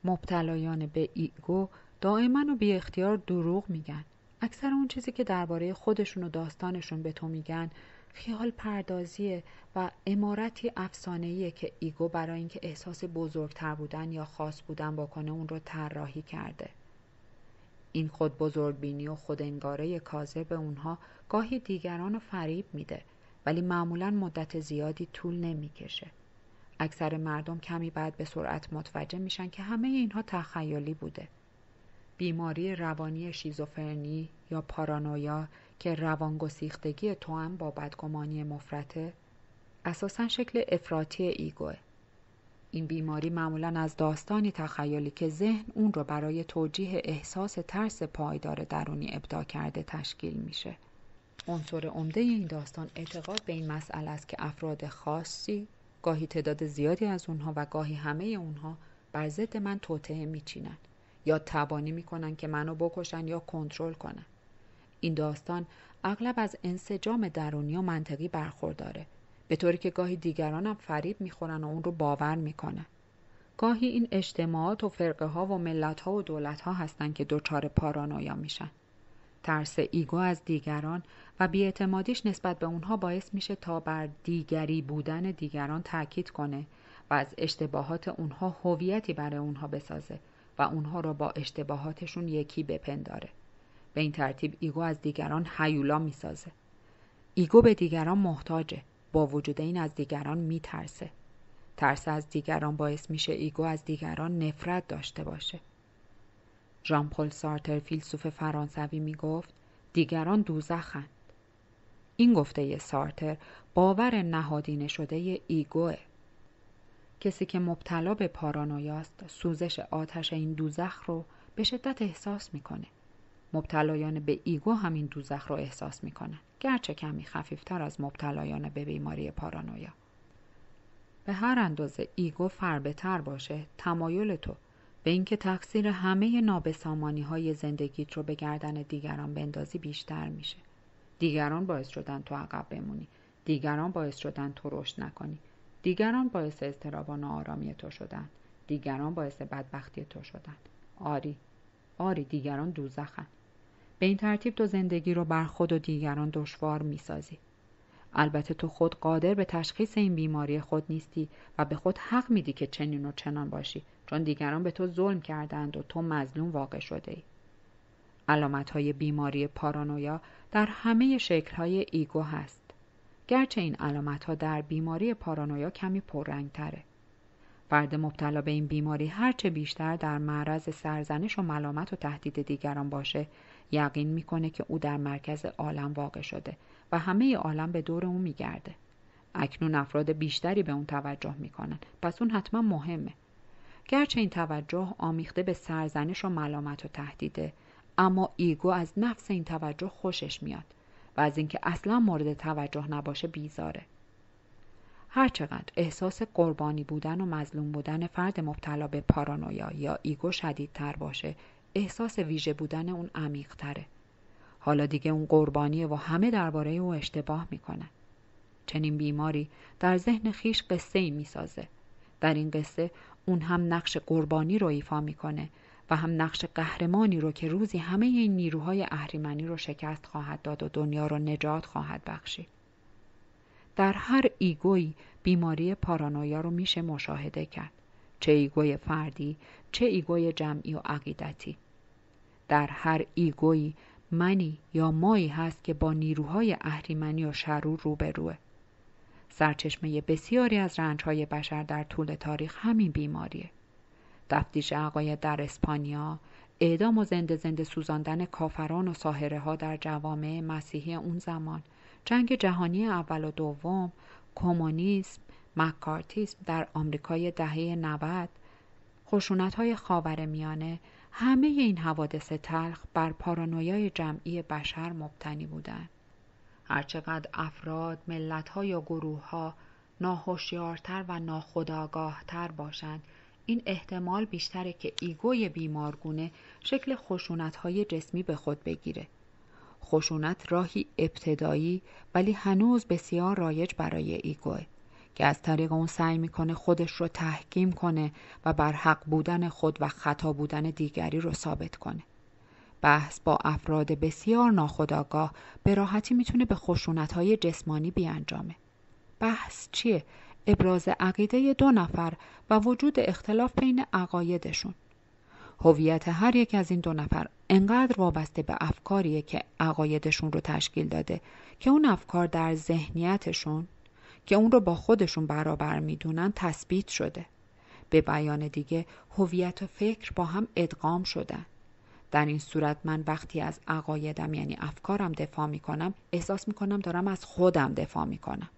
مبتلایان به ایگو دائما و بی اختیار دروغ میگن اکثر اون چیزی که درباره خودشون و داستانشون به تو میگن خیال پردازیه و امارتی افسانه‌ایه که ایگو برای اینکه احساس بزرگتر بودن یا خاص بودن بکنه اون رو طراحی کرده این خود بزرگبینی و خودانگاره به اونها گاهی دیگران رو فریب میده ولی معمولا مدت زیادی طول نمیکشه اکثر مردم کمی بعد به سرعت متوجه میشن که همه اینها تخیلی بوده بیماری روانی شیزوفرنی یا پارانویا که روانگسیختگی هم با بدگمانی مفرته اساسا شکل افراطی ایگوه این بیماری معمولا از داستانی تخیلی که ذهن اون رو برای توجیه احساس ترس پایدار درونی ابدا کرده تشکیل میشه عنصر عمده این داستان اعتقاد به این مسئله است که افراد خاصی گاهی تعداد زیادی از اونها و گاهی همه اونها بر ضد من توطعه میچینن یا تبانی میکنن که منو بکشن یا کنترل کنن این داستان اغلب از انسجام درونی و منطقی برخورداره به طوری که گاهی دیگران هم فریب میخورن و اون رو باور میکنن گاهی این اجتماعات و فرقه ها و ملت ها و دولت ها هستن که دچار پارانویا میشن ترس ایگو از دیگران و بیاعتمادیش نسبت به اونها باعث میشه تا بر دیگری بودن دیگران تاکید کنه و از اشتباهات اونها هویتی برای اونها بسازه و اونها را با اشتباهاتشون یکی بپنداره به این ترتیب ایگو از دیگران می سازه. ایگو به دیگران محتاجه با وجود این از دیگران میترسه ترس از دیگران باعث میشه ایگو از دیگران نفرت داشته باشه ژان پل سارتر فیلسوف فرانسوی میگفت دیگران دوزخند این گفته ی سارتر باور نهادینه شده ایگوه کسی که مبتلا به پارانویاست سوزش آتش این دوزخ رو به شدت احساس میکنه مبتلایان به ایگو همین دوزخ رو احساس میکنن گرچه کمی خفیفتر از مبتلایان به بیماری پارانویا. به هر اندازه ایگو فربهتر باشه تمایل تو به اینکه تقصیر همه نابسامانی های زندگیت رو به گردن دیگران بندازی بیشتر میشه. دیگران باعث شدن تو عقب بمونی. دیگران باعث شدن تو رشد نکنی. دیگران باعث اضطراب و ناآرامی تو شدن. دیگران باعث بدبختی تو شدن. آری آری دیگران دوزخن به این ترتیب تو زندگی رو بر خود و دیگران دشوار میسازی البته تو خود قادر به تشخیص این بیماری خود نیستی و به خود حق میدی که چنین و چنان باشی چون دیگران به تو ظلم کردند و تو مظلوم واقع شده ای. علامت های بیماری پارانویا در همه شکل های ایگو هست. گرچه این علامت ها در بیماری پارانویا کمی پررنگ تره. فرد مبتلا به این بیماری هرچه بیشتر در معرض سرزنش و ملامت و تهدید دیگران باشه یقین میکنه که او در مرکز عالم واقع شده و همه عالم به دور او میگرده اکنون افراد بیشتری به اون توجه میکنن پس اون حتما مهمه گرچه این توجه آمیخته به سرزنش و ملامت و تهدیده اما ایگو از نفس این توجه خوشش میاد و از اینکه اصلا مورد توجه نباشه بیزاره هرچقدر احساس قربانی بودن و مظلوم بودن فرد مبتلا به پارانویا یا ایگو شدیدتر باشه احساس ویژه بودن اون تره. حالا دیگه اون قربانیه و همه درباره او اشتباه میکنن چنین بیماری در ذهن خیش قصه ای میسازه در این قصه اون هم نقش قربانی رو ایفا میکنه و هم نقش قهرمانی رو که روزی همه این نیروهای اهریمنی رو شکست خواهد داد و دنیا رو نجات خواهد بخشید در هر ایگوی بیماری پارانویا رو میشه مشاهده کرد چه ایگوی فردی چه ایگوی جمعی و عقیدتی در هر ایگوی منی یا مایی هست که با نیروهای اهریمنی و شرور روبروه سرچشمه بسیاری از رنجهای بشر در طول تاریخ همین بیماریه تفتیش عقاید در اسپانیا اعدام و زنده زنده سوزاندن کافران و ساهره ها در جوامع مسیحی اون زمان جنگ جهانی اول و دوم کمونیسم مکارتیسم در آمریکای دهه 90 خشونت های خاور میانه همه این حوادث تلخ بر پارانویای جمعی بشر مبتنی بودند. هرچقدر افراد، ملتها یا ها ناهوشیارتر و تر باشند این احتمال بیشتره که ایگوی بیمارگونه شکل خشونت های جسمی به خود بگیره خشونت راهی ابتدایی ولی هنوز بسیار رایج برای ایگوه که از طریق اون سعی میکنه خودش رو تحکیم کنه و بر حق بودن خود و خطا بودن دیگری رو ثابت کنه. بحث با افراد بسیار ناخودآگاه به راحتی میتونه به خشونتهای جسمانی بیانجامه. بحث چیه؟ ابراز عقیده دو نفر و وجود اختلاف بین عقایدشون. هویت هر یک از این دو نفر انقدر وابسته به افکاریه که عقایدشون رو تشکیل داده که اون افکار در ذهنیتشون که اون رو با خودشون برابر میدونن تثبیت شده به بیان دیگه هویت و فکر با هم ادغام شدن در این صورت من وقتی از عقایدم یعنی افکارم دفاع میکنم احساس میکنم دارم از خودم دفاع میکنم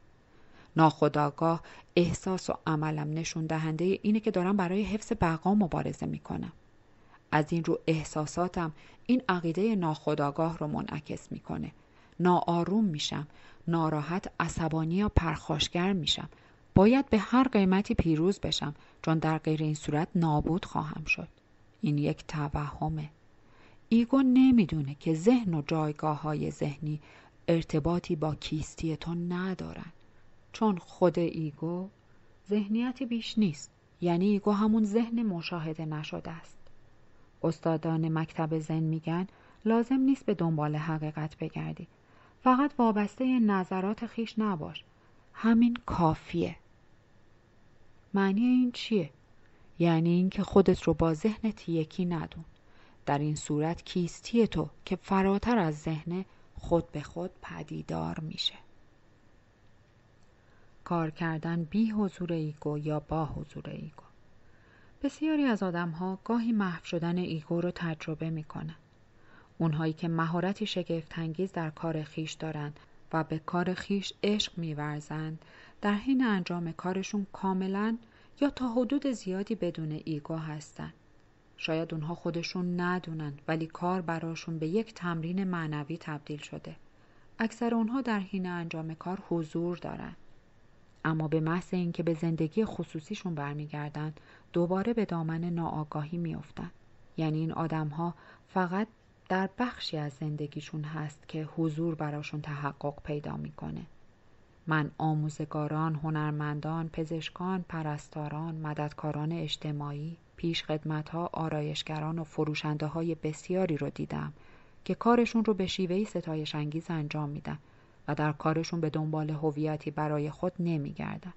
ناخداگاه احساس و عملم نشون دهنده اینه که دارم برای حفظ بقا مبارزه میکنم از این رو احساساتم این عقیده ناخودآگاه رو منعکس میکنه ناآروم میشم ناراحت عصبانی یا پرخاشگر میشم باید به هر قیمتی پیروز بشم چون در غیر این صورت نابود خواهم شد این یک توهمه ایگو نمیدونه که ذهن و جایگاه های ذهنی ارتباطی با کیستی تو ندارن چون خود ایگو ذهنیت بیش نیست یعنی ایگو همون ذهن مشاهده نشده است استادان مکتب زن میگن لازم نیست به دنبال حقیقت بگردی فقط وابسته نظرات خیش نباش همین کافیه معنی این چیه یعنی اینکه خودت رو با ذهنت یکی ندون در این صورت کیستی تو که فراتر از ذهن خود به خود پدیدار میشه کار کردن بی حضور ایگو یا با حضور ایگو بسیاری از ها گاهی محو شدن ایگو رو تجربه می میکنن. اونهایی که مهارتی شگفتانگیز در کار خیش دارند و به کار خیش عشق میورزند در حین انجام کارشون کاملا یا تا حدود زیادی بدون ایگو هستند. شاید اونها خودشون ندونن ولی کار براشون به یک تمرین معنوی تبدیل شده. اکثر اونها در حین انجام کار حضور دارند. اما به محض اینکه به زندگی خصوصیشون برمیگردن دوباره به دامن ناآگاهی میافتند یعنی این آدمها فقط در بخشی از زندگیشون هست که حضور براشون تحقق پیدا میکنه من آموزگاران، هنرمندان، پزشکان، پرستاران، مددکاران اجتماعی، پیش آرایشگران و فروشنده های بسیاری رو دیدم که کارشون رو به شیوهی ستایش انگیز انجام میدن و در کارشون به دنبال هویتی برای خود نمیگردن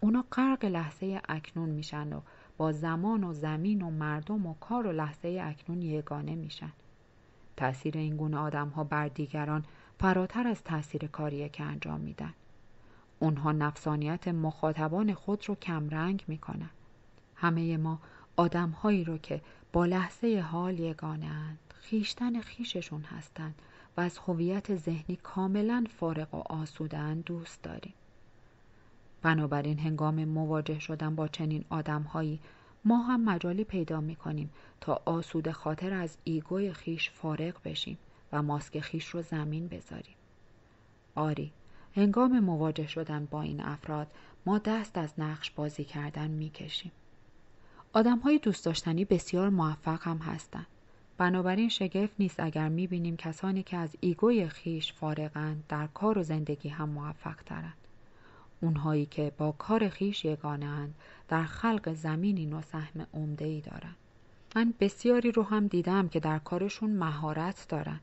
اونا قرق لحظه اکنون میشن و با زمان و زمین و مردم و کار و لحظه اکنون یگانه میشن تاثیر این گونه آدم ها بر دیگران فراتر از تاثیر کاری که انجام میدن اونها نفسانیت مخاطبان خود رو کمرنگ میکنن همه ما آدم هایی رو که با لحظه حال یگانه اند خیشتن خیششون هستند و از هویت ذهنی کاملا فارغ و آسودن دوست داریم بنابراین هنگام مواجه شدن با چنین آدمهایی ما هم مجالی پیدا می کنیم تا آسوده خاطر از ایگوی خیش فارغ بشیم و ماسک خیش رو زمین بذاریم. آری، هنگام مواجه شدن با این افراد ما دست از نقش بازی کردن می کشیم. آدم های دوست داشتنی بسیار موفق هم هستند. بنابراین شگفت نیست اگر میبینیم کسانی که از ایگوی خیش فارغند در کار و زندگی هم موفق ترند اونهایی که با کار خیش یگانه در خلق زمینی نو سهم عمده ای دارند من بسیاری رو هم دیدم که در کارشون مهارت دارند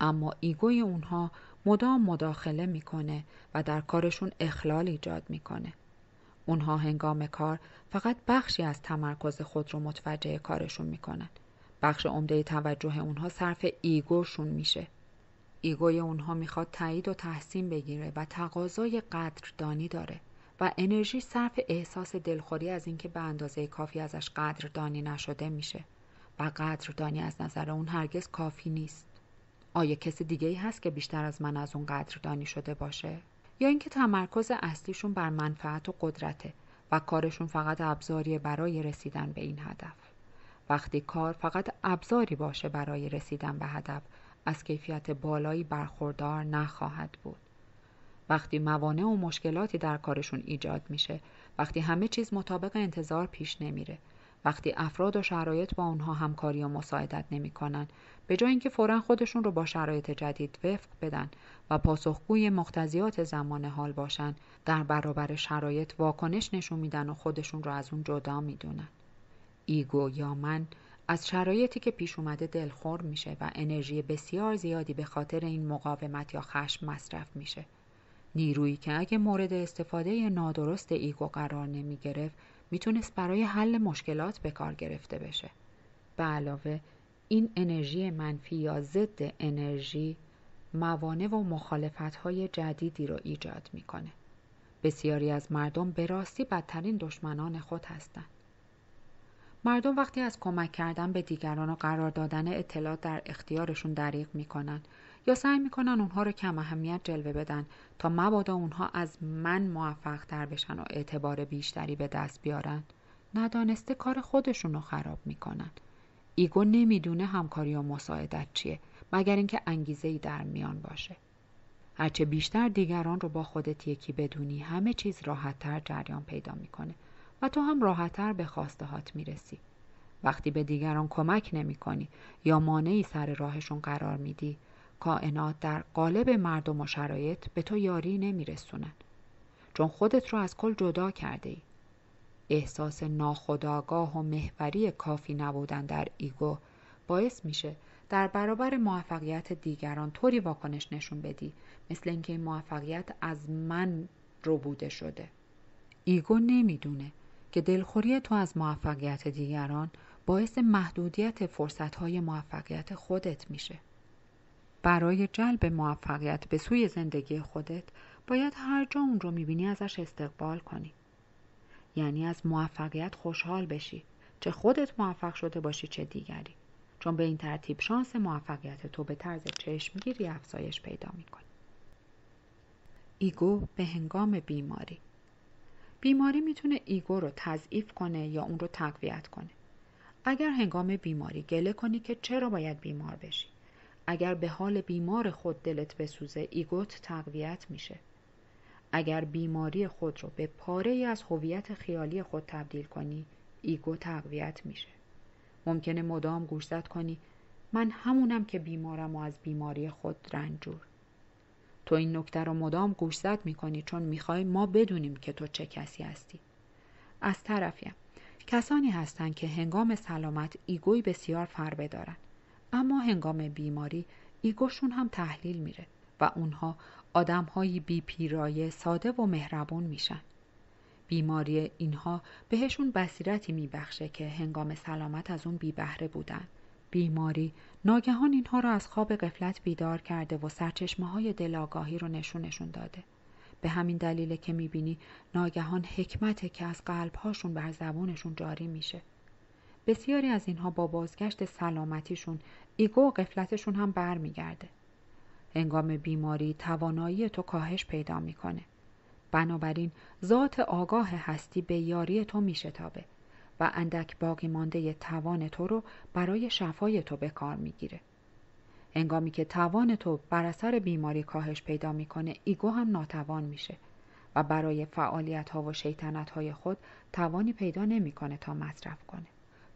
اما ایگوی اونها مدام مداخله میکنه و در کارشون اخلال ایجاد میکنه اونها هنگام کار فقط بخشی از تمرکز خود رو متوجه کارشون میکنند بخش عمده توجه اونها صرف ایگوشون میشه ایگوی اونها میخواد تایید و تحسین بگیره و تقاضای قدردانی داره و انرژی صرف احساس دلخوری از اینکه به اندازه کافی ازش قدردانی نشده میشه و قدردانی از نظر اون هرگز کافی نیست آیا کسی دیگه ای هست که بیشتر از من از اون قدردانی شده باشه یا اینکه تمرکز اصلیشون بر منفعت و قدرته و کارشون فقط ابزاری برای رسیدن به این هدف وقتی کار فقط ابزاری باشه برای رسیدن به هدف از کیفیت بالایی برخوردار نخواهد بود وقتی موانع و مشکلاتی در کارشون ایجاد میشه وقتی همه چیز مطابق انتظار پیش نمیره وقتی افراد و شرایط با اونها همکاری و مساعدت نمیکنن به جای اینکه فورا خودشون رو با شرایط جدید وفق بدن و پاسخگوی مقتضیات زمان حال باشن در برابر شرایط واکنش نشون میدن و خودشون رو از اون جدا میدونن ایگو یا من از شرایطی که پیش اومده دلخور میشه و انرژی بسیار زیادی به خاطر این مقاومت یا خشم مصرف میشه نیرویی که اگه مورد استفاده نادرست ایگو قرار نمی گرفت میتونست برای حل مشکلات به کار گرفته بشه به علاوه این انرژی منفی یا ضد انرژی موانع و مخالفت های جدیدی رو ایجاد میکنه بسیاری از مردم به راستی بدترین دشمنان خود هستند مردم وقتی از کمک کردن به دیگران و قرار دادن اطلاعات در اختیارشون دریغ میکنن یا سعی میکنن اونها رو کم اهمیت جلوه بدن تا مبادا اونها از من موفق تر بشن و اعتبار بیشتری به دست بیارن ندانسته کار خودشون رو خراب میکنن ایگو نمیدونه همکاری و مساعدت چیه مگر اینکه انگیزه ای در میان باشه هرچه بیشتر دیگران رو با خودت یکی بدونی همه چیز راحتتر جریان پیدا میکنه و تو هم راحتتر به خواستهات هات میرسی وقتی به دیگران کمک نمی کنی یا مانعی سر راهشون قرار میدی کائنات در قالب مردم و شرایط به تو یاری نمیرسونن چون خودت رو از کل جدا کرده ای. احساس ناخداگاه و محوری کافی نبودن در ایگو باعث میشه در برابر موفقیت دیگران طوری واکنش نشون بدی مثل اینکه این موفقیت از من رو بوده شده ایگو نمیدونه که دلخوری تو از موفقیت دیگران باعث محدودیت فرصتهای موفقیت خودت میشه. برای جلب موفقیت به سوی زندگی خودت باید هر جا اون رو میبینی ازش استقبال کنی. یعنی از موفقیت خوشحال بشی چه خودت موفق شده باشی چه دیگری. چون به این ترتیب شانس موفقیت تو به طرز چشمگیری افزایش پیدا میکنی. ایگو به هنگام بیماری بیماری میتونه ایگو رو تضعیف کنه یا اون رو تقویت کنه. اگر هنگام بیماری گله کنی که چرا باید بیمار بشی، اگر به حال بیمار خود دلت بسوزه ایگوت تقویت میشه. اگر بیماری خود رو به پاره ای از هویت خیالی خود تبدیل کنی، ایگو تقویت میشه. ممکنه مدام گوشزد کنی من همونم که بیمارم و از بیماری خود رنجور. تو این نکته رو مدام گوشزد میکنی چون میخوای ما بدونیم که تو چه کسی هستی از طرفیم کسانی هستند که هنگام سلامت ایگوی بسیار فربه دارند اما هنگام بیماری ایگوشون هم تحلیل میره و اونها آدمهایی بی پیرایه ساده و مهربون میشن بیماری اینها بهشون بصیرتی میبخشه که هنگام سلامت از اون بی بهره بودن بیماری ناگهان اینها را از خواب قفلت بیدار کرده و سرچشمه های دلاگاهی رو نشونشون داده به همین دلیل که میبینی ناگهان حکمته که از قلبهاشون بر زبونشون جاری میشه بسیاری از اینها با بازگشت سلامتیشون ایگو و قفلتشون هم برمیگرده انگام بیماری توانایی تو کاهش پیدا میکنه بنابراین ذات آگاه هستی به یاری تو میشتابه و اندک باقی مانده توان تو رو برای شفای تو به کار میگیره. انگامی که توان تو بر اثر بیماری کاهش پیدا میکنه ایگو هم ناتوان میشه و برای فعالیت ها و شیطنت های خود توانی پیدا نمیکنه تا مصرف کنه.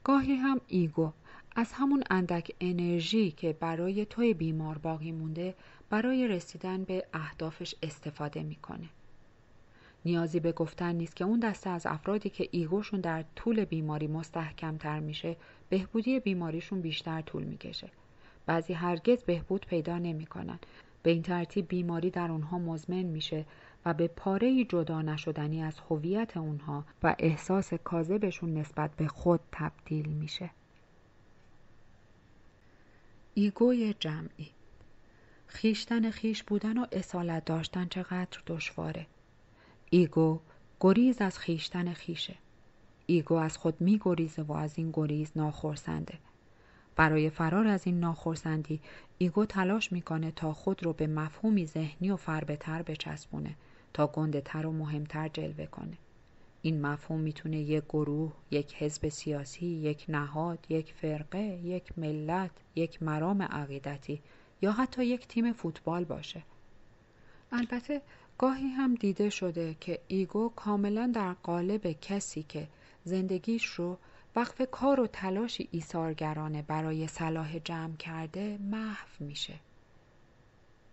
گاهی هم ایگو از همون اندک انرژی که برای توی بیمار باقی مونده برای رسیدن به اهدافش استفاده میکنه. نیازی به گفتن نیست که اون دسته از افرادی که ایگوشون در طول بیماری مستحکم تر میشه بهبودی بیماریشون بیشتر طول میکشه بعضی هرگز بهبود پیدا نمیکنن به این ترتیب بیماری در اونها مزمن میشه و به پاره جدا نشدنی از هویت اونها و احساس کاذبشون نسبت به خود تبدیل میشه ایگوی جمعی خیشتن خیش بودن و اصالت داشتن چقدر دشواره ایگو گریز از خیشتن خیشه ایگو از خود می گریزه و از این گریز ناخرسنده برای فرار از این ناخرسندی ایگو تلاش میکنه تا خود رو به مفهومی ذهنی و فربهتر بچسبونه تا گندهتر و مهمتر جلوه کنه این مفهوم میتونه یک گروه، یک حزب سیاسی، یک نهاد، یک فرقه، یک ملت، یک مرام عقیدتی یا حتی یک تیم فوتبال باشه. البته گاهی هم دیده شده که ایگو کاملا در قالب کسی که زندگیش رو وقف کار و تلاش ایثارگرانه برای صلاح جمع کرده محو میشه.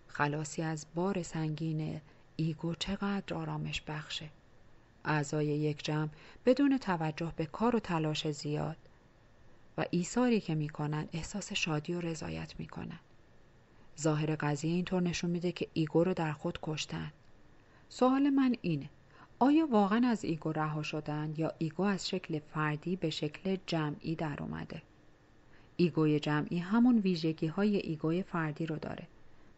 خلاصی از بار سنگین ایگو چقدر آرامش بخشه. اعضای یک جمع بدون توجه به کار و تلاش زیاد و ایثاری که میکنن احساس شادی و رضایت میکنن. ظاهر قضیه اینطور نشون میده که ایگو رو در خود کشتن سوال من اینه آیا واقعا از ایگو رها شدن یا ایگو از شکل فردی به شکل جمعی در اومده؟ ایگوی جمعی همون ویژگی های ایگوی فردی رو داره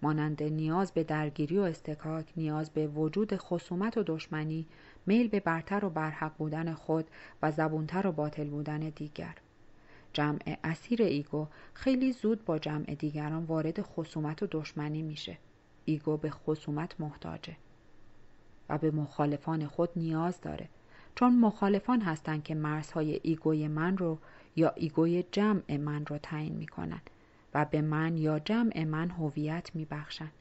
مانند نیاز به درگیری و استکاک، نیاز به وجود خصومت و دشمنی، میل به برتر و برحق بودن خود و زبونتر و باطل بودن دیگر. جمع اسیر ایگو خیلی زود با جمع دیگران وارد خصومت و دشمنی میشه. ایگو به خصومت محتاجه. و به مخالفان خود نیاز داره چون مخالفان هستند که مرزهای ایگوی من رو یا ایگوی جمع من رو تعیین میکنن و به من یا جمع من هویت میبخشن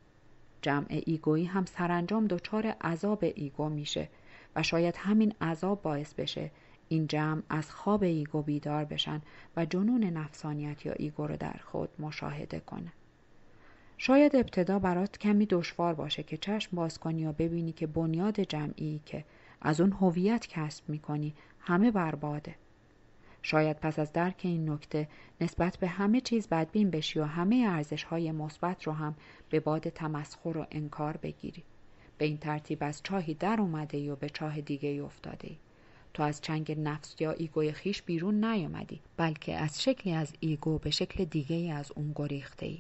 جمع ایگویی هم سرانجام دچار عذاب ایگو میشه و شاید همین عذاب باعث بشه این جمع از خواب ایگو بیدار بشن و جنون نفسانیت یا ایگو رو در خود مشاهده کنن شاید ابتدا برات کمی دشوار باشه که چشم باز کنی و ببینی که بنیاد جمعی که از اون هویت کسب کنی همه برباده شاید پس از درک این نکته نسبت به همه چیز بدبین بشی و همه ارزش های مثبت رو هم به باد تمسخر و انکار بگیری به این ترتیب از چاهی در اومده ای و به چاه دیگه ای افتاده ای. تو از چنگ نفس یا ایگوی خیش بیرون نیامدی بلکه از شکلی از ایگو به شکل دیگه ای از اون گریخته ای.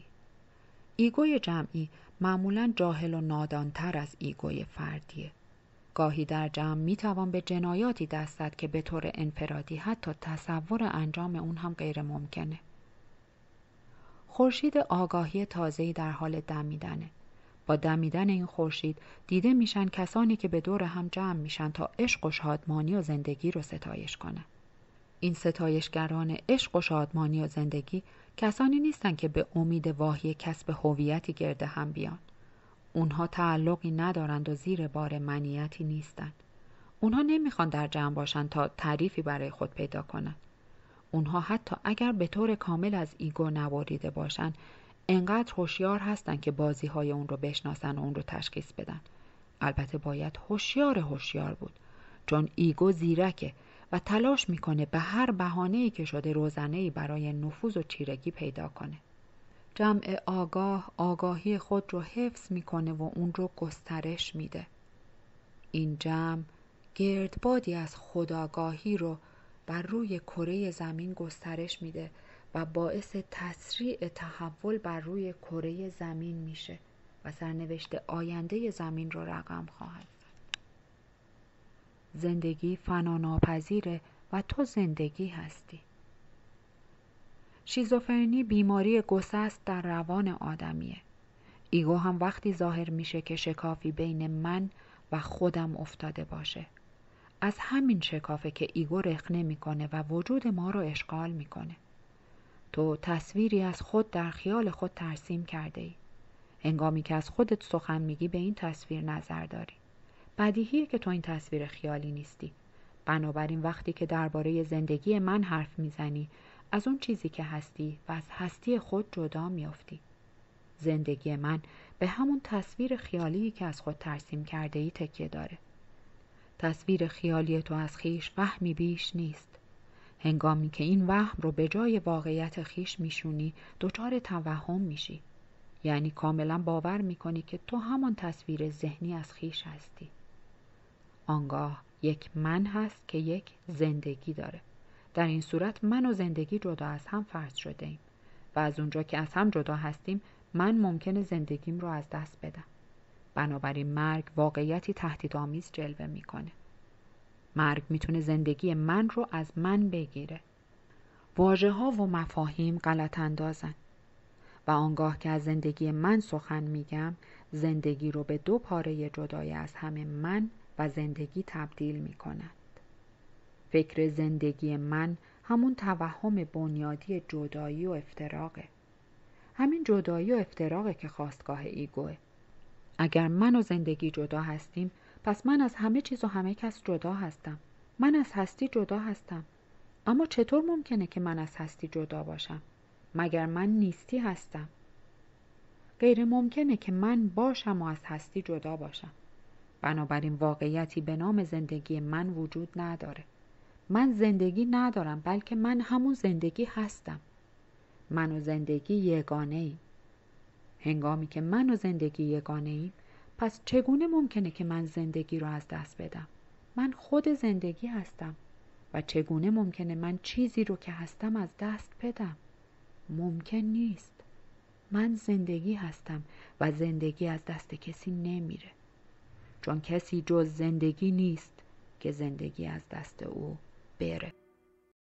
ایگوی جمعی معمولا جاهل و نادانتر از ایگوی فردیه. گاهی در جمع می توان به جنایاتی دست که به طور انفرادی حتی تصور انجام اون هم غیر ممکنه. خورشید آگاهی تازه‌ای در حال دمیدنه. با دمیدن این خورشید دیده میشن کسانی که به دور هم جمع میشن تا عشق و شادمانی و زندگی رو ستایش کنه. این ستایشگران عشق و شادمانی و زندگی کسانی نیستند که به امید واهی کسب هویتی گرده هم بیان اونها تعلقی ندارند و زیر بار منیتی نیستند اونها نمیخوان در جمع باشند تا تعریفی برای خود پیدا کنند اونها حتی اگر به طور کامل از ایگو نواریده باشند انقدر هوشیار هستند که بازی های اون رو بشناسن و اون رو تشخیص بدن البته باید هوشیار هوشیار بود چون ایگو زیرکه و تلاش میکنه به هر بهانه‌ای که شده روزنه‌ای برای نفوذ و چیرگی پیدا کنه. جمع آگاه آگاهی خود رو حفظ میکنه و اون رو گسترش میده. این جمع گردبادی از خداگاهی رو بر روی کره زمین گسترش میده و باعث تسریع تحول بر روی کره زمین میشه و سرنوشت آینده زمین رو رقم خواهد زندگی فناناپذیره و تو زندگی هستی شیزوفرنی بیماری گسست در روان آدمیه ایگو هم وقتی ظاهر میشه که شکافی بین من و خودم افتاده باشه از همین شکافه که ایگو رخنه میکنه و وجود ما رو اشغال میکنه تو تصویری از خود در خیال خود ترسیم کرده ای انگامی که از خودت سخن میگی به این تصویر نظر داری بدیهیه که تو این تصویر خیالی نیستی بنابراین وقتی که درباره زندگی من حرف میزنی از اون چیزی که هستی و از هستی خود جدا میافتی زندگی من به همون تصویر خیالی که از خود ترسیم کرده ای تکیه داره تصویر خیالی تو از خیش وهمی بیش نیست هنگامی که این وهم رو به جای واقعیت خیش میشونی دچار توهم میشی یعنی کاملا باور میکنی که تو همان تصویر ذهنی از خیش هستی آنگاه یک من هست که یک زندگی داره در این صورت من و زندگی جدا از هم فرض شده ایم و از اونجا که از هم جدا هستیم من ممکن زندگیم رو از دست بدم بنابراین مرگ واقعیتی تهدیدآمیز جلوه میکنه مرگ میتونه زندگی من رو از من بگیره واژه ها و مفاهیم غلط اندازن و آنگاه که از زندگی من سخن میگم زندگی رو به دو پاره جدای از همه من و زندگی تبدیل می کند. فکر زندگی من همون توهم بنیادی جدایی و افتراقه. همین جدایی و افتراقه که خواستگاه ایگوه. اگر من و زندگی جدا هستیم پس من از همه چیز و همه کس جدا هستم. من از هستی جدا هستم. اما چطور ممکنه که من از هستی جدا باشم؟ مگر من نیستی هستم؟ غیر ممکنه که من باشم و از هستی جدا باشم. بنابراین واقعیتی به نام زندگی من وجود نداره من زندگی ندارم بلکه من همون زندگی هستم من و زندگی یگانه ایم هنگامی که من و زندگی یگانه ایم پس چگونه ممکنه که من زندگی رو از دست بدم من خود زندگی هستم و چگونه ممکنه من چیزی رو که هستم از دست بدم ممکن نیست من زندگی هستم و زندگی از دست کسی نمیره چون کسی جز زندگی نیست که زندگی از دست او بره